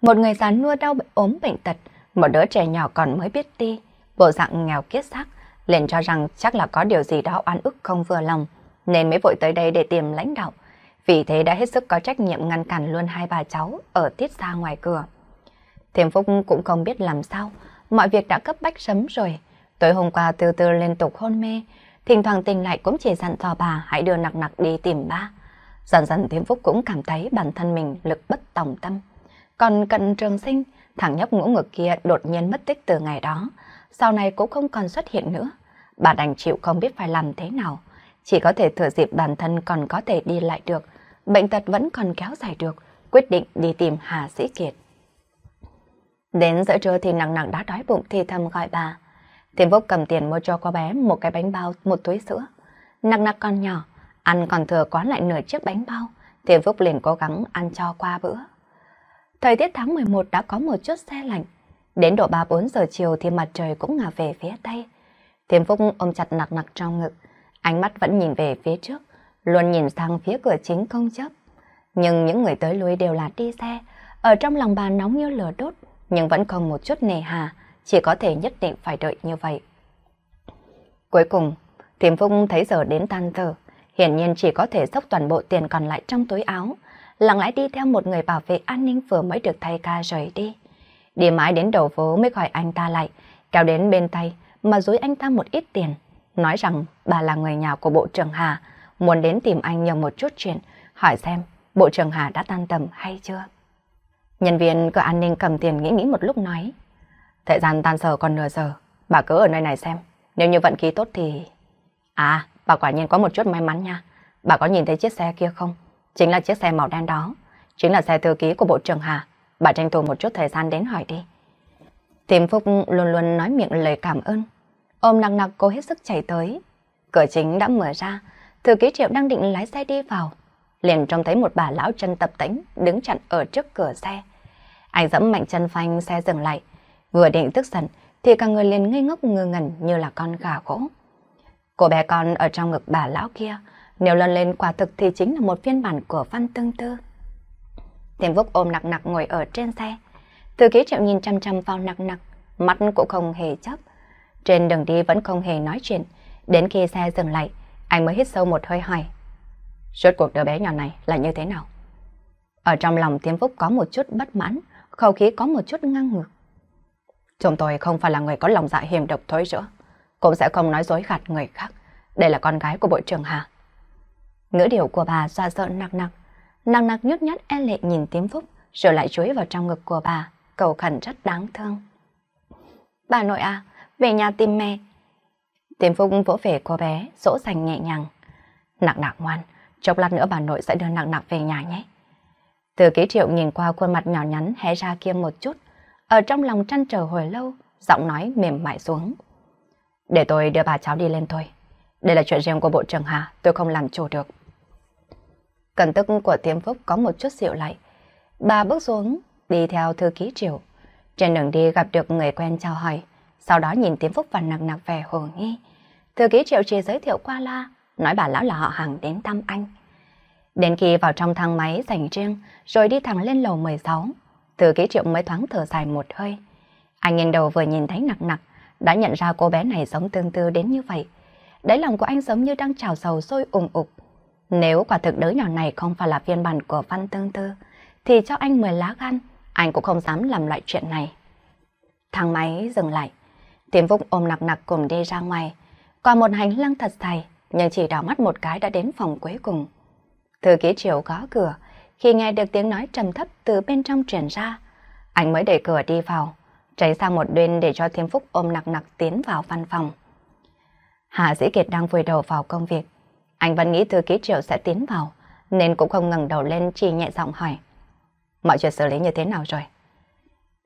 một người già nua đau bệnh ốm bệnh tật, một đứa trẻ nhỏ còn mới biết đi, bộ dạng nghèo kiết xác, liền cho rằng chắc là có điều gì đó oan ức không vừa lòng, nên mới vội tới đây để tìm lãnh đạo. Vì thế đã hết sức có trách nhiệm ngăn cản luôn hai bà cháu ở tiết xa ngoài cửa. Thiểm Phúc cũng không biết làm sao, mọi việc đã cấp bách sớm rồi. Tối hôm qua từ từ liên tục hôn mê, thỉnh thoảng tình lại cũng chỉ dặn dò bà hãy đưa nặc nặc đi tìm ba. Dần dần Thiểm Phúc cũng cảm thấy bản thân mình lực bất tòng tâm. Còn cận trường sinh, thằng nhóc ngỗ ngực kia đột nhiên mất tích từ ngày đó, sau này cũng không còn xuất hiện nữa. Bà đành chịu không biết phải làm thế nào, chỉ có thể thừa dịp bản thân còn có thể đi lại được, bệnh tật vẫn còn kéo dài được, quyết định đi tìm Hà Sĩ Kiệt. Đến giữa trưa thì nặng nặng đã đói bụng thì thầm gọi bà. Thiên Phúc cầm tiền mua cho cô bé một cái bánh bao, một túi sữa. Nặng nặng còn nhỏ, ăn còn thừa quá lại nửa chiếc bánh bao. Thiên Phúc liền cố gắng ăn cho qua bữa. Thời tiết tháng 11 đã có một chút xe lạnh. Đến độ 3-4 giờ chiều thì mặt trời cũng ngả về phía Tây. Thiêm Phúc ôm chặt nặc nặc trong ngực. Ánh mắt vẫn nhìn về phía trước, luôn nhìn sang phía cửa chính công chấp. Nhưng những người tới lui đều là đi xe. Ở trong lòng bà nóng như lửa đốt, nhưng vẫn còn một chút nề hà, chỉ có thể nhất định phải đợi như vậy. Cuối cùng, Thiểm Phúc thấy giờ đến tan giờ, hiển nhiên chỉ có thể sốc toàn bộ tiền còn lại trong túi áo, lặng lẽ đi theo một người bảo vệ an ninh vừa mới được thay ca rời đi. Đi mãi đến đầu phố mới gọi anh ta lại, kéo đến bên tay mà dối anh ta một ít tiền, nói rằng bà là người nhà của Bộ trưởng Hà, muốn đến tìm anh nhờ một chút chuyện, hỏi xem Bộ trưởng Hà đã tan tầm hay chưa. Nhân viên cửa an ninh cầm tiền nghĩ nghĩ một lúc nói, thời gian tan giờ còn nửa giờ, bà cứ ở nơi này xem, nếu như vận khí tốt thì... À, bà quả nhiên có một chút may mắn nha, bà có nhìn thấy chiếc xe kia không? Chính là chiếc xe màu đen đó, chính là xe thư ký của Bộ trưởng Hà. Bà tranh thủ một chút thời gian đến hỏi đi. Tiềm Phúc luôn luôn nói miệng lời cảm ơn. Ôm nặng nặc cô hết sức chạy tới. Cửa chính đã mở ra, thư ký Triệu đang định lái xe đi vào. Liền trông thấy một bà lão chân tập tĩnh đứng chặn ở trước cửa xe. Anh dẫm mạnh chân phanh xe dừng lại. Vừa định tức giận thì cả người liền ngây ngốc ngơ ngẩn như là con gà gỗ. Cô bé con ở trong ngực bà lão kia nếu lần lên quả thực thì chính là một phiên bản của Văn Tương Tư. Tiềm Phúc ôm nặc nặc ngồi ở trên xe. Thư ký triệu nhìn chăm chăm vào nặc nặc, mắt cũng không hề chấp. Trên đường đi vẫn không hề nói chuyện. Đến khi xe dừng lại, anh mới hít sâu một hơi hỏi. Suốt cuộc đứa bé nhỏ này là như thế nào? Ở trong lòng Tiêm Phúc có một chút bất mãn, khẩu khí có một chút ngang ngược. chồng tôi không phải là người có lòng dạ hiểm độc thối rữa, cũng sẽ không nói dối gạt người khác. Đây là con gái của bộ trưởng Hà. Ngữ điệu của bà xoa sợ nặng nặng, nặng nặng nhút nhát e lệ nhìn tím phúc, rồi lại chuối vào trong ngực của bà, cầu khẩn rất đáng thương. Bà nội à, về nhà tìm mẹ. Tím phúc vỗ về cô bé, dỗ dành nhẹ nhàng. nặng nặng ngoan, chốc lát nữa bà nội sẽ đưa nặng nặng về nhà nhé. Từ ký triệu nhìn qua khuôn mặt nhỏ nhắn hé ra kia một chút, ở trong lòng trăn trở hồi lâu, giọng nói mềm mại xuống. Để tôi đưa bà cháu đi lên thôi. Đây là chuyện riêng của bộ trưởng Hà, tôi không làm chủ được. Cẩn tức của tiêm phúc có một chút dịu lại. Bà bước xuống, đi theo thư ký triệu Trên đường đi gặp được người quen chào hỏi, sau đó nhìn tiêm phúc và nặng nặng vẻ hồ nghi. Thư ký triệu chỉ giới thiệu qua la, nói bà lão là họ hàng đến thăm anh. Đến khi vào trong thang máy dành riêng, rồi đi thẳng lên lầu 16, thư ký triệu mới thoáng thở dài một hơi. Anh nghiêng đầu vừa nhìn thấy nặng nặng, đã nhận ra cô bé này giống tương tư đến như vậy. Đáy lòng của anh giống như đang trào dầu sôi ủng ục, nếu quả thực đứa nhỏ này không phải là phiên bản của Văn Tương Tư, thì cho anh 10 lá gan, anh cũng không dám làm loại chuyện này. Thang máy dừng lại, Tiến Phúc ôm nặc nặc cùng đi ra ngoài, qua một hành lang thật dài, nhưng chỉ đảo mắt một cái đã đến phòng cuối cùng. Thư ký chiều gõ cửa, khi nghe được tiếng nói trầm thấp từ bên trong truyền ra, anh mới đẩy cửa đi vào, tránh sang một bên để cho Thiên Phúc ôm nặc nặc tiến vào văn phòng. Hạ Sĩ Kiệt đang vùi đầu vào công việc, anh vẫn nghĩ thư ký triệu sẽ tiến vào, nên cũng không ngẩng đầu lên chỉ nhẹ giọng hỏi. Mọi chuyện xử lý như thế nào rồi?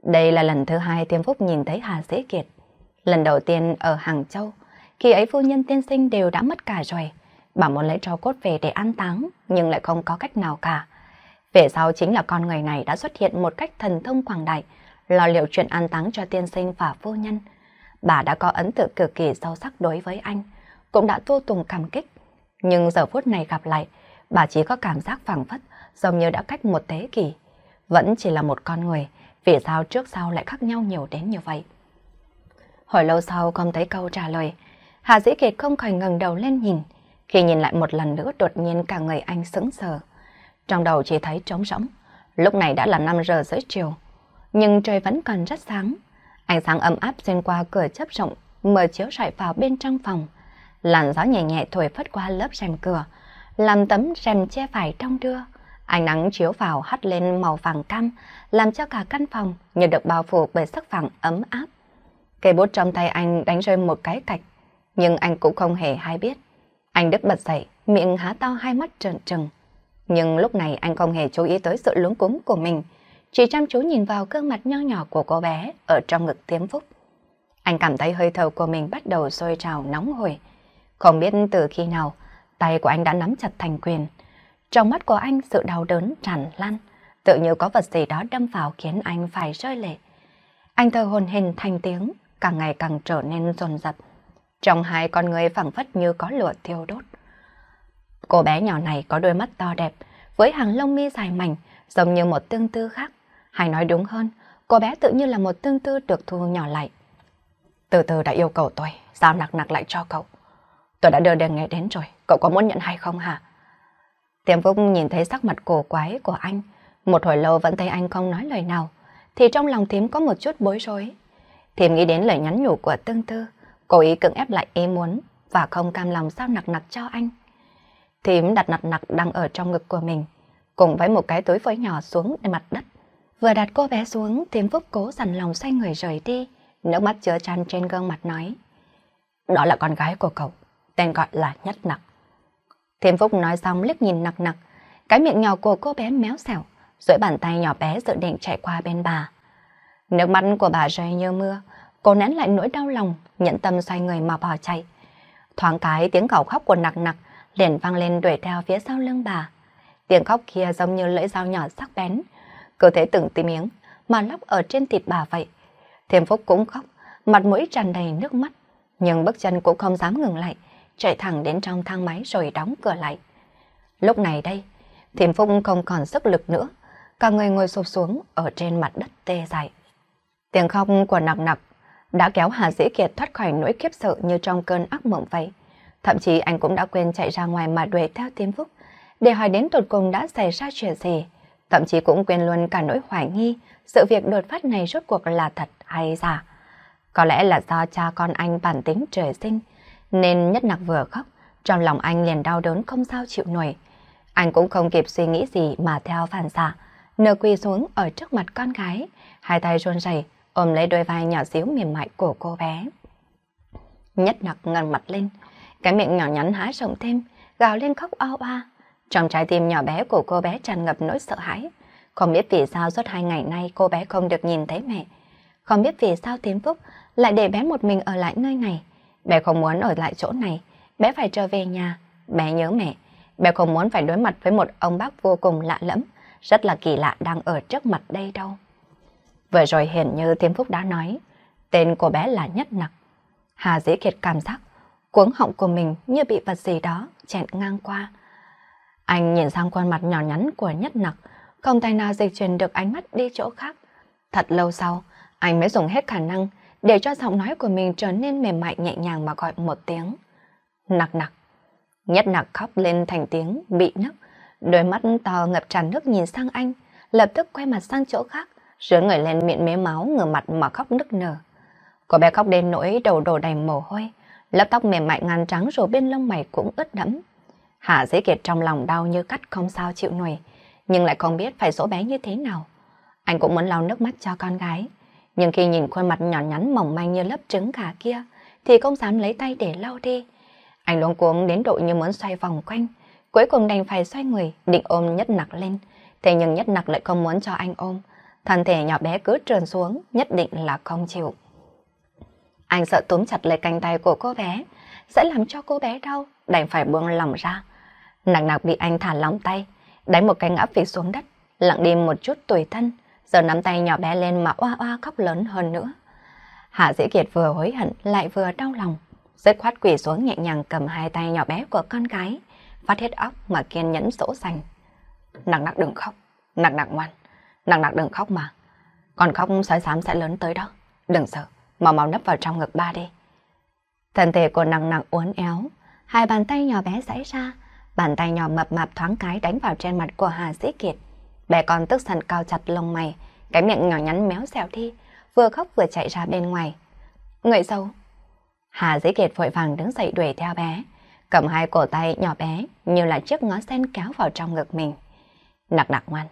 Đây là lần thứ hai Tiêm Phúc nhìn thấy Hà Dễ Kiệt. Lần đầu tiên ở Hàng Châu, khi ấy phu nhân tiên sinh đều đã mất cả rồi. Bà muốn lấy tro cốt về để an táng, nhưng lại không có cách nào cả. Về sau chính là con người này đã xuất hiện một cách thần thông quảng đại, lo liệu chuyện an táng cho tiên sinh và phu nhân. Bà đã có ấn tượng cực kỳ sâu sắc đối với anh, cũng đã tu tùng cảm kích, nhưng giờ phút này gặp lại, bà chỉ có cảm giác phẳng phất, giống như đã cách một thế kỷ. Vẫn chỉ là một con người, vì sao trước sau lại khác nhau nhiều đến như vậy? Hồi lâu sau không thấy câu trả lời, Hà Dĩ Kiệt không khỏi ngẩng đầu lên nhìn. Khi nhìn lại một lần nữa đột nhiên cả người anh sững sờ. Trong đầu chỉ thấy trống rỗng, lúc này đã là 5 giờ rưỡi chiều. Nhưng trời vẫn còn rất sáng, ánh sáng ấm áp xuyên qua cửa chấp rộng, mở chiếu rọi vào bên trong phòng làn gió nhẹ nhẹ thổi phất qua lớp rèm cửa, làm tấm rèm che phải trong trưa. Ánh nắng chiếu vào hắt lên màu vàng cam, làm cho cả căn phòng như được bao phủ bởi sắc vàng ấm áp. Cây bút trong tay anh đánh rơi một cái cạch, nhưng anh cũng không hề hay biết. Anh đứt bật dậy, miệng há to hai mắt trợn trừng. Nhưng lúc này anh không hề chú ý tới sự lúng cúng của mình, chỉ chăm chú nhìn vào gương mặt nho nhỏ của cô bé ở trong ngực tiếm phúc. Anh cảm thấy hơi thở của mình bắt đầu sôi trào nóng hổi, không biết từ khi nào, tay của anh đã nắm chặt thành quyền. Trong mắt của anh sự đau đớn tràn lan, tự như có vật gì đó đâm vào khiến anh phải rơi lệ. Anh thơ hồn hình thành tiếng, càng ngày càng trở nên rồn rập Trong hai con người phẳng phất như có lửa thiêu đốt. Cô bé nhỏ này có đôi mắt to đẹp, với hàng lông mi dài mảnh, giống như một tương tư khác. Hay nói đúng hơn, cô bé tự như là một tương tư được thu nhỏ lại. Từ từ đã yêu cầu tôi, sao nặc nặc lại cho cậu. Tôi đã đưa đề nghe đến rồi, cậu có muốn nhận hay không hả? Tiêm Phúc nhìn thấy sắc mặt cổ quái của anh, một hồi lâu vẫn thấy anh không nói lời nào, thì trong lòng Thiếm có một chút bối rối. Thiếm nghĩ đến lời nhắn nhủ của Tương Tư, cố ý cưỡng ép lại ý muốn và không cam lòng sao nặc nặc cho anh. Thiếm đặt nặc nặc đang ở trong ngực của mình, cùng với một cái túi phối nhỏ xuống mặt đất. Vừa đặt cô bé xuống, Thiếm Phúc cố dằn lòng xoay người rời đi, nước mắt chứa tràn trên gương mặt nói. Đó là con gái của cậu, tên gọi là Nhất Nặc. Thiên Phúc nói xong liếc nhìn Nặc Nặc, cái miệng nhỏ của cô bé méo xẻo, duỗi bàn tay nhỏ bé dự định chạy qua bên bà. Nước mắt của bà rơi như mưa, cô nén lại nỗi đau lòng, nhận tâm xoay người mà bỏ chạy. Thoáng cái tiếng gào khóc của Nặc Nặc liền vang lên đuổi theo phía sau lưng bà. Tiếng khóc kia giống như lưỡi dao nhỏ sắc bén, cơ thể từng tí miếng mà lóc ở trên thịt bà vậy. Thiêm Phúc cũng khóc, mặt mũi tràn đầy nước mắt, nhưng bước chân cũng không dám ngừng lại, chạy thẳng đến trong thang máy rồi đóng cửa lại. Lúc này đây, Thiểm Phúc không còn sức lực nữa, cả người ngồi sụp xuống ở trên mặt đất tê dại. Tiếng khóc của nặc nặc đã kéo Hà Dĩ Kiệt thoát khỏi nỗi khiếp sợ như trong cơn ác mộng vậy. Thậm chí anh cũng đã quên chạy ra ngoài mà đuổi theo Thiểm Phúc để hỏi đến tột cùng đã xảy ra chuyện gì. Thậm chí cũng quên luôn cả nỗi hoài nghi sự việc đột phát này rốt cuộc là thật hay giả. Có lẽ là do cha con anh bản tính trời sinh, nên nhất nặc vừa khóc, trong lòng anh liền đau đớn không sao chịu nổi. Anh cũng không kịp suy nghĩ gì mà theo phản xạ, nửa quỳ xuống ở trước mặt con gái, hai tay run rẩy ôm lấy đôi vai nhỏ xíu mềm mại của cô bé. Nhất nặc ngần mặt lên, cái miệng nhỏ nhắn há rộng thêm, gào lên khóc ao oa. Trong trái tim nhỏ bé của cô bé tràn ngập nỗi sợ hãi. Không biết vì sao suốt hai ngày nay cô bé không được nhìn thấy mẹ. Không biết vì sao Tiến Phúc lại để bé một mình ở lại nơi này. Bé không muốn ở lại chỗ này, bé phải trở về nhà, bé nhớ mẹ. Bé không muốn phải đối mặt với một ông bác vô cùng lạ lẫm, rất là kỳ lạ đang ở trước mặt đây đâu. Vừa rồi hiển như Thiêm Phúc đã nói, tên của bé là Nhất Nặc. Hà Dĩ Kiệt cảm giác cuống họng của mình như bị vật gì đó chẹn ngang qua. Anh nhìn sang khuôn mặt nhỏ nhắn của Nhất Nặc, không tài nào dịch chuyển được ánh mắt đi chỗ khác. Thật lâu sau, anh mới dùng hết khả năng để cho giọng nói của mình trở nên mềm mại nhẹ nhàng mà gọi một tiếng. Nặc nặc. Nhất nặc khóc lên thành tiếng, bị nấc. Đôi mắt to ngập tràn nước nhìn sang anh, lập tức quay mặt sang chỗ khác, rửa người lên miệng mé máu ngửa mặt mà khóc nức nở. Cô bé khóc đến nỗi đầu đổ đầy mồ hôi, lớp tóc mềm mại ngàn trắng rồi bên lông mày cũng ướt đẫm. Hạ dễ kiệt trong lòng đau như cắt không sao chịu nổi, nhưng lại không biết phải dỗ bé như thế nào. Anh cũng muốn lau nước mắt cho con gái, nhưng khi nhìn khuôn mặt nhỏ nhắn mỏng manh như lớp trứng gà kia, thì không dám lấy tay để lau đi. Anh luống cuống đến độ như muốn xoay vòng quanh, cuối cùng đành phải xoay người, định ôm nhất nặc lên. Thế nhưng nhất nặc lại không muốn cho anh ôm, thân thể nhỏ bé cứ trườn xuống, nhất định là không chịu. Anh sợ túm chặt lấy cánh tay của cô bé, sẽ làm cho cô bé đau, đành phải buông lỏng ra. Nặng nặc bị anh thả lỏng tay, đánh một cái ngã phịch xuống đất, lặng đi một chút tuổi thân, giờ nắm tay nhỏ bé lên mà oa oa khóc lớn hơn nữa. Hạ Dĩ Kiệt vừa hối hận lại vừa đau lòng, rất khoát quỳ xuống nhẹ nhàng cầm hai tay nhỏ bé của con gái, phát hết óc mà kiên nhẫn dỗ dành. Nặng nặng đừng khóc, nặng nặng ngoan, nặng nặng đừng khóc mà. Còn khóc sói xám sẽ lớn tới đó, đừng sợ, mà mau nấp vào trong ngực ba đi. Thân thể của nặng nặng uốn éo, hai bàn tay nhỏ bé giãy ra, bàn tay nhỏ mập mạp thoáng cái đánh vào trên mặt của Hà Dĩ Kiệt. Bé con tức giận cao chặt lông mày, cái miệng nhỏ nhắn méo xẹo đi, vừa khóc vừa chạy ra bên ngoài. Người sâu, Hà Dĩ Kiệt vội vàng đứng dậy đuổi theo bé, cầm hai cổ tay nhỏ bé như là chiếc ngón sen kéo vào trong ngực mình. Nặc nặc ngoan,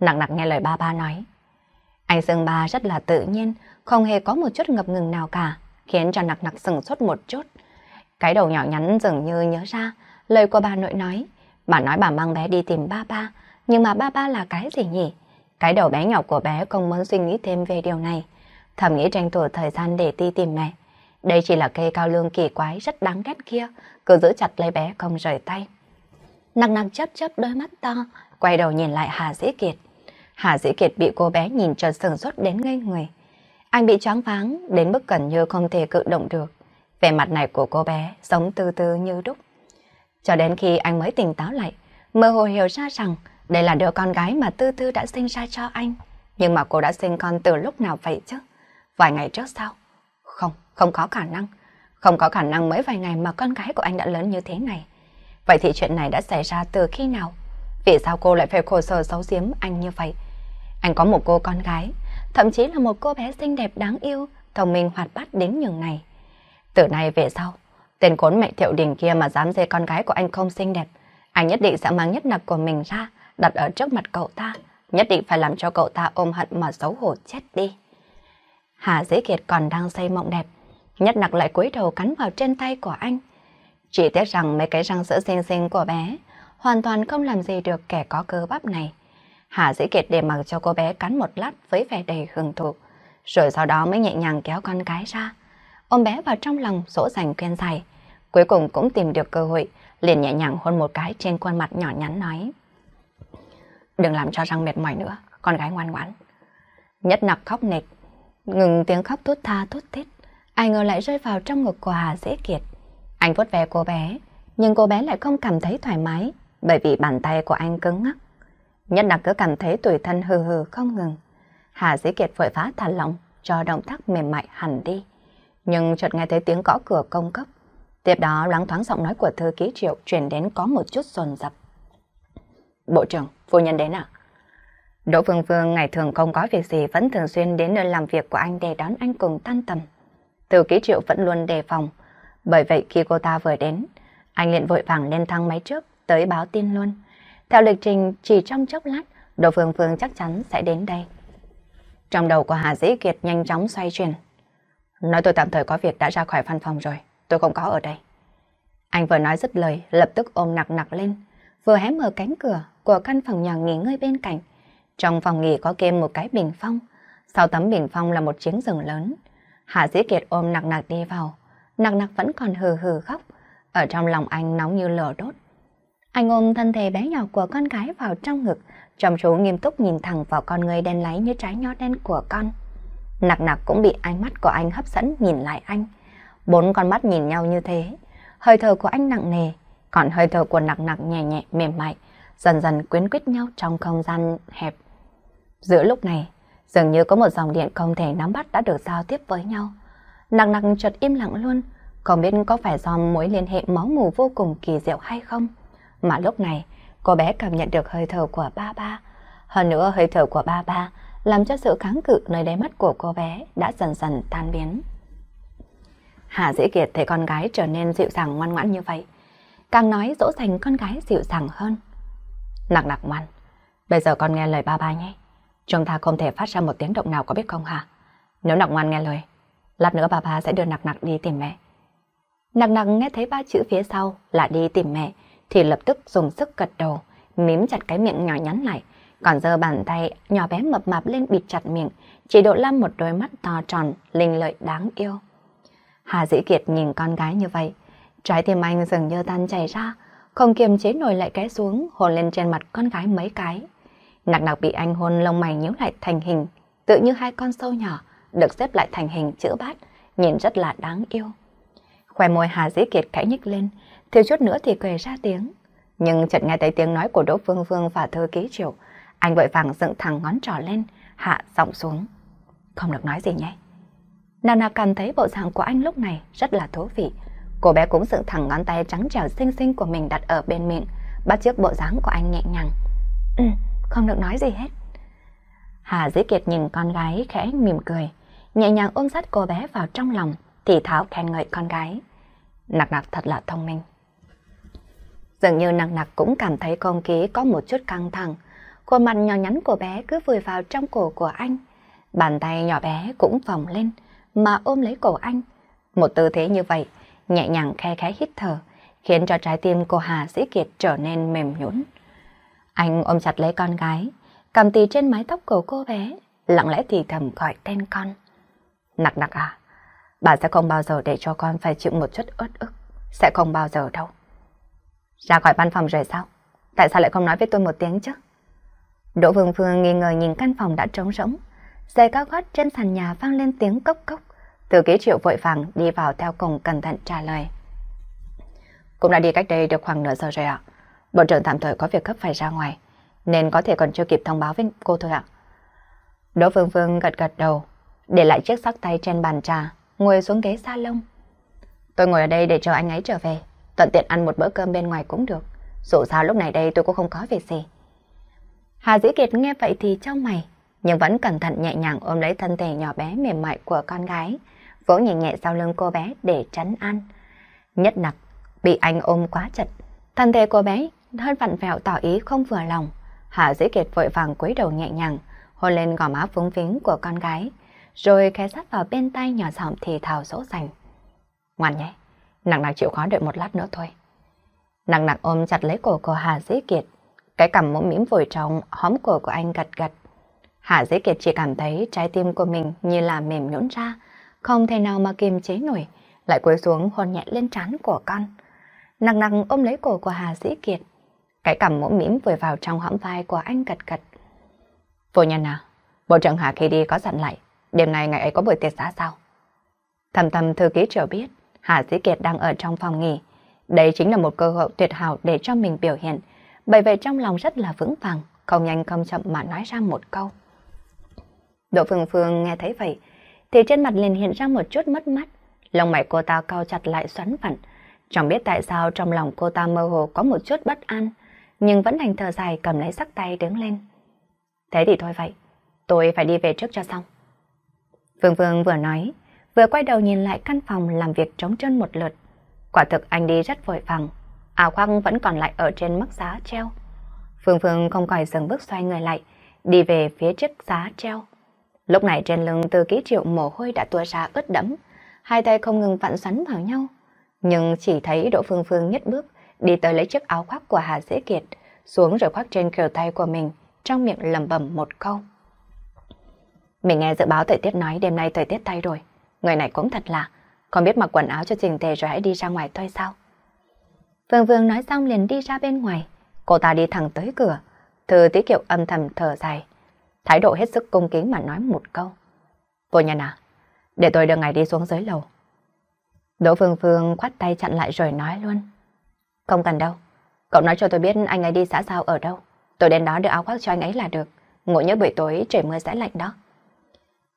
nặc nặc nghe lời ba ba nói. Anh Dương Ba rất là tự nhiên, không hề có một chút ngập ngừng nào cả, khiến cho nặc nặc sừng sốt một chút. Cái đầu nhỏ nhắn dường như nhớ ra, lời của bà nội nói. Bà nói bà mang bé đi tìm ba ba, nhưng mà ba ba là cái gì nhỉ? Cái đầu bé nhỏ của bé không muốn suy nghĩ thêm về điều này. Thầm nghĩ tranh thủ thời gian để đi tìm mẹ. Đây chỉ là cây cao lương kỳ quái rất đáng ghét kia, cứ giữ chặt lấy bé không rời tay. nặng nặng chớp chớp đôi mắt to, quay đầu nhìn lại Hà Dĩ Kiệt. Hà Dĩ Kiệt bị cô bé nhìn trợn sừng sốt đến ngây người. Anh bị choáng váng đến mức gần như không thể cự động được. Vẻ mặt này của cô bé sống tư tư như đúc. Cho đến khi anh mới tỉnh táo lại, mơ hồ hiểu ra rằng đây là đứa con gái mà Tư Tư đã sinh ra cho anh. Nhưng mà cô đã sinh con từ lúc nào vậy chứ? Vài ngày trước sao? Không, không có khả năng. Không có khả năng mấy vài ngày mà con gái của anh đã lớn như thế này. Vậy thì chuyện này đã xảy ra từ khi nào? Vì sao cô lại phải khổ sở xấu giếm anh như vậy? Anh có một cô con gái, thậm chí là một cô bé xinh đẹp đáng yêu, thông minh hoạt bát đến nhường này. Từ nay về sau, tên khốn mẹ thiệu đình kia mà dám dê con gái của anh không xinh đẹp, anh nhất định sẽ mang nhất nặc của mình ra, đặt ở trước mặt cậu ta, nhất định phải làm cho cậu ta ôm hận mà xấu hổ chết đi. Hà Dĩ Kiệt còn đang say mộng đẹp, nhất nặc lại cúi đầu cắn vào trên tay của anh. Chỉ tiếc rằng mấy cái răng sữa xinh xinh của bé hoàn toàn không làm gì được kẻ có cơ bắp này. Hà Dĩ Kiệt để mặc cho cô bé cắn một lát với vẻ đầy hưởng thụ, rồi sau đó mới nhẹ nhàng kéo con gái ra. Ôm bé vào trong lòng dỗ dành khuyên giải, cuối cùng cũng tìm được cơ hội, liền nhẹ nhàng hôn một cái trên khuôn mặt nhỏ nhắn nói đừng làm cho răng mệt mỏi nữa, con gái ngoan ngoãn. Nhất nặc khóc nịch, ngừng tiếng khóc thút tha thút thít, ai ngờ lại rơi vào trong ngực của Hà Dễ Kiệt. Anh vuốt ve cô bé, nhưng cô bé lại không cảm thấy thoải mái, bởi vì bàn tay của anh cứng ngắc. Nhất nặc cứ cảm thấy tuổi thân hừ hừ không ngừng. Hà Dĩ Kiệt vội vã thả lỏng cho động tác mềm mại hẳn đi. Nhưng chợt nghe thấy tiếng gõ cửa công cấp. Tiếp đó loáng thoáng giọng nói của thư ký Triệu truyền đến có một chút sồn dập. Bộ trưởng, Phu nhân đến ạ. Đỗ Phương Phương ngày thường không có việc gì vẫn thường xuyên đến nơi làm việc của anh để đón anh cùng tan tầm. Từ ký triệu vẫn luôn đề phòng. Bởi vậy khi cô ta vừa đến, anh liền vội vàng lên thang máy trước tới báo tin luôn. Theo lịch trình chỉ trong chốc lát, Đỗ Phương Phương chắc chắn sẽ đến đây. Trong đầu của Hà Dĩ Kiệt nhanh chóng xoay chuyển. Nói tôi tạm thời có việc đã ra khỏi văn phòng rồi, tôi không có ở đây. Anh vừa nói dứt lời, lập tức ôm nặc nặc lên, vừa hé mở cánh cửa, của căn phòng nhỏ nghỉ ngơi bên cạnh. Trong phòng nghỉ có kê một cái bình phong, sau tấm bình phong là một chiếc giường lớn. Hạ Dĩ Kiệt ôm nặng nặc đi vào, nặng nặc vẫn còn hừ hừ khóc, ở trong lòng anh nóng như lửa đốt. Anh ôm thân thể bé nhỏ của con gái vào trong ngực, trong chú nghiêm túc nhìn thẳng vào con người đen láy như trái nho đen của con. Nặc nặc cũng bị ánh mắt của anh hấp dẫn nhìn lại anh. Bốn con mắt nhìn nhau như thế, hơi thở của anh nặng nề, còn hơi thở của nặng nặc nhẹ nhẹ mềm mại dần dần quyến quýt nhau trong không gian hẹp. Giữa lúc này, dường như có một dòng điện không thể nắm bắt đã được giao tiếp với nhau. Nặng nặng chợt im lặng luôn, không biết có phải do mối liên hệ máu mù vô cùng kỳ diệu hay không. Mà lúc này, cô bé cảm nhận được hơi thở của ba ba. Hơn nữa hơi thở của ba ba làm cho sự kháng cự nơi đáy mắt của cô bé đã dần dần tan biến. Hà Dĩ Kiệt thấy con gái trở nên dịu dàng ngoan ngoãn như vậy. Càng nói dỗ dành con gái dịu dàng hơn nặng nặc ngoan, bây giờ con nghe lời ba ba nhé. Chúng ta không thể phát ra một tiếng động nào có biết không hả? Nếu nặc ngoan nghe lời, lát nữa ba ba sẽ đưa nặc nặc đi tìm mẹ. Nặc nặc nghe thấy ba chữ phía sau là đi tìm mẹ, thì lập tức dùng sức gật đầu, mím chặt cái miệng nhỏ nhắn lại, còn giơ bàn tay nhỏ bé mập mạp lên bịt chặt miệng, chỉ độ lăm một đôi mắt to tròn, linh lợi đáng yêu. Hà Dĩ Kiệt nhìn con gái như vậy, trái tim anh dường như tan chảy ra, không kiềm chế nổi lại cái xuống, hôn lên trên mặt con gái mấy cái. Nặc nặc bị anh hôn lông mày nhíu lại thành hình, tự như hai con sâu nhỏ, được xếp lại thành hình chữ bát, nhìn rất là đáng yêu. Khoe môi Hà Dĩ Kiệt khẽ nhích lên, thiếu chút nữa thì cười ra tiếng. Nhưng chợt nghe thấy tiếng nói của Đỗ Phương Phương và Thư Ký Triệu, anh vội vàng dựng thẳng ngón trỏ lên, hạ giọng xuống. Không được nói gì nhé. Nana cảm thấy bộ dạng của anh lúc này rất là thú vị. Cô bé cũng dựng thẳng ngón tay trắng trẻo xinh xinh của mình đặt ở bên miệng, bắt chước bộ dáng của anh nhẹ nhàng. Ừ, không được nói gì hết. Hà Dĩ Kiệt nhìn con gái khẽ mỉm cười, nhẹ nhàng ôm sát cô bé vào trong lòng, thì tháo khen ngợi con gái. Nặc nặc thật là thông minh. Dường như nặc nặc cũng cảm thấy không khí có một chút căng thẳng, khuôn mặt nhỏ nhắn của bé cứ vùi vào trong cổ của anh. Bàn tay nhỏ bé cũng vòng lên mà ôm lấy cổ anh. Một tư thế như vậy nhẹ nhàng khe khẽ hít thở, khiến cho trái tim cô Hà Sĩ Kiệt trở nên mềm nhũn. Anh ôm chặt lấy con gái, cầm tì trên mái tóc của cô bé, lặng lẽ thì thầm gọi tên con. Nặc nặc à, bà sẽ không bao giờ để cho con phải chịu một chút ớt ức, sẽ không bao giờ đâu. Ra khỏi văn phòng rồi sao? Tại sao lại không nói với tôi một tiếng chứ? Đỗ Vương Phương nghi ngờ nhìn căn phòng đã trống rỗng, giày cao gót trên sàn nhà vang lên tiếng cốc cốc từ ký triệu vội vàng đi vào theo cùng cẩn thận trả lời. Cũng đã đi cách đây được khoảng nửa giờ rồi ạ. Bộ trưởng tạm thời có việc cấp phải ra ngoài, nên có thể còn chưa kịp thông báo với cô thôi ạ. Đỗ Phương Phương gật gật đầu, để lại chiếc sắc tay trên bàn trà, ngồi xuống ghế salon. Tôi ngồi ở đây để chờ anh ấy trở về, tận tiện ăn một bữa cơm bên ngoài cũng được. Dù sao lúc này đây tôi cũng không có việc gì. Hà Dĩ Kiệt nghe vậy thì trong mày, nhưng vẫn cẩn thận nhẹ nhàng ôm lấy thân thể nhỏ bé mềm mại của con gái vỗ nhẹ nhẹ sau lưng cô bé để trấn an. Nhất nặc, bị anh ôm quá chặt, thân thể cô bé hơn vặn vẹo tỏ ý không vừa lòng. Hạ dĩ kiệt vội vàng cúi đầu nhẹ nhàng, hôn lên gò má phúng phính của con gái, rồi khẽ sát vào bên tay nhỏ giọng thì thào dỗ dành. Ngoan nhé, nặng nặng chịu khó đợi một lát nữa thôi. Nặng nặng ôm chặt lấy cổ của Hà Dĩ Kiệt, cái cằm mũm mĩm vội trong hóm cổ của anh gật gật. Hạ Dĩ Kiệt chỉ cảm thấy trái tim của mình như là mềm nhũn ra, không thể nào mà kiềm chế nổi, lại cúi xuống hôn nhẹ lên trán của con. Nặng nặng ôm lấy cổ của Hà Dĩ Kiệt, cái cằm mũm mĩm vùi vào trong hõm vai của anh gật gật. Vô nhân à, bộ trưởng Hà khi đi có dặn lại, đêm nay ngày ấy có buổi tiệc xã sao? Thầm thầm thư ký trở biết, Hà Dĩ Kiệt đang ở trong phòng nghỉ. Đây chính là một cơ hội tuyệt hảo để cho mình biểu hiện, bởi vậy trong lòng rất là vững vàng, không nhanh không chậm mà nói ra một câu. Đỗ Phương Phương nghe thấy vậy, thì trên mặt liền hiện ra một chút mất mắt. Lông mày cô ta cao chặt lại xoắn vặn. Chẳng biết tại sao trong lòng cô ta mơ hồ có một chút bất an, nhưng vẫn đành thở dài cầm lấy sắc tay đứng lên. Thế thì thôi vậy, tôi phải đi về trước cho xong. Vương Vương vừa nói, vừa quay đầu nhìn lại căn phòng làm việc trống chân một lượt. Quả thực anh đi rất vội vàng, áo khoác vẫn còn lại ở trên mức giá treo. Phương Phương không khỏi dừng bước xoay người lại, đi về phía trước giá treo. Lúc này trên lưng từ ký triệu mồ hôi đã tua ra ướt đẫm, hai tay không ngừng vặn xoắn vào nhau. Nhưng chỉ thấy Đỗ Phương Phương nhất bước, đi tới lấy chiếc áo khoác của Hà Dễ Kiệt, xuống rồi khoác trên kiểu tay của mình, trong miệng lẩm bẩm một câu. Mình nghe dự báo thời tiết nói đêm nay thời tiết thay rồi người này cũng thật là, không biết mặc quần áo cho trình tề rồi hãy đi ra ngoài thôi sao. Phương Phương nói xong liền đi ra bên ngoài, cô ta đi thẳng tới cửa, từ ký Kiệu âm thầm thở dài, thái độ hết sức cung kính mà nói một câu. Vô nhân à, để tôi đưa ngài đi xuống dưới lầu. Đỗ Phương Phương khoát tay chặn lại rồi nói luôn. Không cần đâu, cậu nói cho tôi biết anh ấy đi xã giao ở đâu. Tôi đến đó đưa áo khoác cho anh ấy là được, ngộ nhớ buổi tối trời mưa sẽ lạnh đó.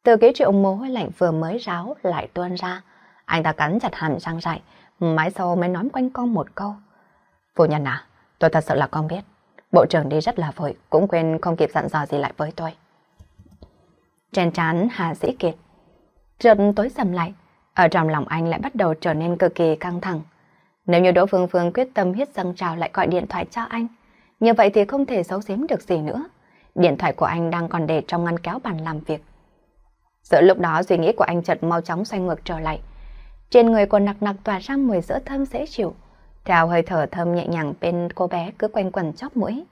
Từ cái triệu mồ hôi lạnh vừa mới ráo lại tuôn ra, anh ta cắn chặt hàm răng rạy, mãi sau mới nói quanh con một câu. Phu nhân à, tôi thật sự là con biết. Bộ trưởng đi rất là vội, cũng quên không kịp dặn dò gì lại với tôi. Trên trán Hà dĩ Kiệt. Trượt tối sầm lại, ở trong lòng anh lại bắt đầu trở nên cực kỳ căng thẳng. Nếu như Đỗ Phương Phương quyết tâm hiết răng trào lại gọi điện thoại cho anh, như vậy thì không thể giấu giếm được gì nữa. Điện thoại của anh đang còn để trong ngăn kéo bàn làm việc. Giữa lúc đó suy nghĩ của anh chợt mau chóng xoay ngược trở lại. Trên người còn nặc nặc tỏa ra mùi sữa thơm dễ chịu theo hơi thở thơm nhẹ nhàng bên cô bé cứ quanh quần chóp mũi.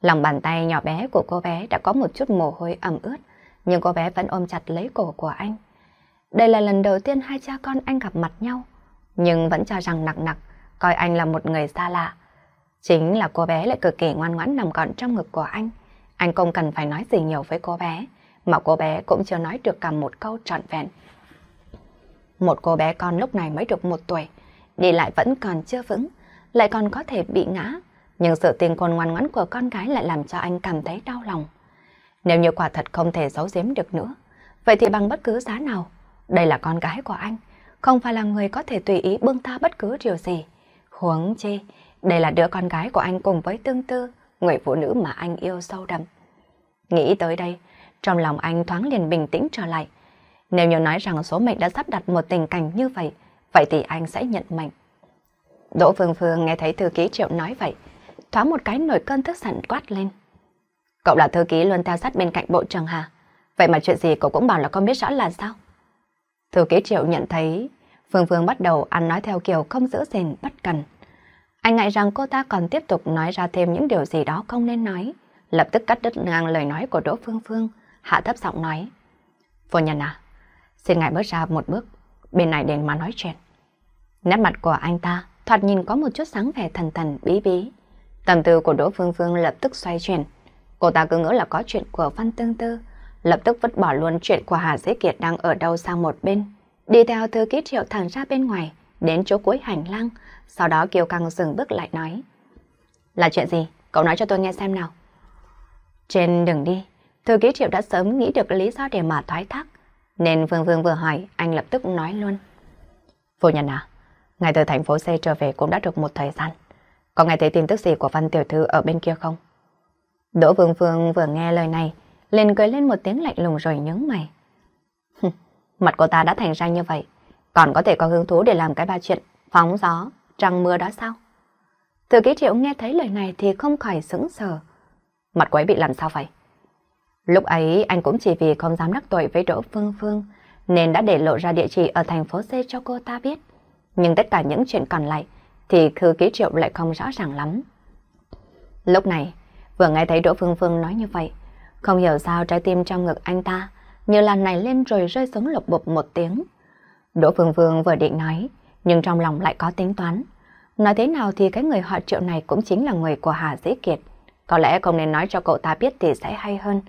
Lòng bàn tay nhỏ bé của cô bé đã có một chút mồ hôi ẩm ướt, nhưng cô bé vẫn ôm chặt lấy cổ của anh. Đây là lần đầu tiên hai cha con anh gặp mặt nhau, nhưng vẫn cho rằng nặng nặng, coi anh là một người xa lạ. Chính là cô bé lại cực kỳ ngoan ngoãn nằm gọn trong ngực của anh. Anh không cần phải nói gì nhiều với cô bé, mà cô bé cũng chưa nói được cả một câu trọn vẹn. Một cô bé con lúc này mới được một tuổi, đi lại vẫn còn chưa vững, lại còn có thể bị ngã. Nhưng sự tình còn ngoan ngoãn của con gái lại làm cho anh cảm thấy đau lòng. Nếu như quả thật không thể giấu giếm được nữa, vậy thì bằng bất cứ giá nào, đây là con gái của anh, không phải là người có thể tùy ý bưng tha bất cứ điều gì. Huống chi, đây là đứa con gái của anh cùng với tương tư, người phụ nữ mà anh yêu sâu đậm. Nghĩ tới đây, trong lòng anh thoáng liền bình tĩnh trở lại. Nếu như nói rằng số mệnh đã sắp đặt một tình cảnh như vậy, vậy thì anh sẽ nhận mệnh. Đỗ Phương Phương nghe thấy thư ký Triệu nói vậy, thoáng một cái nổi cơn tức giận quát lên. Cậu là thư ký luôn theo sát bên cạnh bộ trưởng hà, vậy mà chuyện gì cậu cũng bảo là con biết rõ là sao? Thư ký Triệu nhận thấy Phương Phương bắt đầu ăn nói theo kiểu không giữ gìn bất cần. Anh ngại rằng cô ta còn tiếp tục nói ra thêm những điều gì đó không nên nói. Lập tức cắt đứt ngang lời nói của Đỗ Phương Phương, hạ thấp giọng nói. Phu nhân à, xin ngài bước ra một bước, bên này đến mà nói chuyện. Nét mặt của anh ta thoạt nhìn có một chút sáng vẻ thần thần bí bí. Tâm tư của Đỗ Phương Phương lập tức xoay chuyển. Cô ta cứ ngỡ là có chuyện của Văn Tương Tư, lập tức vứt bỏ luôn chuyện của Hà Dế Kiệt đang ở đâu sang một bên. Đi theo thư ký triệu thẳng ra bên ngoài, đến chỗ cuối hành lang, sau đó Kiều Căng dừng bước lại nói. Là chuyện gì? Cậu nói cho tôi nghe xem nào. Trên đường đi, thư ký triệu đã sớm nghĩ được lý do để mà thoái thác, nên Phương Phương vừa hỏi, anh lập tức nói luôn. Vô nhân à? ngài từ thành phố C trở về cũng đã được một thời gian. Có nghe thấy tin tức gì của Văn Tiểu Thư ở bên kia không? Đỗ Vương Phương vừa nghe lời này, liền cười lên một tiếng lạnh lùng rồi nhướng mày. Mặt cô ta đã thành ra như vậy, còn có thể có hứng thú để làm cái ba chuyện, phóng gió, trăng mưa đó sao? Từ ký triệu nghe thấy lời này thì không khỏi sững sờ. Mặt quấy bị làm sao vậy? Lúc ấy anh cũng chỉ vì không dám đắc tội với Đỗ Phương Phương, nên đã để lộ ra địa chỉ ở thành phố C cho cô ta biết nhưng tất cả những chuyện còn lại thì Khư Ký Triệu lại không rõ ràng lắm. Lúc này, vừa nghe thấy Đỗ Phương Phương nói như vậy, không hiểu sao trái tim trong ngực anh ta như là này lên rồi rơi xuống lục bục một tiếng. Đỗ Phương Phương vừa định nói, nhưng trong lòng lại có tính toán. Nói thế nào thì cái người họ triệu này cũng chính là người của Hà Dĩ Kiệt. Có lẽ không nên nói cho cậu ta biết thì sẽ hay hơn.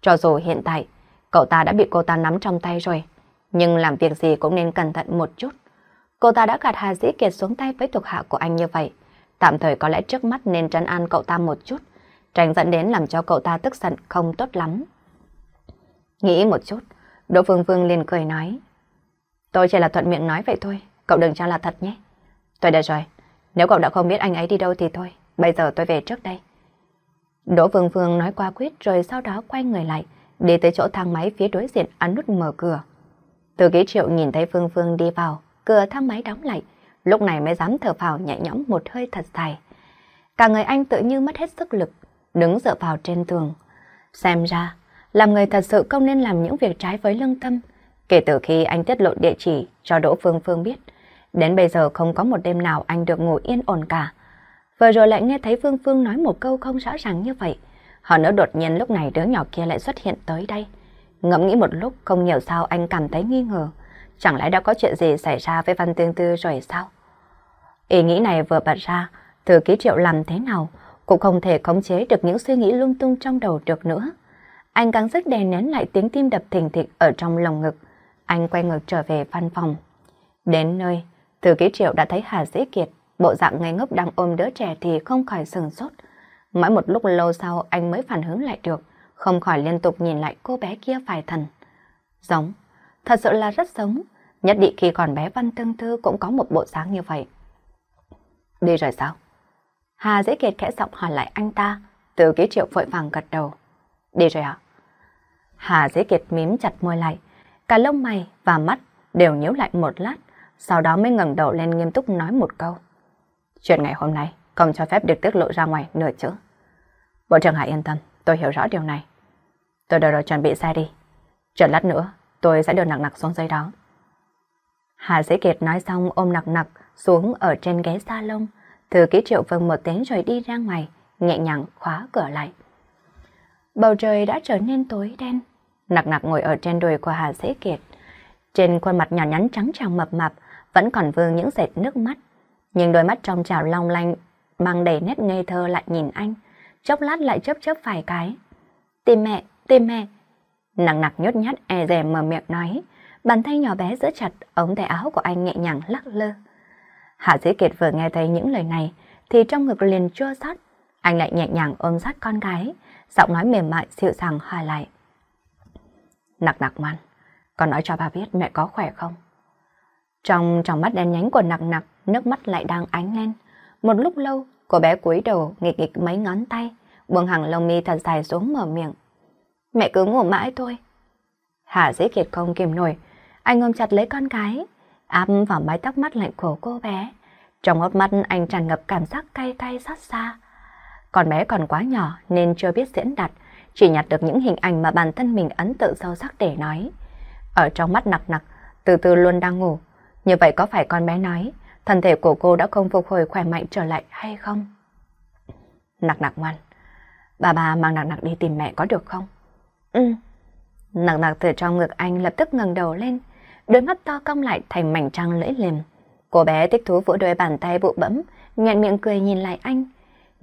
Cho dù hiện tại, cậu ta đã bị cô ta nắm trong tay rồi, nhưng làm việc gì cũng nên cẩn thận một chút. Cô ta đã gạt Hà Dĩ Kiệt xuống tay với thuộc hạ của anh như vậy. Tạm thời có lẽ trước mắt nên trấn an cậu ta một chút, tránh dẫn đến làm cho cậu ta tức giận không tốt lắm. Nghĩ một chút, Đỗ Phương Phương liền cười nói. Tôi chỉ là thuận miệng nói vậy thôi, cậu đừng cho là thật nhé. Tôi đã rồi, nếu cậu đã không biết anh ấy đi đâu thì thôi, bây giờ tôi về trước đây. Đỗ Phương Phương nói qua quyết rồi sau đó quay người lại, đi tới chỗ thang máy phía đối diện ấn nút mở cửa. Từ ký triệu nhìn thấy Phương Phương đi vào, cửa thang máy đóng lại, lúc này mới dám thở vào nhẹ nhõm một hơi thật dài. Cả người anh tự như mất hết sức lực, đứng dựa vào trên tường. Xem ra, làm người thật sự không nên làm những việc trái với lương tâm. Kể từ khi anh tiết lộ địa chỉ cho Đỗ Phương Phương biết, đến bây giờ không có một đêm nào anh được ngủ yên ổn cả. Vừa rồi lại nghe thấy Phương Phương nói một câu không rõ ràng như vậy. họ nữa đột nhiên lúc này đứa nhỏ kia lại xuất hiện tới đây. Ngẫm nghĩ một lúc không hiểu sao anh cảm thấy nghi ngờ chẳng lẽ đã có chuyện gì xảy ra với Văn Tương Tư rồi sao? Ý nghĩ này vừa bật ra, thư ký triệu làm thế nào cũng không thể khống chế được những suy nghĩ lung tung trong đầu được nữa. Anh gắng sức đè nén lại tiếng tim đập thình thịch ở trong lòng ngực. Anh quay ngược trở về văn phòng. Đến nơi, thư ký triệu đã thấy Hà Dĩ Kiệt, bộ dạng ngây ngốc đang ôm đứa trẻ thì không khỏi sừng sốt. Mãi một lúc lâu sau anh mới phản hứng lại được, không khỏi liên tục nhìn lại cô bé kia vài thần. Giống, thật sự là rất giống. Nhất định khi còn bé Văn Tương Tư cũng có một bộ dáng như vậy. Đi rồi sao? Hà dễ kiệt khẽ giọng hỏi lại anh ta, từ ký triệu vội vàng gật đầu. Đi rồi ạ. À? Hà dễ kiệt mím chặt môi lại, cả lông mày và mắt đều nhíu lại một lát, sau đó mới ngẩng đầu lên nghiêm túc nói một câu. Chuyện ngày hôm nay không cho phép được tiết lộ ra ngoài nửa chữ. Bộ trưởng hãy yên tâm, tôi hiểu rõ điều này. Tôi đều rồi chuẩn bị xe đi. Chờ lát nữa, tôi sẽ đưa nặng nặng xuống dây đó. Hà Sĩ Kiệt nói xong ôm nặc nặc xuống ở trên ghế salon. Thư ký Triệu Vân một tiếng rồi đi ra ngoài, nhẹ nhàng khóa cửa lại. Bầu trời đã trở nên tối đen. Nặc nặc ngồi ở trên đùi của Hà Sĩ Kiệt. Trên khuôn mặt nhỏ nhắn trắng tràng mập mập vẫn còn vương những dệt nước mắt. Nhưng đôi mắt trong trào long lanh mang đầy nét ngây thơ lại nhìn anh. Chốc lát lại chớp chớp vài cái. Tìm mẹ, tìm mẹ. Nặng nặc nhút nhát e dè mở miệng nói bàn tay nhỏ bé giữ chặt ống tay áo của anh nhẹ nhàng lắc lơ. Hạ Dĩ Kiệt vừa nghe thấy những lời này thì trong ngực liền chua xót, anh lại nhẹ nhàng ôm sát con gái, giọng nói mềm mại dịu dàng hỏi lại. Nặc nặc ngoan, con nói cho ba biết mẹ có khỏe không? Trong trong mắt đen nhánh của nặc nặc, nước mắt lại đang ánh lên. Một lúc lâu, cô bé cúi đầu nghịch nghịch mấy ngón tay, buông hàng lông mi thật dài xuống mở miệng. Mẹ cứ ngủ mãi thôi. Hạ dĩ kiệt không kìm nổi, anh ôm chặt lấy con gái, áp vào mái tóc mắt lạnh của cô bé. Trong hốc mắt anh tràn ngập cảm giác cay cay xót xa. Con bé còn quá nhỏ nên chưa biết diễn đạt, chỉ nhặt được những hình ảnh mà bản thân mình ấn tượng sâu sắc để nói. Ở trong mắt nặc nặc, từ từ luôn đang ngủ. Như vậy có phải con bé nói, thân thể của cô đã không phục hồi khỏe mạnh trở lại hay không? Nặc nặc ngoan, bà bà mang nặc nặc đi tìm mẹ có được không? Ừ. Nặc nặc từ trong ngực anh lập tức ngẩng đầu lên, đôi mắt to cong lại thành mảnh trăng lưỡi liềm. Cô bé thích thú vỗ đôi bàn tay bụ bẫm, nhẹn miệng cười nhìn lại anh.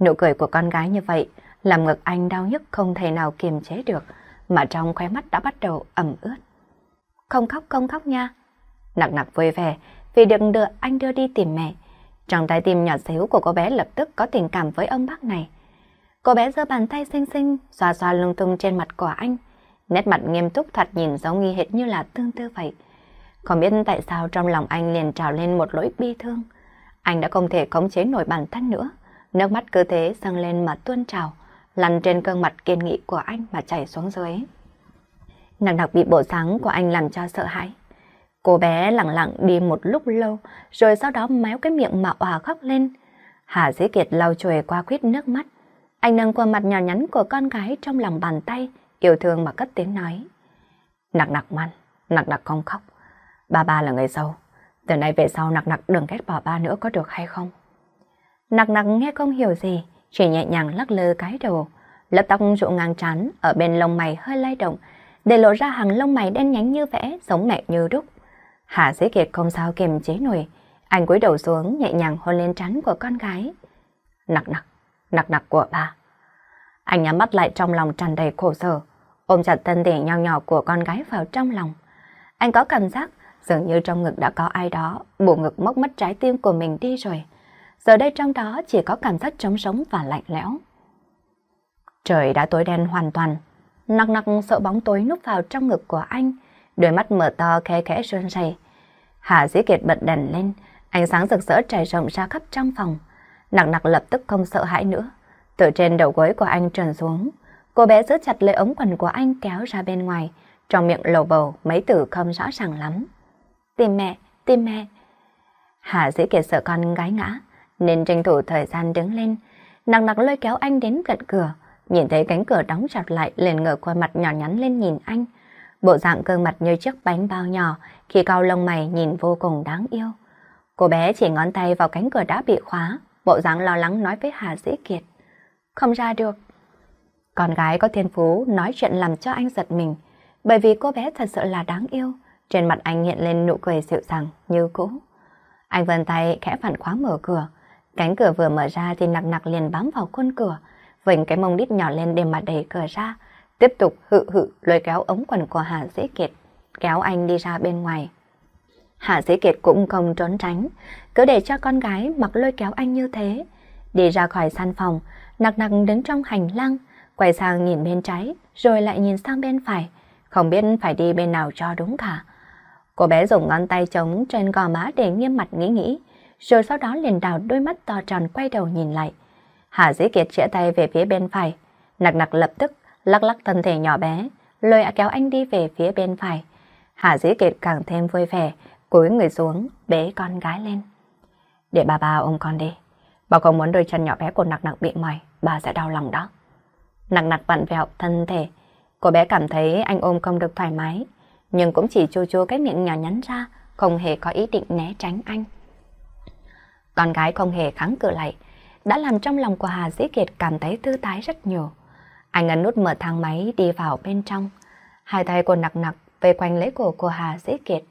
Nụ cười của con gái như vậy làm ngực anh đau nhức không thể nào kiềm chế được, mà trong khóe mắt đã bắt đầu ẩm ướt. Không khóc không khóc nha. Nặng nặng vui vẻ vì được đưa anh đưa đi tìm mẹ. Trong trái tim nhỏ xíu của cô bé lập tức có tình cảm với ông bác này. Cô bé giơ bàn tay xinh xinh, xoa xoa lung tung trên mặt của anh. Nét mặt nghiêm túc thoạt nhìn giống nghi hệt như là tương tư vậy. Không biết tại sao trong lòng anh liền trào lên một lỗi bi thương. Anh đã không thể khống chế nổi bản thân nữa. Nước mắt cứ thế dâng lên mà tuôn trào, lăn trên cơn mặt kiên nghị của anh mà chảy xuống dưới. Nàng đặc bị bộ dáng của anh làm cho sợ hãi. Cô bé lặng lặng đi một lúc lâu, rồi sau đó méo cái miệng mà hòa khóc lên. Hà Dĩ Kiệt lau chùi qua khuyết nước mắt. Anh nâng qua mặt nhỏ nhắn của con gái trong lòng bàn tay, yêu thương mà cất tiếng nói. nặng nặc ngoan, nặng nặc không khóc. Ba ba là người xấu. Từ nay về sau nặc nặc đừng ghét bỏ ba nữa có được hay không? Nặc nặc nghe không hiểu gì, chỉ nhẹ nhàng lắc lư cái đầu. Lớp tóc rụ ngang trán ở bên lông mày hơi lay động, để lộ ra hàng lông mày đen nhánh như vẽ, giống mẹ như đúc. Hạ Sĩ Kiệt không sao kiềm chế nổi, anh cúi đầu xuống nhẹ nhàng hôn lên trán của con gái. Nặc nặc, nặc nặc của ba. Anh nhắm mắt lại trong lòng tràn đầy khổ sở, ôm chặt thân thể nho nhỏ của con gái vào trong lòng. Anh có cảm giác Dường như trong ngực đã có ai đó, bộ ngực mất mất trái tim của mình đi rồi. Giờ đây trong đó chỉ có cảm giác trống sống và lạnh lẽo. Trời đã tối đen hoàn toàn. nặng nặng sợ bóng tối núp vào trong ngực của anh, đôi mắt mở to khẽ khẽ run rẩy. Hà Dĩ Kiệt bật đèn lên, ánh sáng rực rỡ trải rộng ra khắp trong phòng. nặng nặng lập tức không sợ hãi nữa, từ trên đầu gối của anh trườn xuống. Cô bé giữ chặt lấy ống quần của anh kéo ra bên ngoài, trong miệng lầu bầu mấy từ không rõ ràng lắm tìm mẹ, tìm mẹ. Hạ dĩ kiệt sợ con gái ngã, nên tranh thủ thời gian đứng lên, nặng nặc lôi kéo anh đến gần cửa, nhìn thấy cánh cửa đóng chặt lại liền ngửa qua mặt nhỏ nhắn lên nhìn anh. Bộ dạng cơ mặt như chiếc bánh bao nhỏ, khi cao lông mày nhìn vô cùng đáng yêu. Cô bé chỉ ngón tay vào cánh cửa đã bị khóa, bộ dáng lo lắng nói với Hà Dĩ Kiệt. Không ra được. Con gái có thiên phú nói chuyện làm cho anh giật mình, bởi vì cô bé thật sự là đáng yêu. Trên mặt anh hiện lên nụ cười dịu dàng như cũ. Anh vươn tay khẽ phản khóa mở cửa. Cánh cửa vừa mở ra thì nặng nặng liền bám vào khuôn cửa. Vịnh cái mông đít nhỏ lên để mà đẩy cửa ra. Tiếp tục hự hự lôi kéo ống quần của Hà Dĩ Kiệt. Kéo anh đi ra bên ngoài. Hạ Dĩ Kiệt cũng không trốn tránh, cứ để cho con gái mặc lôi kéo anh như thế. Đi ra khỏi gian phòng, nặc nặc đứng trong hành lang, quay sang nhìn bên trái, rồi lại nhìn sang bên phải, không biết phải đi bên nào cho đúng cả. Cô bé dùng ngón tay trống trên gò má để nghiêm mặt nghĩ nghĩ, rồi sau đó liền đào đôi mắt to tròn quay đầu nhìn lại. Hà Dĩ Kiệt chĩa tay về phía bên phải, nặc nặc lập tức lắc lắc thân thể nhỏ bé, lôi kéo anh đi về phía bên phải. Hà Dĩ Kiệt càng thêm vui vẻ, cúi người xuống, bế con gái lên. Để bà bà ôm con đi, bà không muốn đôi chân nhỏ bé của nặc nặc bị mỏi, bà sẽ đau lòng đó. Nặc nặc vặn vẹo thân thể, cô bé cảm thấy anh ôm không được thoải mái, nhưng cũng chỉ chua chua cái miệng nhỏ nhắn ra, không hề có ý định né tránh anh. Con gái không hề kháng cự lại, đã làm trong lòng của Hà Dĩ Kiệt cảm thấy thư thái rất nhiều. Anh ấn nút mở thang máy đi vào bên trong. Hai tay cô nặc nặc về quanh lấy cổ của Hà Dĩ Kiệt.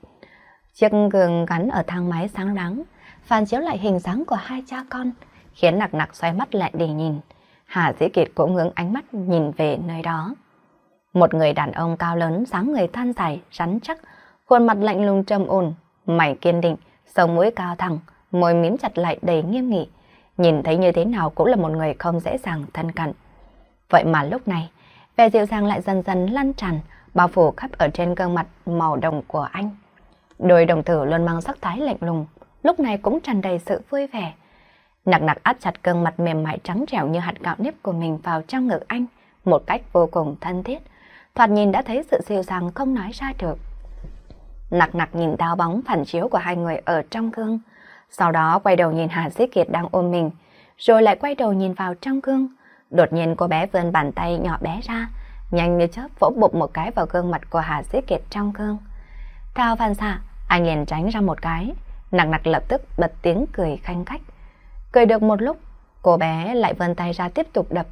Chiếc gương gắn ở thang máy sáng đáng, phản chiếu lại hình dáng của hai cha con, khiến nặc nặc xoay mắt lại để nhìn. Hà Dĩ Kiệt cũng hướng ánh mắt nhìn về nơi đó. Một người đàn ông cao lớn, dáng người than dài, rắn chắc, khuôn mặt lạnh lùng trầm ổn, mày kiên định, sống mũi cao thẳng, môi mím chặt lại đầy nghiêm nghị. Nhìn thấy như thế nào cũng là một người không dễ dàng thân cận. Vậy mà lúc này, vẻ dịu dàng lại dần dần lan tràn, bao phủ khắp ở trên gương mặt màu đồng của anh. Đôi đồng tử luôn mang sắc thái lạnh lùng, lúc này cũng tràn đầy sự vui vẻ. Nặng nặng áp chặt gương mặt mềm mại trắng trẻo như hạt gạo nếp của mình vào trong ngực anh, một cách vô cùng thân thiết thoạt nhìn đã thấy sự siêu sáng không nói ra được. Nặc nặc nhìn táo bóng phản chiếu của hai người ở trong gương, sau đó quay đầu nhìn Hà Di Kiệt đang ôm mình, rồi lại quay đầu nhìn vào trong gương. Đột nhiên cô bé vươn bàn tay nhỏ bé ra, nhanh như chớp vỗ bụng một cái vào gương mặt của Hà Di Kiệt trong gương. Theo phản xạ, anh liền tránh ra một cái, nặc nặc lập tức bật tiếng cười khanh khách. Cười được một lúc, cô bé lại vươn tay ra tiếp tục đập.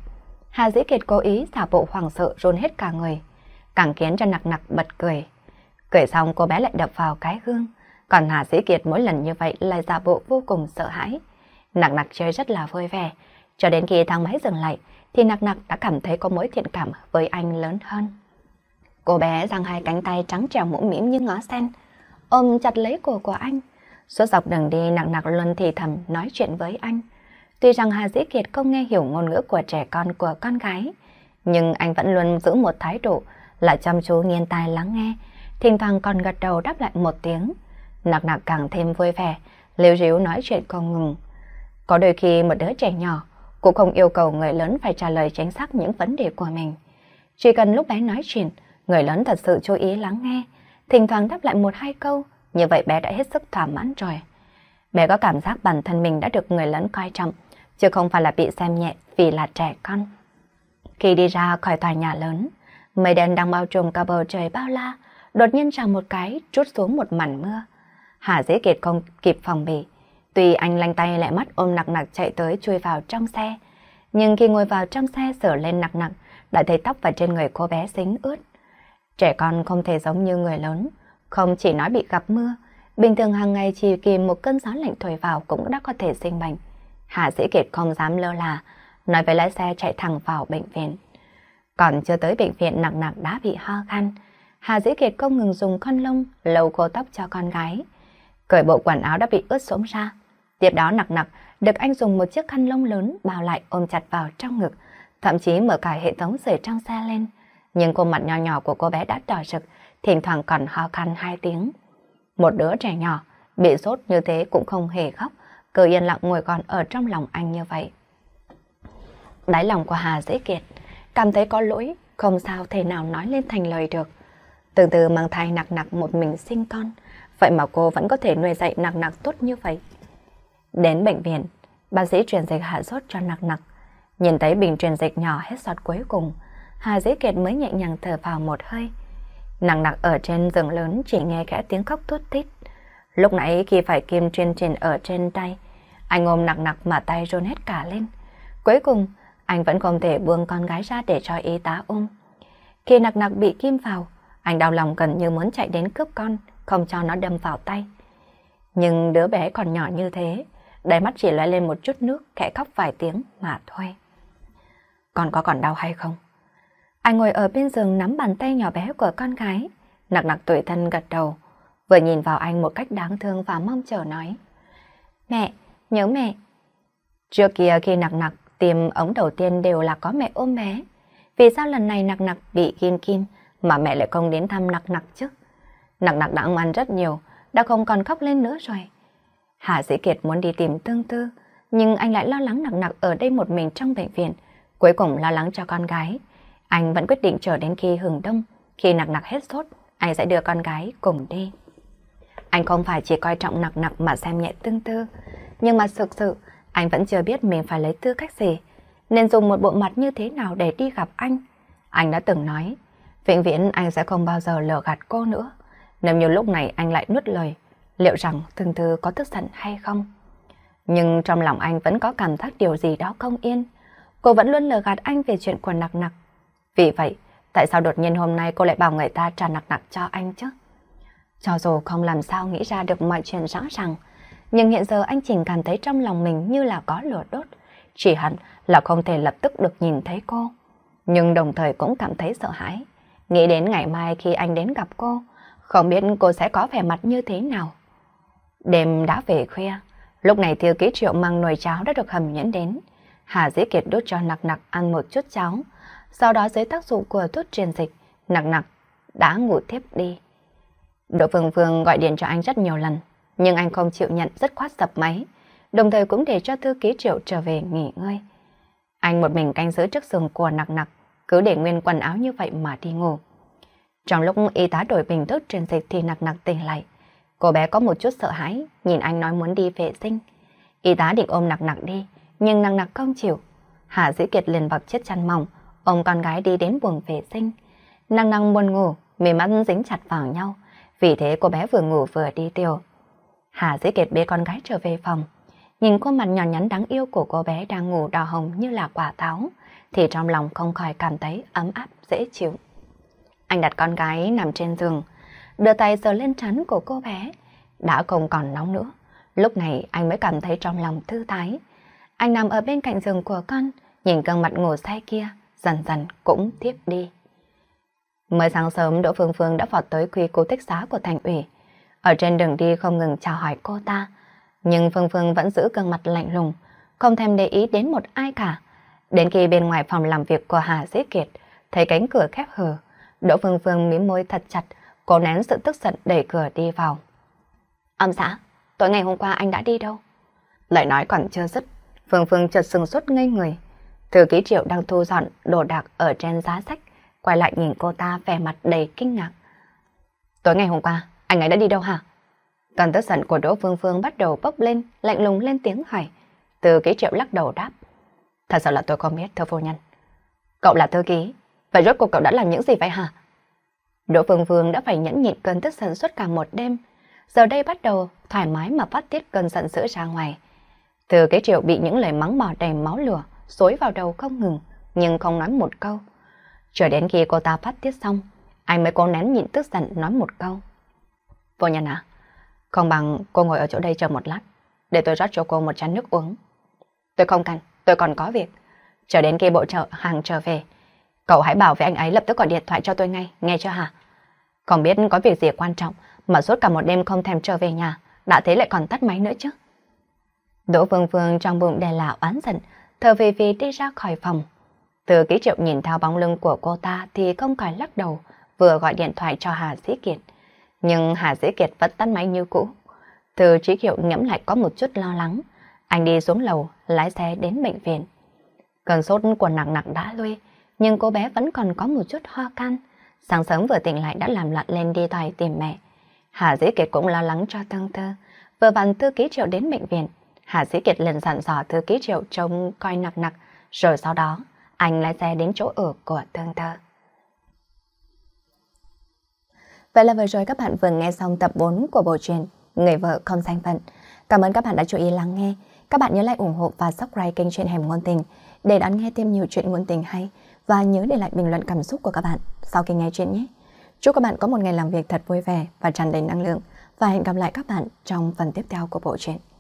Hà Dĩ Kiệt cố ý giả bộ hoảng sợ run hết cả người càng khiến cho nặc nặc bật cười. Cười xong cô bé lại đập vào cái gương, còn Hà Sĩ Kiệt mỗi lần như vậy lại giả bộ vô cùng sợ hãi. Nặc nặc chơi rất là vui vẻ, cho đến khi thang máy dừng lại thì nặc nặc đã cảm thấy có mối thiện cảm với anh lớn hơn. Cô bé giang hai cánh tay trắng trẻo mũm mĩm như ngó sen, ôm chặt lấy cổ của anh. Suốt dọc đường đi nặng nặc luôn thì thầm nói chuyện với anh. Tuy rằng Hà Dĩ Kiệt không nghe hiểu ngôn ngữ của trẻ con của con gái, nhưng anh vẫn luôn giữ một thái độ lại chăm chú nghiêng tai lắng nghe, thỉnh thoảng còn gật đầu đáp lại một tiếng. nạc nạc càng thêm vui vẻ, liều ríu nói chuyện không ngừng. Có đôi khi một đứa trẻ nhỏ cũng không yêu cầu người lớn phải trả lời chính xác những vấn đề của mình. Chỉ cần lúc bé nói chuyện, người lớn thật sự chú ý lắng nghe, thỉnh thoảng đáp lại một hai câu, như vậy bé đã hết sức thỏa mãn rồi. Bé có cảm giác bản thân mình đã được người lớn coi trọng, chứ không phải là bị xem nhẹ vì là trẻ con. Khi đi ra khỏi tòa nhà lớn, Mây đen đang bao trùm cả bầu trời bao la, đột nhiên rằng một cái trút xuống một màn mưa. Hà dễ Kiệt không kịp phòng bị, tuy anh lanh tay lại mắt ôm nặng nặng chạy tới chui vào trong xe, nhưng khi ngồi vào trong xe sửa lên nặng nặng, đã thấy tóc và trên người cô bé xính ướt. Trẻ con không thể giống như người lớn, không chỉ nói bị gặp mưa, bình thường hàng ngày chỉ kìm một cơn gió lạnh thổi vào cũng đã có thể sinh bệnh. Hà dễ Kiệt không dám lơ là, nói với lái xe chạy thẳng vào bệnh viện. Còn chưa tới bệnh viện nặng nặng đã bị ho khăn. Hà Dĩ Kiệt không ngừng dùng con lông lầu khô tóc cho con gái. Cởi bộ quần áo đã bị ướt sũng ra. Tiếp đó nặng nặng được anh dùng một chiếc khăn lông lớn bao lại ôm chặt vào trong ngực, thậm chí mở cả hệ thống sưởi trong xe lên. Nhưng khuôn mặt nho nhỏ của cô bé đã đỏ rực, thỉnh thoảng còn ho khăn hai tiếng. Một đứa trẻ nhỏ, bị sốt như thế cũng không hề khóc, cứ yên lặng ngồi còn ở trong lòng anh như vậy. Đáy lòng của Hà dĩ kiệt, cảm thấy có lỗi, không sao thể nào nói lên thành lời được. Từ từ mang thai nặng nặng một mình sinh con, vậy mà cô vẫn có thể nuôi dạy nặng nặng tốt như vậy. Đến bệnh viện, bác sĩ truyền dịch hạ sốt cho nặng nặng Nhìn thấy bình truyền dịch nhỏ hết giọt cuối cùng, Hà Dĩ Kiệt mới nhẹ nhàng thở vào một hơi. Nặng nặng ở trên giường lớn chỉ nghe khẽ tiếng khóc thút thít. Lúc nãy khi phải kim truyền truyền ở trên tay, anh ôm nặng nặng mà tay run hết cả lên. Cuối cùng, anh vẫn không thể buông con gái ra để cho y tá ôm. Khi nặc nặc bị kim vào, anh đau lòng gần như muốn chạy đến cướp con, không cho nó đâm vào tay. Nhưng đứa bé còn nhỏ như thế, đáy mắt chỉ lóe lên một chút nước, khẽ khóc vài tiếng mà thôi. Con có còn đau hay không? Anh ngồi ở bên giường nắm bàn tay nhỏ bé của con gái, nặc nặc tuổi thân gật đầu, vừa nhìn vào anh một cách đáng thương và mong chờ nói. Mẹ, nhớ mẹ. Trước kia khi nặc nặc Tiêm ống đầu tiên đều là có mẹ ôm bé. Vì sao lần này nặc nặc bị kim kim mà mẹ lại không đến thăm nặc nặc chứ? Nặc nặc đã ăn rất nhiều, đã không còn khóc lên nữa rồi. Hạ sĩ Kiệt muốn đi tìm tương tư, nhưng anh lại lo lắng nặc nặc ở đây một mình trong bệnh viện. Cuối cùng lo lắng cho con gái. Anh vẫn quyết định chờ đến khi hừng đông, khi nặc nặc hết sốt, anh sẽ đưa con gái cùng đi. Anh không phải chỉ coi trọng nặc nặc mà xem nhẹ tương tư, nhưng mà thực sự anh vẫn chưa biết mình phải lấy tư cách gì, nên dùng một bộ mặt như thế nào để đi gặp anh. Anh đã từng nói, vĩnh viễn anh sẽ không bao giờ lờ gạt cô nữa. Nếu như lúc này anh lại nuốt lời, liệu rằng thường thư có tức giận hay không? Nhưng trong lòng anh vẫn có cảm giác điều gì đó không yên. Cô vẫn luôn lờ gạt anh về chuyện quần nặc nặc. Vì vậy, tại sao đột nhiên hôm nay cô lại bảo người ta trả nặc nặc cho anh chứ? Cho dù không làm sao nghĩ ra được mọi chuyện rõ ràng, nhưng hiện giờ anh Trình cảm thấy trong lòng mình như là có lửa đốt. Chỉ hẳn là không thể lập tức được nhìn thấy cô. Nhưng đồng thời cũng cảm thấy sợ hãi. Nghĩ đến ngày mai khi anh đến gặp cô, không biết cô sẽ có vẻ mặt như thế nào. Đêm đã về khuya, lúc này thư ký triệu mang nồi cháo đã được hầm nhẫn đến. Hà Dĩ Kiệt đốt cho Nặc Nặc ăn một chút cháo, sau đó dưới tác dụng của thuốc truyền dịch, Nặc Nặc đã ngủ tiếp đi. Đỗ Phương Phương gọi điện cho anh rất nhiều lần, nhưng anh không chịu nhận rất khoát dập máy, đồng thời cũng để cho thư ký triệu trở về nghỉ ngơi. Anh một mình canh giữ trước giường của nặc nặc, cứ để nguyên quần áo như vậy mà đi ngủ. Trong lúc y tá đổi bình thức trên dịch thì nặc nặc tỉnh lại. Cô bé có một chút sợ hãi, nhìn anh nói muốn đi vệ sinh. Y tá định ôm nặc nặc đi, nhưng nặc nặc không chịu. Hạ Dĩ Kiệt liền bọc chiếc chăn mỏng, ôm con gái đi đến buồng vệ sinh. Nặc nặc buồn ngủ, mì mắt dính chặt vào nhau. Vì thế cô bé vừa ngủ vừa đi tiểu, Hà dễ kiệt bế con gái trở về phòng, nhìn khuôn mặt nhỏ nhắn đáng yêu của cô bé đang ngủ đỏ hồng như là quả táo, thì trong lòng không khỏi cảm thấy ấm áp dễ chịu. Anh đặt con gái nằm trên giường, đưa tay sờ lên trán của cô bé, đã không còn nóng nữa. Lúc này anh mới cảm thấy trong lòng thư thái. Anh nằm ở bên cạnh giường của con, nhìn gương mặt ngủ say kia, dần dần cũng thiếp đi. Mới sáng sớm Đỗ Phương Phương đã vọt tới quy cố tích xá của thành ủy, ở trên đường đi không ngừng chào hỏi cô ta. Nhưng Phương Phương vẫn giữ gương mặt lạnh lùng, không thèm để ý đến một ai cả. Đến khi bên ngoài phòng làm việc của Hà Dĩ Kiệt, thấy cánh cửa khép hờ, Đỗ Phương Phương mím môi thật chặt, cố nén sự tức giận đẩy cửa đi vào. Âm xã, tối ngày hôm qua anh đã đi đâu? Lại nói còn chưa dứt, Phương Phương chợt sừng suốt ngây người. Thư ký Triệu đang thu dọn đồ đạc ở trên giá sách, quay lại nhìn cô ta vẻ mặt đầy kinh ngạc. Tối ngày hôm qua, anh ấy đã đi đâu hả? toàn tức giận của Đỗ Phương Phương bắt đầu bốc lên, lạnh lùng lên tiếng hỏi. Từ ký triệu lắc đầu đáp. Thật sự là tôi không biết, thưa phu nhân. Cậu là thư ký, vậy rốt cuộc cậu đã làm những gì vậy hả? Đỗ Phương Phương đã phải nhẫn nhịn cơn tức giận suốt cả một đêm. Giờ đây bắt đầu thoải mái mà phát tiết cơn giận dữ ra ngoài. Từ cái triệu bị những lời mắng mỏ đầy máu lửa, xối vào đầu không ngừng, nhưng không nói một câu. Chờ đến khi cô ta phát tiết xong, anh mới cố nén nhịn tức giận nói một câu. Vô nhân à, không bằng cô ngồi ở chỗ đây chờ một lát, để tôi rót cho cô một chén nước uống. Tôi không cần, tôi còn có việc. Chờ đến khi bộ chợ hàng trở về, cậu hãy bảo với anh ấy lập tức gọi điện thoại cho tôi ngay, nghe chưa hả? Không biết có việc gì quan trọng mà suốt cả một đêm không thèm trở về nhà, đã thế lại còn tắt máy nữa chứ. Đỗ Vương Vương trong bụng đè là oán giận, thờ về vì đi ra khỏi phòng. Từ ký triệu nhìn theo bóng lưng của cô ta thì không khỏi lắc đầu, vừa gọi điện thoại cho Hà Sĩ Kiệt nhưng Hà Dĩ Kiệt vẫn tắt máy như cũ. Từ trí Kiệu ngẫm lại có một chút lo lắng, anh đi xuống lầu, lái xe đến bệnh viện. Cơn sốt của nặng nặng đã lui, nhưng cô bé vẫn còn có một chút ho can. Sáng sớm vừa tỉnh lại đã làm loạn lên đi tòi tìm mẹ. Hà Dĩ Kiệt cũng lo lắng cho Tương Tư. Vừa vặn Tư Ký Triệu đến bệnh viện, Hà Dĩ Kiệt lần dặn dò Tư Ký Triệu trông coi nặng nặng, rồi sau đó anh lái xe đến chỗ ở của Tương Tư. Vậy là vừa rồi các bạn vừa nghe xong tập 4 của bộ truyền Người vợ không danh phận. Cảm ơn các bạn đã chú ý lắng nghe. Các bạn nhớ like ủng hộ và subscribe kênh truyện hẻm ngôn tình để đón nghe thêm nhiều chuyện ngôn tình hay và nhớ để lại bình luận cảm xúc của các bạn sau khi nghe chuyện nhé. Chúc các bạn có một ngày làm việc thật vui vẻ và tràn đầy năng lượng và hẹn gặp lại các bạn trong phần tiếp theo của bộ truyện.